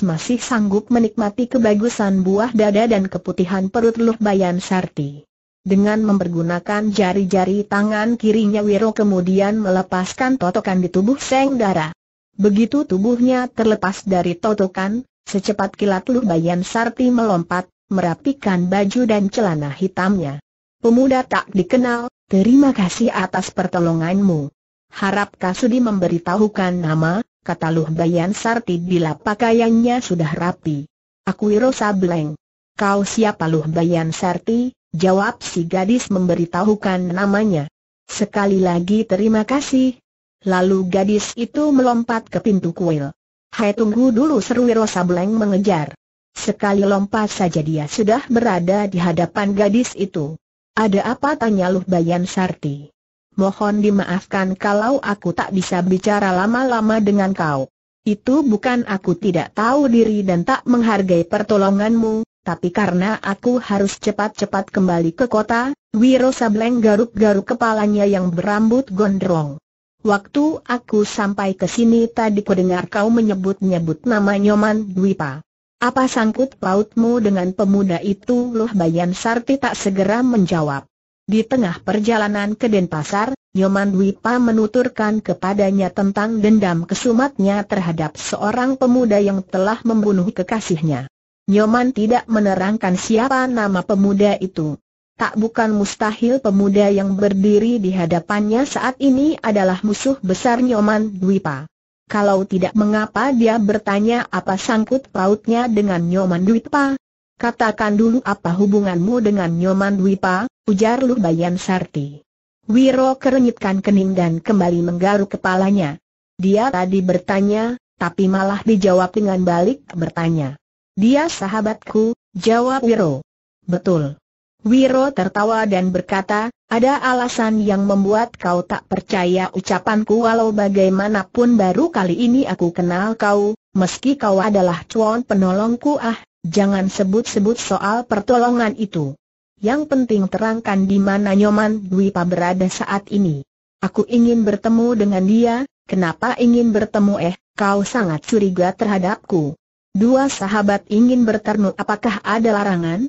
masih sanggup menikmati kebagusan buah dada dan keputihan perut Luh Bayan Sarti. Dengan mempergunakan jari-jari tangan kirinya Wiro kemudian melepaskan totokan di tubuh Seng Dara. Begitu tubuhnya terlepas dari totokan, secepat kilat Luh Bayan Sarti melompat, merapikan baju dan celana hitamnya. Pemuda tak dikenal, Terima kasih atas pertolonganmu. Harap Kasudi memberitahukan nama, kata Luh Bayan Sarti bila pakaiannya sudah rapi. Aku Wiro Bleng. Kau siapa Luh Bayan Sarti? Jawab si gadis memberitahukan namanya. Sekali lagi terima kasih. Lalu gadis itu melompat ke pintu kuil. Hai tunggu dulu seru Wiro Bleng mengejar. Sekali lompat saja dia sudah berada di hadapan gadis itu. Ada apa tanya Luh Bayan Sarti? Mohon dimaafkan kalau aku tak bisa bicara lama-lama dengan kau. Itu bukan aku tidak tahu diri dan tak menghargai pertolonganmu, tapi karena aku harus cepat-cepat kembali ke kota, Wiro Sableng garuk-garuk kepalanya yang berambut gondrong. Waktu aku sampai ke sini tadi kudengar kau menyebut-nyebut nama Nyoman Dwipa. Apa sangkut pautmu dengan pemuda itu? Loh Bayan Sarti tak segera menjawab. Di tengah perjalanan ke Denpasar, Nyoman Wipa menuturkan kepadanya tentang dendam kesumatnya terhadap seorang pemuda yang telah membunuh kekasihnya. Nyoman tidak menerangkan siapa nama pemuda itu. Tak bukan mustahil pemuda yang berdiri di hadapannya saat ini adalah musuh besar Nyoman Dwipa. Kalau tidak mengapa dia bertanya apa sangkut pautnya dengan Nyoman Dwipa? Katakan dulu apa hubunganmu dengan Nyoman Dwipa, ujar Lu Bayan Sarti. Wiro kerenyitkan kening dan kembali menggaruk kepalanya. Dia tadi bertanya, tapi malah dijawab dengan balik bertanya. Dia sahabatku, jawab Wiro. Betul. Wiro tertawa dan berkata, ada alasan yang membuat kau tak percaya ucapanku walau bagaimanapun baru kali ini aku kenal kau, meski kau adalah cuan penolongku ah, jangan sebut-sebut soal pertolongan itu. Yang penting terangkan di mana Nyoman Dwipa berada saat ini. Aku ingin bertemu dengan dia, kenapa ingin bertemu eh, kau sangat curiga terhadapku. Dua sahabat ingin bertemu apakah ada larangan?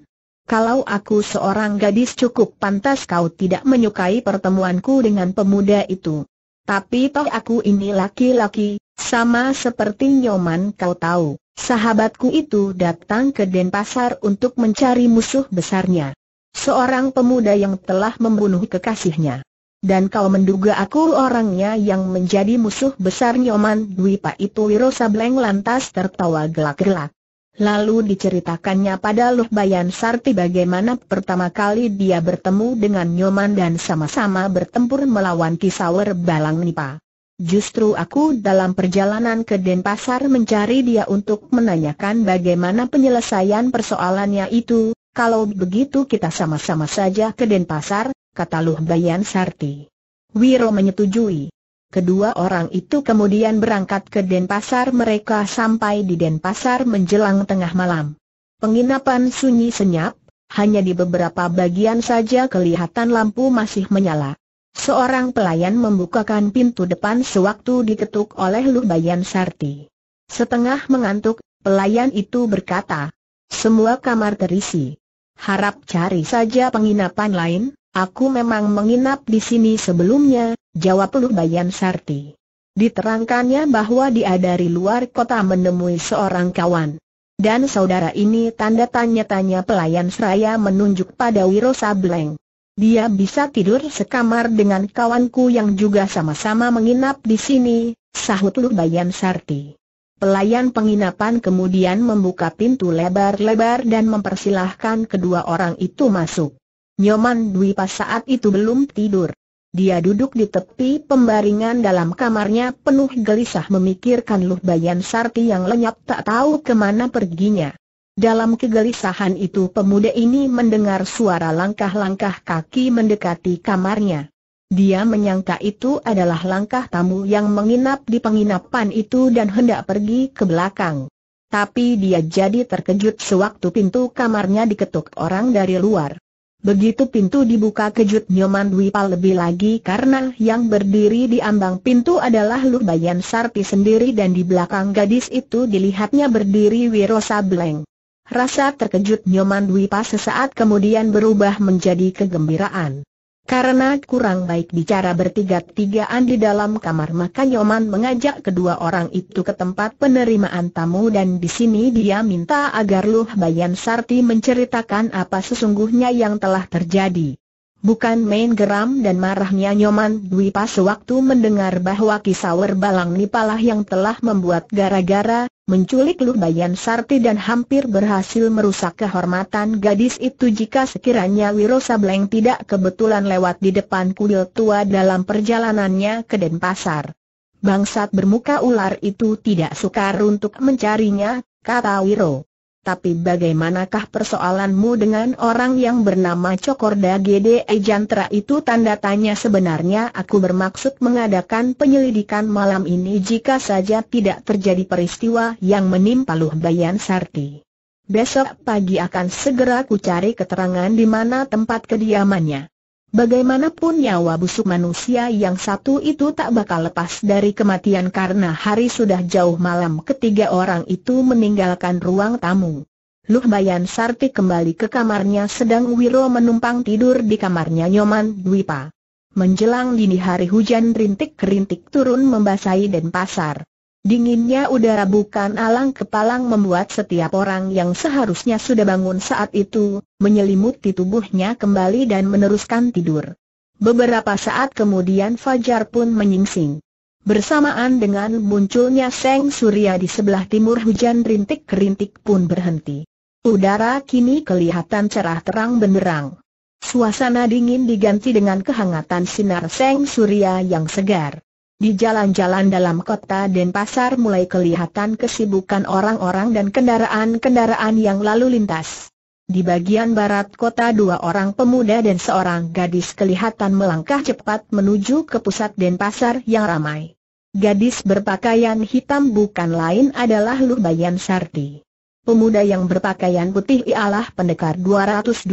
Kalau aku seorang gadis cukup pantas kau tidak menyukai pertemuanku dengan pemuda itu. Tapi toh aku ini laki-laki, sama seperti Nyoman kau tahu, sahabatku itu datang ke Denpasar untuk mencari musuh besarnya. Seorang pemuda yang telah membunuh kekasihnya. Dan kau menduga aku orangnya yang menjadi musuh besar Nyoman Pak itu Wiro Sableng lantas tertawa gelak-gelak. Lalu diceritakannya pada Luh Bayan Sarti bagaimana pertama kali dia bertemu dengan Nyoman dan sama-sama bertempur melawan Kisawer Balang Nipa. Justru aku dalam perjalanan ke Denpasar mencari dia untuk menanyakan bagaimana penyelesaian persoalannya itu, kalau begitu kita sama-sama saja ke Denpasar, kata Luh Bayan Sarti. Wiro menyetujui. Kedua orang itu kemudian berangkat ke Denpasar mereka sampai di Denpasar menjelang tengah malam. Penginapan sunyi senyap, hanya di beberapa bagian saja kelihatan lampu masih menyala. Seorang pelayan membukakan pintu depan sewaktu diketuk oleh Lubayan Sarti. Setengah mengantuk, pelayan itu berkata, semua kamar terisi. Harap cari saja penginapan lain, aku memang menginap di sini sebelumnya, Jawab Luh Bayan Sarti. Diterangkannya bahwa dia dari luar kota menemui seorang kawan. Dan saudara ini tanda tanya-tanya pelayan seraya menunjuk pada Wiro Sableng. Dia bisa tidur sekamar dengan kawanku yang juga sama-sama menginap di sini, sahut Luh Bayan Sarti. Pelayan penginapan kemudian membuka pintu lebar-lebar dan mempersilahkan kedua orang itu masuk. Nyoman Dwi pas saat itu belum tidur. Dia duduk di tepi pembaringan dalam kamarnya penuh gelisah memikirkan Luh Bayan Sarti yang lenyap tak tahu kemana perginya. Dalam kegelisahan itu pemuda ini mendengar suara langkah-langkah kaki mendekati kamarnya. Dia menyangka itu adalah langkah tamu yang menginap di penginapan itu dan hendak pergi ke belakang. Tapi dia jadi terkejut sewaktu pintu kamarnya diketuk orang dari luar. Begitu pintu dibuka kejut Nyoman Dwipa lebih lagi karena yang berdiri di ambang pintu adalah Luh Bayan Sarti sendiri dan di belakang gadis itu dilihatnya berdiri Wiro Sableng. Rasa terkejut Nyoman Dwipa sesaat kemudian berubah menjadi kegembiraan. Karena kurang baik bicara bertiga-tigaan di dalam kamar maka Nyoman mengajak kedua orang itu ke tempat penerimaan tamu dan di sini dia minta agar Luh Bayan Sarti menceritakan apa sesungguhnya yang telah terjadi. Bukan main geram dan marahnya Nyoman Dwi pas waktu mendengar bahwa Kisawer Balang Nipalah yang telah membuat gara-gara, menculik Lubayan Sarti dan hampir berhasil merusak kehormatan gadis itu jika sekiranya Wiro Sableng tidak kebetulan lewat di depan kuil tua dalam perjalanannya ke Denpasar. Bangsat bermuka ular itu tidak sukar untuk mencarinya, kata Wiro tapi bagaimanakah persoalanmu dengan orang yang bernama Cokorda Gede Jantra itu tanda tanya sebenarnya aku bermaksud mengadakan penyelidikan malam ini jika saja tidak terjadi peristiwa yang menimpa Luh Bayan Sarti. Besok pagi akan segera ku cari keterangan di mana tempat kediamannya. Bagaimanapun nyawa busuk manusia yang satu itu tak bakal lepas dari kematian karena hari sudah jauh malam ketiga orang itu meninggalkan ruang tamu. Luh Bayan Sarti kembali ke kamarnya sedang Wiro menumpang tidur di kamarnya Nyoman Dwipa. Menjelang dini hari hujan rintik-rintik turun membasahi denpasar. Dinginnya udara bukan alang kepalang membuat setiap orang yang seharusnya sudah bangun saat itu, menyelimuti tubuhnya kembali dan meneruskan tidur. Beberapa saat kemudian Fajar pun menyingsing. Bersamaan dengan munculnya Seng Surya di sebelah timur hujan rintik-rintik pun berhenti. Udara kini kelihatan cerah terang benderang. Suasana dingin diganti dengan kehangatan sinar Seng Surya yang segar. Di jalan-jalan dalam kota Denpasar mulai kelihatan kesibukan orang-orang dan kendaraan-kendaraan yang lalu lintas. Di bagian barat kota dua orang pemuda dan seorang gadis kelihatan melangkah cepat menuju ke pusat Denpasar yang ramai. Gadis berpakaian hitam bukan lain adalah Lurbayan Sarti. Pemuda yang berpakaian putih ialah pendekar 212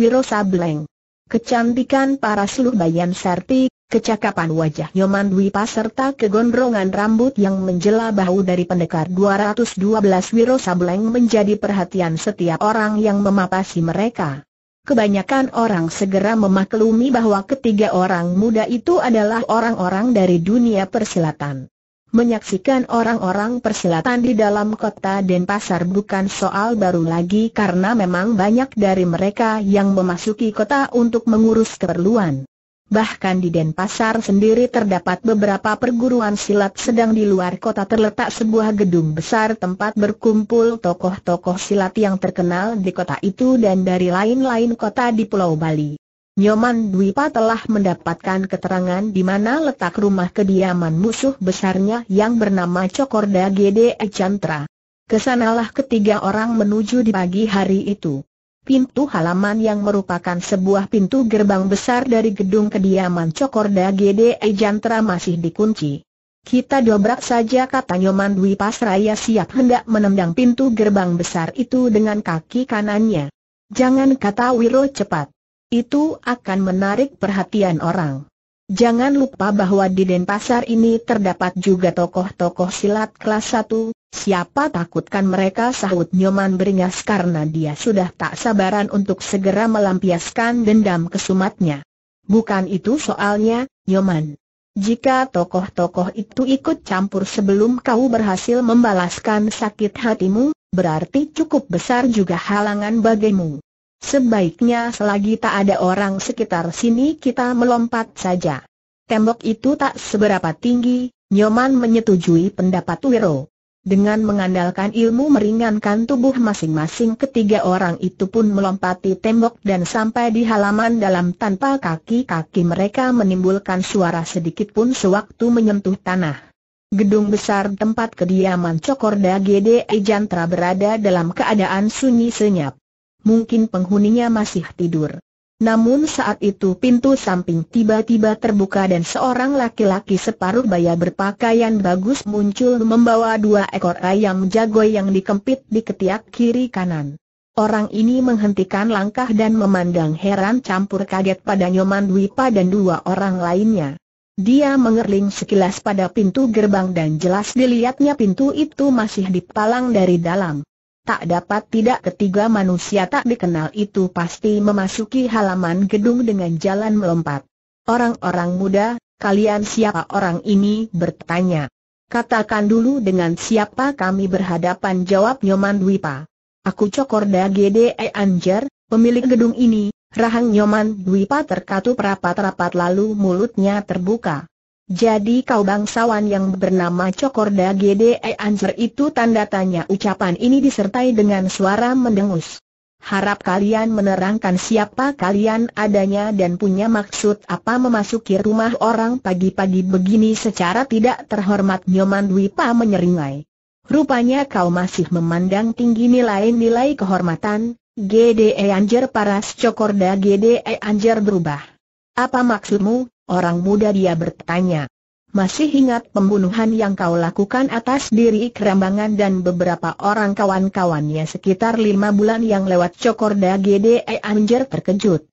Wiro Sableng. Kecantikan para Bayan Sarti Kecakapan wajah Nyoman Dwipa serta kegondrongan rambut yang menjela bahu dari pendekar 212 Wiro Sableng menjadi perhatian setiap orang yang memapasi mereka. Kebanyakan orang segera memaklumi bahwa ketiga orang muda itu adalah orang-orang dari dunia persilatan. Menyaksikan orang-orang persilatan di dalam kota Denpasar bukan soal baru lagi karena memang banyak dari mereka yang memasuki kota untuk mengurus keperluan. Bahkan di Denpasar sendiri terdapat beberapa perguruan silat sedang di luar kota terletak sebuah gedung besar tempat berkumpul tokoh-tokoh silat yang terkenal di kota itu dan dari lain-lain kota di Pulau Bali. Nyoman Dwipa telah mendapatkan keterangan di mana letak rumah kediaman musuh besarnya yang bernama Cokorda Gede Chantra. Kesanalah ketiga orang menuju di pagi hari itu. Pintu halaman yang merupakan sebuah pintu gerbang besar dari gedung kediaman Cokorda GDE Jantra masih dikunci. Kita dobrak saja kata Nyoman Dwi Pasraya siap hendak menendang pintu gerbang besar itu dengan kaki kanannya. Jangan kata Wiro cepat. Itu akan menarik perhatian orang. Jangan lupa bahwa di Denpasar ini terdapat juga tokoh-tokoh silat kelas 1, Siapa takutkan mereka sahut Nyoman beringas karena dia sudah tak sabaran untuk segera melampiaskan dendam kesumatnya. Bukan itu soalnya, Nyoman. Jika tokoh-tokoh itu ikut campur sebelum kau berhasil membalaskan sakit hatimu, berarti cukup besar juga halangan bagimu. Sebaiknya selagi tak ada orang sekitar sini kita melompat saja. Tembok itu tak seberapa tinggi, Nyoman menyetujui pendapat Wiro. Dengan mengandalkan ilmu meringankan tubuh masing-masing ketiga orang itu pun melompati tembok dan sampai di halaman dalam tanpa kaki-kaki mereka menimbulkan suara sedikit pun sewaktu menyentuh tanah. Gedung besar tempat kediaman Cokorda Gde Jantra berada dalam keadaan sunyi senyap. Mungkin penghuninya masih tidur. Namun saat itu pintu samping tiba-tiba terbuka dan seorang laki-laki separuh baya berpakaian bagus muncul membawa dua ekor ayam jago yang dikempit di ketiak kiri kanan. Orang ini menghentikan langkah dan memandang heran campur kaget pada Nyoman Dwipa dan dua orang lainnya. Dia mengerling sekilas pada pintu gerbang dan jelas dilihatnya pintu itu masih dipalang dari dalam. Tak dapat tidak ketiga manusia tak dikenal itu pasti memasuki halaman gedung dengan jalan melompat. Orang-orang muda, kalian siapa orang ini bertanya. Katakan dulu dengan siapa kami berhadapan jawab Nyoman Dwipa. Aku Cokorda GDE Anjar, pemilik gedung ini, rahang Nyoman Dwipa terkatup rapat-rapat lalu mulutnya terbuka. Jadi kau bangsawan yang bernama Cokorda GDE Anjir itu tanda tanya ucapan ini disertai dengan suara mendengus. Harap kalian menerangkan siapa kalian adanya dan punya maksud apa memasuki rumah orang pagi-pagi begini secara tidak terhormat Nyoman Dwipa menyeringai. Rupanya kau masih memandang tinggi nilai-nilai kehormatan, GDE Anjer paras Cokorda GDE Anjer berubah. Apa maksudmu, Orang muda dia bertanya. Masih ingat pembunuhan yang kau lakukan atas diri Kerambangan dan beberapa orang kawan-kawannya sekitar lima bulan yang lewat Cokorda GDE Anjer terkejut.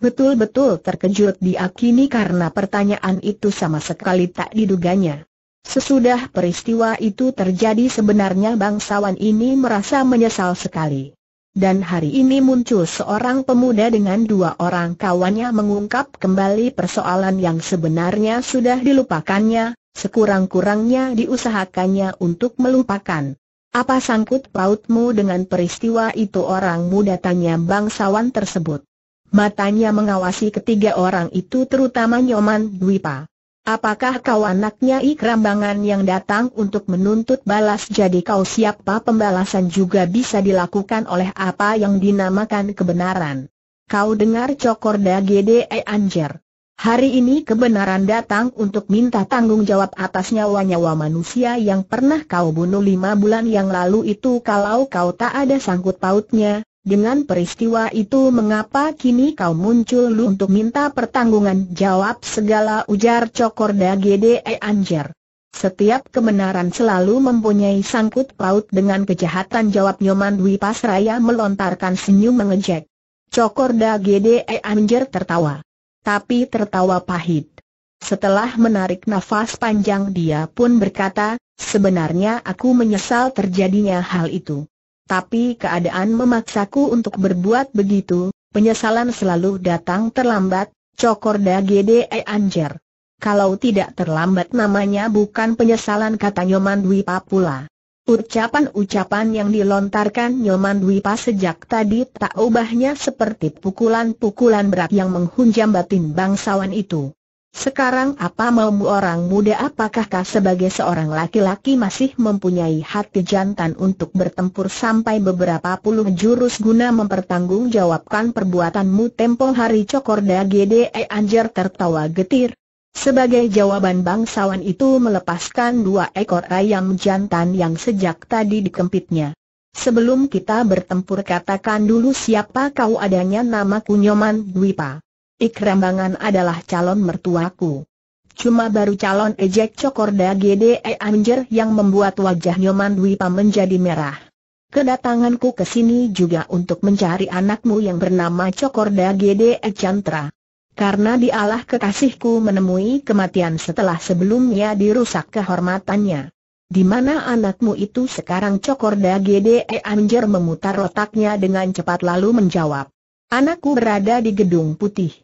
Betul-betul terkejut diakini karena pertanyaan itu sama sekali tak diduganya. Sesudah peristiwa itu terjadi sebenarnya bangsawan ini merasa menyesal sekali. Dan hari ini muncul seorang pemuda dengan dua orang kawannya mengungkap kembali persoalan yang sebenarnya sudah dilupakannya, sekurang-kurangnya diusahakannya untuk melupakan. Apa sangkut pautmu dengan peristiwa itu orang muda tanya bangsawan tersebut. Matanya mengawasi ketiga orang itu terutama Nyoman Dwipa. Apakah kau anaknya Ikrambangan yang datang untuk menuntut balas jadi kau siapa pembalasan juga bisa dilakukan oleh apa yang dinamakan kebenaran. Kau dengar Cokorda GDE eh, Anjer. Hari ini kebenaran datang untuk minta tanggung jawab atas nyawa-nyawa manusia yang pernah kau bunuh lima bulan yang lalu itu kalau kau tak ada sangkut pautnya, dengan peristiwa itu mengapa kini kau muncul lu untuk minta pertanggungan jawab segala ujar Cokorda GDE Anjar. Setiap kebenaran selalu mempunyai sangkut paut dengan kejahatan jawab Nyoman Dwi Pasraya melontarkan senyum mengejek. Cokorda GDE Anjar tertawa. Tapi tertawa pahit. Setelah menarik nafas panjang dia pun berkata, sebenarnya aku menyesal terjadinya hal itu tapi keadaan memaksaku untuk berbuat begitu, penyesalan selalu datang terlambat, cokor cokorda GDE eh, Anjer. Kalau tidak terlambat namanya bukan penyesalan kata Nyoman Dwipa pula. Ucapan-ucapan yang dilontarkan Nyoman Dwipa sejak tadi tak ubahnya seperti pukulan-pukulan berat yang menghunjam batin bangsawan itu. Sekarang apa maumu orang muda apakah kah sebagai seorang laki-laki masih mempunyai hati jantan untuk bertempur sampai beberapa puluh jurus guna mempertanggungjawabkan perbuatanmu tempo hari Cokorda GDE Anjar tertawa getir. Sebagai jawaban bangsawan itu melepaskan dua ekor ayam jantan yang sejak tadi dikempitnya. Sebelum kita bertempur katakan dulu siapa kau adanya nama Nyoman Dwipa. Ikrambangan adalah calon mertuaku. Cuma baru calon ejek cokorda GDE Anjer yang membuat wajah Nyoman Dwipa menjadi merah. Kedatanganku ke sini juga untuk mencari anakmu yang bernama Cokorda GDE Chantra. Karena dialah kekasihku menemui kematian setelah sebelumnya dirusak kehormatannya. Di mana anakmu itu sekarang Cokorda GDE Anjer memutar otaknya dengan cepat lalu menjawab. Anakku berada di gedung putih.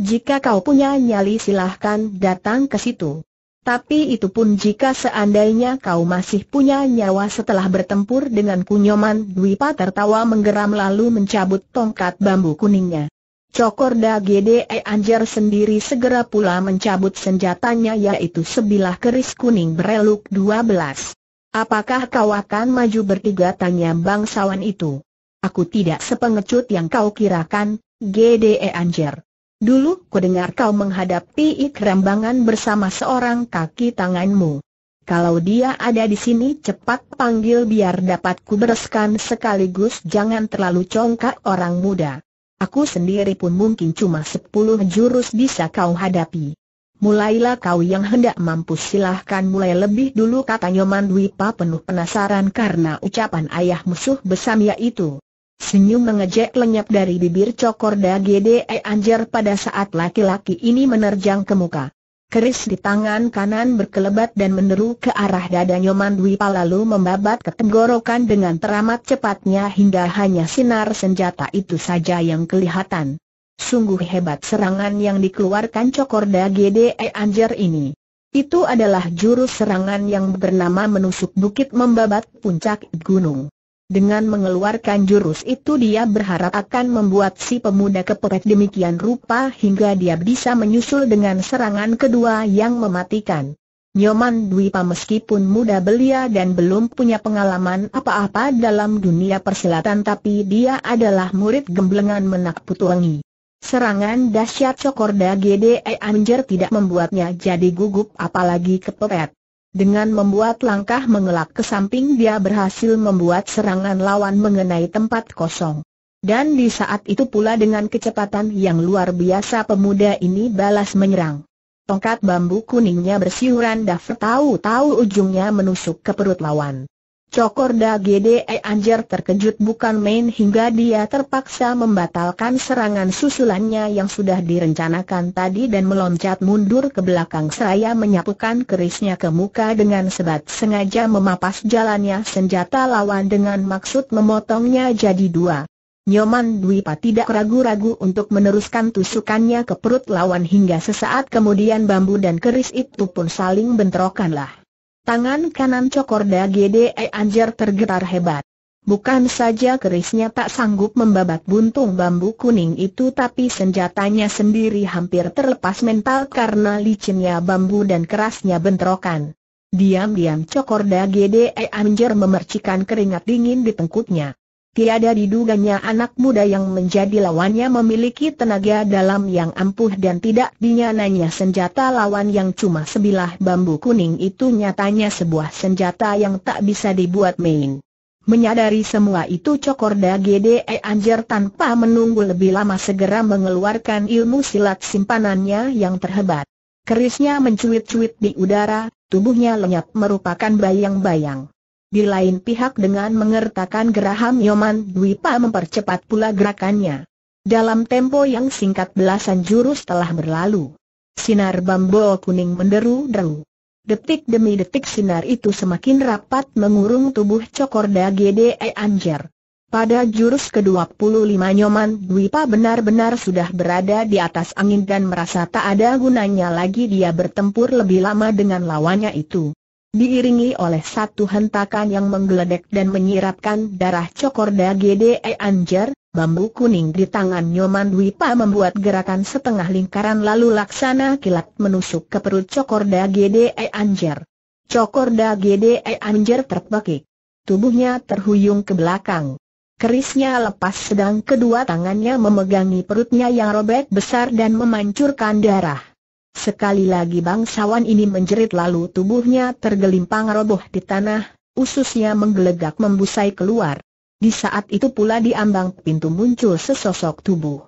Jika kau punya nyali silahkan datang ke situ. Tapi itu pun jika seandainya kau masih punya nyawa setelah bertempur dengan kunyoman Dwipa tertawa menggeram lalu mencabut tongkat bambu kuningnya. Cokorda GDE Anjar sendiri segera pula mencabut senjatanya yaitu sebilah keris kuning bereluk 12. Apakah kau akan maju bertiga tanya bangsawan itu? Aku tidak sepengecut yang kau kirakan, GDE Anjar. Dulu ku dengar kau menghadapi ikrambangan bersama seorang kaki tanganmu. Kalau dia ada di sini cepat panggil biar dapat ku bereskan sekaligus jangan terlalu congkak orang muda. Aku sendiri pun mungkin cuma sepuluh jurus bisa kau hadapi. Mulailah kau yang hendak mampu silahkan mulai lebih dulu kata Nyoman Dwipa penuh penasaran karena ucapan ayah musuh besamnya itu. Senyum mengejek lenyap dari bibir cokor Dagede Anjar pada saat laki-laki ini menerjang ke muka. Keris di tangan kanan berkelebat dan meneru ke arah dada Nyoman Dwi lalu membabat ke tenggorokan dengan teramat cepatnya hingga hanya sinar senjata itu saja yang kelihatan. Sungguh hebat serangan yang dikeluarkan Cokorda GDE Anjar ini. Itu adalah jurus serangan yang bernama menusuk bukit membabat puncak gunung. Dengan mengeluarkan jurus itu dia berharap akan membuat si pemuda kepepet demikian rupa hingga dia bisa menyusul dengan serangan kedua yang mematikan. Nyoman Dwipa meskipun muda belia dan belum punya pengalaman apa-apa dalam dunia persilatan tapi dia adalah murid gemblengan menak putuangi. Serangan dahsyat Cokorda GDE Anjer tidak membuatnya jadi gugup apalagi kepepet. Dengan membuat langkah mengelak ke samping dia berhasil membuat serangan lawan mengenai tempat kosong. Dan di saat itu pula dengan kecepatan yang luar biasa pemuda ini balas menyerang. Tongkat bambu kuningnya bersiuran dafer tahu-tahu ujungnya menusuk ke perut lawan. Cokorda GDE eh, Anjar terkejut bukan main hingga dia terpaksa membatalkan serangan susulannya yang sudah direncanakan tadi dan meloncat mundur ke belakang seraya menyapukan kerisnya ke muka dengan sebat sengaja memapas jalannya senjata lawan dengan maksud memotongnya jadi dua. Nyoman Dwipa tidak ragu-ragu untuk meneruskan tusukannya ke perut lawan hingga sesaat kemudian bambu dan keris itu pun saling bentrokanlah. Tangan kanan Cokorda GDE Anjar tergetar hebat. Bukan saja kerisnya tak sanggup membabat buntung bambu kuning itu tapi senjatanya sendiri hampir terlepas mental karena licinnya bambu dan kerasnya bentrokan. Diam-diam Cokorda GDE Anjar memercikan keringat dingin di tengkuknya. Tiada diduganya anak muda yang menjadi lawannya memiliki tenaga dalam yang ampuh dan tidak dinyananya senjata lawan yang cuma sebilah bambu kuning itu nyatanya sebuah senjata yang tak bisa dibuat main. Menyadari semua itu Cokorda GDE Anjer tanpa menunggu lebih lama segera mengeluarkan ilmu silat simpanannya yang terhebat. Kerisnya mencuit-cuit di udara, tubuhnya lenyap merupakan bayang-bayang. Di lain pihak dengan mengertakan geraham Yoman Dwipa mempercepat pula gerakannya. Dalam tempo yang singkat belasan jurus telah berlalu. Sinar bambu kuning menderu-deru. Detik demi detik sinar itu semakin rapat mengurung tubuh Cokorda GDE Anjer. Pada jurus ke-25 Nyoman Dwipa benar-benar sudah berada di atas angin dan merasa tak ada gunanya lagi dia bertempur lebih lama dengan lawannya itu diiringi oleh satu hentakan yang menggeledek dan menyiratkan darah cokorda GDE Anjar, bambu kuning di tangan Nyoman Dwipa membuat gerakan setengah lingkaran lalu laksana kilat menusuk ke perut cokorda GDE Anjar. Cokorda GDE Anjar terbekik. Tubuhnya terhuyung ke belakang. Kerisnya lepas sedang kedua tangannya memegangi perutnya yang robek besar dan memancurkan darah. Sekali lagi bangsawan ini menjerit lalu tubuhnya tergelimpang roboh di tanah, ususnya menggelegak membusai keluar. Di saat itu pula di ambang pintu muncul sesosok tubuh.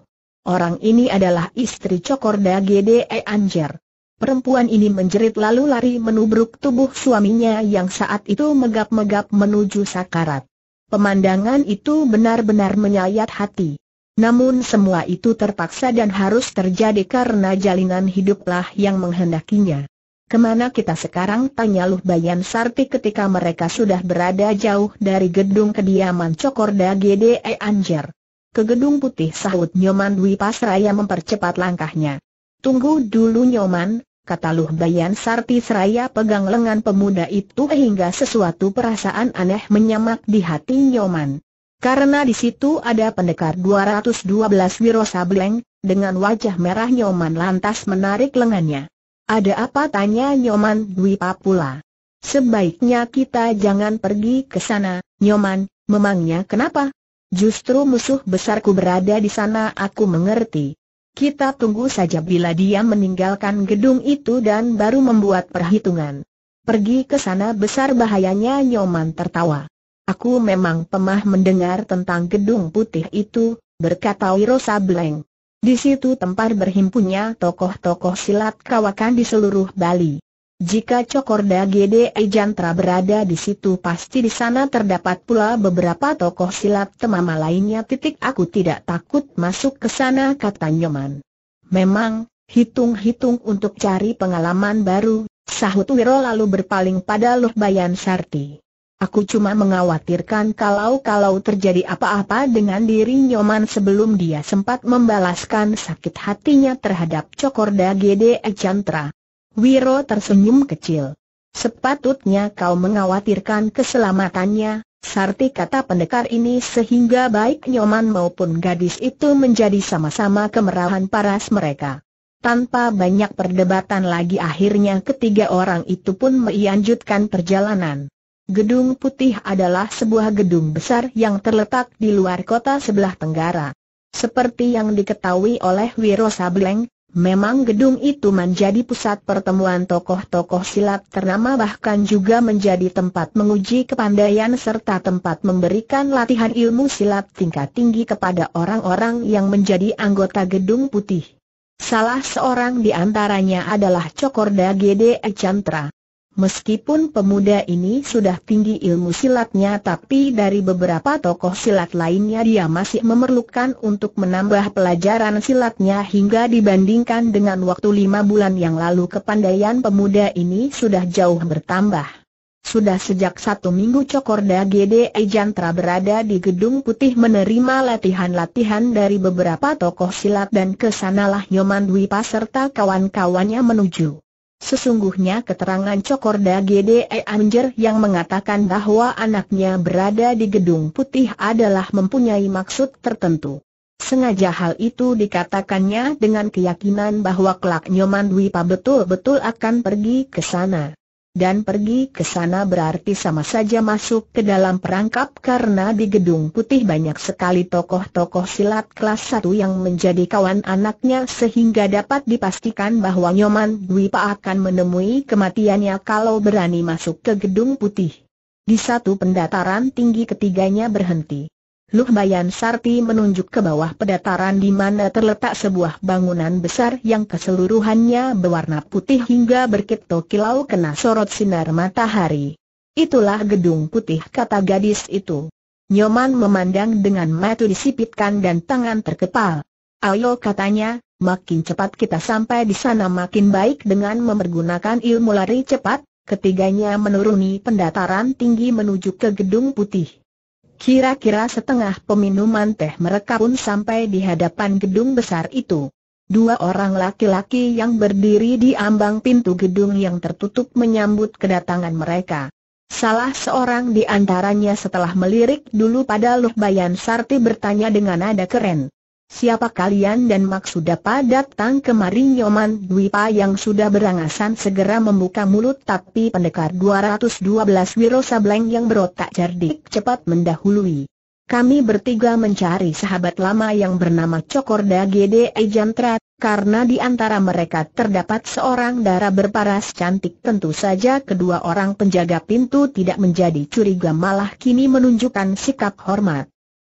Orang ini adalah istri Cokorda Gede Anjer. Perempuan ini menjerit lalu lari menubruk tubuh suaminya yang saat itu megap-megap menuju sakarat. Pemandangan itu benar-benar menyayat hati. Namun semua itu terpaksa dan harus terjadi karena jalinan hiduplah yang menghendakinya. Kemana kita sekarang? Tanya Luh Bayan Sarti ketika mereka sudah berada jauh dari gedung kediaman Cokorda GDE Anjer. Ke gedung putih sahut Nyoman Dwi Pasraya mempercepat langkahnya. Tunggu dulu Nyoman, kata Luh Bayan Sarti seraya pegang lengan pemuda itu hingga sesuatu perasaan aneh menyamak di hati Nyoman. Karena di situ ada pendekar 212 Wiro Sableng, dengan wajah merah Nyoman lantas menarik lengannya. Ada apa tanya Nyoman Dwi Papula? Sebaiknya kita jangan pergi ke sana, Nyoman, memangnya kenapa? Justru musuh besarku berada di sana aku mengerti. Kita tunggu saja bila dia meninggalkan gedung itu dan baru membuat perhitungan. Pergi ke sana besar bahayanya Nyoman tertawa. Aku memang pemah mendengar tentang gedung putih itu, berkata Wiro Sableng. Di situ tempat berhimpunnya tokoh-tokoh silat kawakan di seluruh Bali. Jika Cokorda Gede Ejantra berada di situ pasti di sana terdapat pula beberapa tokoh silat temama lainnya titik aku tidak takut masuk ke sana kata Nyoman. Memang, hitung-hitung untuk cari pengalaman baru, sahut Wiro lalu berpaling pada Luhbayan Sarti. Aku cuma mengkhawatirkan kalau-kalau terjadi apa-apa dengan diri Nyoman sebelum dia sempat membalaskan sakit hatinya terhadap Cokorda Gede Ecantra. Wiro tersenyum kecil. Sepatutnya kau mengkhawatirkan keselamatannya, sarti kata pendekar ini sehingga baik Nyoman maupun gadis itu menjadi sama-sama kemerahan paras mereka. Tanpa banyak perdebatan lagi akhirnya ketiga orang itu pun melanjutkan perjalanan. Gedung Putih adalah sebuah gedung besar yang terletak di luar kota sebelah tenggara. Seperti yang diketahui oleh Wiro Sableng, memang gedung itu menjadi pusat pertemuan tokoh-tokoh silat ternama bahkan juga menjadi tempat menguji kepandaian serta tempat memberikan latihan ilmu silat tingkat tinggi kepada orang-orang yang menjadi anggota Gedung Putih. Salah seorang di antaranya adalah Cokorda Gede Chantra. Meskipun pemuda ini sudah tinggi ilmu silatnya tapi dari beberapa tokoh silat lainnya dia masih memerlukan untuk menambah pelajaran silatnya hingga dibandingkan dengan waktu lima bulan yang lalu kepandaian pemuda ini sudah jauh bertambah. Sudah sejak satu minggu Cokorda Gede Ejantra berada di Gedung Putih menerima latihan-latihan dari beberapa tokoh silat dan kesanalah Nyoman Dwi Paserta kawan-kawannya menuju. Sesungguhnya keterangan Cokorda GDE Anjer yang mengatakan bahwa anaknya berada di Gedung Putih adalah mempunyai maksud tertentu. Sengaja hal itu dikatakannya dengan keyakinan bahwa kelak Nyoman Dwipa betul-betul akan pergi ke sana dan pergi ke sana berarti sama saja masuk ke dalam perangkap karena di Gedung Putih banyak sekali tokoh-tokoh silat kelas 1 yang menjadi kawan anaknya sehingga dapat dipastikan bahwa Nyoman Dwi Pa akan menemui kematiannya kalau berani masuk ke Gedung Putih. Di satu pendataran tinggi ketiganya berhenti. Luh Bayan Sarti menunjuk ke bawah pedataran di mana terletak sebuah bangunan besar yang keseluruhannya berwarna putih hingga berkilau kilau kena sorot sinar matahari. Itulah gedung putih kata gadis itu. Nyoman memandang dengan mata disipitkan dan tangan terkepal. Ayo katanya, makin cepat kita sampai di sana makin baik dengan memergunakan ilmu lari cepat, ketiganya menuruni pendataran tinggi menuju ke gedung putih. Kira-kira setengah peminuman teh mereka pun sampai di hadapan gedung besar itu. Dua orang laki-laki yang berdiri di ambang pintu gedung yang tertutup menyambut kedatangan mereka. Salah seorang di antaranya setelah melirik dulu pada Luh Bayan Sarti bertanya dengan nada keren. Siapa kalian dan maksud apa datang kemari Nyoman Dwipa yang sudah berangasan segera membuka mulut tapi pendekar 212 Wiro Sableng yang berotak cerdik cepat mendahului. Kami bertiga mencari sahabat lama yang bernama Cokorda Gede Ejantra, karena di antara mereka terdapat seorang darah berparas cantik tentu saja kedua orang penjaga pintu tidak menjadi curiga malah kini menunjukkan sikap hormat.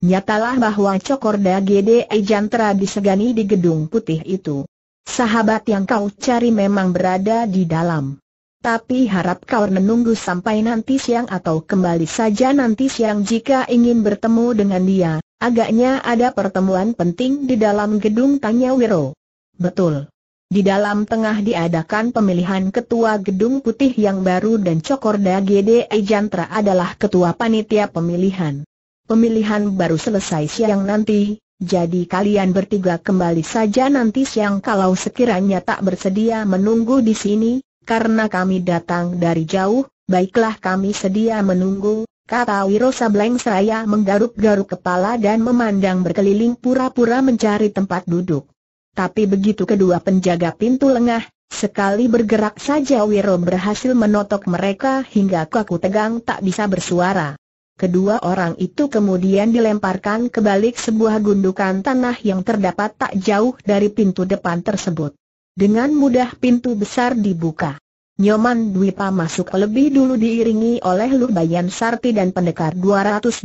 Nyatalah bahwa Cokorda Gede ejantra disegani di gedung putih itu. Sahabat yang kau cari memang berada di dalam. Tapi harap kau menunggu sampai nanti siang atau kembali saja nanti siang jika ingin bertemu dengan dia. Agaknya ada pertemuan penting di dalam gedung tanya Wiro. Betul. Di dalam tengah diadakan pemilihan ketua gedung putih yang baru dan Cokorda Gede Jantra adalah ketua panitia pemilihan. Pemilihan baru selesai siang nanti, jadi kalian bertiga kembali saja nanti siang kalau sekiranya tak bersedia menunggu di sini, karena kami datang dari jauh, baiklah kami sedia menunggu, kata Wirosa Blengsraya menggaruk-garuk kepala dan memandang berkeliling pura-pura mencari tempat duduk. Tapi begitu kedua penjaga pintu lengah, Sekali bergerak saja Wiro berhasil menotok mereka hingga kaku tegang tak bisa bersuara. Kedua orang itu kemudian dilemparkan ke balik sebuah gundukan tanah yang terdapat tak jauh dari pintu depan tersebut. Dengan mudah pintu besar dibuka. Nyoman Dwipa masuk lebih dulu diiringi oleh Lu Bayan Sarti dan pendekar 212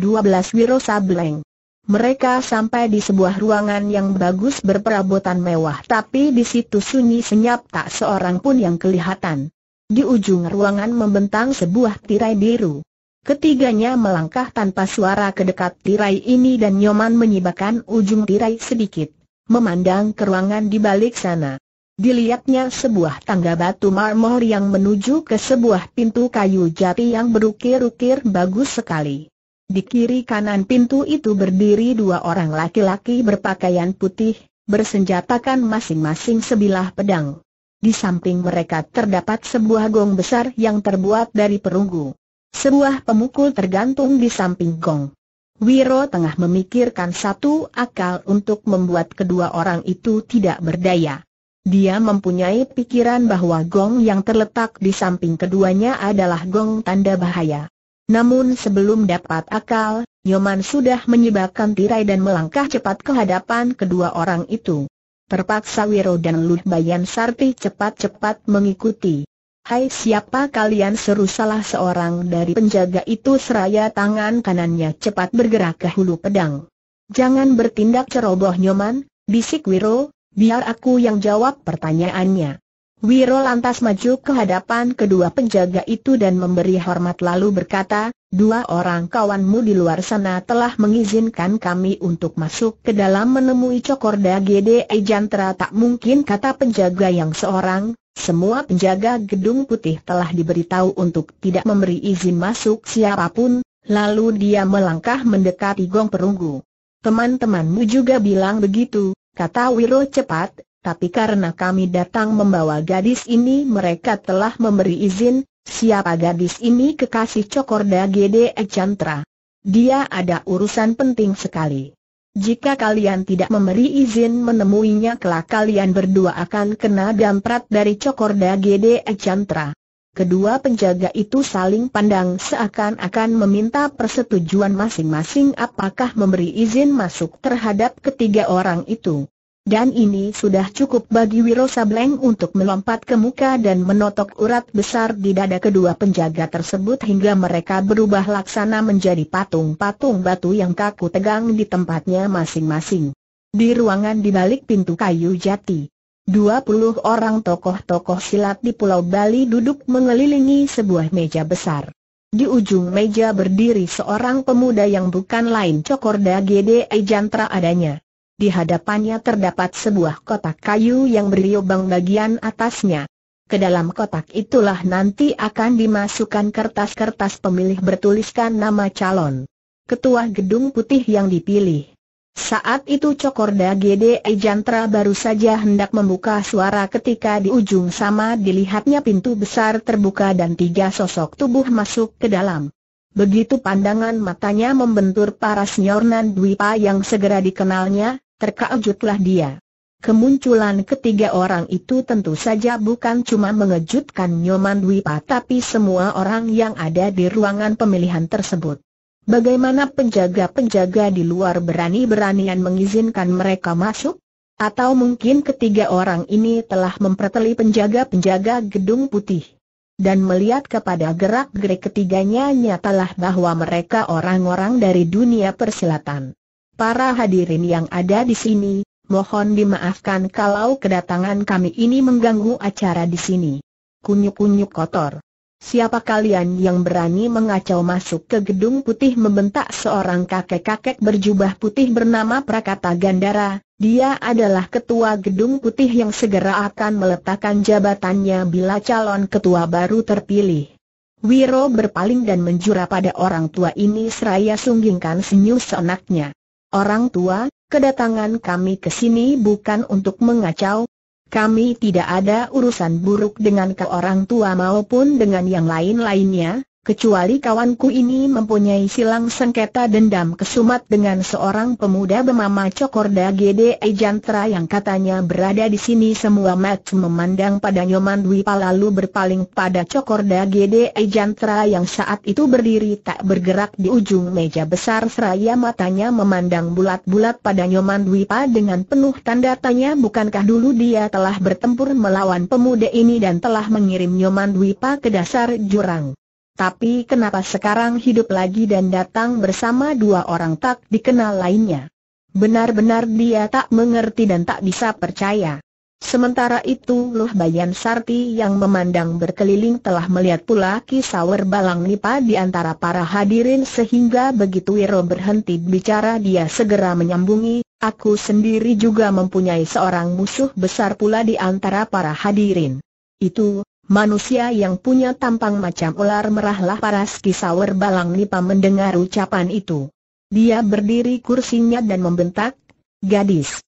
Wiro Sableng. Mereka sampai di sebuah ruangan yang bagus berperabotan mewah tapi di situ sunyi senyap tak seorang pun yang kelihatan. Di ujung ruangan membentang sebuah tirai biru. Ketiganya melangkah tanpa suara ke dekat tirai ini dan Nyoman menyibakkan ujung tirai sedikit, memandang ke ruangan di balik sana. Dilihatnya sebuah tangga batu marmor yang menuju ke sebuah pintu kayu jati yang berukir-ukir bagus sekali. Di kiri kanan pintu itu berdiri dua orang laki-laki berpakaian putih, bersenjatakan masing-masing sebilah pedang. Di samping mereka terdapat sebuah gong besar yang terbuat dari perunggu. Sebuah pemukul tergantung di samping gong. Wiro tengah memikirkan satu akal untuk membuat kedua orang itu tidak berdaya. Dia mempunyai pikiran bahwa gong yang terletak di samping keduanya adalah gong tanda bahaya. Namun sebelum dapat akal, Nyoman sudah menyebabkan tirai dan melangkah cepat ke hadapan kedua orang itu. Terpaksa Wiro dan Luh Bayan Sarti cepat-cepat mengikuti. Hai siapa kalian seru salah seorang dari penjaga itu seraya tangan kanannya cepat bergerak ke hulu pedang. Jangan bertindak ceroboh nyoman, bisik Wiro, biar aku yang jawab pertanyaannya. Wiro lantas maju ke hadapan kedua penjaga itu dan memberi hormat lalu berkata, dua orang kawanmu di luar sana telah mengizinkan kami untuk masuk ke dalam menemui Cokorda Gede Jantra tak mungkin kata penjaga yang seorang, semua penjaga gedung putih telah diberitahu untuk tidak memberi izin masuk siapapun, lalu dia melangkah mendekati gong perunggu. Teman-temanmu juga bilang begitu, kata Wiro cepat, tapi karena kami datang membawa gadis ini mereka telah memberi izin, siapa gadis ini kekasih Cokorda GDE Chantra. Dia ada urusan penting sekali. Jika kalian tidak memberi izin menemuinya kelak kalian berdua akan kena damprat dari Cokorda Gede Chantra. Kedua penjaga itu saling pandang seakan-akan meminta persetujuan masing-masing apakah memberi izin masuk terhadap ketiga orang itu. Dan ini sudah cukup bagi Wiro Sableng untuk melompat ke muka dan menotok urat besar di dada kedua penjaga tersebut hingga mereka berubah laksana menjadi patung-patung batu yang kaku tegang di tempatnya masing-masing. Di ruangan di balik pintu kayu jati. 20 orang tokoh-tokoh silat di Pulau Bali duduk mengelilingi sebuah meja besar. Di ujung meja berdiri seorang pemuda yang bukan lain Cokorda GDI Jantra adanya. Di hadapannya terdapat sebuah kotak kayu yang berliobang bagian atasnya. Kedalam kotak itulah nanti akan dimasukkan kertas-kertas pemilih bertuliskan nama calon. Ketua gedung putih yang dipilih. Saat itu Cokorda GDE Jantra baru saja hendak membuka suara ketika di ujung sama dilihatnya pintu besar terbuka dan tiga sosok tubuh masuk ke dalam. Begitu pandangan matanya membentur para senyornan Dwipa yang segera dikenalnya, Terkejutlah dia. Kemunculan ketiga orang itu tentu saja bukan cuma mengejutkan Nyoman Dwipa tapi semua orang yang ada di ruangan pemilihan tersebut. Bagaimana penjaga-penjaga di luar berani-beranian mengizinkan mereka masuk? Atau mungkin ketiga orang ini telah memperteli penjaga-penjaga gedung putih. Dan melihat kepada gerak-gerik ketiganya nyatalah bahwa mereka orang-orang dari dunia persilatan. Para hadirin yang ada di sini, mohon dimaafkan kalau kedatangan kami ini mengganggu acara di sini. Kunyuk-kunyuk kotor. Siapa kalian yang berani mengacau masuk ke gedung putih membentak seorang kakek-kakek berjubah putih bernama Prakata Gandara, dia adalah ketua gedung putih yang segera akan meletakkan jabatannya bila calon ketua baru terpilih. Wiro berpaling dan menjura pada orang tua ini seraya sunggingkan senyum senaknya. Orang tua, kedatangan kami ke sini bukan untuk mengacau. Kami tidak ada urusan buruk dengan ke orang tua maupun dengan yang lain-lainnya, kecuali kawanku ini mempunyai silang sengketa dendam kesumat dengan seorang pemuda bernama Cokorda Gede Ejantra yang katanya berada di sini semua match memandang pada Nyoman Dwipa lalu berpaling pada Cokorda Gede Ejantra yang saat itu berdiri tak bergerak di ujung meja besar seraya matanya memandang bulat-bulat pada Nyoman Dwipa dengan penuh tanda tanya bukankah dulu dia telah bertempur melawan pemuda ini dan telah mengirim Nyoman Dwipa ke dasar jurang tapi kenapa sekarang hidup lagi dan datang bersama dua orang tak dikenal lainnya? Benar-benar dia tak mengerti dan tak bisa percaya. Sementara itu Luh Bayan Sarti yang memandang berkeliling telah melihat pula Kisawer balang nipa di antara para hadirin sehingga begitu Wiro berhenti bicara dia segera menyambungi, aku sendiri juga mempunyai seorang musuh besar pula di antara para hadirin. Itu, Manusia yang punya tampang macam ular merahlah paras kisawer balang nipa mendengar ucapan itu. Dia berdiri kursinya dan membentak, Gadis,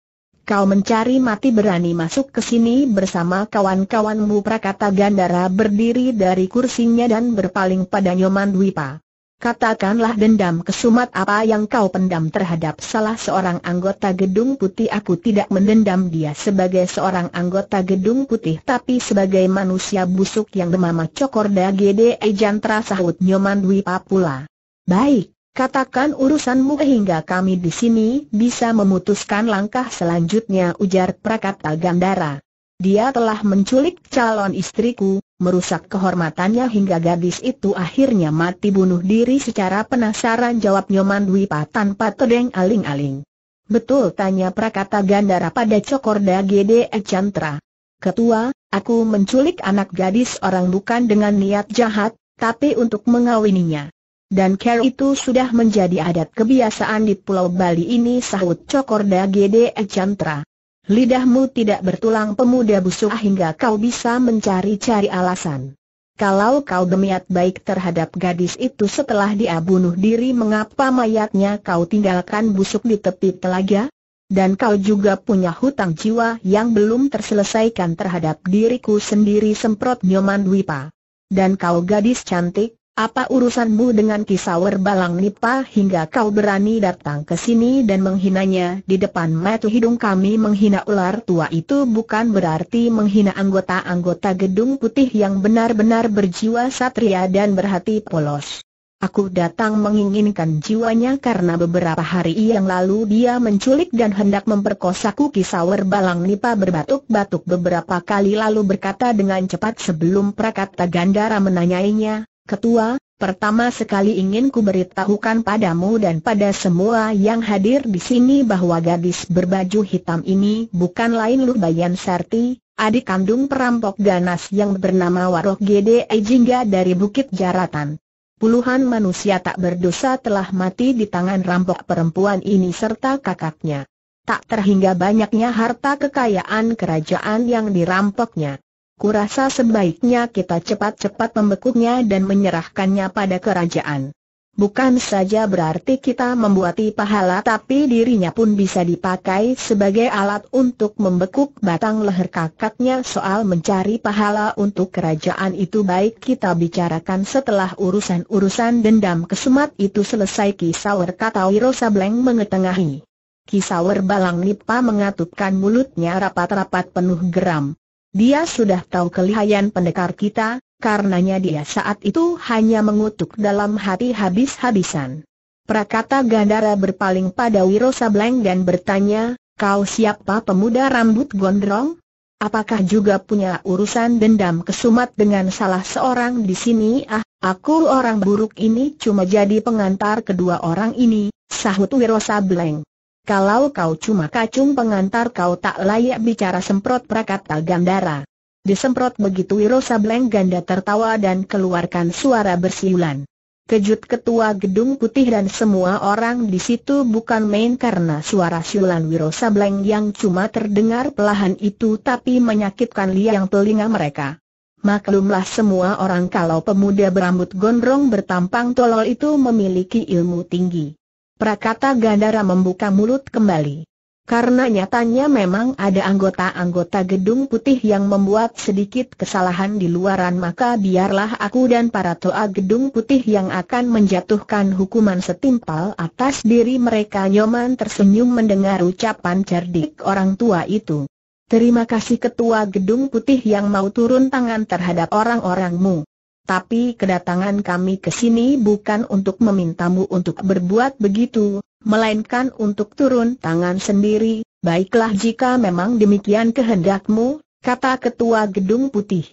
kau mencari mati berani masuk ke sini bersama kawan-kawanmu Prakata Gandara berdiri dari kursinya dan berpaling pada Nyoman Dwipa. Katakanlah dendam kesumat apa yang kau pendam terhadap salah seorang anggota Gedung Putih Aku tidak mendendam dia sebagai seorang anggota Gedung Putih tapi sebagai manusia busuk yang demama cokor da GDE terasa sahut Nyoman Dwi Papula Baik, katakan urusanmu hingga kami di sini bisa memutuskan langkah selanjutnya ujar Prakata Gandara dia telah menculik calon istriku, merusak kehormatannya hingga gadis itu akhirnya mati bunuh diri secara penasaran jawab Nyoman Dwipa tanpa tedeng aling-aling. Betul tanya Prakata Gandara pada Cokorda Gede Chantra. Ketua, aku menculik anak gadis orang bukan dengan niat jahat, tapi untuk mengawininya. Dan care itu sudah menjadi adat kebiasaan di Pulau Bali ini sahut Cokorda Gede Chantra. Lidahmu tidak bertulang pemuda busuk hingga kau bisa mencari-cari alasan. Kalau kau demiat baik terhadap gadis itu setelah dia bunuh diri mengapa mayatnya kau tinggalkan busuk di tepi telaga? Dan kau juga punya hutang jiwa yang belum terselesaikan terhadap diriku sendiri semprot Nyoman Wipa. Dan kau gadis cantik, apa urusanmu dengan Kisawer Balang Nipa hingga kau berani datang ke sini dan menghinanya di depan mata hidung kami menghina ular tua itu bukan berarti menghina anggota-anggota gedung putih yang benar-benar berjiwa satria dan berhati polos. Aku datang menginginkan jiwanya karena beberapa hari yang lalu dia menculik dan hendak memperkosaku Kisawer Balang Nipa berbatuk-batuk beberapa kali lalu berkata dengan cepat sebelum Prakata Gandara menanyainya, Ketua, pertama sekali ingin kuberitahukan padamu dan pada semua yang hadir di sini bahwa gadis berbaju hitam ini bukan lain Bayan Sarti, adik kandung perampok ganas yang bernama Warok Gede Ejingga dari Bukit Jaratan. Puluhan manusia tak berdosa telah mati di tangan rampok perempuan ini serta kakaknya. Tak terhingga banyaknya harta kekayaan kerajaan yang dirampoknya kurasa sebaiknya kita cepat-cepat membekuknya dan menyerahkannya pada kerajaan. Bukan saja berarti kita membuati pahala tapi dirinya pun bisa dipakai sebagai alat untuk membekuk batang leher kakaknya soal mencari pahala untuk kerajaan itu baik kita bicarakan setelah urusan-urusan dendam kesumat itu selesai Kisawer kata Wiro Sableng mengetengahi. Kisawer Balang Nipa mengatupkan mulutnya rapat-rapat penuh geram. Dia sudah tahu kelihayan pendekar kita, karenanya dia saat itu hanya mengutuk dalam hati habis-habisan. Prakata Gandara berpaling pada Wiro Sableng dan bertanya, kau siapa pemuda rambut gondrong? Apakah juga punya urusan dendam kesumat dengan salah seorang di sini? Ah, aku orang buruk ini cuma jadi pengantar kedua orang ini, sahut Wiro Sableng. Kalau kau cuma kacung pengantar kau tak layak bicara semprot prakata Gandara. Disemprot begitu Wiro Sableng Ganda tertawa dan keluarkan suara bersiulan. Kejut ketua gedung putih dan semua orang di situ bukan main karena suara siulan Wiro Sableng yang cuma terdengar pelahan itu tapi menyakitkan liang telinga mereka. Maklumlah semua orang kalau pemuda berambut gondrong bertampang tolol itu memiliki ilmu tinggi. Prakata Gandara membuka mulut kembali. Karena nyatanya memang ada anggota-anggota gedung putih yang membuat sedikit kesalahan di luaran maka biarlah aku dan para toa gedung putih yang akan menjatuhkan hukuman setimpal atas diri mereka Nyoman tersenyum mendengar ucapan cerdik orang tua itu. Terima kasih ketua gedung putih yang mau turun tangan terhadap orang-orangmu tapi kedatangan kami ke sini bukan untuk memintamu untuk berbuat begitu, melainkan untuk turun tangan sendiri, baiklah jika memang demikian kehendakmu, kata ketua gedung putih.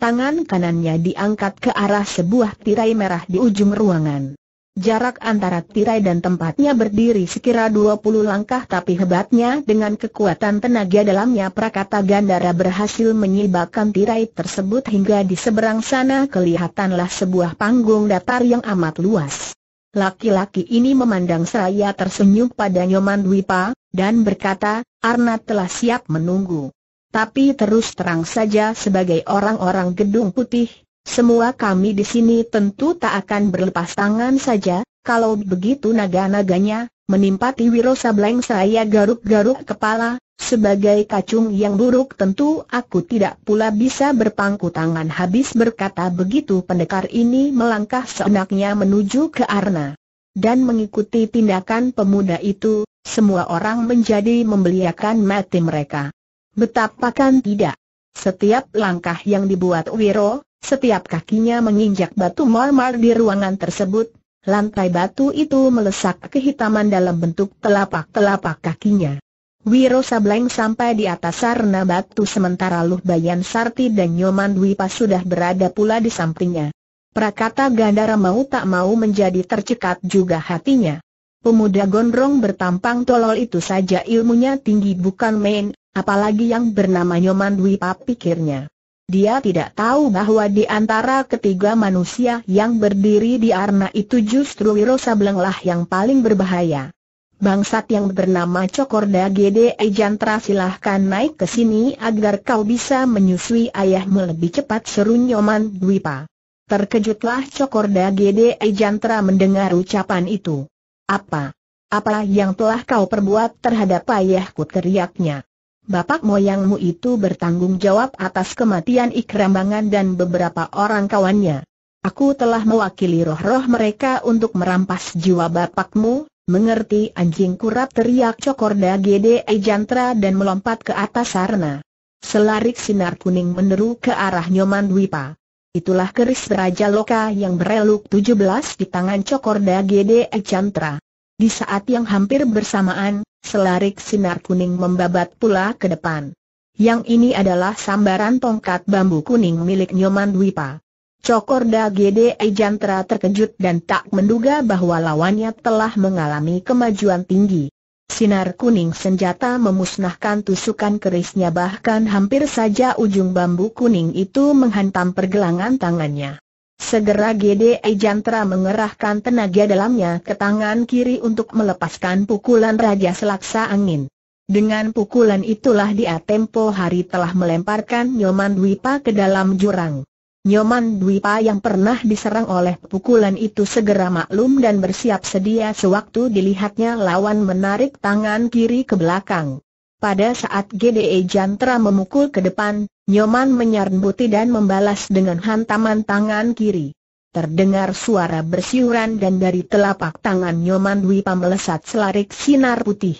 Tangan kanannya diangkat ke arah sebuah tirai merah di ujung ruangan. Jarak antara tirai dan tempatnya berdiri sekira 20 langkah tapi hebatnya dengan kekuatan tenaga dalamnya Prakata Gandara berhasil menyibakkan tirai tersebut hingga di seberang sana kelihatanlah sebuah panggung datar yang amat luas. Laki-laki ini memandang seraya tersenyum pada Nyoman Dwipa, dan berkata, Arna telah siap menunggu. Tapi terus terang saja sebagai orang-orang gedung putih, semua kami di sini tentu tak akan berlepas tangan saja, kalau begitu naga-naganya, Menimpati Tiwiro Sableng saya garuk-garuk kepala, sebagai kacung yang buruk tentu aku tidak pula bisa berpangku tangan habis berkata begitu pendekar ini melangkah seenaknya menuju ke Arna. Dan mengikuti tindakan pemuda itu, semua orang menjadi membeliakan mati mereka. Betapakan tidak. Setiap langkah yang dibuat Wiro, setiap kakinya menginjak batu marmer di ruangan tersebut, lantai batu itu melesak kehitaman dalam bentuk telapak-telapak kakinya. Wiro Sableng sampai di atas sarna batu sementara Luh Bayan Sarti dan Nyoman Dwipa sudah berada pula di sampingnya. Prakata Gandara mau tak mau menjadi tercekat juga hatinya. Pemuda gondrong bertampang tolol itu saja ilmunya tinggi bukan main, apalagi yang bernama Nyoman Dwipa pikirnya. Dia tidak tahu bahwa di antara ketiga manusia yang berdiri di arna itu justru Wiro Sablenglah yang paling berbahaya. Bangsat yang bernama Cokorda Gede Ejantra silahkan naik ke sini agar kau bisa menyusui ayahmu lebih cepat seru Nyoman Dwipa. Terkejutlah Cokorda Gede Ejantra mendengar ucapan itu. Apa? Apa yang telah kau perbuat terhadap ayahku teriaknya? Bapak moyangmu itu bertanggung jawab atas kematian Ikrambangan dan beberapa orang kawannya. Aku telah mewakili roh-roh mereka untuk merampas jiwa bapakmu, mengerti anjing kurap teriak Cokorda Gede ejantra dan melompat ke atas sarna. Selarik sinar kuning meneru ke arah Nyoman Dwipa. Itulah keris Raja Loka yang bereluk 17 di tangan Cokorda Gede Ejantra. Di saat yang hampir bersamaan, selarik sinar kuning membabat pula ke depan. Yang ini adalah sambaran tongkat bambu kuning milik Nyoman Dwipa. Cokorda Gede Ejantra terkejut dan tak menduga bahwa lawannya telah mengalami kemajuan tinggi. Sinar kuning senjata memusnahkan tusukan kerisnya bahkan hampir saja ujung bambu kuning itu menghantam pergelangan tangannya. Segera Gede Ejantra mengerahkan tenaga dalamnya ke tangan kiri untuk melepaskan pukulan Raja Selaksa Angin. Dengan pukulan itulah dia tempo hari telah melemparkan Nyoman Dwipa ke dalam jurang. Nyoman Dwipa yang pernah diserang oleh pukulan itu segera maklum dan bersiap sedia sewaktu dilihatnya lawan menarik tangan kiri ke belakang. Pada saat GDE Jantra memukul ke depan, Nyoman menyerbuti dan membalas dengan hantaman tangan kiri. Terdengar suara bersiuran dan dari telapak tangan Nyoman Dwi melesat selarik sinar putih.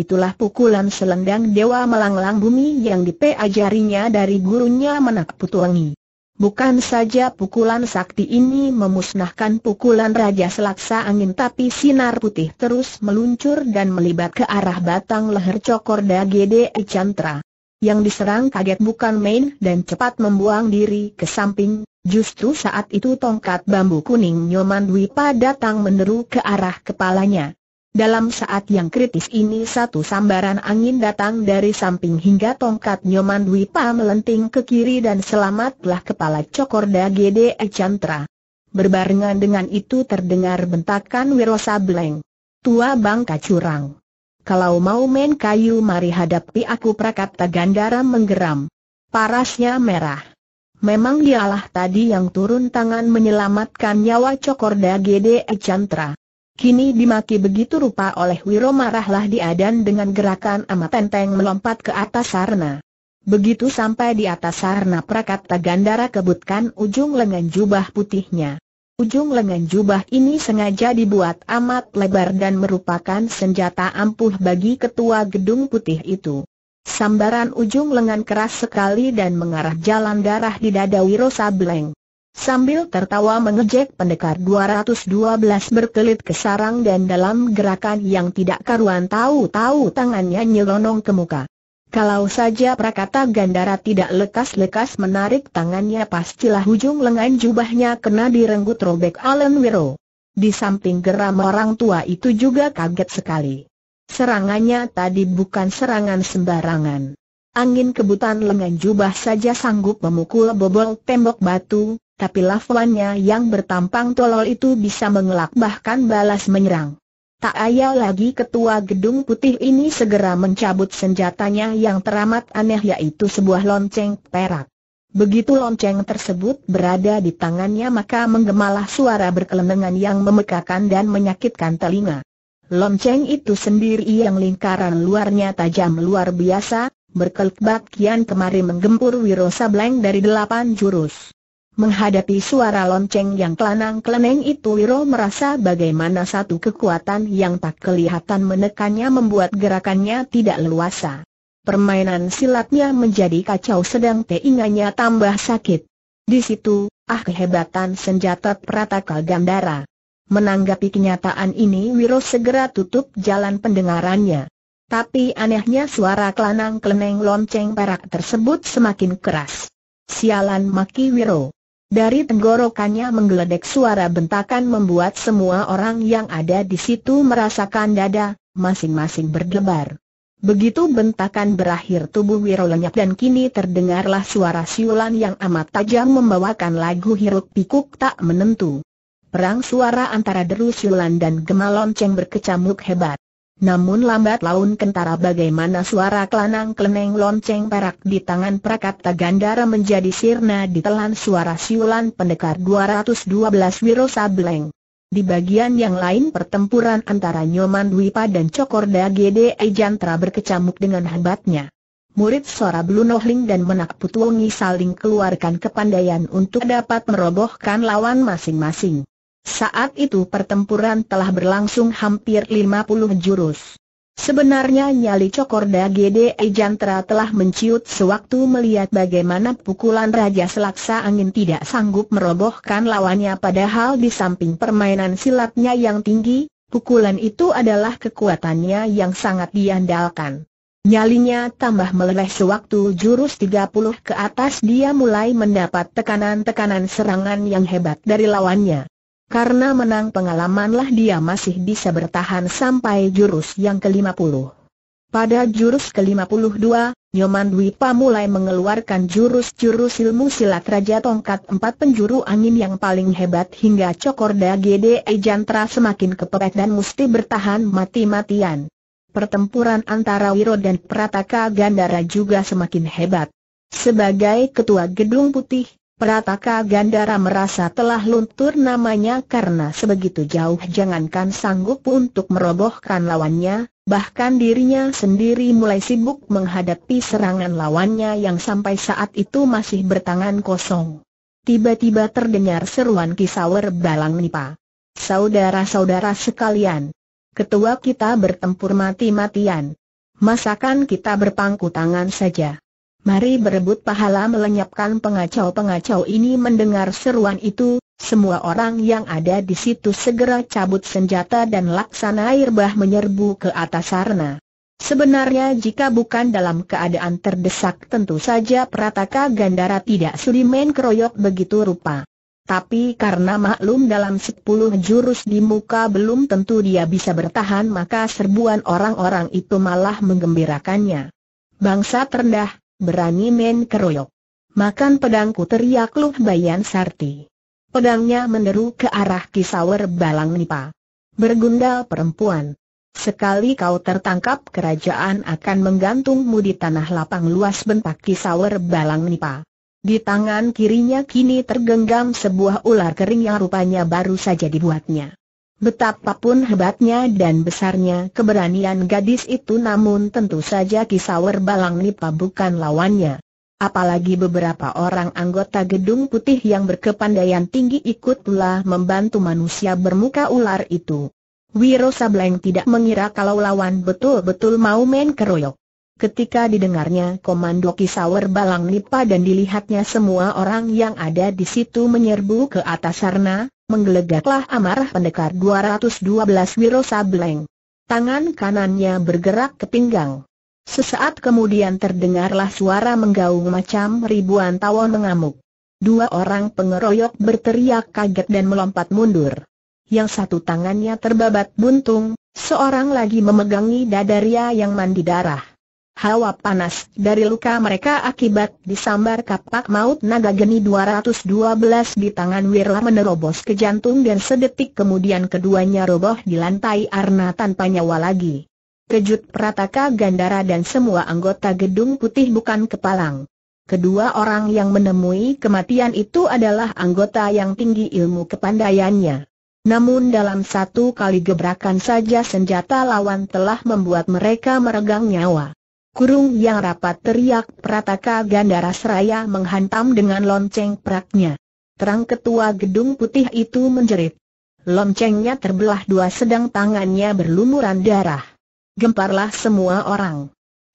Itulah pukulan selendang Dewa Melanglang Bumi yang dipeajarinya dari gurunya Menak Putuangi. Bukan saja pukulan sakti ini memusnahkan pukulan Raja Selaksa Angin tapi sinar putih terus meluncur dan melibat ke arah batang leher Cokorda gede Chantra. Yang diserang kaget bukan main dan cepat membuang diri ke samping, justru saat itu tongkat bambu kuning Nyoman Dwipa datang meneru ke arah kepalanya. Dalam saat yang kritis ini satu sambaran angin datang dari samping hingga tongkat Nyoman Dwipa melenting ke kiri dan selamatlah kepala Cokorda Gede Chantra. Berbarengan dengan itu terdengar bentakan Wiro Sableng. Tua bangka curang kalau mau main kayu mari hadapi aku Prakata Gandara menggeram. Parasnya merah. Memang dialah tadi yang turun tangan menyelamatkan nyawa Cokorda Gede Chantra. Kini dimaki begitu rupa oleh Wiro marahlah diadan dengan gerakan amat enteng melompat ke atas sarna. Begitu sampai di atas sarna Prakata Gandara kebutkan ujung lengan jubah putihnya. Ujung lengan jubah ini sengaja dibuat amat lebar dan merupakan senjata ampuh bagi ketua gedung putih itu. Sambaran ujung lengan keras sekali dan mengarah jalan darah di dada Wiro Sableng. Sambil tertawa mengejek pendekar 212 berkelit ke sarang dan dalam gerakan yang tidak karuan tahu-tahu tangannya nyelonong ke muka. Kalau saja Prakata Gandara tidak lekas-lekas menarik tangannya pastilah hujung lengan jubahnya kena direnggut robek Alan Wiro. Di samping geram orang tua itu juga kaget sekali. Serangannya tadi bukan serangan sembarangan. Angin kebutan lengan jubah saja sanggup memukul bobol tembok batu, tapi lawannya yang bertampang tolol itu bisa mengelak bahkan balas menyerang. Tak ayal lagi ketua gedung putih ini segera mencabut senjatanya yang teramat aneh yaitu sebuah lonceng perak. Begitu lonceng tersebut berada di tangannya maka menggemalah suara berkelenengan yang memekakan dan menyakitkan telinga. Lonceng itu sendiri yang lingkaran luarnya tajam luar biasa, berkelebat kian kemari menggempur Wirosa Sableng dari delapan jurus. Menghadapi suara lonceng yang kelanang-keleneng itu Wiro merasa bagaimana satu kekuatan yang tak kelihatan menekannya membuat gerakannya tidak leluasa. Permainan silatnya menjadi kacau sedang teinganya tambah sakit. Di situ, ah kehebatan senjata Prataka Gandara. Menanggapi kenyataan ini Wiro segera tutup jalan pendengarannya. Tapi anehnya suara kelanang-keleneng lonceng perak tersebut semakin keras. Sialan maki Wiro. Dari tenggorokannya menggeledek suara bentakan membuat semua orang yang ada di situ merasakan dada, masing-masing berdebar. Begitu bentakan berakhir tubuh Wiro lenyap dan kini terdengarlah suara siulan yang amat tajam membawakan lagu hiruk pikuk tak menentu. Perang suara antara deru siulan dan Gemalonceng berkecamuk hebat. Namun lambat laun kentara bagaimana suara kelanang-keleneng lonceng perak di tangan Prakata Gandara menjadi sirna ditelan suara siulan pendekar 212 Wiro Sableng. Di bagian yang lain pertempuran antara Nyoman Dwipa dan Cokorda GDE Jantra berkecamuk dengan hebatnya. Murid Sora Blunohling dan Menak Putuongi saling keluarkan kepandaian untuk dapat merobohkan lawan masing-masing. Saat itu pertempuran telah berlangsung hampir 50 jurus. Sebenarnya nyali Cokorda GDE Jantra telah menciut sewaktu melihat bagaimana pukulan Raja Selaksa Angin tidak sanggup merobohkan lawannya padahal di samping permainan silatnya yang tinggi, pukulan itu adalah kekuatannya yang sangat diandalkan. Nyalinya tambah meleleh sewaktu jurus 30 ke atas dia mulai mendapat tekanan-tekanan serangan yang hebat dari lawannya. Karena menang pengalamanlah dia masih bisa bertahan sampai jurus yang ke-50. Pada jurus ke-52, Nyoman Dwipa mulai mengeluarkan jurus-jurus ilmu silat Raja Tongkat empat penjuru angin yang paling hebat hingga Cokorda GDE Jantra semakin kepepet dan mesti bertahan mati-matian. Pertempuran antara Wiro dan Prataka Gandara juga semakin hebat. Sebagai ketua Gedung Putih, Prataka Gandara merasa telah luntur namanya karena sebegitu jauh jangankan sanggup untuk merobohkan lawannya, bahkan dirinya sendiri mulai sibuk menghadapi serangan lawannya yang sampai saat itu masih bertangan kosong. Tiba-tiba terdengar seruan Kisawer Balang Nipa. Saudara-saudara sekalian, ketua kita bertempur mati-matian. Masakan kita berpangku tangan saja. Mari berebut pahala melenyapkan pengacau-pengacau ini mendengar seruan itu, semua orang yang ada di situ segera cabut senjata dan laksana air bah menyerbu ke atas sarna. Sebenarnya jika bukan dalam keadaan terdesak tentu saja Prataka Gandara tidak sudi main keroyok begitu rupa. Tapi karena maklum dalam sepuluh jurus di muka belum tentu dia bisa bertahan maka serbuan orang-orang itu malah menggembirakannya. Bangsa terendah, berani main keroyok. Makan pedangku teriak Luh Bayan Sarti. Pedangnya menderu ke arah kisawer balang nipa. Bergundal perempuan. Sekali kau tertangkap kerajaan akan menggantungmu di tanah lapang luas bentak kisawer balang nipa. Di tangan kirinya kini tergenggam sebuah ular kering yang rupanya baru saja dibuatnya. Betapapun hebatnya dan besarnya keberanian gadis itu namun tentu saja Kisawer Balang Nipa bukan lawannya. Apalagi beberapa orang anggota gedung putih yang berkepandaian tinggi ikut pula membantu manusia bermuka ular itu. Wiro Sableng tidak mengira kalau lawan betul-betul mau main keroyok. Ketika didengarnya komando Kisawer Balang Nipa dan dilihatnya semua orang yang ada di situ menyerbu ke atas sarna, menggelegaklah amarah pendekar 212 Wiro Sableng. Tangan kanannya bergerak ke pinggang. Sesaat kemudian terdengarlah suara menggaung macam ribuan tawon mengamuk. Dua orang pengeroyok berteriak kaget dan melompat mundur. Yang satu tangannya terbabat buntung, seorang lagi memegangi dadaria yang mandi darah. Hawa panas dari luka mereka akibat disambar kapak maut naga geni 212 di tangan Wirla menerobos ke jantung dan sedetik kemudian keduanya roboh di lantai arna tanpa nyawa lagi. Kejut Prataka Gandara dan semua anggota gedung putih bukan kepalang. Kedua orang yang menemui kematian itu adalah anggota yang tinggi ilmu kepandaiannya. Namun dalam satu kali gebrakan saja senjata lawan telah membuat mereka meregang nyawa kurung yang rapat teriak Prataka Gandara Seraya menghantam dengan lonceng peraknya. Terang ketua gedung putih itu menjerit. Loncengnya terbelah dua sedang tangannya berlumuran darah. Gemparlah semua orang.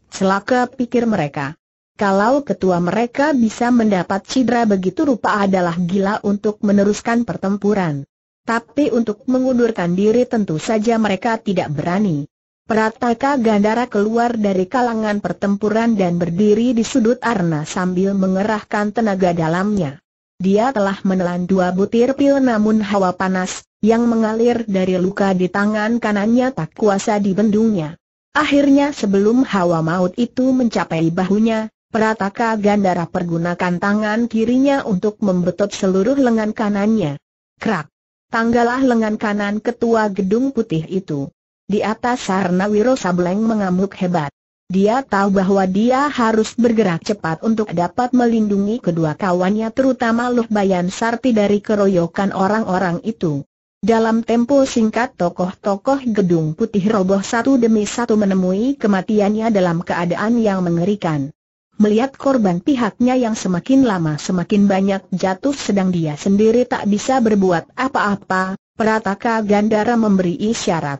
Celaka pikir mereka. Kalau ketua mereka bisa mendapat cedera begitu rupa adalah gila untuk meneruskan pertempuran. Tapi untuk mengundurkan diri tentu saja mereka tidak berani. Prataka Gandara keluar dari kalangan pertempuran dan berdiri di sudut arna sambil mengerahkan tenaga dalamnya. Dia telah menelan dua butir pil namun hawa panas, yang mengalir dari luka di tangan kanannya tak kuasa dibendungnya. Akhirnya sebelum hawa maut itu mencapai bahunya, Prataka Gandara pergunakan tangan kirinya untuk membetot seluruh lengan kanannya. Krak! Tanggalah lengan kanan ketua gedung putih itu. Di atas sarna Wiro Sableng mengamuk hebat. Dia tahu bahwa dia harus bergerak cepat untuk dapat melindungi kedua kawannya terutama Loh Bayan Sarti dari keroyokan orang-orang itu. Dalam tempo singkat tokoh-tokoh gedung putih roboh satu demi satu menemui kematiannya dalam keadaan yang mengerikan. Melihat korban pihaknya yang semakin lama semakin banyak jatuh sedang dia sendiri tak bisa berbuat apa-apa, Prataka Gandara memberi isyarat.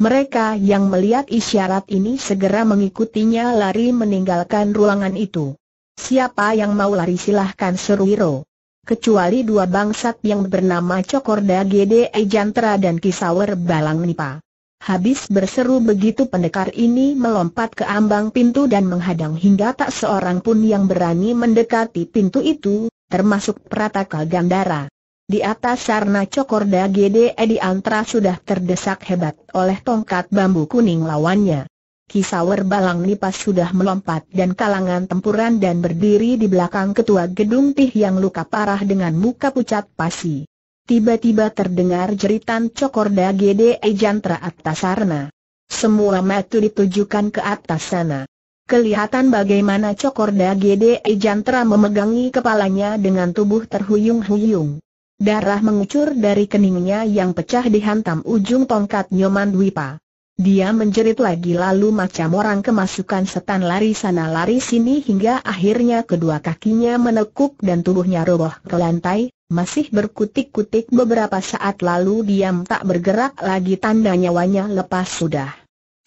Mereka yang melihat isyarat ini segera mengikutinya lari meninggalkan ruangan itu. Siapa yang mau lari silahkan seru Wiro. Kecuali dua bangsat yang bernama Cokorda Gede Ejantra dan Kisawer Balang Nipa. Habis berseru begitu pendekar ini melompat ke ambang pintu dan menghadang hingga tak seorang pun yang berani mendekati pintu itu, termasuk Prataka Gandara. Di atas sarna cokorda Gede Edi Antra sudah terdesak hebat oleh tongkat bambu kuning lawannya. Kisawer Balang Nipas sudah melompat dan kalangan tempuran dan berdiri di belakang ketua gedung Tih yang luka parah dengan muka pucat pasi. Tiba-tiba terdengar jeritan cokorda Gede Ejantra atas sarna. Semua mata ditujukan ke atas sana. Kelihatan bagaimana cokorda Gede Ejantra memegangi kepalanya dengan tubuh terhuyung-huyung. Darah mengucur dari keningnya yang pecah dihantam ujung tongkat Nyoman Dwipa. Dia menjerit lagi lalu macam orang kemasukan setan lari sana lari sini hingga akhirnya kedua kakinya menekuk dan tubuhnya roboh ke lantai, masih berkutik-kutik beberapa saat lalu diam tak bergerak lagi tanda nyawanya lepas sudah.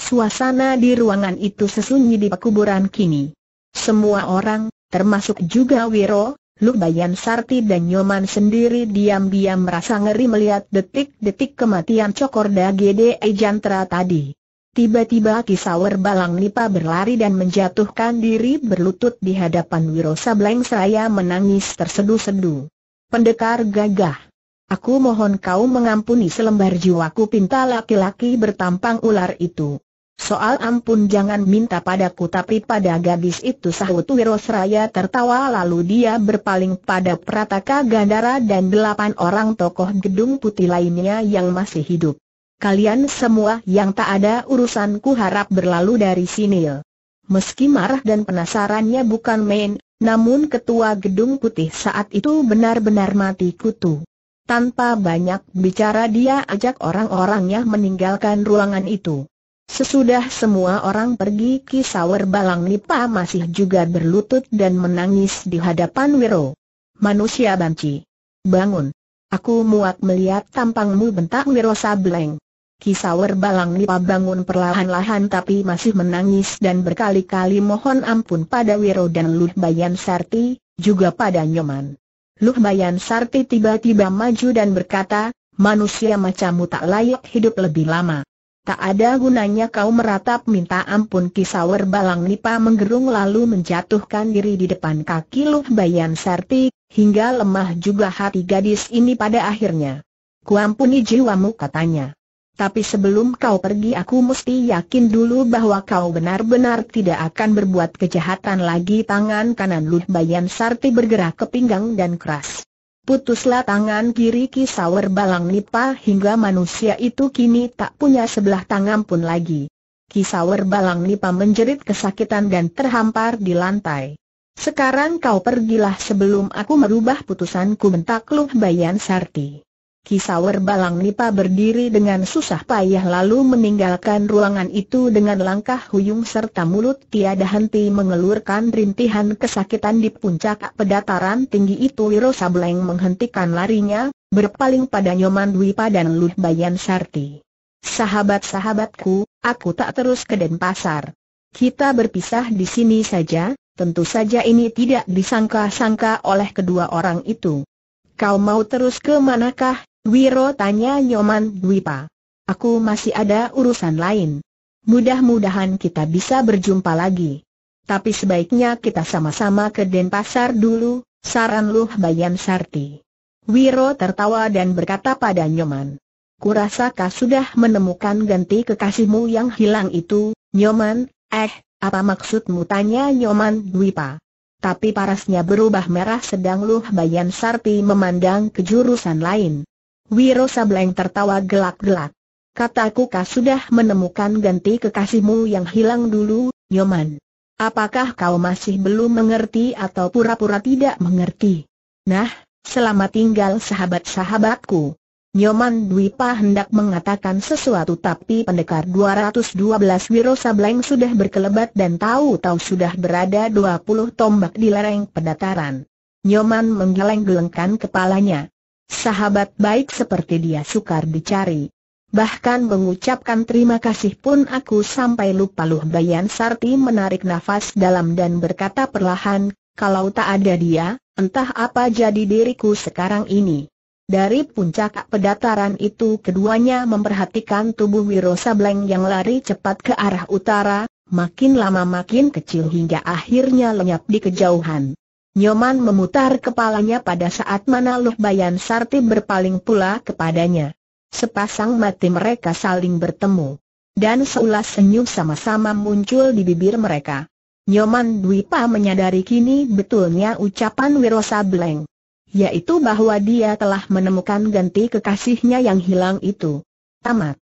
Suasana di ruangan itu sesunyi di pekuburan kini. Semua orang, termasuk juga Wiro, Lubayan Sarti dan Nyoman sendiri diam-diam merasa ngeri melihat detik-detik kematian Cokorda GDE Ejantra tadi. Tiba-tiba Kisawer Balang Nipa berlari dan menjatuhkan diri berlutut di hadapan Wiro Sableng Seraya menangis tersedu-sedu. Pendekar gagah. Aku mohon kau mengampuni selembar jiwaku pinta laki-laki bertampang ular itu. Soal ampun jangan minta padaku tapi pada gadis itu sahut Wirosraya tertawa lalu dia berpaling pada Prataka Gandara dan delapan orang tokoh gedung putih lainnya yang masih hidup. Kalian semua yang tak ada urusanku harap berlalu dari sini. Ya. Meski marah dan penasarannya bukan main, namun ketua gedung putih saat itu benar-benar mati kutu. Tanpa banyak bicara dia ajak orang-orangnya meninggalkan ruangan itu. Sesudah semua orang pergi Kisawer Balang Nipa masih juga berlutut dan menangis di hadapan Wiro. Manusia banci. Bangun. Aku muak melihat tampangmu bentak Wiro Sableng. Kisawer Balang Nipa bangun perlahan-lahan tapi masih menangis dan berkali-kali mohon ampun pada Wiro dan Luh Bayan Sarti, juga pada Nyoman. Luh Bayan Sarti tiba-tiba maju dan berkata, manusia macammu tak layak hidup lebih lama. Tak ada gunanya kau meratap minta ampun Kisawer Balang Nipa menggerung lalu menjatuhkan diri di depan kaki Luh Bayan Sarti, hingga lemah juga hati gadis ini pada akhirnya. Kuampuni jiwamu katanya. Tapi sebelum kau pergi aku mesti yakin dulu bahwa kau benar-benar tidak akan berbuat kejahatan lagi Tangan kanan Luh Bayan Sarti bergerak ke pinggang dan keras Putuslah tangan kiri Kisawer Balang Nipa hingga manusia itu kini tak punya sebelah tangan pun lagi. Kisawer Balang Nipa menjerit kesakitan dan terhampar di lantai. Sekarang kau pergilah sebelum aku merubah putusanku bentak Luh Bayan Sarti. Kisawer Balang Nipa berdiri dengan susah payah lalu meninggalkan ruangan itu dengan langkah huyung serta mulut tiada henti mengeluarkan rintihan kesakitan di puncak pedataran tinggi itu Wiro Sableng menghentikan larinya, berpaling pada Nyoman Dwi dan Lut Bayan Sarti. Sahabat-sahabatku, aku tak terus ke Denpasar. Kita berpisah di sini saja, tentu saja ini tidak disangka-sangka oleh kedua orang itu. Kau mau terus ke manakah? Wiro tanya Nyoman Dwipa. Aku masih ada urusan lain. Mudah-mudahan kita bisa berjumpa lagi. Tapi sebaiknya kita sama-sama ke Denpasar dulu, saran Luh Bayan Sarti. Wiro tertawa dan berkata pada Nyoman. Kurasa kau sudah menemukan ganti kekasihmu yang hilang itu, Nyoman, eh, apa maksudmu tanya Nyoman Dwipa. Tapi parasnya berubah merah sedang Luh Bayan Sarti memandang ke jurusan lain. Wiro Sableng tertawa gelak-gelak. Kataku kau sudah menemukan ganti kekasihmu yang hilang dulu, Nyoman. Apakah kau masih belum mengerti atau pura-pura tidak mengerti? Nah, selamat tinggal sahabat-sahabatku. Nyoman Dwi Dwipa hendak mengatakan sesuatu tapi pendekar 212 Wiro Sableng sudah berkelebat dan tahu-tahu sudah berada 20 tombak di lereng pendataran. Nyoman menggeleng-gelengkan kepalanya. Sahabat baik seperti dia sukar dicari. Bahkan mengucapkan terima kasih pun aku sampai lupa Luh Bayan Sarti menarik nafas dalam dan berkata perlahan, kalau tak ada dia, entah apa jadi diriku sekarang ini. Dari puncak pedataran itu keduanya memperhatikan tubuh Wiro Sableng yang lari cepat ke arah utara, makin lama makin kecil hingga akhirnya lenyap di kejauhan. Nyoman memutar kepalanya pada saat mana Luh Bayan Sarti berpaling pula kepadanya. Sepasang mati mereka saling bertemu. Dan seulas senyum sama-sama muncul di bibir mereka. Nyoman Dwipa menyadari kini betulnya ucapan Wirosa Bleng. Yaitu bahwa dia telah menemukan ganti kekasihnya yang hilang itu. Tamat.